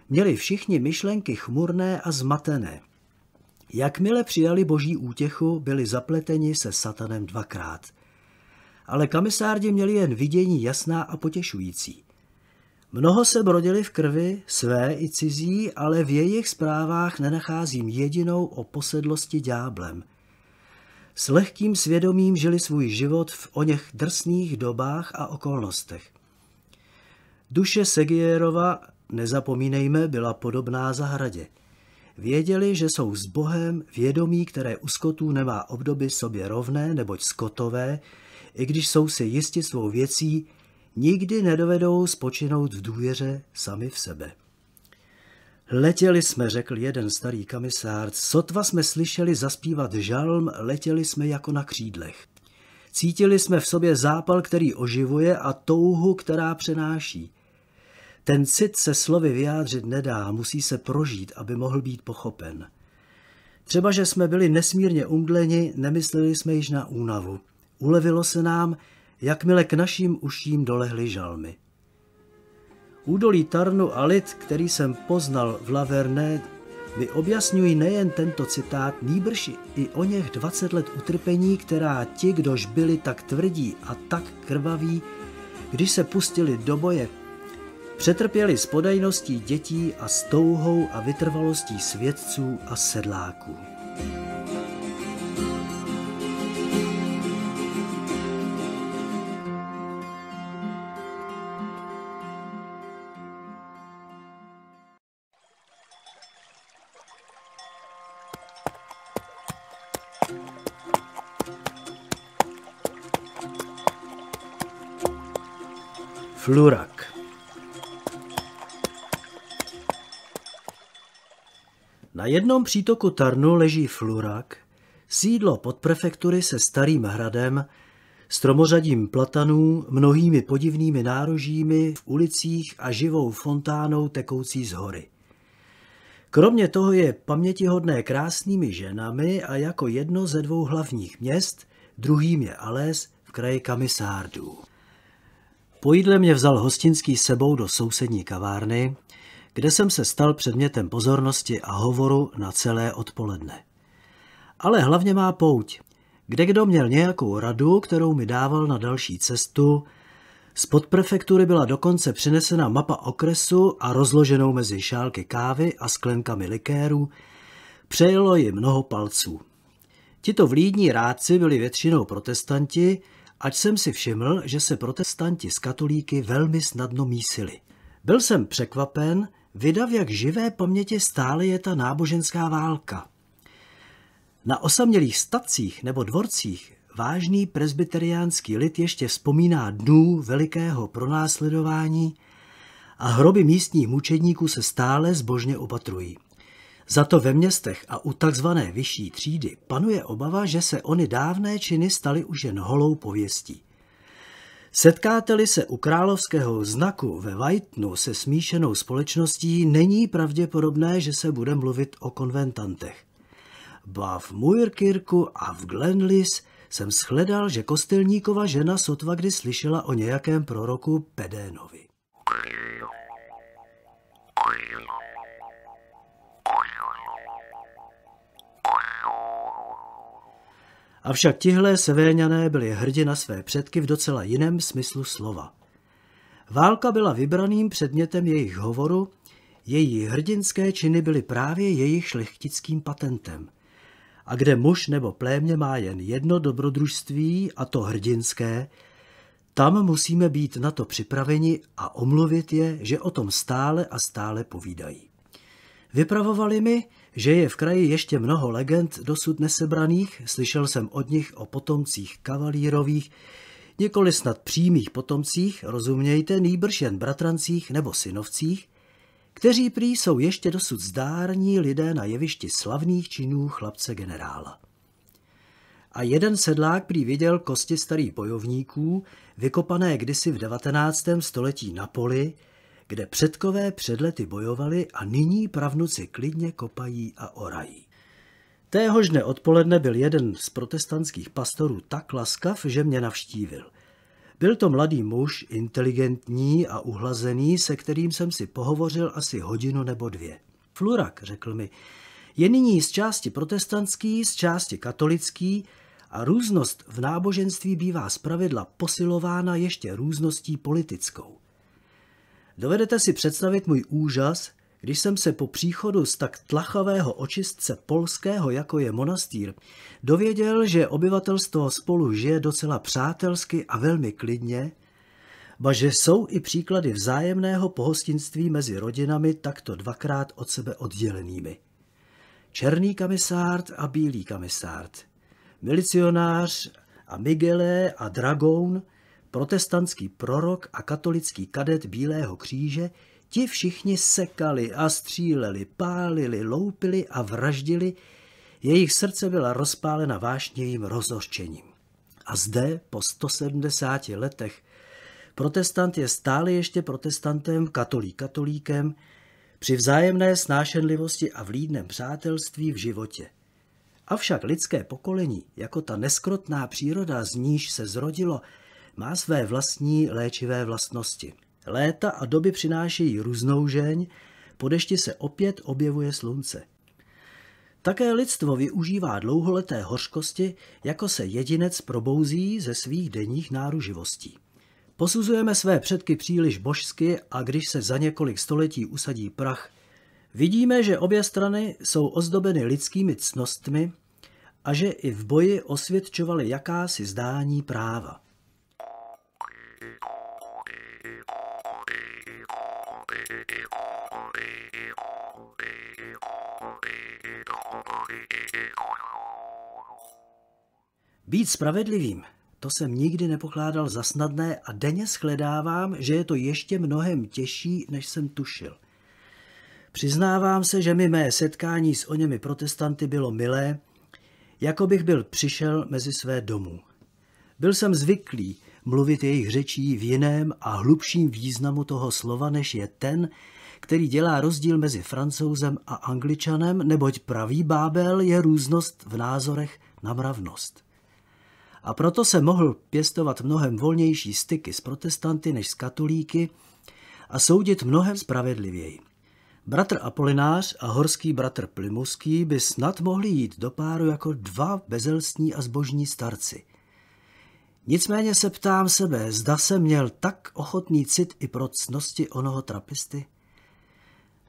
měli všichni myšlenky chmurné a zmatené. Jakmile přijali boží útěchu, byli zapleteni se satanem dvakrát. Ale kamisárdi měli jen vidění jasná a potěšující – Mnoho se brodili v krvi, své i cizí, ale v jejich zprávách nenacházím jedinou o posedlosti ďáblem. S lehkým svědomím žili svůj život v něch drsných dobách a okolnostech. Duše Segierova, nezapomínejme, byla podobná zahradě. Věděli, že jsou s Bohem vědomí, které u skotů nemá obdoby sobě rovné, neboť skotové, i když jsou si jisti svou věcí, nikdy nedovedou spočinout v důvěře sami v sebe. Letěli jsme, řekl jeden starý kamisár, sotva jsme slyšeli zaspívat žalm, letěli jsme jako na křídlech. Cítili jsme v sobě zápal, který oživuje a touhu, která přenáší. Ten cit se slovy vyjádřit nedá, musí se prožít, aby mohl být pochopen. Třeba, že jsme byli nesmírně umdleni, nemysleli jsme již na únavu. Ulevilo se nám, jakmile k našim uším dolehly žalmy. Údolí Tarnu a lid, který jsem poznal v Laverné, mi objasňují nejen tento citát, nýbrž i o něch 20 let utrpení, která ti, kdož byli tak tvrdí a tak krvaví, když se pustili do boje, přetrpěli s podajností dětí a s touhou a vytrvalostí svědců a sedláků. Flurak. Na jednom přítoku Tarnu leží Flurak, sídlo pod prefektury se starým hradem, stromořadím platanů, mnohými podivnými nárožími v ulicích a živou fontánou tekoucí z hory. Kromě toho je pamětihodné krásnými ženami a jako jedno ze dvou hlavních měst, druhým je Ales v kraji Kamisárdů. Po jídle mě vzal hostinský sebou do sousední kavárny, kde jsem se stal předmětem pozornosti a hovoru na celé odpoledne. Ale hlavně má pouť. Kde kdo měl nějakou radu, kterou mi dával na další cestu, z podprefektury byla dokonce přinesena mapa okresu a rozloženou mezi šálky kávy a sklenkami likéru přejelo ji mnoho palců. Tito vlídní rádci byli většinou protestanti, ač jsem si všiml, že se protestanti s katolíky velmi snadno mísili. Byl jsem překvapen, vydav jak živé paměti stále je ta náboženská válka. Na osamělých stacích nebo dvorcích vážný presbyteriánský lid ještě vzpomíná dnů velikého pronásledování a hroby místních mučedníků se stále zbožně opatrují. Za to ve městech a u takzvané vyšší třídy panuje obava, že se ony dávné činy staly už jen holou pověstí. Setkáte-li se u královského znaku ve Vajtnu se smíšenou společností, není pravděpodobné, že se bude mluvit o konventantech. Ba v Muirkirku a v Glenlis jsem shledal, že kostelníkova žena sotva kdy slyšela o nějakém proroku Pedénovi. Avšak tihle severňané byli hrdi na své předky v docela jiném smyslu slova. Válka byla vybraným předmětem jejich hovoru, její hrdinské činy byly právě jejich šlechtickým patentem. A kde muž nebo plémě má jen jedno dobrodružství, a to hrdinské, tam musíme být na to připraveni a omluvit je, že o tom stále a stále povídají. Vypravovali mi, že je v kraji ještě mnoho legend dosud nesebraných, slyšel jsem od nich o potomcích kavalírových, nikoli snad přímých potomcích, rozumějte, nýbrž jen bratrancích nebo synovcích, kteří prý jsou ještě dosud zdární lidé na jevišti slavných činů chlapce generála. A jeden sedlák prý viděl kosti starých bojovníků, vykopané kdysi v 19. století na poli, kde předkové před lety bojovali a nyní pravnuci klidně kopají a orají. Téhož dne odpoledne byl jeden z protestantských pastorů tak laskav, že mě navštívil. Byl to mladý muž, inteligentní a uhlazený, se kterým jsem si pohovořil asi hodinu nebo dvě. Flurak, řekl mi, je nyní z části protestantský, z části katolický a různost v náboženství bývá zpravidla posilována ještě růzností politickou. Dovedete si představit můj úžas, když jsem se po příchodu z tak tlachavého očistce polského, jako je monastýr, dověděl, že obyvatelstvo spolu žije docela přátelsky a velmi klidně, ba že jsou i příklady vzájemného pohostinství mezi rodinami takto dvakrát od sebe oddělenými. Černý kamisárt a bílý kamisárt, milicionář a Miguelé a Dragoun – protestantský prorok a katolický kadet Bílého kříže, ti všichni sekali a stříleli, pálili, loupili a vraždili, jejich srdce byla rozpálena vášnějím rozhorčením. A zde, po 170 letech, protestant je stále ještě protestantem, katolík katolíkem, při vzájemné snášenlivosti a vlídném přátelství v životě. Avšak lidské pokolení, jako ta neskrotná příroda, z níž se zrodilo, má své vlastní léčivé vlastnosti. Léta a doby přinášejí žeň, po dešti se opět objevuje slunce. Také lidstvo využívá dlouholeté hořkosti, jako se jedinec probouzí ze svých denních náruživostí. Posuzujeme své předky příliš božsky a když se za několik století usadí prach, vidíme, že obě strany jsou ozdobeny lidskými cnostmi a že i v boji osvědčovaly jakási zdání práva. Být spravedlivým, to jsem nikdy nepokládal za snadné a denně shledávám, že je to ještě mnohem těžší, než jsem tušil. Přiznávám se, že mi mé setkání s oněmi protestanty bylo milé, jako bych byl přišel mezi své domů. Byl jsem zvyklý, mluvit jejich řečí v jiném a hlubším významu toho slova, než je ten, který dělá rozdíl mezi francouzem a angličanem, neboť pravý bábel je různost v názorech na mravnost. A proto se mohl pěstovat mnohem volnější styky s protestanty než s katolíky a soudit mnohem spravedlivěji. Bratr Apolinář a horský bratr Plymuský by snad mohli jít do páru jako dva bezelstní a zbožní starci – Nicméně se ptám sebe, zda se měl tak ochotný cit i pro cnosti onoho trapisty?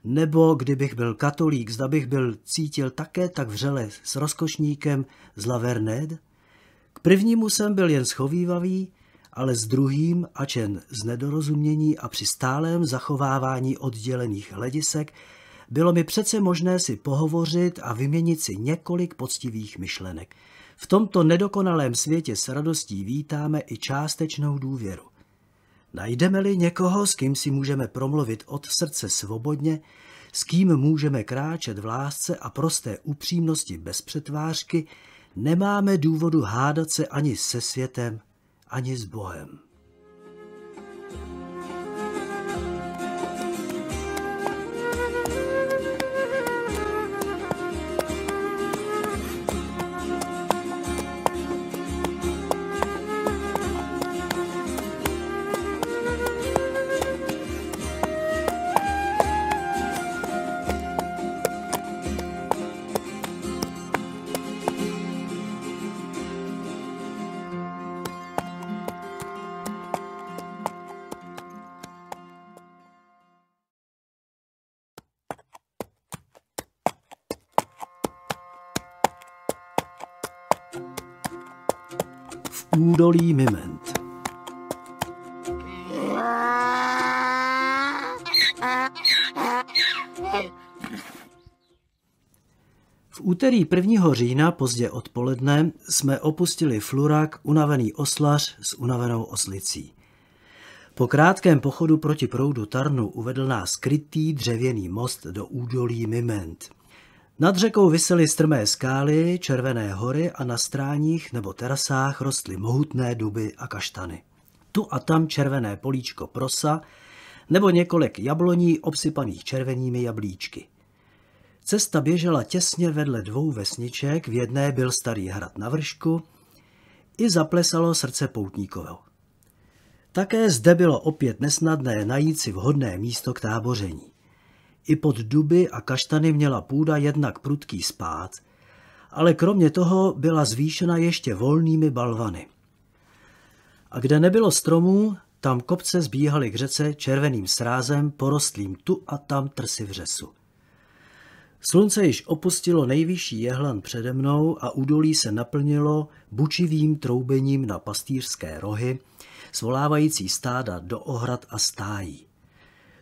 Nebo kdybych byl katolík, zda bych byl cítil také tak vřele s rozkošníkem z Laverned? K prvnímu jsem byl jen schovývavý, ale s druhým, ač jen z nedorozumění a při stálém zachovávání oddělených hledisek, bylo mi přece možné si pohovořit a vyměnit si několik poctivých myšlenek. V tomto nedokonalém světě s radostí vítáme i částečnou důvěru. Najdeme-li někoho, s kým si můžeme promluvit od srdce svobodně, s kým můžeme kráčet v lásce a prosté upřímnosti bez přetvářky, nemáme důvodu hádat se ani se světem, ani s Bohem. údolí Miment. V úterý 1. října pozdě odpoledne jsme opustili Flurák unavený oslař s unavenou oslicí. Po krátkém pochodu proti proudu Tarnu uvedl nás krytý dřevěný most do údolí Miment. Nad řekou visely strmé skály, červené hory a na stráních nebo terasách rostly mohutné duby a kaštany. Tu a tam červené políčko prosa nebo několik jabloní obsypaných červenými jablíčky. Cesta běžela těsně vedle dvou vesniček, v jedné byl starý hrad na vršku, i zaplesalo srdce poutníkového. Také zde bylo opět nesnadné najít si vhodné místo k táboření. I pod duby a kaštany měla půda jednak prudký spát, ale kromě toho byla zvýšena ještě volnými balvany. A kde nebylo stromů, tam kopce zbíhaly k řece červeným srázem, porostlým tu a tam trsy v řesu. Slunce již opustilo nejvyšší jehlan přede mnou a údolí se naplnilo bučivým troubením na pastýřské rohy, svolávající stáda do ohrad a stájí.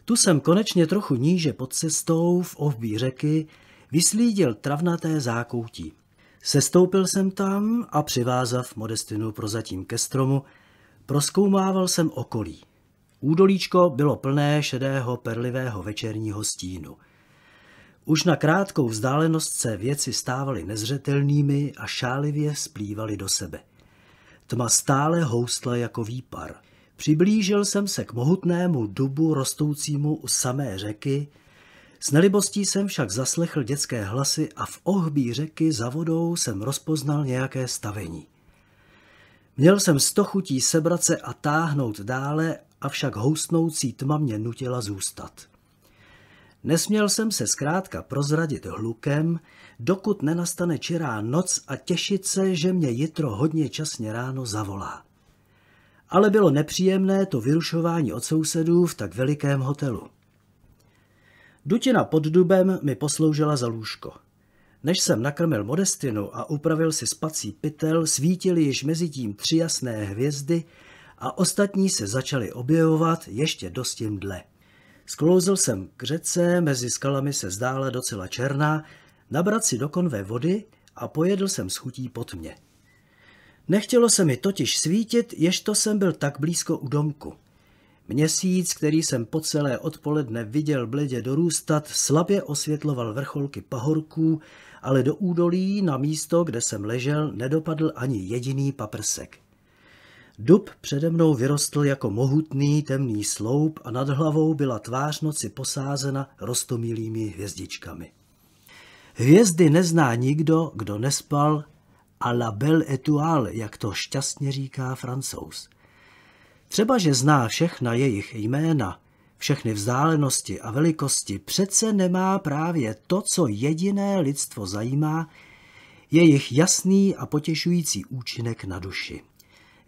Tu jsem konečně trochu níže pod cestou v ohbí řeky vyslídil travnaté zákoutí. Sestoupil jsem tam a přivázav Modestinu prozatím ke stromu, proskoumával jsem okolí. Údolíčko bylo plné šedého perlivého večerního stínu. Už na krátkou vzdálenost se věci stávaly nezřetelnými a šálivě splývaly do sebe. Tma stále houstla jako výpar – Přiblížil jsem se k mohutnému dubu rostoucímu u samé řeky, s nelibostí jsem však zaslechl dětské hlasy a v ohbí řeky za vodou jsem rozpoznal nějaké stavení. Měl jsem sto chutí sebrat se a táhnout dále, avšak houstnoucí tma mě nutila zůstat. Nesměl jsem se zkrátka prozradit hlukem, dokud nenastane čirá noc a těšit se, že mě jitro hodně časně ráno zavolá ale bylo nepříjemné to vyrušování od sousedů v tak velikém hotelu. Dutina pod dubem mi posloužila za lůžko. Než jsem nakrmil Modestinu a upravil si spací pytel, svítily již mezi tím tři jasné hvězdy a ostatní se začaly objevovat ještě dosti mdle. Sklouzl jsem k řece, mezi skalami se zdála docela černá, nabrat si do konvé vody a pojedl jsem s chutí pod mě. Nechtělo se mi totiž svítit, jež to jsem byl tak blízko u domku. Měsíc, který jsem po celé odpoledne viděl bledě dorůstat, slabě osvětloval vrcholky pahorků, ale do údolí na místo, kde jsem ležel, nedopadl ani jediný paprsek. Dub přede mnou vyrostl jako mohutný temný sloup a nad hlavou byla tvář noci posázena rostomilými hvězdičkami. Hvězdy nezná nikdo, kdo nespal a la belle étoile, jak to šťastně říká francouz. Třeba, že zná všechna jejich jména, všechny vzdálenosti a velikosti, přece nemá právě to, co jediné lidstvo zajímá, jejich jasný a potěšující účinek na duši.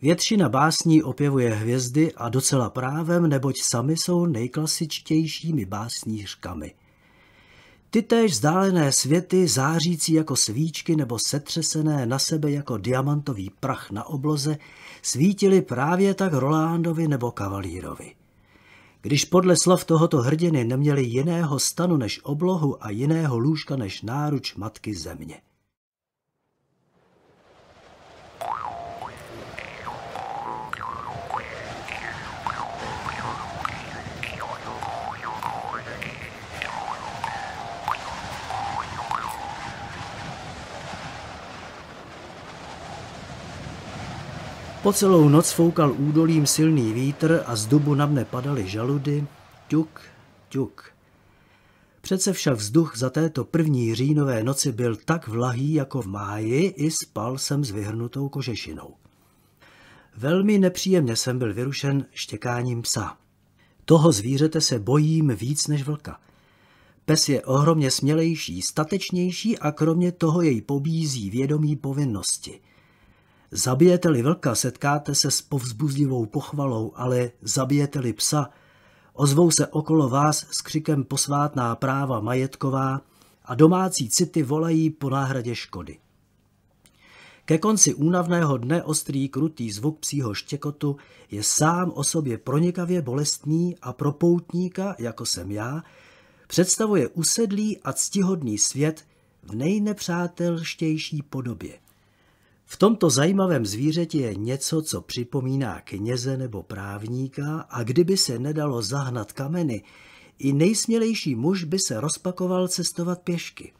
Většina básní opěvuje hvězdy a docela právem, neboť sami jsou nejklasičtějšími básnířkami – ty též vzdálené světy, zářící jako svíčky nebo setřesené na sebe jako diamantový prach na obloze, svítily právě tak Rolándovi nebo Kavalírovi. Když podle slov tohoto hrdiny neměli jiného stanu než oblohu a jiného lůžka než náruč matky země. Po celou noc foukal údolím silný vítr a z dubu na mne padaly žaludy. tuk, tuk. Přece však vzduch za této první říjnové noci byl tak vlahý jako v máji i spal jsem s vyhrnutou kožešinou. Velmi nepříjemně jsem byl vyrušen štěkáním psa. Toho zvířete se bojím víc než vlka. Pes je ohromně smělejší, statečnější a kromě toho jej pobízí vědomí povinnosti – Zabijete-li vlka, setkáte se s povzbuzlivou pochvalou, ale zabijete-li psa, ozvou se okolo vás s křikem posvátná práva majetková a domácí city volají po náhradě škody. Ke konci únavného dne ostrý krutý zvuk psího štěkotu je sám o sobě pronikavě bolestný a pro poutníka, jako jsem já, představuje usedlý a ctihodný svět v nejnepřátelštější podobě. V tomto zajímavém zvířeti je něco, co připomíná kněze nebo právníka a kdyby se nedalo zahnat kameny, i nejsmělejší muž by se rozpakoval cestovat pěšky.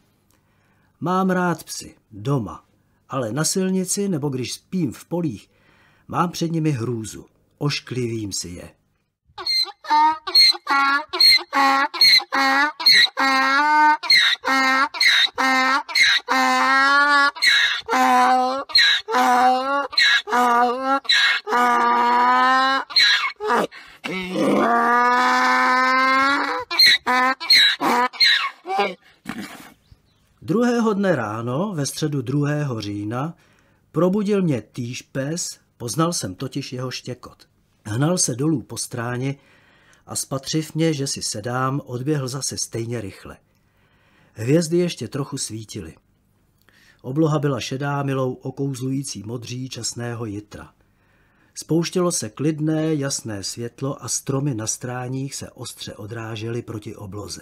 Mám rád psy, doma, ale na silnici nebo když spím v polích, mám před nimi hrůzu, ošklivým si je. Druhého dne ráno, ve středu 2. října, probudil mě týž pes, poznal jsem totiž jeho štěkot. Hnal se dolů po stráně, a spatřiv mě, že si sedám, odběhl zase stejně rychle. Hvězdy ještě trochu svítily. Obloha byla šedá milou okouzlující modří časného jitra. Spouštělo se klidné, jasné světlo a stromy na stráních se ostře odrážely proti obloze.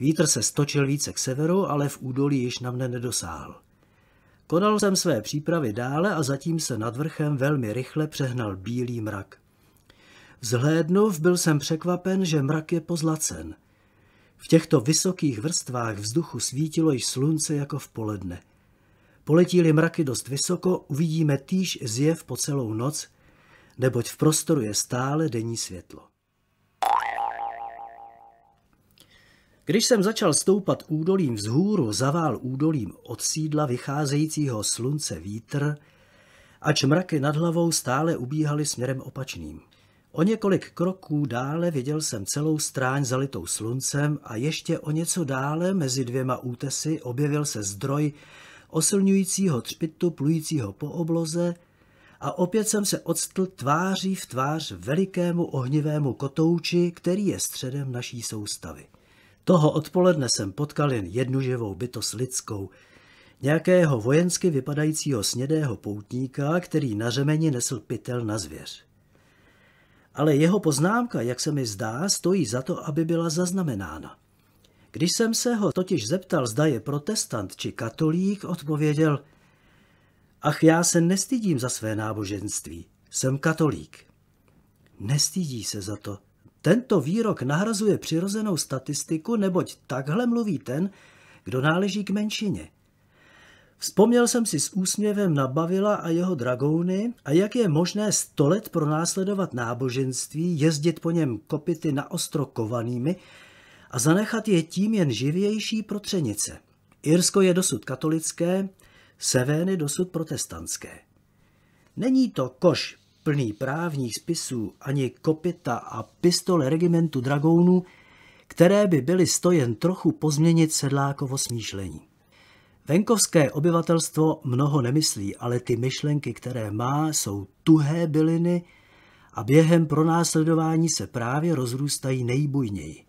Vítr se stočil více k severu, ale v údolí již na mne nedosáhl. Konal jsem své přípravy dále a zatím se nad vrchem velmi rychle přehnal bílý mrak. Vzhlédnув byl jsem překvapen, že mrak je pozlacen. V těchto vysokých vrstvách vzduchu svítilo již slunce jako v poledne. Poletíli mraky dost vysoko, uvidíme týž zjev po celou noc, neboť v prostoru je stále denní světlo. Když jsem začal stoupat údolím vzhůru, zavál údolím od sídla vycházejícího slunce vítr, ač mraky nad hlavou stále ubíhaly směrem opačným. O několik kroků dále viděl jsem celou stráň zalitou sluncem a ještě o něco dále mezi dvěma útesy objevil se zdroj osilňujícího třpitu plujícího po obloze a opět jsem se odstl tváří v tvář velikému ohnivému kotouči, který je středem naší soustavy. Toho odpoledne jsem potkal jen jednu živou bytost lidskou, nějakého vojensky vypadajícího snědého poutníka, který na řemeni nesl pytel na zvěř ale jeho poznámka, jak se mi zdá, stojí za to, aby byla zaznamenána. Když jsem se ho totiž zeptal, zda je protestant či katolík, odpověděl, ach já se nestydím za své náboženství, jsem katolík. Nestydí se za to. Tento výrok nahrazuje přirozenou statistiku, neboť takhle mluví ten, kdo náleží k menšině. Vzpomněl jsem si s úsměvem na Bavila a jeho dragouny a jak je možné sto let pronásledovat náboženství, jezdit po něm kopity na ostro kovanými a zanechat je tím jen živější pro třenice. Irsko je dosud katolické, Sevény dosud protestantské. Není to koš plný právních spisů ani kopita a pistole regimentu dragounů, které by byly stojen trochu pozměnit sedlákovo smýšlení. Venkovské obyvatelstvo mnoho nemyslí, ale ty myšlenky, které má, jsou tuhé byliny a během pronásledování se právě rozrůstají nejbujněji.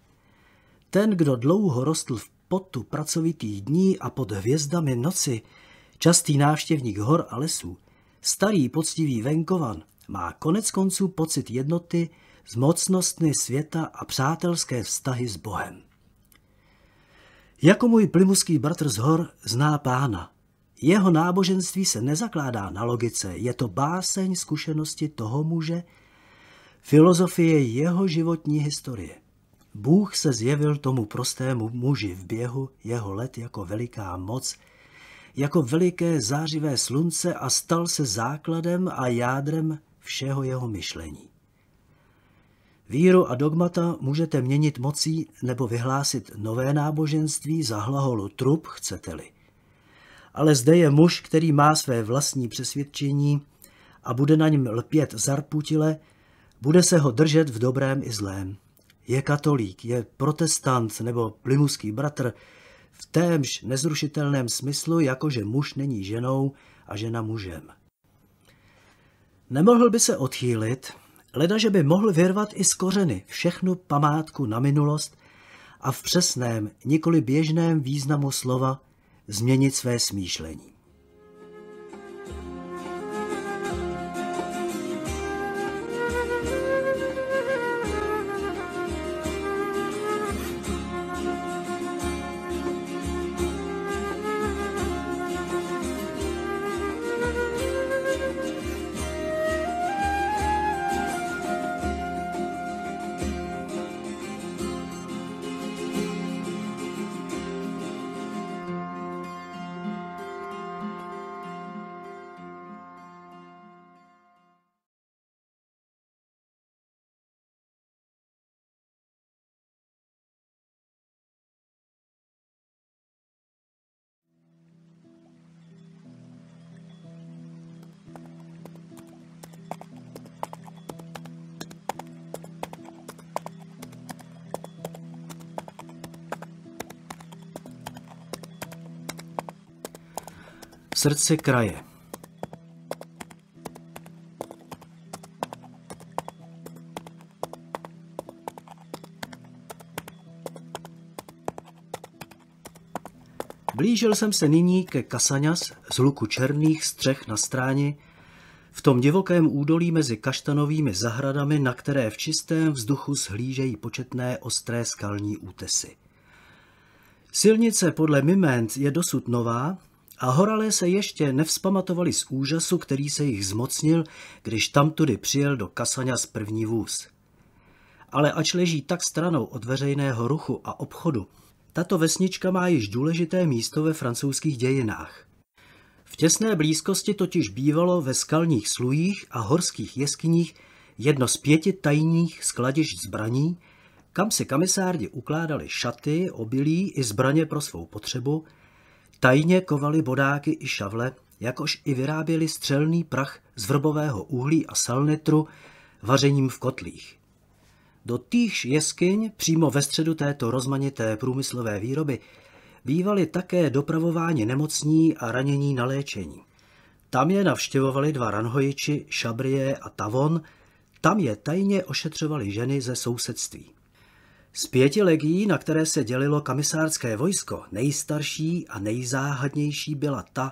Ten, kdo dlouho rostl v potu pracovitých dní a pod hvězdami noci, častý návštěvník hor a lesů, starý poctivý venkovan, má konec konců pocit jednoty s mocnostmi světa a přátelské vztahy s Bohem. Jako můj plimuský bratr z hor zná pána. Jeho náboženství se nezakládá na logice, je to báseň zkušenosti toho muže, filozofie jeho životní historie. Bůh se zjevil tomu prostému muži v běhu jeho let jako veliká moc, jako veliké zářivé slunce a stal se základem a jádrem všeho jeho myšlení. Víru a dogmata můžete měnit mocí nebo vyhlásit nové náboženství za hlaholu trup, chcete-li. Ale zde je muž, který má své vlastní přesvědčení a bude na něm lpět zarputile, bude se ho držet v dobrém i zlém. Je katolík, je protestant nebo plymuský bratr v témž nezrušitelném smyslu, jakože muž není ženou a žena mužem. Nemohl by se odchýlit, Leda, že by mohl vyrvat i z kořeny všechnu památku na minulost a v přesném, nikoli běžném významu slova změnit své smýšlení. Srdce kraje. Blížil jsem se nyní ke Kasaňas z luku černých střech na stráně, v tom divokém údolí mezi kaštanovými zahradami, na které v čistém vzduchu shlížejí početné ostré skalní útesy. Silnice podle Miment je dosud nová, a horalé se ještě nevzpamatovali z úžasu, který se jich zmocnil, když tamtudy přijel do Kasaňa z první vůz. Ale ač leží tak stranou od veřejného ruchu a obchodu, tato vesnička má již důležité místo ve francouzských dějinách. V těsné blízkosti totiž bývalo ve skalních slujích a horských jeskyních jedno z pěti tajných skladišť zbraní, kam si kamisárdi ukládali šaty, obilí i zbraně pro svou potřebu – Tajně kovali bodáky i šavle, jakož i vyráběli střelný prach z vrbového uhlí a salnitru vařením v kotlích. Do týchž jeskyň přímo ve středu této rozmanité průmyslové výroby bývaly také dopravování nemocní a ranění na léčení. Tam je navštěvovali dva ranhojiči, Šabrie a Tavon, tam je tajně ošetřovali ženy ze sousedství. Z pěti legií, na které se dělilo kamisárské vojsko, nejstarší a nejzáhadnější byla ta,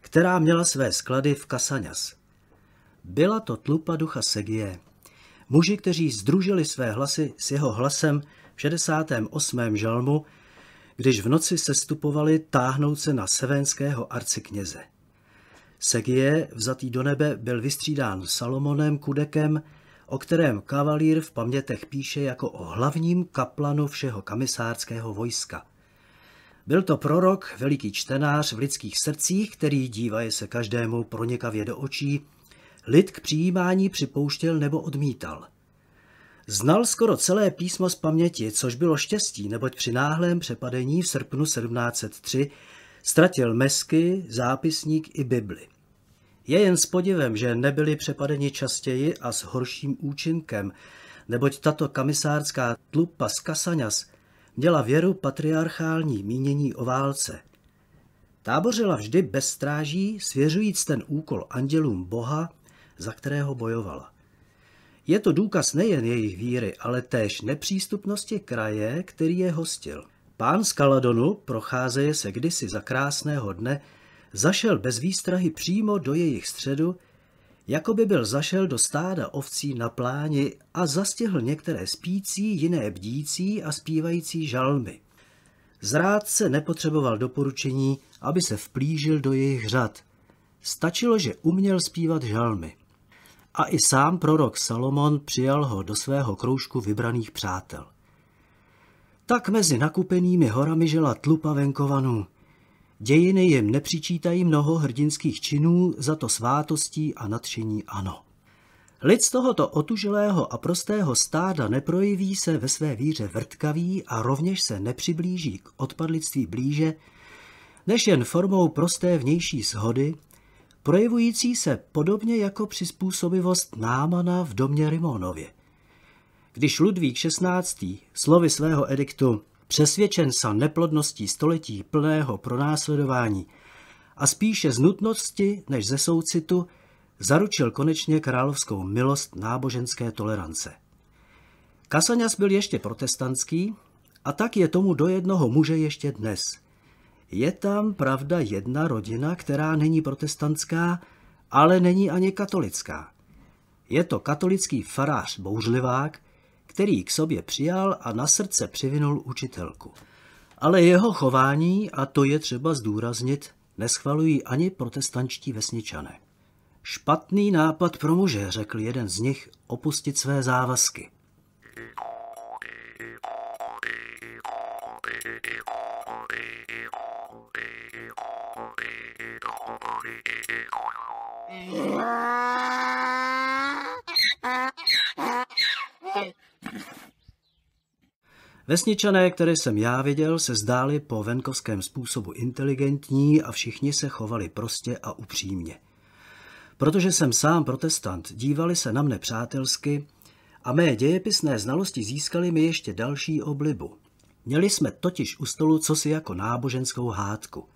která měla své sklady v Kasaňas. Byla to tlupa ducha Segie. Muži, kteří združili své hlasy s jeho hlasem v 68. žalmu, když v noci sestupovali táhnout se na sevenského arcikněze. Segie, vzatý do nebe, byl vystřídán Salomonem Kudekem, o kterém kavalír v pamětech píše jako o hlavním kaplanu všeho kamisárského vojska. Byl to prorok, veliký čtenář v lidských srdcích, který dívaje se každému pronikavě do očí, lid k přijímání připouštěl nebo odmítal. Znal skoro celé písmo z paměti, což bylo štěstí, neboť při náhlém přepadení v srpnu 1703 ztratil mesky, zápisník i Bibli. Je jen s podivem, že nebyli přepadeni častěji a s horším účinkem, neboť tato kamisárská tlupa z Kasaňas měla věru patriarchální mínění o válce. Tábořila vždy bez stráží, svěřujíc ten úkol andělům Boha, za kterého bojovala. Je to důkaz nejen jejich víry, ale též nepřístupnosti kraje, který je hostil. Pán z Kaladonu, procházeje se kdysi za krásného dne, zašel bez výstrahy přímo do jejich středu, jako by byl zašel do stáda ovcí na pláni a zastihl některé spící, jiné bdící a zpívající žalmy. Zrádce nepotřeboval doporučení, aby se vplížil do jejich řad. Stačilo, že uměl zpívat žalmy. A i sám prorok Salomon přijal ho do svého kroužku vybraných přátel. Tak mezi nakupenými horami žila tlupa venkovanů. Dějiny jim nepřičítají mnoho hrdinských činů, za to svátostí a nadšení ano. Lid z tohoto otužilého a prostého stáda neprojeví se ve své víře vrtkavý a rovněž se nepřiblíží k odpadlictví blíže, než jen formou prosté vnější shody, projevující se podobně jako přizpůsobivost Námana v domě Rimonově. Když Ludvík XVI. slovy svého ediktu přesvědčen sa neplodností století plného pronásledování a spíše z nutnosti než ze soucitu zaručil konečně královskou milost náboženské tolerance. Kasaňas byl ještě protestantský a tak je tomu do jednoho muže ještě dnes. Je tam, pravda, jedna rodina, která není protestantská, ale není ani katolická. Je to katolický farář Bouřlivák, který k sobě přijal a na srdce přivinul učitelku. Ale jeho chování, a to je třeba zdůraznit, neschvalují ani protestančtí vesničané. Špatný nápad pro muže, řekl jeden z nich, opustit své závazky. Yeah. Vesničané, které jsem já viděl, se zdáli po venkovském způsobu inteligentní a všichni se chovali prostě a upřímně. Protože jsem sám protestant, dívali se na mne přátelsky a mé dějepisné znalosti získaly mi ještě další oblibu. Měli jsme totiž u stolu cosi jako náboženskou hádku.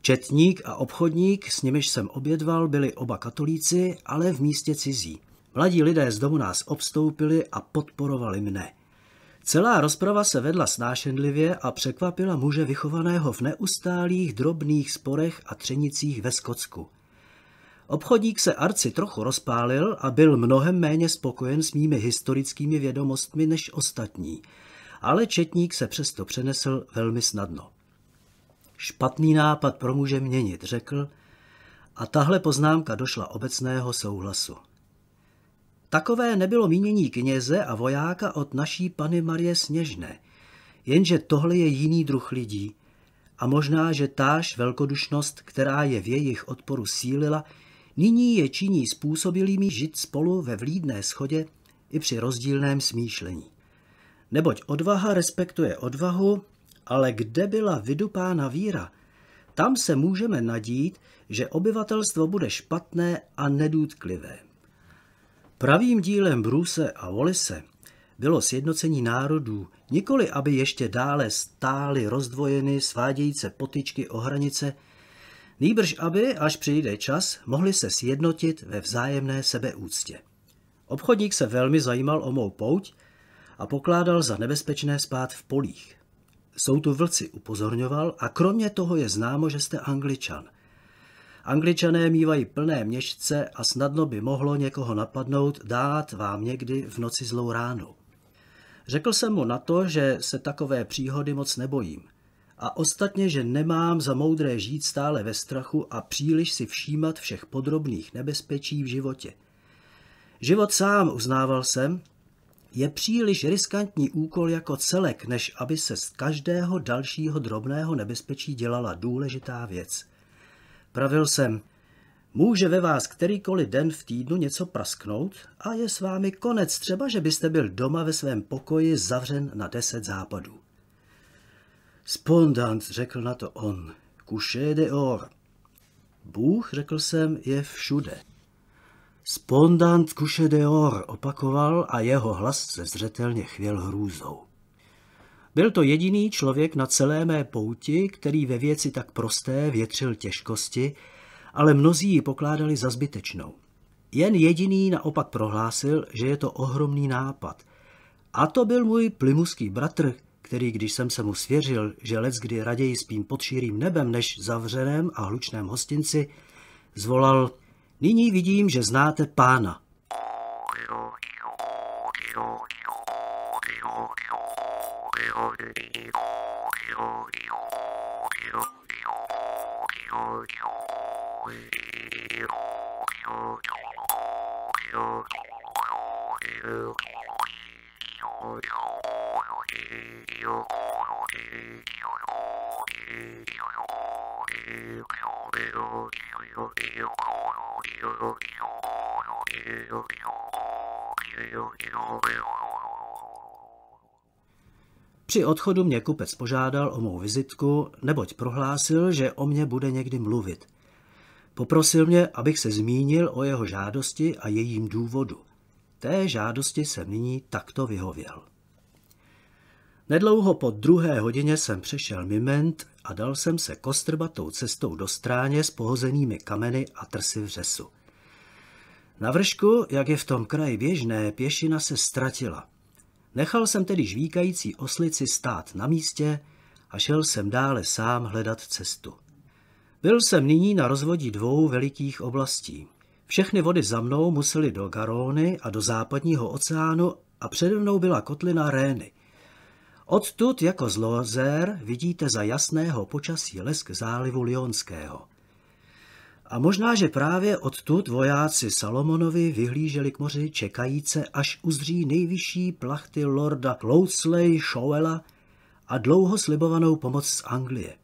Četník a obchodník, s nimiž jsem obědval, byli oba katolíci, ale v místě cizí – Mladí lidé z domu nás obstoupili a podporovali mne. Celá rozprava se vedla snášenlivě a překvapila muže vychovaného v neustálých drobných sporech a třenicích ve Skotsku. Obchodník se Arci trochu rozpálil a byl mnohem méně spokojen s mými historickými vědomostmi než ostatní, ale četník se přesto přenesl velmi snadno. Špatný nápad pro muže měnit, řekl, a tahle poznámka došla obecného souhlasu. Takové nebylo mínění kněze a vojáka od naší Pany Marie Sněžné. Jenže tohle je jiný druh lidí a možná, že táž velkodušnost, která je v jejich odporu sílila, nyní je činí způsobilými žít spolu ve vlídné schodě i při rozdílném smýšlení. Neboť odvaha respektuje odvahu, ale kde byla vydupána víra, tam se můžeme nadít, že obyvatelstvo bude špatné a nedůtklivé. Pravým dílem Bruse a Volise bylo sjednocení národů, nikoli aby ještě dále stály rozdvojeny svádějíce potyčky o hranice, nýbrž aby, až přijde čas, mohli se sjednotit ve vzájemné sebeúctě. Obchodník se velmi zajímal o mou pouť a pokládal za nebezpečné spát v polích. Jsou tu vlci, upozorňoval, a kromě toho je známo, že jste angličan – Angličané mívají plné měšce a snadno by mohlo někoho napadnout dát vám někdy v noci zlou ránu. Řekl jsem mu na to, že se takové příhody moc nebojím. A ostatně, že nemám za moudré žít stále ve strachu a příliš si všímat všech podrobných nebezpečí v životě. Život sám, uznával jsem, je příliš riskantní úkol jako celek, než aby se z každého dalšího drobného nebezpečí dělala důležitá věc. Pravil jsem, může ve vás kterýkoliv den v týdnu něco prasknout a je s vámi konec, třeba že byste byl doma ve svém pokoji zavřen na deset západů. Spondant, řekl na to on, de or. Bůh, řekl jsem, je všude. Spondant de or opakoval a jeho hlas se zřetelně chvěl hrůzou. Byl to jediný člověk na celé mé pouti, který ve věci tak prosté větřil těžkosti, ale mnozí ji pokládali za zbytečnou. Jen jediný naopak prohlásil, že je to ohromný nápad. A to byl můj plymuský bratr, který, když jsem se mu svěřil, že lec kdy raději spím pod šírým nebem než zavřeném a hlučném hostinci, zvolal, nyní vidím, že znáte pána. よ Při odchodu mě kupec požádal o mou vizitku, neboť prohlásil, že o mě bude někdy mluvit. Poprosil mě, abych se zmínil o jeho žádosti a jejím důvodu. Té žádosti jsem nyní takto vyhověl. Nedlouho po druhé hodině jsem přešel Miment a dal jsem se kostrbatou cestou do stráně s pohozenými kameny a trsy v řesu. Na vršku, jak je v tom kraji běžné, pěšina se ztratila. Nechal jsem tedy žvíkající oslici stát na místě a šel jsem dále sám hledat cestu. Byl jsem nyní na rozvodí dvou velikých oblastí. Všechny vody za mnou musely do Garóny a do západního oceánu a přede mnou byla kotlina Rény. Odtud jako z vidíte za jasného počasí lesk zálivu Lionského. A možná, že právě odtud vojáci Salomonovi vyhlíželi k moři čekajíce, až uzří nejvyšší plachty lorda Cloudesley Showella a dlouho slibovanou pomoc z Anglie.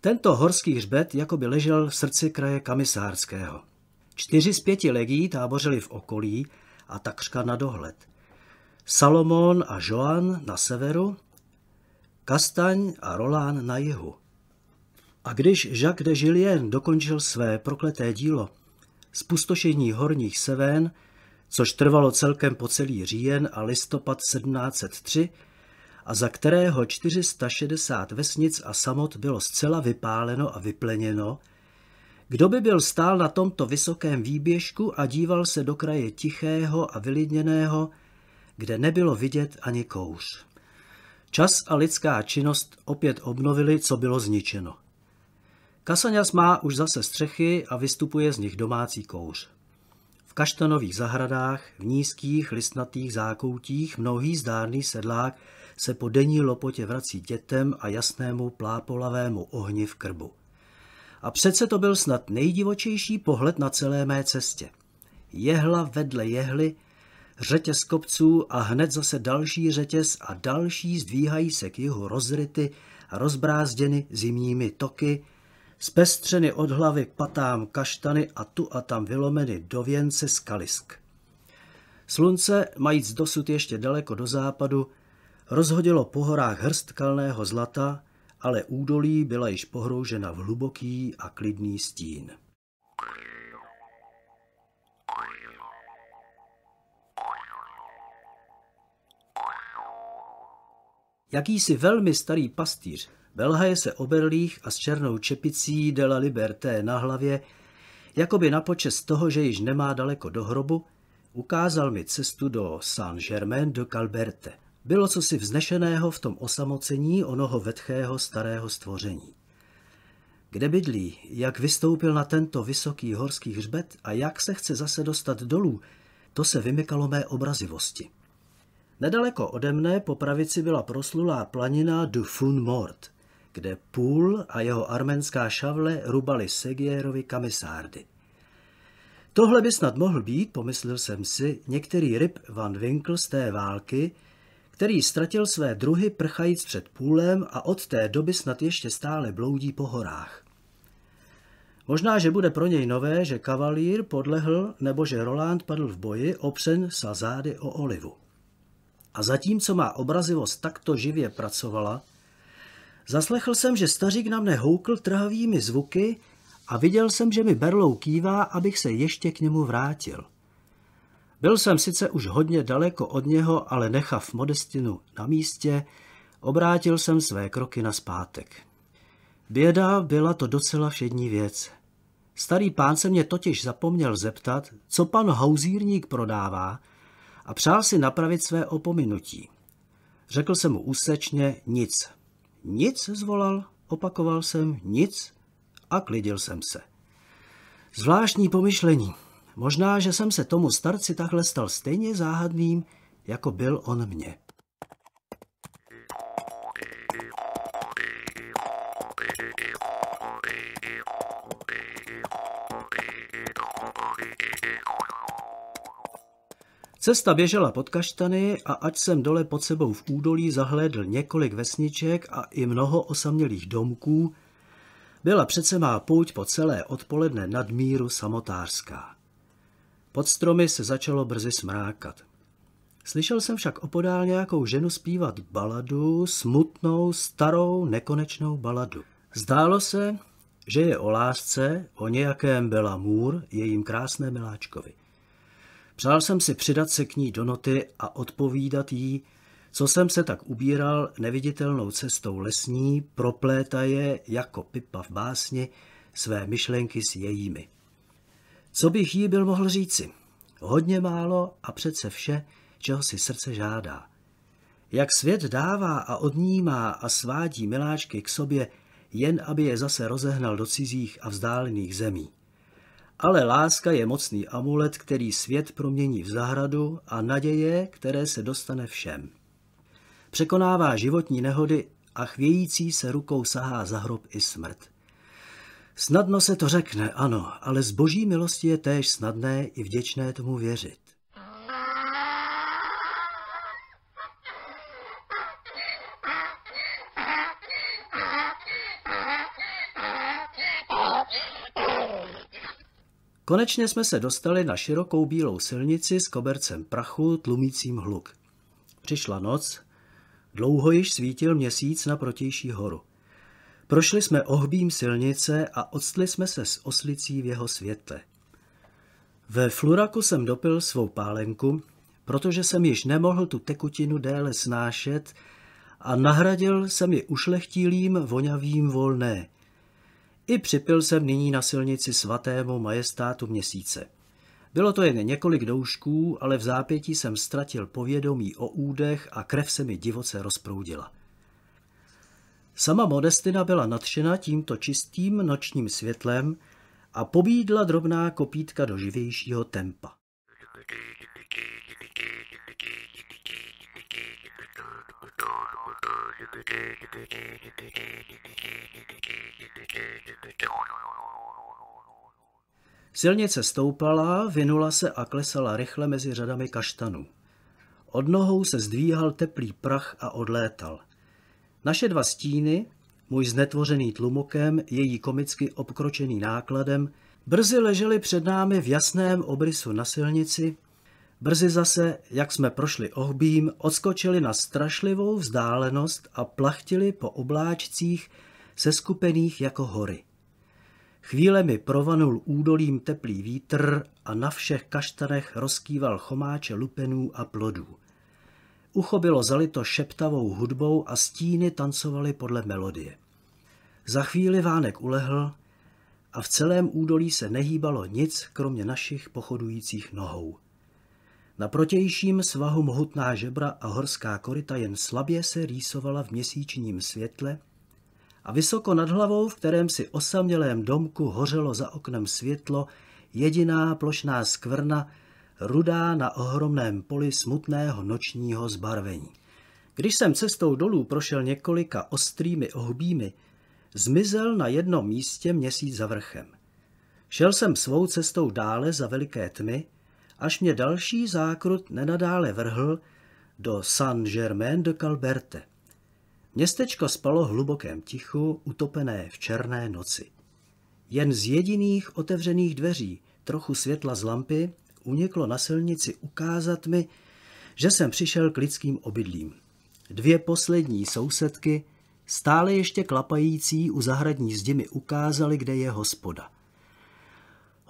Tento horský hřbet jako by ležel v srdci kraje Kamisárského. Čtyři z pěti legií tábořili v okolí a takřka na dohled. Salomon a Joan na severu, Kastaň a Rolán na jihu. A když Jacques de Julien dokončil své prokleté dílo, spustošení horních sevén, což trvalo celkem po celý říjen a listopad 1703, a za kterého 460 vesnic a samot bylo zcela vypáleno a vypleněno, kdo by byl stál na tomto vysokém výběžku a díval se do kraje tichého a vylidněného, kde nebylo vidět ani kouř. Čas a lidská činnost opět obnovili, co bylo zničeno. Kasaňas má už zase střechy a vystupuje z nich domácí kouř. V kaštanových zahradách, v nízkých listnatých zákoutích mnohý zdárný sedlák se po denní lopotě vrací dětem a jasnému plápolavému ohni v krbu. A přece to byl snad nejdivočejší pohled na celé mé cestě. Jehla vedle jehly, řetěz kopců a hned zase další řetěz a další zdvíhají se k jihu rozryty a rozbrázděny zimními toky, zpestřeny od hlavy k patám kaštany a tu a tam vylomeny do věnce skalisk. Slunce, majíc dosud ještě daleko do západu, rozhodilo po horách hrst kalného zlata, ale údolí byla již pohroužena v hluboký a klidný stín. Jakýsi velmi starý pastýř Belhaje se o berlích a s černou čepicí dela Liberté na hlavě, jako by na počest toho, že již nemá daleko do hrobu, ukázal mi cestu do Saint-Germain de Calberte. Bylo co si vznešeného v tom osamocení onoho vetchého starého stvoření. Kde bydlí, jak vystoupil na tento vysoký horský hřbet a jak se chce zase dostat dolů, to se vymykalo mé obrazivosti. Nedaleko ode mne po pravici byla proslulá planina du Fun Mort – kde Půl a jeho arménská šavle rubali Segierovi kamisárdy. Tohle by snad mohl být, pomyslel jsem si, některý ryb van Winkle z té války, který ztratil své druhy prchajíc před půlem a od té doby snad ještě stále bloudí po horách. Možná, že bude pro něj nové, že kavalír podlehl nebo že Roland padl v boji opřen sa zády o olivu. A zatímco má obrazivost takto živě pracovala, Zaslechl jsem, že stařík na mne houkl trhavými zvuky a viděl jsem, že mi berlou kývá, abych se ještě k němu vrátil. Byl jsem sice už hodně daleko od něho, ale nechav modestinu na místě, obrátil jsem své kroky na zpátek. Běda byla to docela všední věc. Starý pán se mě totiž zapomněl zeptat, co pan hauzírník prodává a přál si napravit své opominutí. Řekl jsem mu úsečně nic. Nic zvolal, opakoval jsem nic a klidil jsem se. Zvláštní pomyšlení. Možná, že jsem se tomu starci takhle stal stejně záhadným, jako byl on mě. Cesta běžela pod kaštany a ať jsem dole pod sebou v údolí zahlédl několik vesniček a i mnoho osamělých domků, byla přece má pouť po celé odpoledne nadmíru samotářská. Pod stromy se začalo brzy smrákat. Slyšel jsem však opodál nějakou ženu zpívat baladu, smutnou, starou, nekonečnou baladu. Zdálo se, že je o lásce, o nějakém byla můr, jejím krásné miláčkovi. Přál jsem si přidat se k ní do noty a odpovídat jí, co jsem se tak ubíral neviditelnou cestou lesní, propléta je, jako pipa v básni, své myšlenky s jejími. Co bych jí byl mohl říci? Hodně málo a přece vše, čeho si srdce žádá. Jak svět dává a odnímá a svádí miláčky k sobě, jen aby je zase rozehnal do cizích a vzdálených zemí. Ale láska je mocný amulet, který svět promění v zahradu a naděje, které se dostane všem. Překonává životní nehody a chvějící se rukou sahá za hrob i smrt. Snadno se to řekne, ano, ale z boží milosti je též snadné i vděčné tomu věřit. Konečně jsme se dostali na širokou bílou silnici s kobercem prachu tlumícím hluk. Přišla noc, dlouho již svítil měsíc na protější horu. Prošli jsme ohbím silnice a odstli jsme se s oslicí v jeho světle. Ve fluraku jsem dopil svou pálenku, protože jsem již nemohl tu tekutinu déle snášet a nahradil jsem ji ušlechtilým vonavým volné – i připil jsem nyní na silnici svatému majestátu měsíce. Bylo to jen několik doušků, ale v zápětí jsem ztratil povědomí o údech a krev se mi divoce rozproudila. Sama Modestina byla nadšena tímto čistým nočním světlem a pobídla drobná kopítka do živějšího tempa. Silnice stoupala, vinula se a klesala rychle mezi řadami kaštanů. Od nohou se zdvíhal teplý prach a odlétal. Naše dva stíny, můj znetvořený tlumokem, její komicky obkročený nákladem, brzy leželi před námi v jasném obrysu na silnici, Brzy zase, jak jsme prošli ohbím, odskočili na strašlivou vzdálenost a plachtili po obláčcích seskupených jako hory. Chvíle mi provanul údolím teplý vítr a na všech kaštanech rozkýval chomáče lupenů a plodů. Ucho bylo zalito šeptavou hudbou a stíny tancovaly podle melodie. Za chvíli vánek ulehl a v celém údolí se nehýbalo nic, kromě našich pochodujících nohou. Na protějším svahu mohutná žebra a horská korita jen slabě se rýsovala v měsíčním světle a vysoko nad hlavou, v kterém si osamělém domku hořelo za oknem světlo, jediná plošná skvrna, rudá na ohromném poli smutného nočního zbarvení. Když jsem cestou dolů prošel několika ostrými ohbými, zmizel na jednom místě měsíc za vrchem. Šel jsem svou cestou dále za veliké tmy, až mě další zákrut nenadále vrhl do Saint-Germain-de-Calberte. Městečko spalo v hlubokém tichu, utopené v černé noci. Jen z jediných otevřených dveří trochu světla z lampy uniklo na silnici ukázat mi, že jsem přišel k lidským obydlím. Dvě poslední sousedky, stále ještě klapající u zahradní zdi mi ukázaly, kde je hospoda.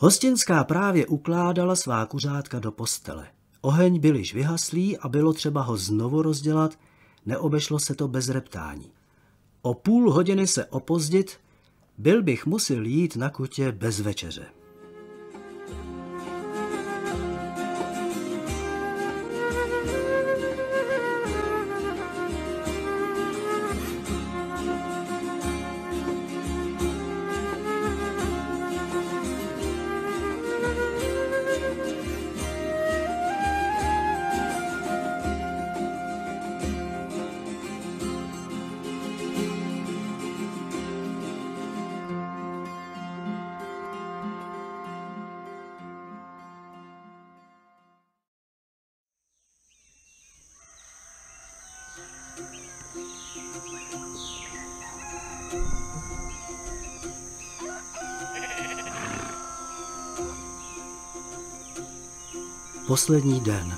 Hostinská právě ukládala svá kuřátka do postele. Oheň byl již vyhaslý a bylo třeba ho znovu rozdělat, neobešlo se to bez reptání. O půl hodiny se opozdit, byl bych musel jít na kutě bez večeře. poslední den.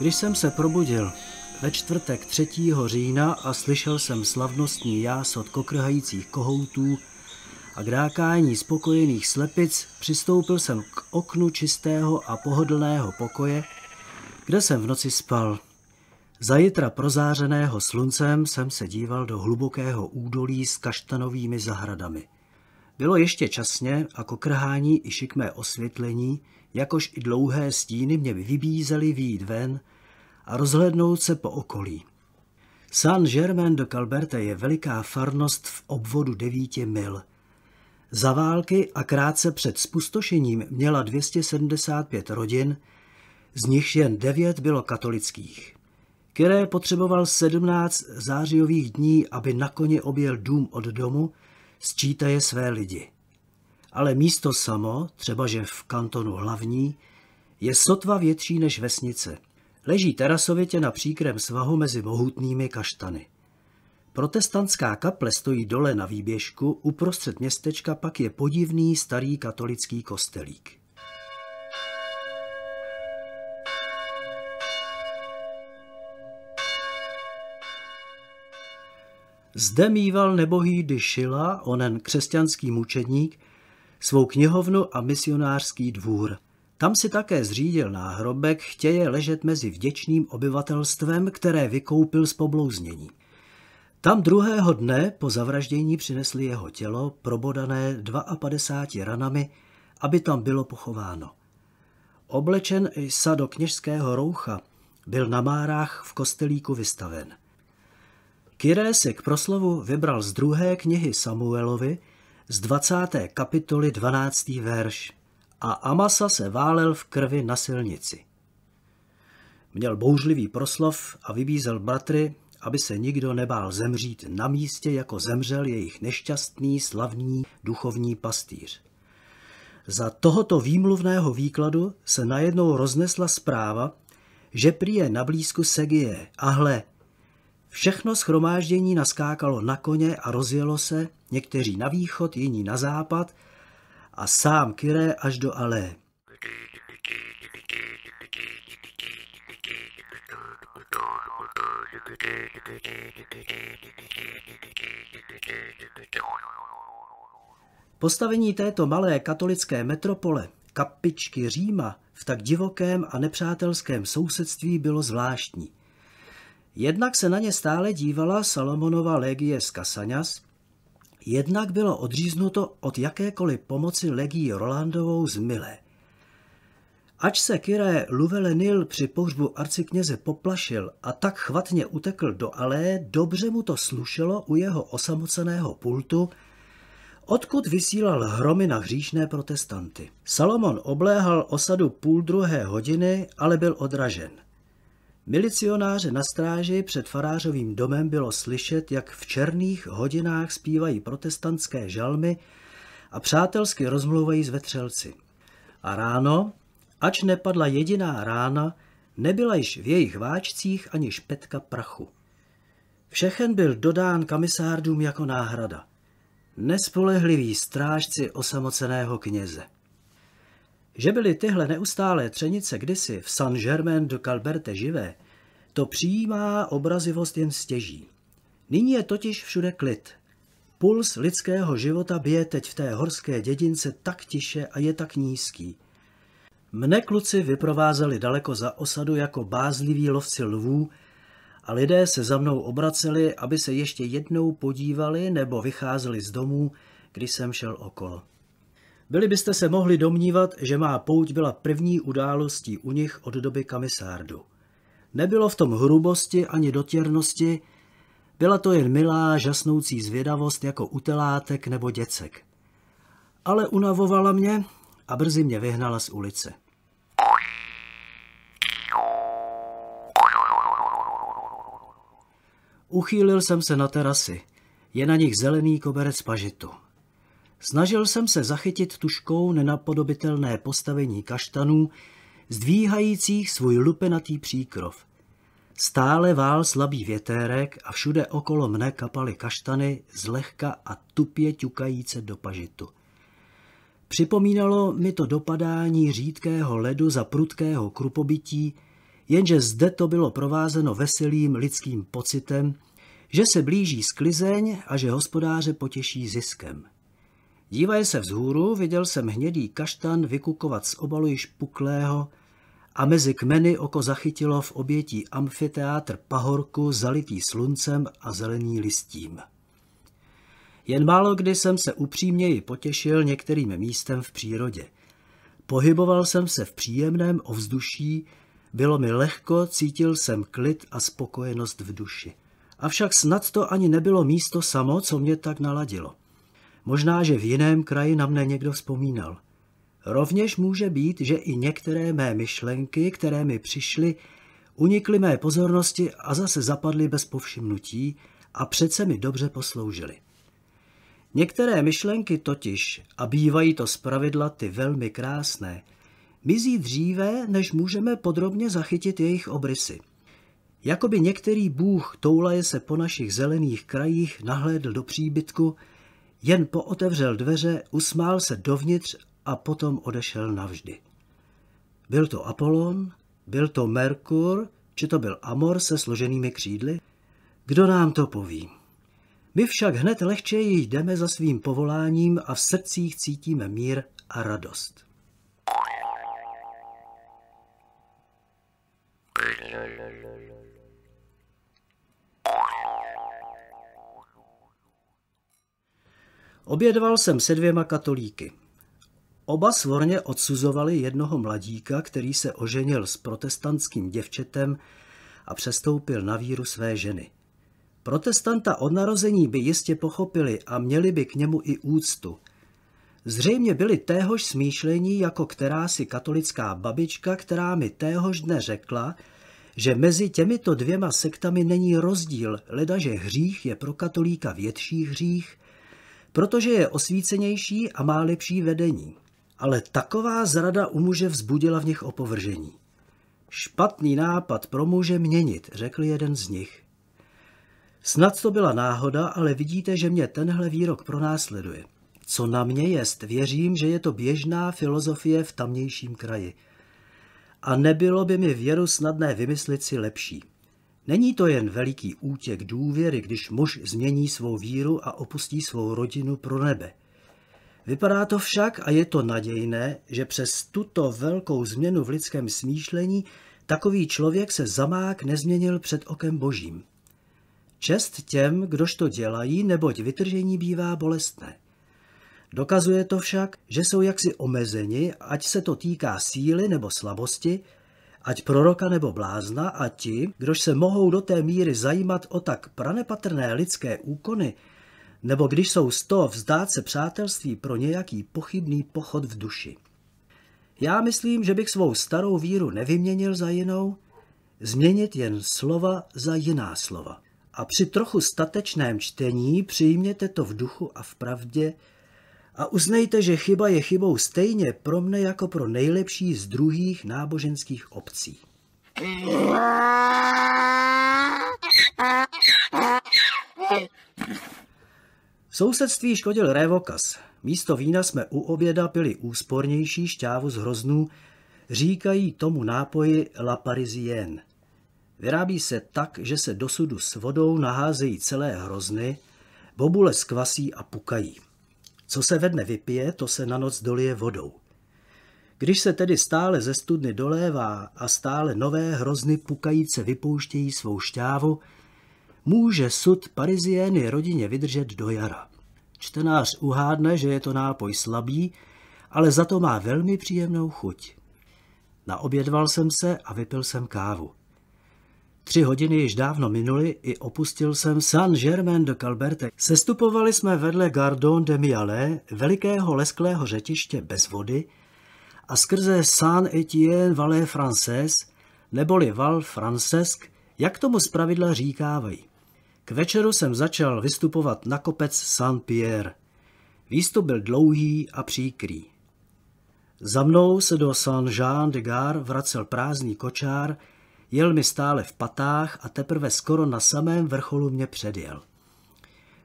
Když jsem se probudil ve čtvrtek 3. října a slyšel jsem slavnostní jás od kokrhajících kohoutů a grákání spokojených slepic, přistoupil jsem k oknu čistého a pohodlného pokoje, kde jsem v noci spal. Zajitra prozářeného sluncem jsem se díval do hlubokého údolí s kaštanovými zahradami. Bylo ještě časně a kokrhání i šikmé osvětlení, jakož i dlouhé stíny mě vybízely výjít ven a rozhlednout se po okolí. San Germain de Calberte je veliká farnost v obvodu devíti mil. Za války a krátce před spustošením měla 275 rodin, z nichž jen devět bylo katolických které potřeboval 17 zářijových dní, aby na koně objel dům od domu, sčítaje své lidi. Ale místo samo, třebaže v kantonu hlavní, je sotva větší než vesnice. Leží terasovitě na příkrem svahu mezi mohutnými kaštany. Protestantská kaple stojí dole na výběžku, uprostřed městečka pak je podivný starý katolický kostelík. Zde mýval nebohý Dyšila, onen křesťanský mučedník, svou knihovnu a misionářský dvůr. Tam si také zřídil náhrobek, chtěje ležet mezi vděčným obyvatelstvem, které vykoupil z poblouznění. Tam druhého dne po zavraždění přinesli jeho tělo, probodané 52 ranami, aby tam bylo pochováno. Oblečen sa do kněžského roucha, byl na márách v kostelíku vystaven – Kyré si k proslovu vybral z druhé knihy Samuelovi z 20. kapitoly 12. verš a Amasa se válel v krvi na silnici. Měl bouřlivý proslov a vybízel bratry, aby se nikdo nebál zemřít na místě, jako zemřel jejich nešťastný, slavný duchovní pastýř. Za tohoto výmluvného výkladu se najednou roznesla zpráva, že prý je na blízku Segie a hle, Všechno schromáždění naskákalo na koně a rozjelo se, někteří na východ, jiní na západ, a sám Kyré až do Alé. Postavení této malé katolické metropole, kapičky Říma, v tak divokém a nepřátelském sousedství bylo zvláštní – Jednak se na ně stále dívala Salomonova legie z Kasaňas, jednak bylo odříznuto od jakékoliv pomoci legii Rolandovou z Mile. Ač se Kyré Luvelenil při pohřbu arcikněze poplašil a tak chvatně utekl do alé, dobře mu to slušelo u jeho osamoceného pultu, odkud vysílal hromy na hříšné protestanty. Salomon obléhal osadu půl druhé hodiny, ale byl odražen. Milicionáře na stráži před farářovým domem bylo slyšet, jak v černých hodinách zpívají protestantské žalmy a přátelsky rozmluvají s vetřelci. A ráno, ač nepadla jediná rána, nebyla již v jejich váčcích ani špetka prachu. Všechen byl dodán kamisárdům jako náhrada. Nespolehliví strážci osamoceného kněze. Že byly tyhle neustálé třenice kdysi v San germain de calberte živé, to přijímá obrazivost jen stěží. Nyní je totiž všude klid. Puls lidského života bije teď v té horské dědince tak tiše a je tak nízký. Mne kluci vyprovázeli daleko za osadu jako bázliví lovci lvů a lidé se za mnou obraceli, aby se ještě jednou podívali nebo vycházeli z domů, když jsem šel okolo. Byli byste se mohli domnívat, že má pouť byla první událostí u nich od doby kamisárdu. Nebylo v tom hrubosti ani dotěrnosti, byla to jen milá, žasnoucí zvědavost jako utelátek nebo děcek. Ale unavovala mě a brzy mě vyhnala z ulice. Uchýlil jsem se na terasy. Je na nich zelený koberec pažitu. Snažil jsem se zachytit tuškou nenapodobitelné postavení kaštanů, zdvíhajících svůj lupenatý příkrov. Stále vál slabý větérek a všude okolo mne kapaly kaštany zlehka a tupě ťukajíce do pažitu. Připomínalo mi to dopadání řídkého ledu za prudkého krupobytí, jenže zde to bylo provázeno veselým lidským pocitem, že se blíží sklizeň a že hospodáře potěší ziskem. Dívaje se vzhůru, viděl jsem hnědý kaštan vykukovat z obalu již puklého a mezi kmeny oko zachytilo v obětí amfiteátr pahorku zalitý sluncem a zelený listím. Jen málo kdy jsem se upřímněji potěšil některým místem v přírodě. Pohyboval jsem se v příjemném ovzduší, bylo mi lehko, cítil jsem klid a spokojenost v duši. Avšak snad to ani nebylo místo samo, co mě tak naladilo. Možná, že v jiném kraji na mne někdo vzpomínal. Rovněž může být, že i některé mé myšlenky, které mi přišly, unikly mé pozornosti a zase zapadly bez povšimnutí a přece mi dobře posloužily. Některé myšlenky totiž, a bývají to zpravidla ty velmi krásné, mizí dříve, než můžeme podrobně zachytit jejich obrysy. Jakoby některý bůh toulaje se po našich zelených krajích nahlédl do příbytku, jen pootevřel dveře, usmál se dovnitř a potom odešel navždy. Byl to Apolon, byl to Merkur, či to byl Amor se složenými křídly? Kdo nám to poví? My však hned lehčeji jdeme za svým povoláním a v srdcích cítíme mír a radost. Obědval jsem se dvěma katolíky. Oba svorně odsuzovali jednoho mladíka, který se oženil s protestantským děvčetem a přestoupil na víru své ženy. Protestanta od narození by jistě pochopili a měli by k němu i úctu. Zřejmě byli téhož smýšlení jako kterási katolická babička, která mi téhož dne řekla, že mezi těmito dvěma sektami není rozdíl, ledaže hřích je pro katolíka větší hřích protože je osvícenější a má lepší vedení. Ale taková zrada u muže vzbudila v nich opovržení. Špatný nápad pro muže měnit, řekl jeden z nich. Snad to byla náhoda, ale vidíte, že mě tenhle výrok pronásleduje. Co na mě jest, věřím, že je to běžná filozofie v tamnějším kraji. A nebylo by mi věru snadné vymyslet si lepší. Není to jen veliký útěk důvěry, když muž změní svou víru a opustí svou rodinu pro nebe. Vypadá to však, a je to nadějné, že přes tuto velkou změnu v lidském smýšlení takový člověk se zamák nezměnil před okem božím. Čest těm, kdož to dělají, neboť vytržení bývá bolestné. Dokazuje to však, že jsou jaksi omezeni, ať se to týká síly nebo slabosti, ať proroka nebo blázna, a ti, kdož se mohou do té míry zajímat o tak pranepatrné lidské úkony, nebo když jsou z toho vzdát se přátelství pro nějaký pochybný pochod v duši. Já myslím, že bych svou starou víru nevyměnil za jinou, změnit jen slova za jiná slova. A při trochu statečném čtení přijměte to v duchu a v pravdě, a uznejte, že chyba je chybou stejně pro mne jako pro nejlepší z druhých náboženských obcí. V sousedství škodil révokas. Místo vína jsme u oběda pili úspornější šťávu z hroznů, říkají tomu nápoji La Parisienne. Vyrábí se tak, že se do sudu s vodou naházejí celé hrozny, bobule skvasí a pukají. Co se ve dne vypije, to se na noc dolije vodou. Když se tedy stále ze studny dolévá a stále nové hrozny pukajíce vypouštějí svou šťávu, může sud Parizieny rodině vydržet do jara. Čtenář uhádne, že je to nápoj slabý, ale za to má velmi příjemnou chuť. Naobědval jsem se a vypil jsem kávu. Tři hodiny již dávno minuly i opustil jsem Saint-Germain-de-Calberte. Sestupovali jsme vedle Gardon de Miale, velikého lesklého řetiště bez vody, a skrze Saint-Étienne Valais Frances, neboli Val Francesc, jak tomu zpravidla říkávají. K večeru jsem začal vystupovat na kopec Saint-Pierre. Výstup byl dlouhý a příkrý. Za mnou se do Saint-Jean-de-Gare vracel prázdný kočár, Jel mi stále v patách a teprve skoro na samém vrcholu mě předjel.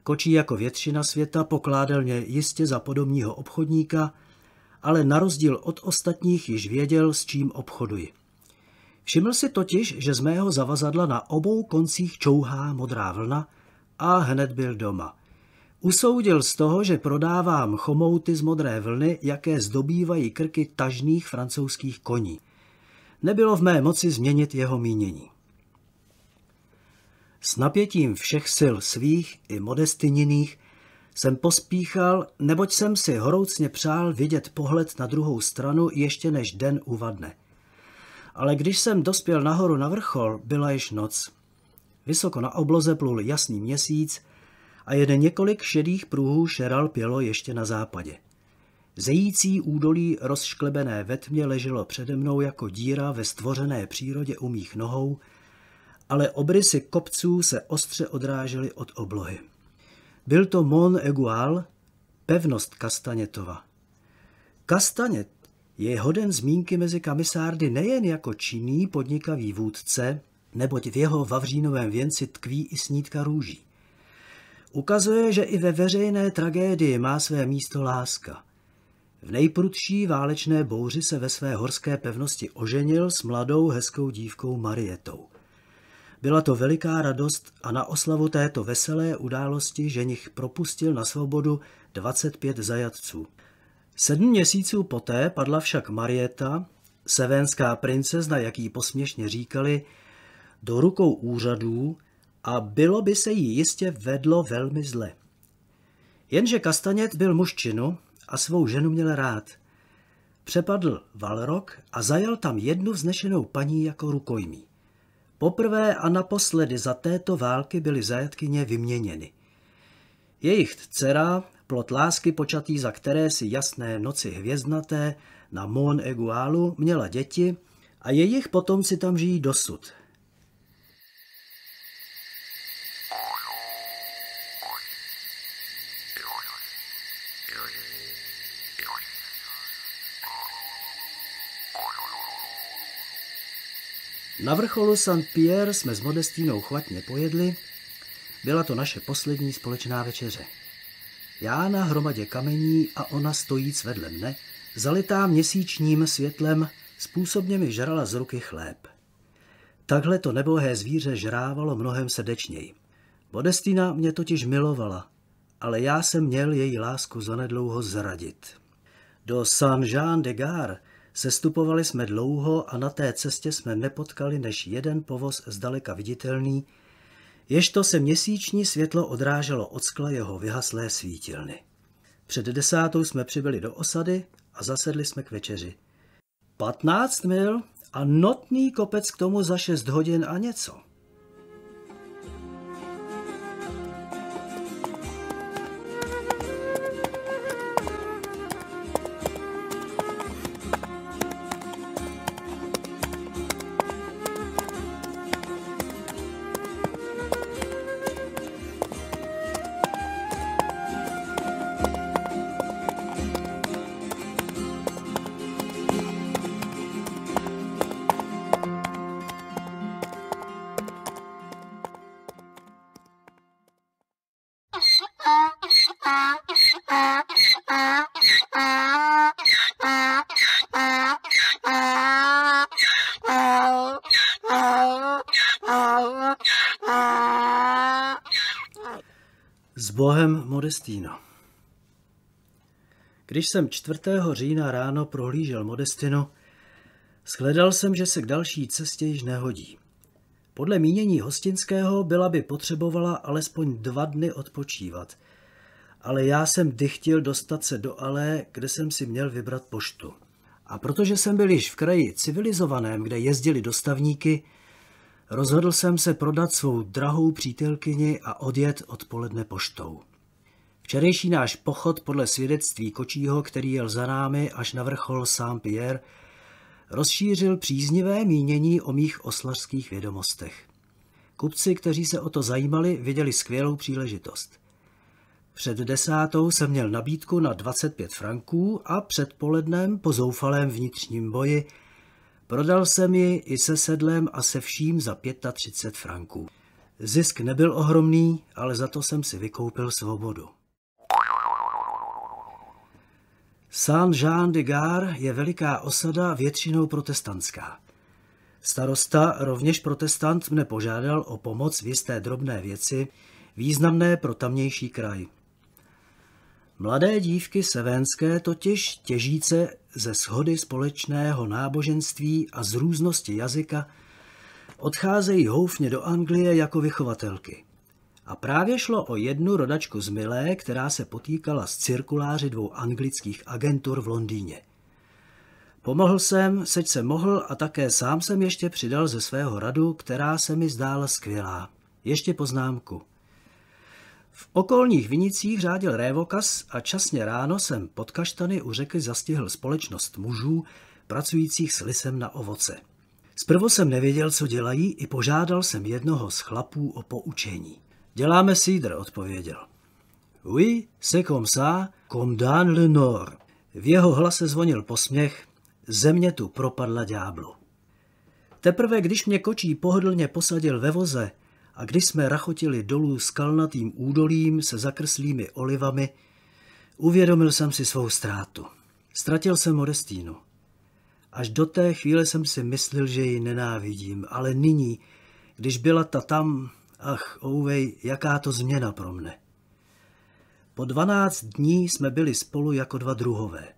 Kočí jako většina světa pokládal mě jistě za podobního obchodníka, ale na rozdíl od ostatních již věděl, s čím obchoduji. Všiml si totiž, že z mého zavazadla na obou koncích čouhá modrá vlna a hned byl doma. Usoudil z toho, že prodávám chomouty z modré vlny, jaké zdobývají krky tažných francouzských koní nebylo v mé moci změnit jeho mínění. S napětím všech sil svých i modestyniných jsem pospíchal, neboť jsem si horoucně přál vidět pohled na druhou stranu ještě než den uvadne. Ale když jsem dospěl nahoru na vrchol, byla již noc. Vysoko na obloze plul jasný měsíc a jeden několik šedých pruhů šeral pělo ještě na západě. Zející údolí rozšklebené ve tmě leželo přede mnou jako díra ve stvořené přírodě u mých nohou, ale obrysy kopců se ostře odrážely od oblohy. Byl to Mon Egual, pevnost Kastanětova. Kastanět je hoden zmínky mezi kamisárdy nejen jako činný podnikavý vůdce, neboť v jeho vavřínovém věnci tkví i snídka růží. Ukazuje, že i ve veřejné tragédii má své místo láska – v nejprudší válečné bouři se ve své horské pevnosti oženil s mladou hezkou dívkou Marietou. Byla to veliká radost a na oslavu této veselé události ženich propustil na svobodu 25 zajatců. Sedm měsíců poté padla však Marieta, sevenská princezna, jak jí posměšně říkali, do rukou úřadů a bylo by se jí jistě vedlo velmi zle. Jenže Kastanět byl muž činu a svou ženu měl rád. Přepadl Valrok a zajal tam jednu vznešenou paní jako rukojmí. Poprvé a naposledy za této války byly zajatkyně vyměněny. Jejich dcera, plot lásky počatý, za které si jasné noci hvězdnaté na Mon Egualu měla děti a jejich potomci tam žijí dosud, Na vrcholu Saint-Pierre jsme s Modestínou chvatně pojedli. Byla to naše poslední společná večeře. Já na hromadě kamení a ona stojíc vedle mne, zalitá měsíčním světlem, způsobně mi žrala z ruky chléb. Takhle to nebohé zvíře žrávalo mnohem srdečněji. Modestina mě totiž milovala, ale já jsem měl její lásku zanedlouho zradit. Do Saint-Jean-de-Gare Sestupovali jsme dlouho a na té cestě jsme nepotkali než jeden povoz zdaleka viditelný, jež to se měsíční světlo odráželo od skla jeho vyhaslé svítilny. Před desátou jsme přibyli do osady a zasedli jsme k večeři. Patnáct mil a notný kopec k tomu za šest hodin a něco. Bohem Modestino. Když jsem 4. října ráno prohlížel Modestino, shledal jsem, že se k další cestě již nehodí. Podle mínění hostinského byla by potřebovala alespoň dva dny odpočívat, ale já jsem dychtil dostat se do alé, kde jsem si měl vybrat poštu. A protože jsem byl již v kraji civilizovaném, kde jezdili dostavníky, Rozhodl jsem se prodat svou drahou přítelkyni a odjet odpoledne poštou. Včerejší náš pochod podle svědectví kočího, který jel za námi až na vrchol Saint-Pierre, rozšířil příznivé mínění o mých oslařských vědomostech. Kupci, kteří se o to zajímali, viděli skvělou příležitost. Před desátou jsem měl nabídku na 25 franků a předpolednem po zoufalém vnitřním boji Prodal jsem ji i se sedlem a se vším za 35 franků. Zisk nebyl ohromný, ale za to jsem si vykoupil svobodu. saint jean de Gar je veliká osada většinou protestantská. Starosta, rovněž protestant, mne požádal o pomoc v jisté drobné věci, významné pro tamnější kraj. Mladé dívky sevenské totiž těžíce ze shody společného náboženství a z různosti jazyka odcházejí houfně do Anglie jako vychovatelky. A právě šlo o jednu rodačku z Milé, která se potýkala s cirkuláři dvou anglických agentur v Londýně. Pomohl jsem, seď se mohl a také sám jsem ještě přidal ze svého radu, která se mi zdála skvělá. Ještě poznámku. V okolních vinicích řádil révokas a časně ráno jsem pod kaštany u řeky zastihl společnost mužů, pracujících s lisem na ovoce. Zprvu jsem nevěděl, co dělají, i požádal jsem jednoho z chlapů o poučení. Děláme sídr, odpověděl. Oui, c'est comme ça, comme dans le nord. V jeho hlase zvonil posměch, země tu propadla ďáblu. Teprve když mě kočí pohodlně posadil ve voze, a když jsme rachotili dolů skalnatým údolím se zakrslými olivami, uvědomil jsem si svou ztrátu. Ztratil jsem Modestínu. Až do té chvíle jsem si myslel, že ji nenávidím, ale nyní, když byla ta tam, ach, ouvej, jaká to změna pro mne. Po 12 dní jsme byli spolu jako dva druhové.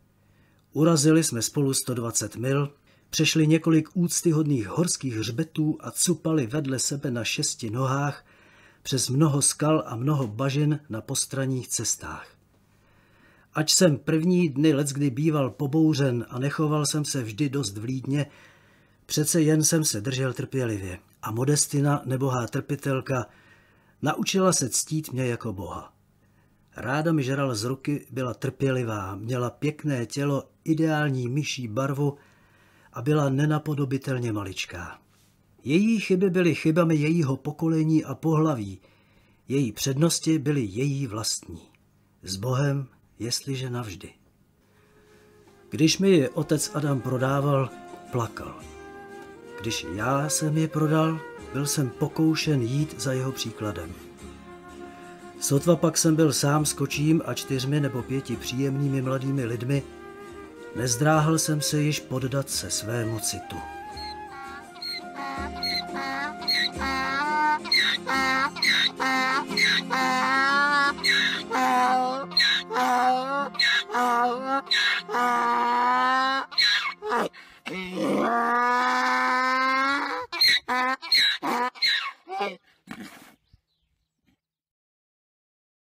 Urazili jsme spolu 120 mil, Přešli několik úctyhodných horských hřbetů a cupali vedle sebe na šesti nohách přes mnoho skal a mnoho bažin na postranních cestách. Ač jsem první dny leckdy býval pobouřen a nechoval jsem se vždy dost vlídně, přece jen jsem se držel trpělivě a Modestina, nebohá trpitelka, naučila se ctít mě jako boha. Ráda mi žral z ruky, byla trpělivá, měla pěkné tělo, ideální myší barvu – a byla nenapodobitelně maličká. Její chyby byly chybami jejího pokolení a pohlaví, její přednosti byly její vlastní. S Bohem, jestliže navždy. Když mi je otec Adam prodával, plakal. Když já jsem je prodal, byl jsem pokoušen jít za jeho příkladem. Sotva pak jsem byl sám s kočím a čtyřmi nebo pěti příjemnými mladými lidmi, Nezdráhl jsem se již poddat se svému citu. Hey.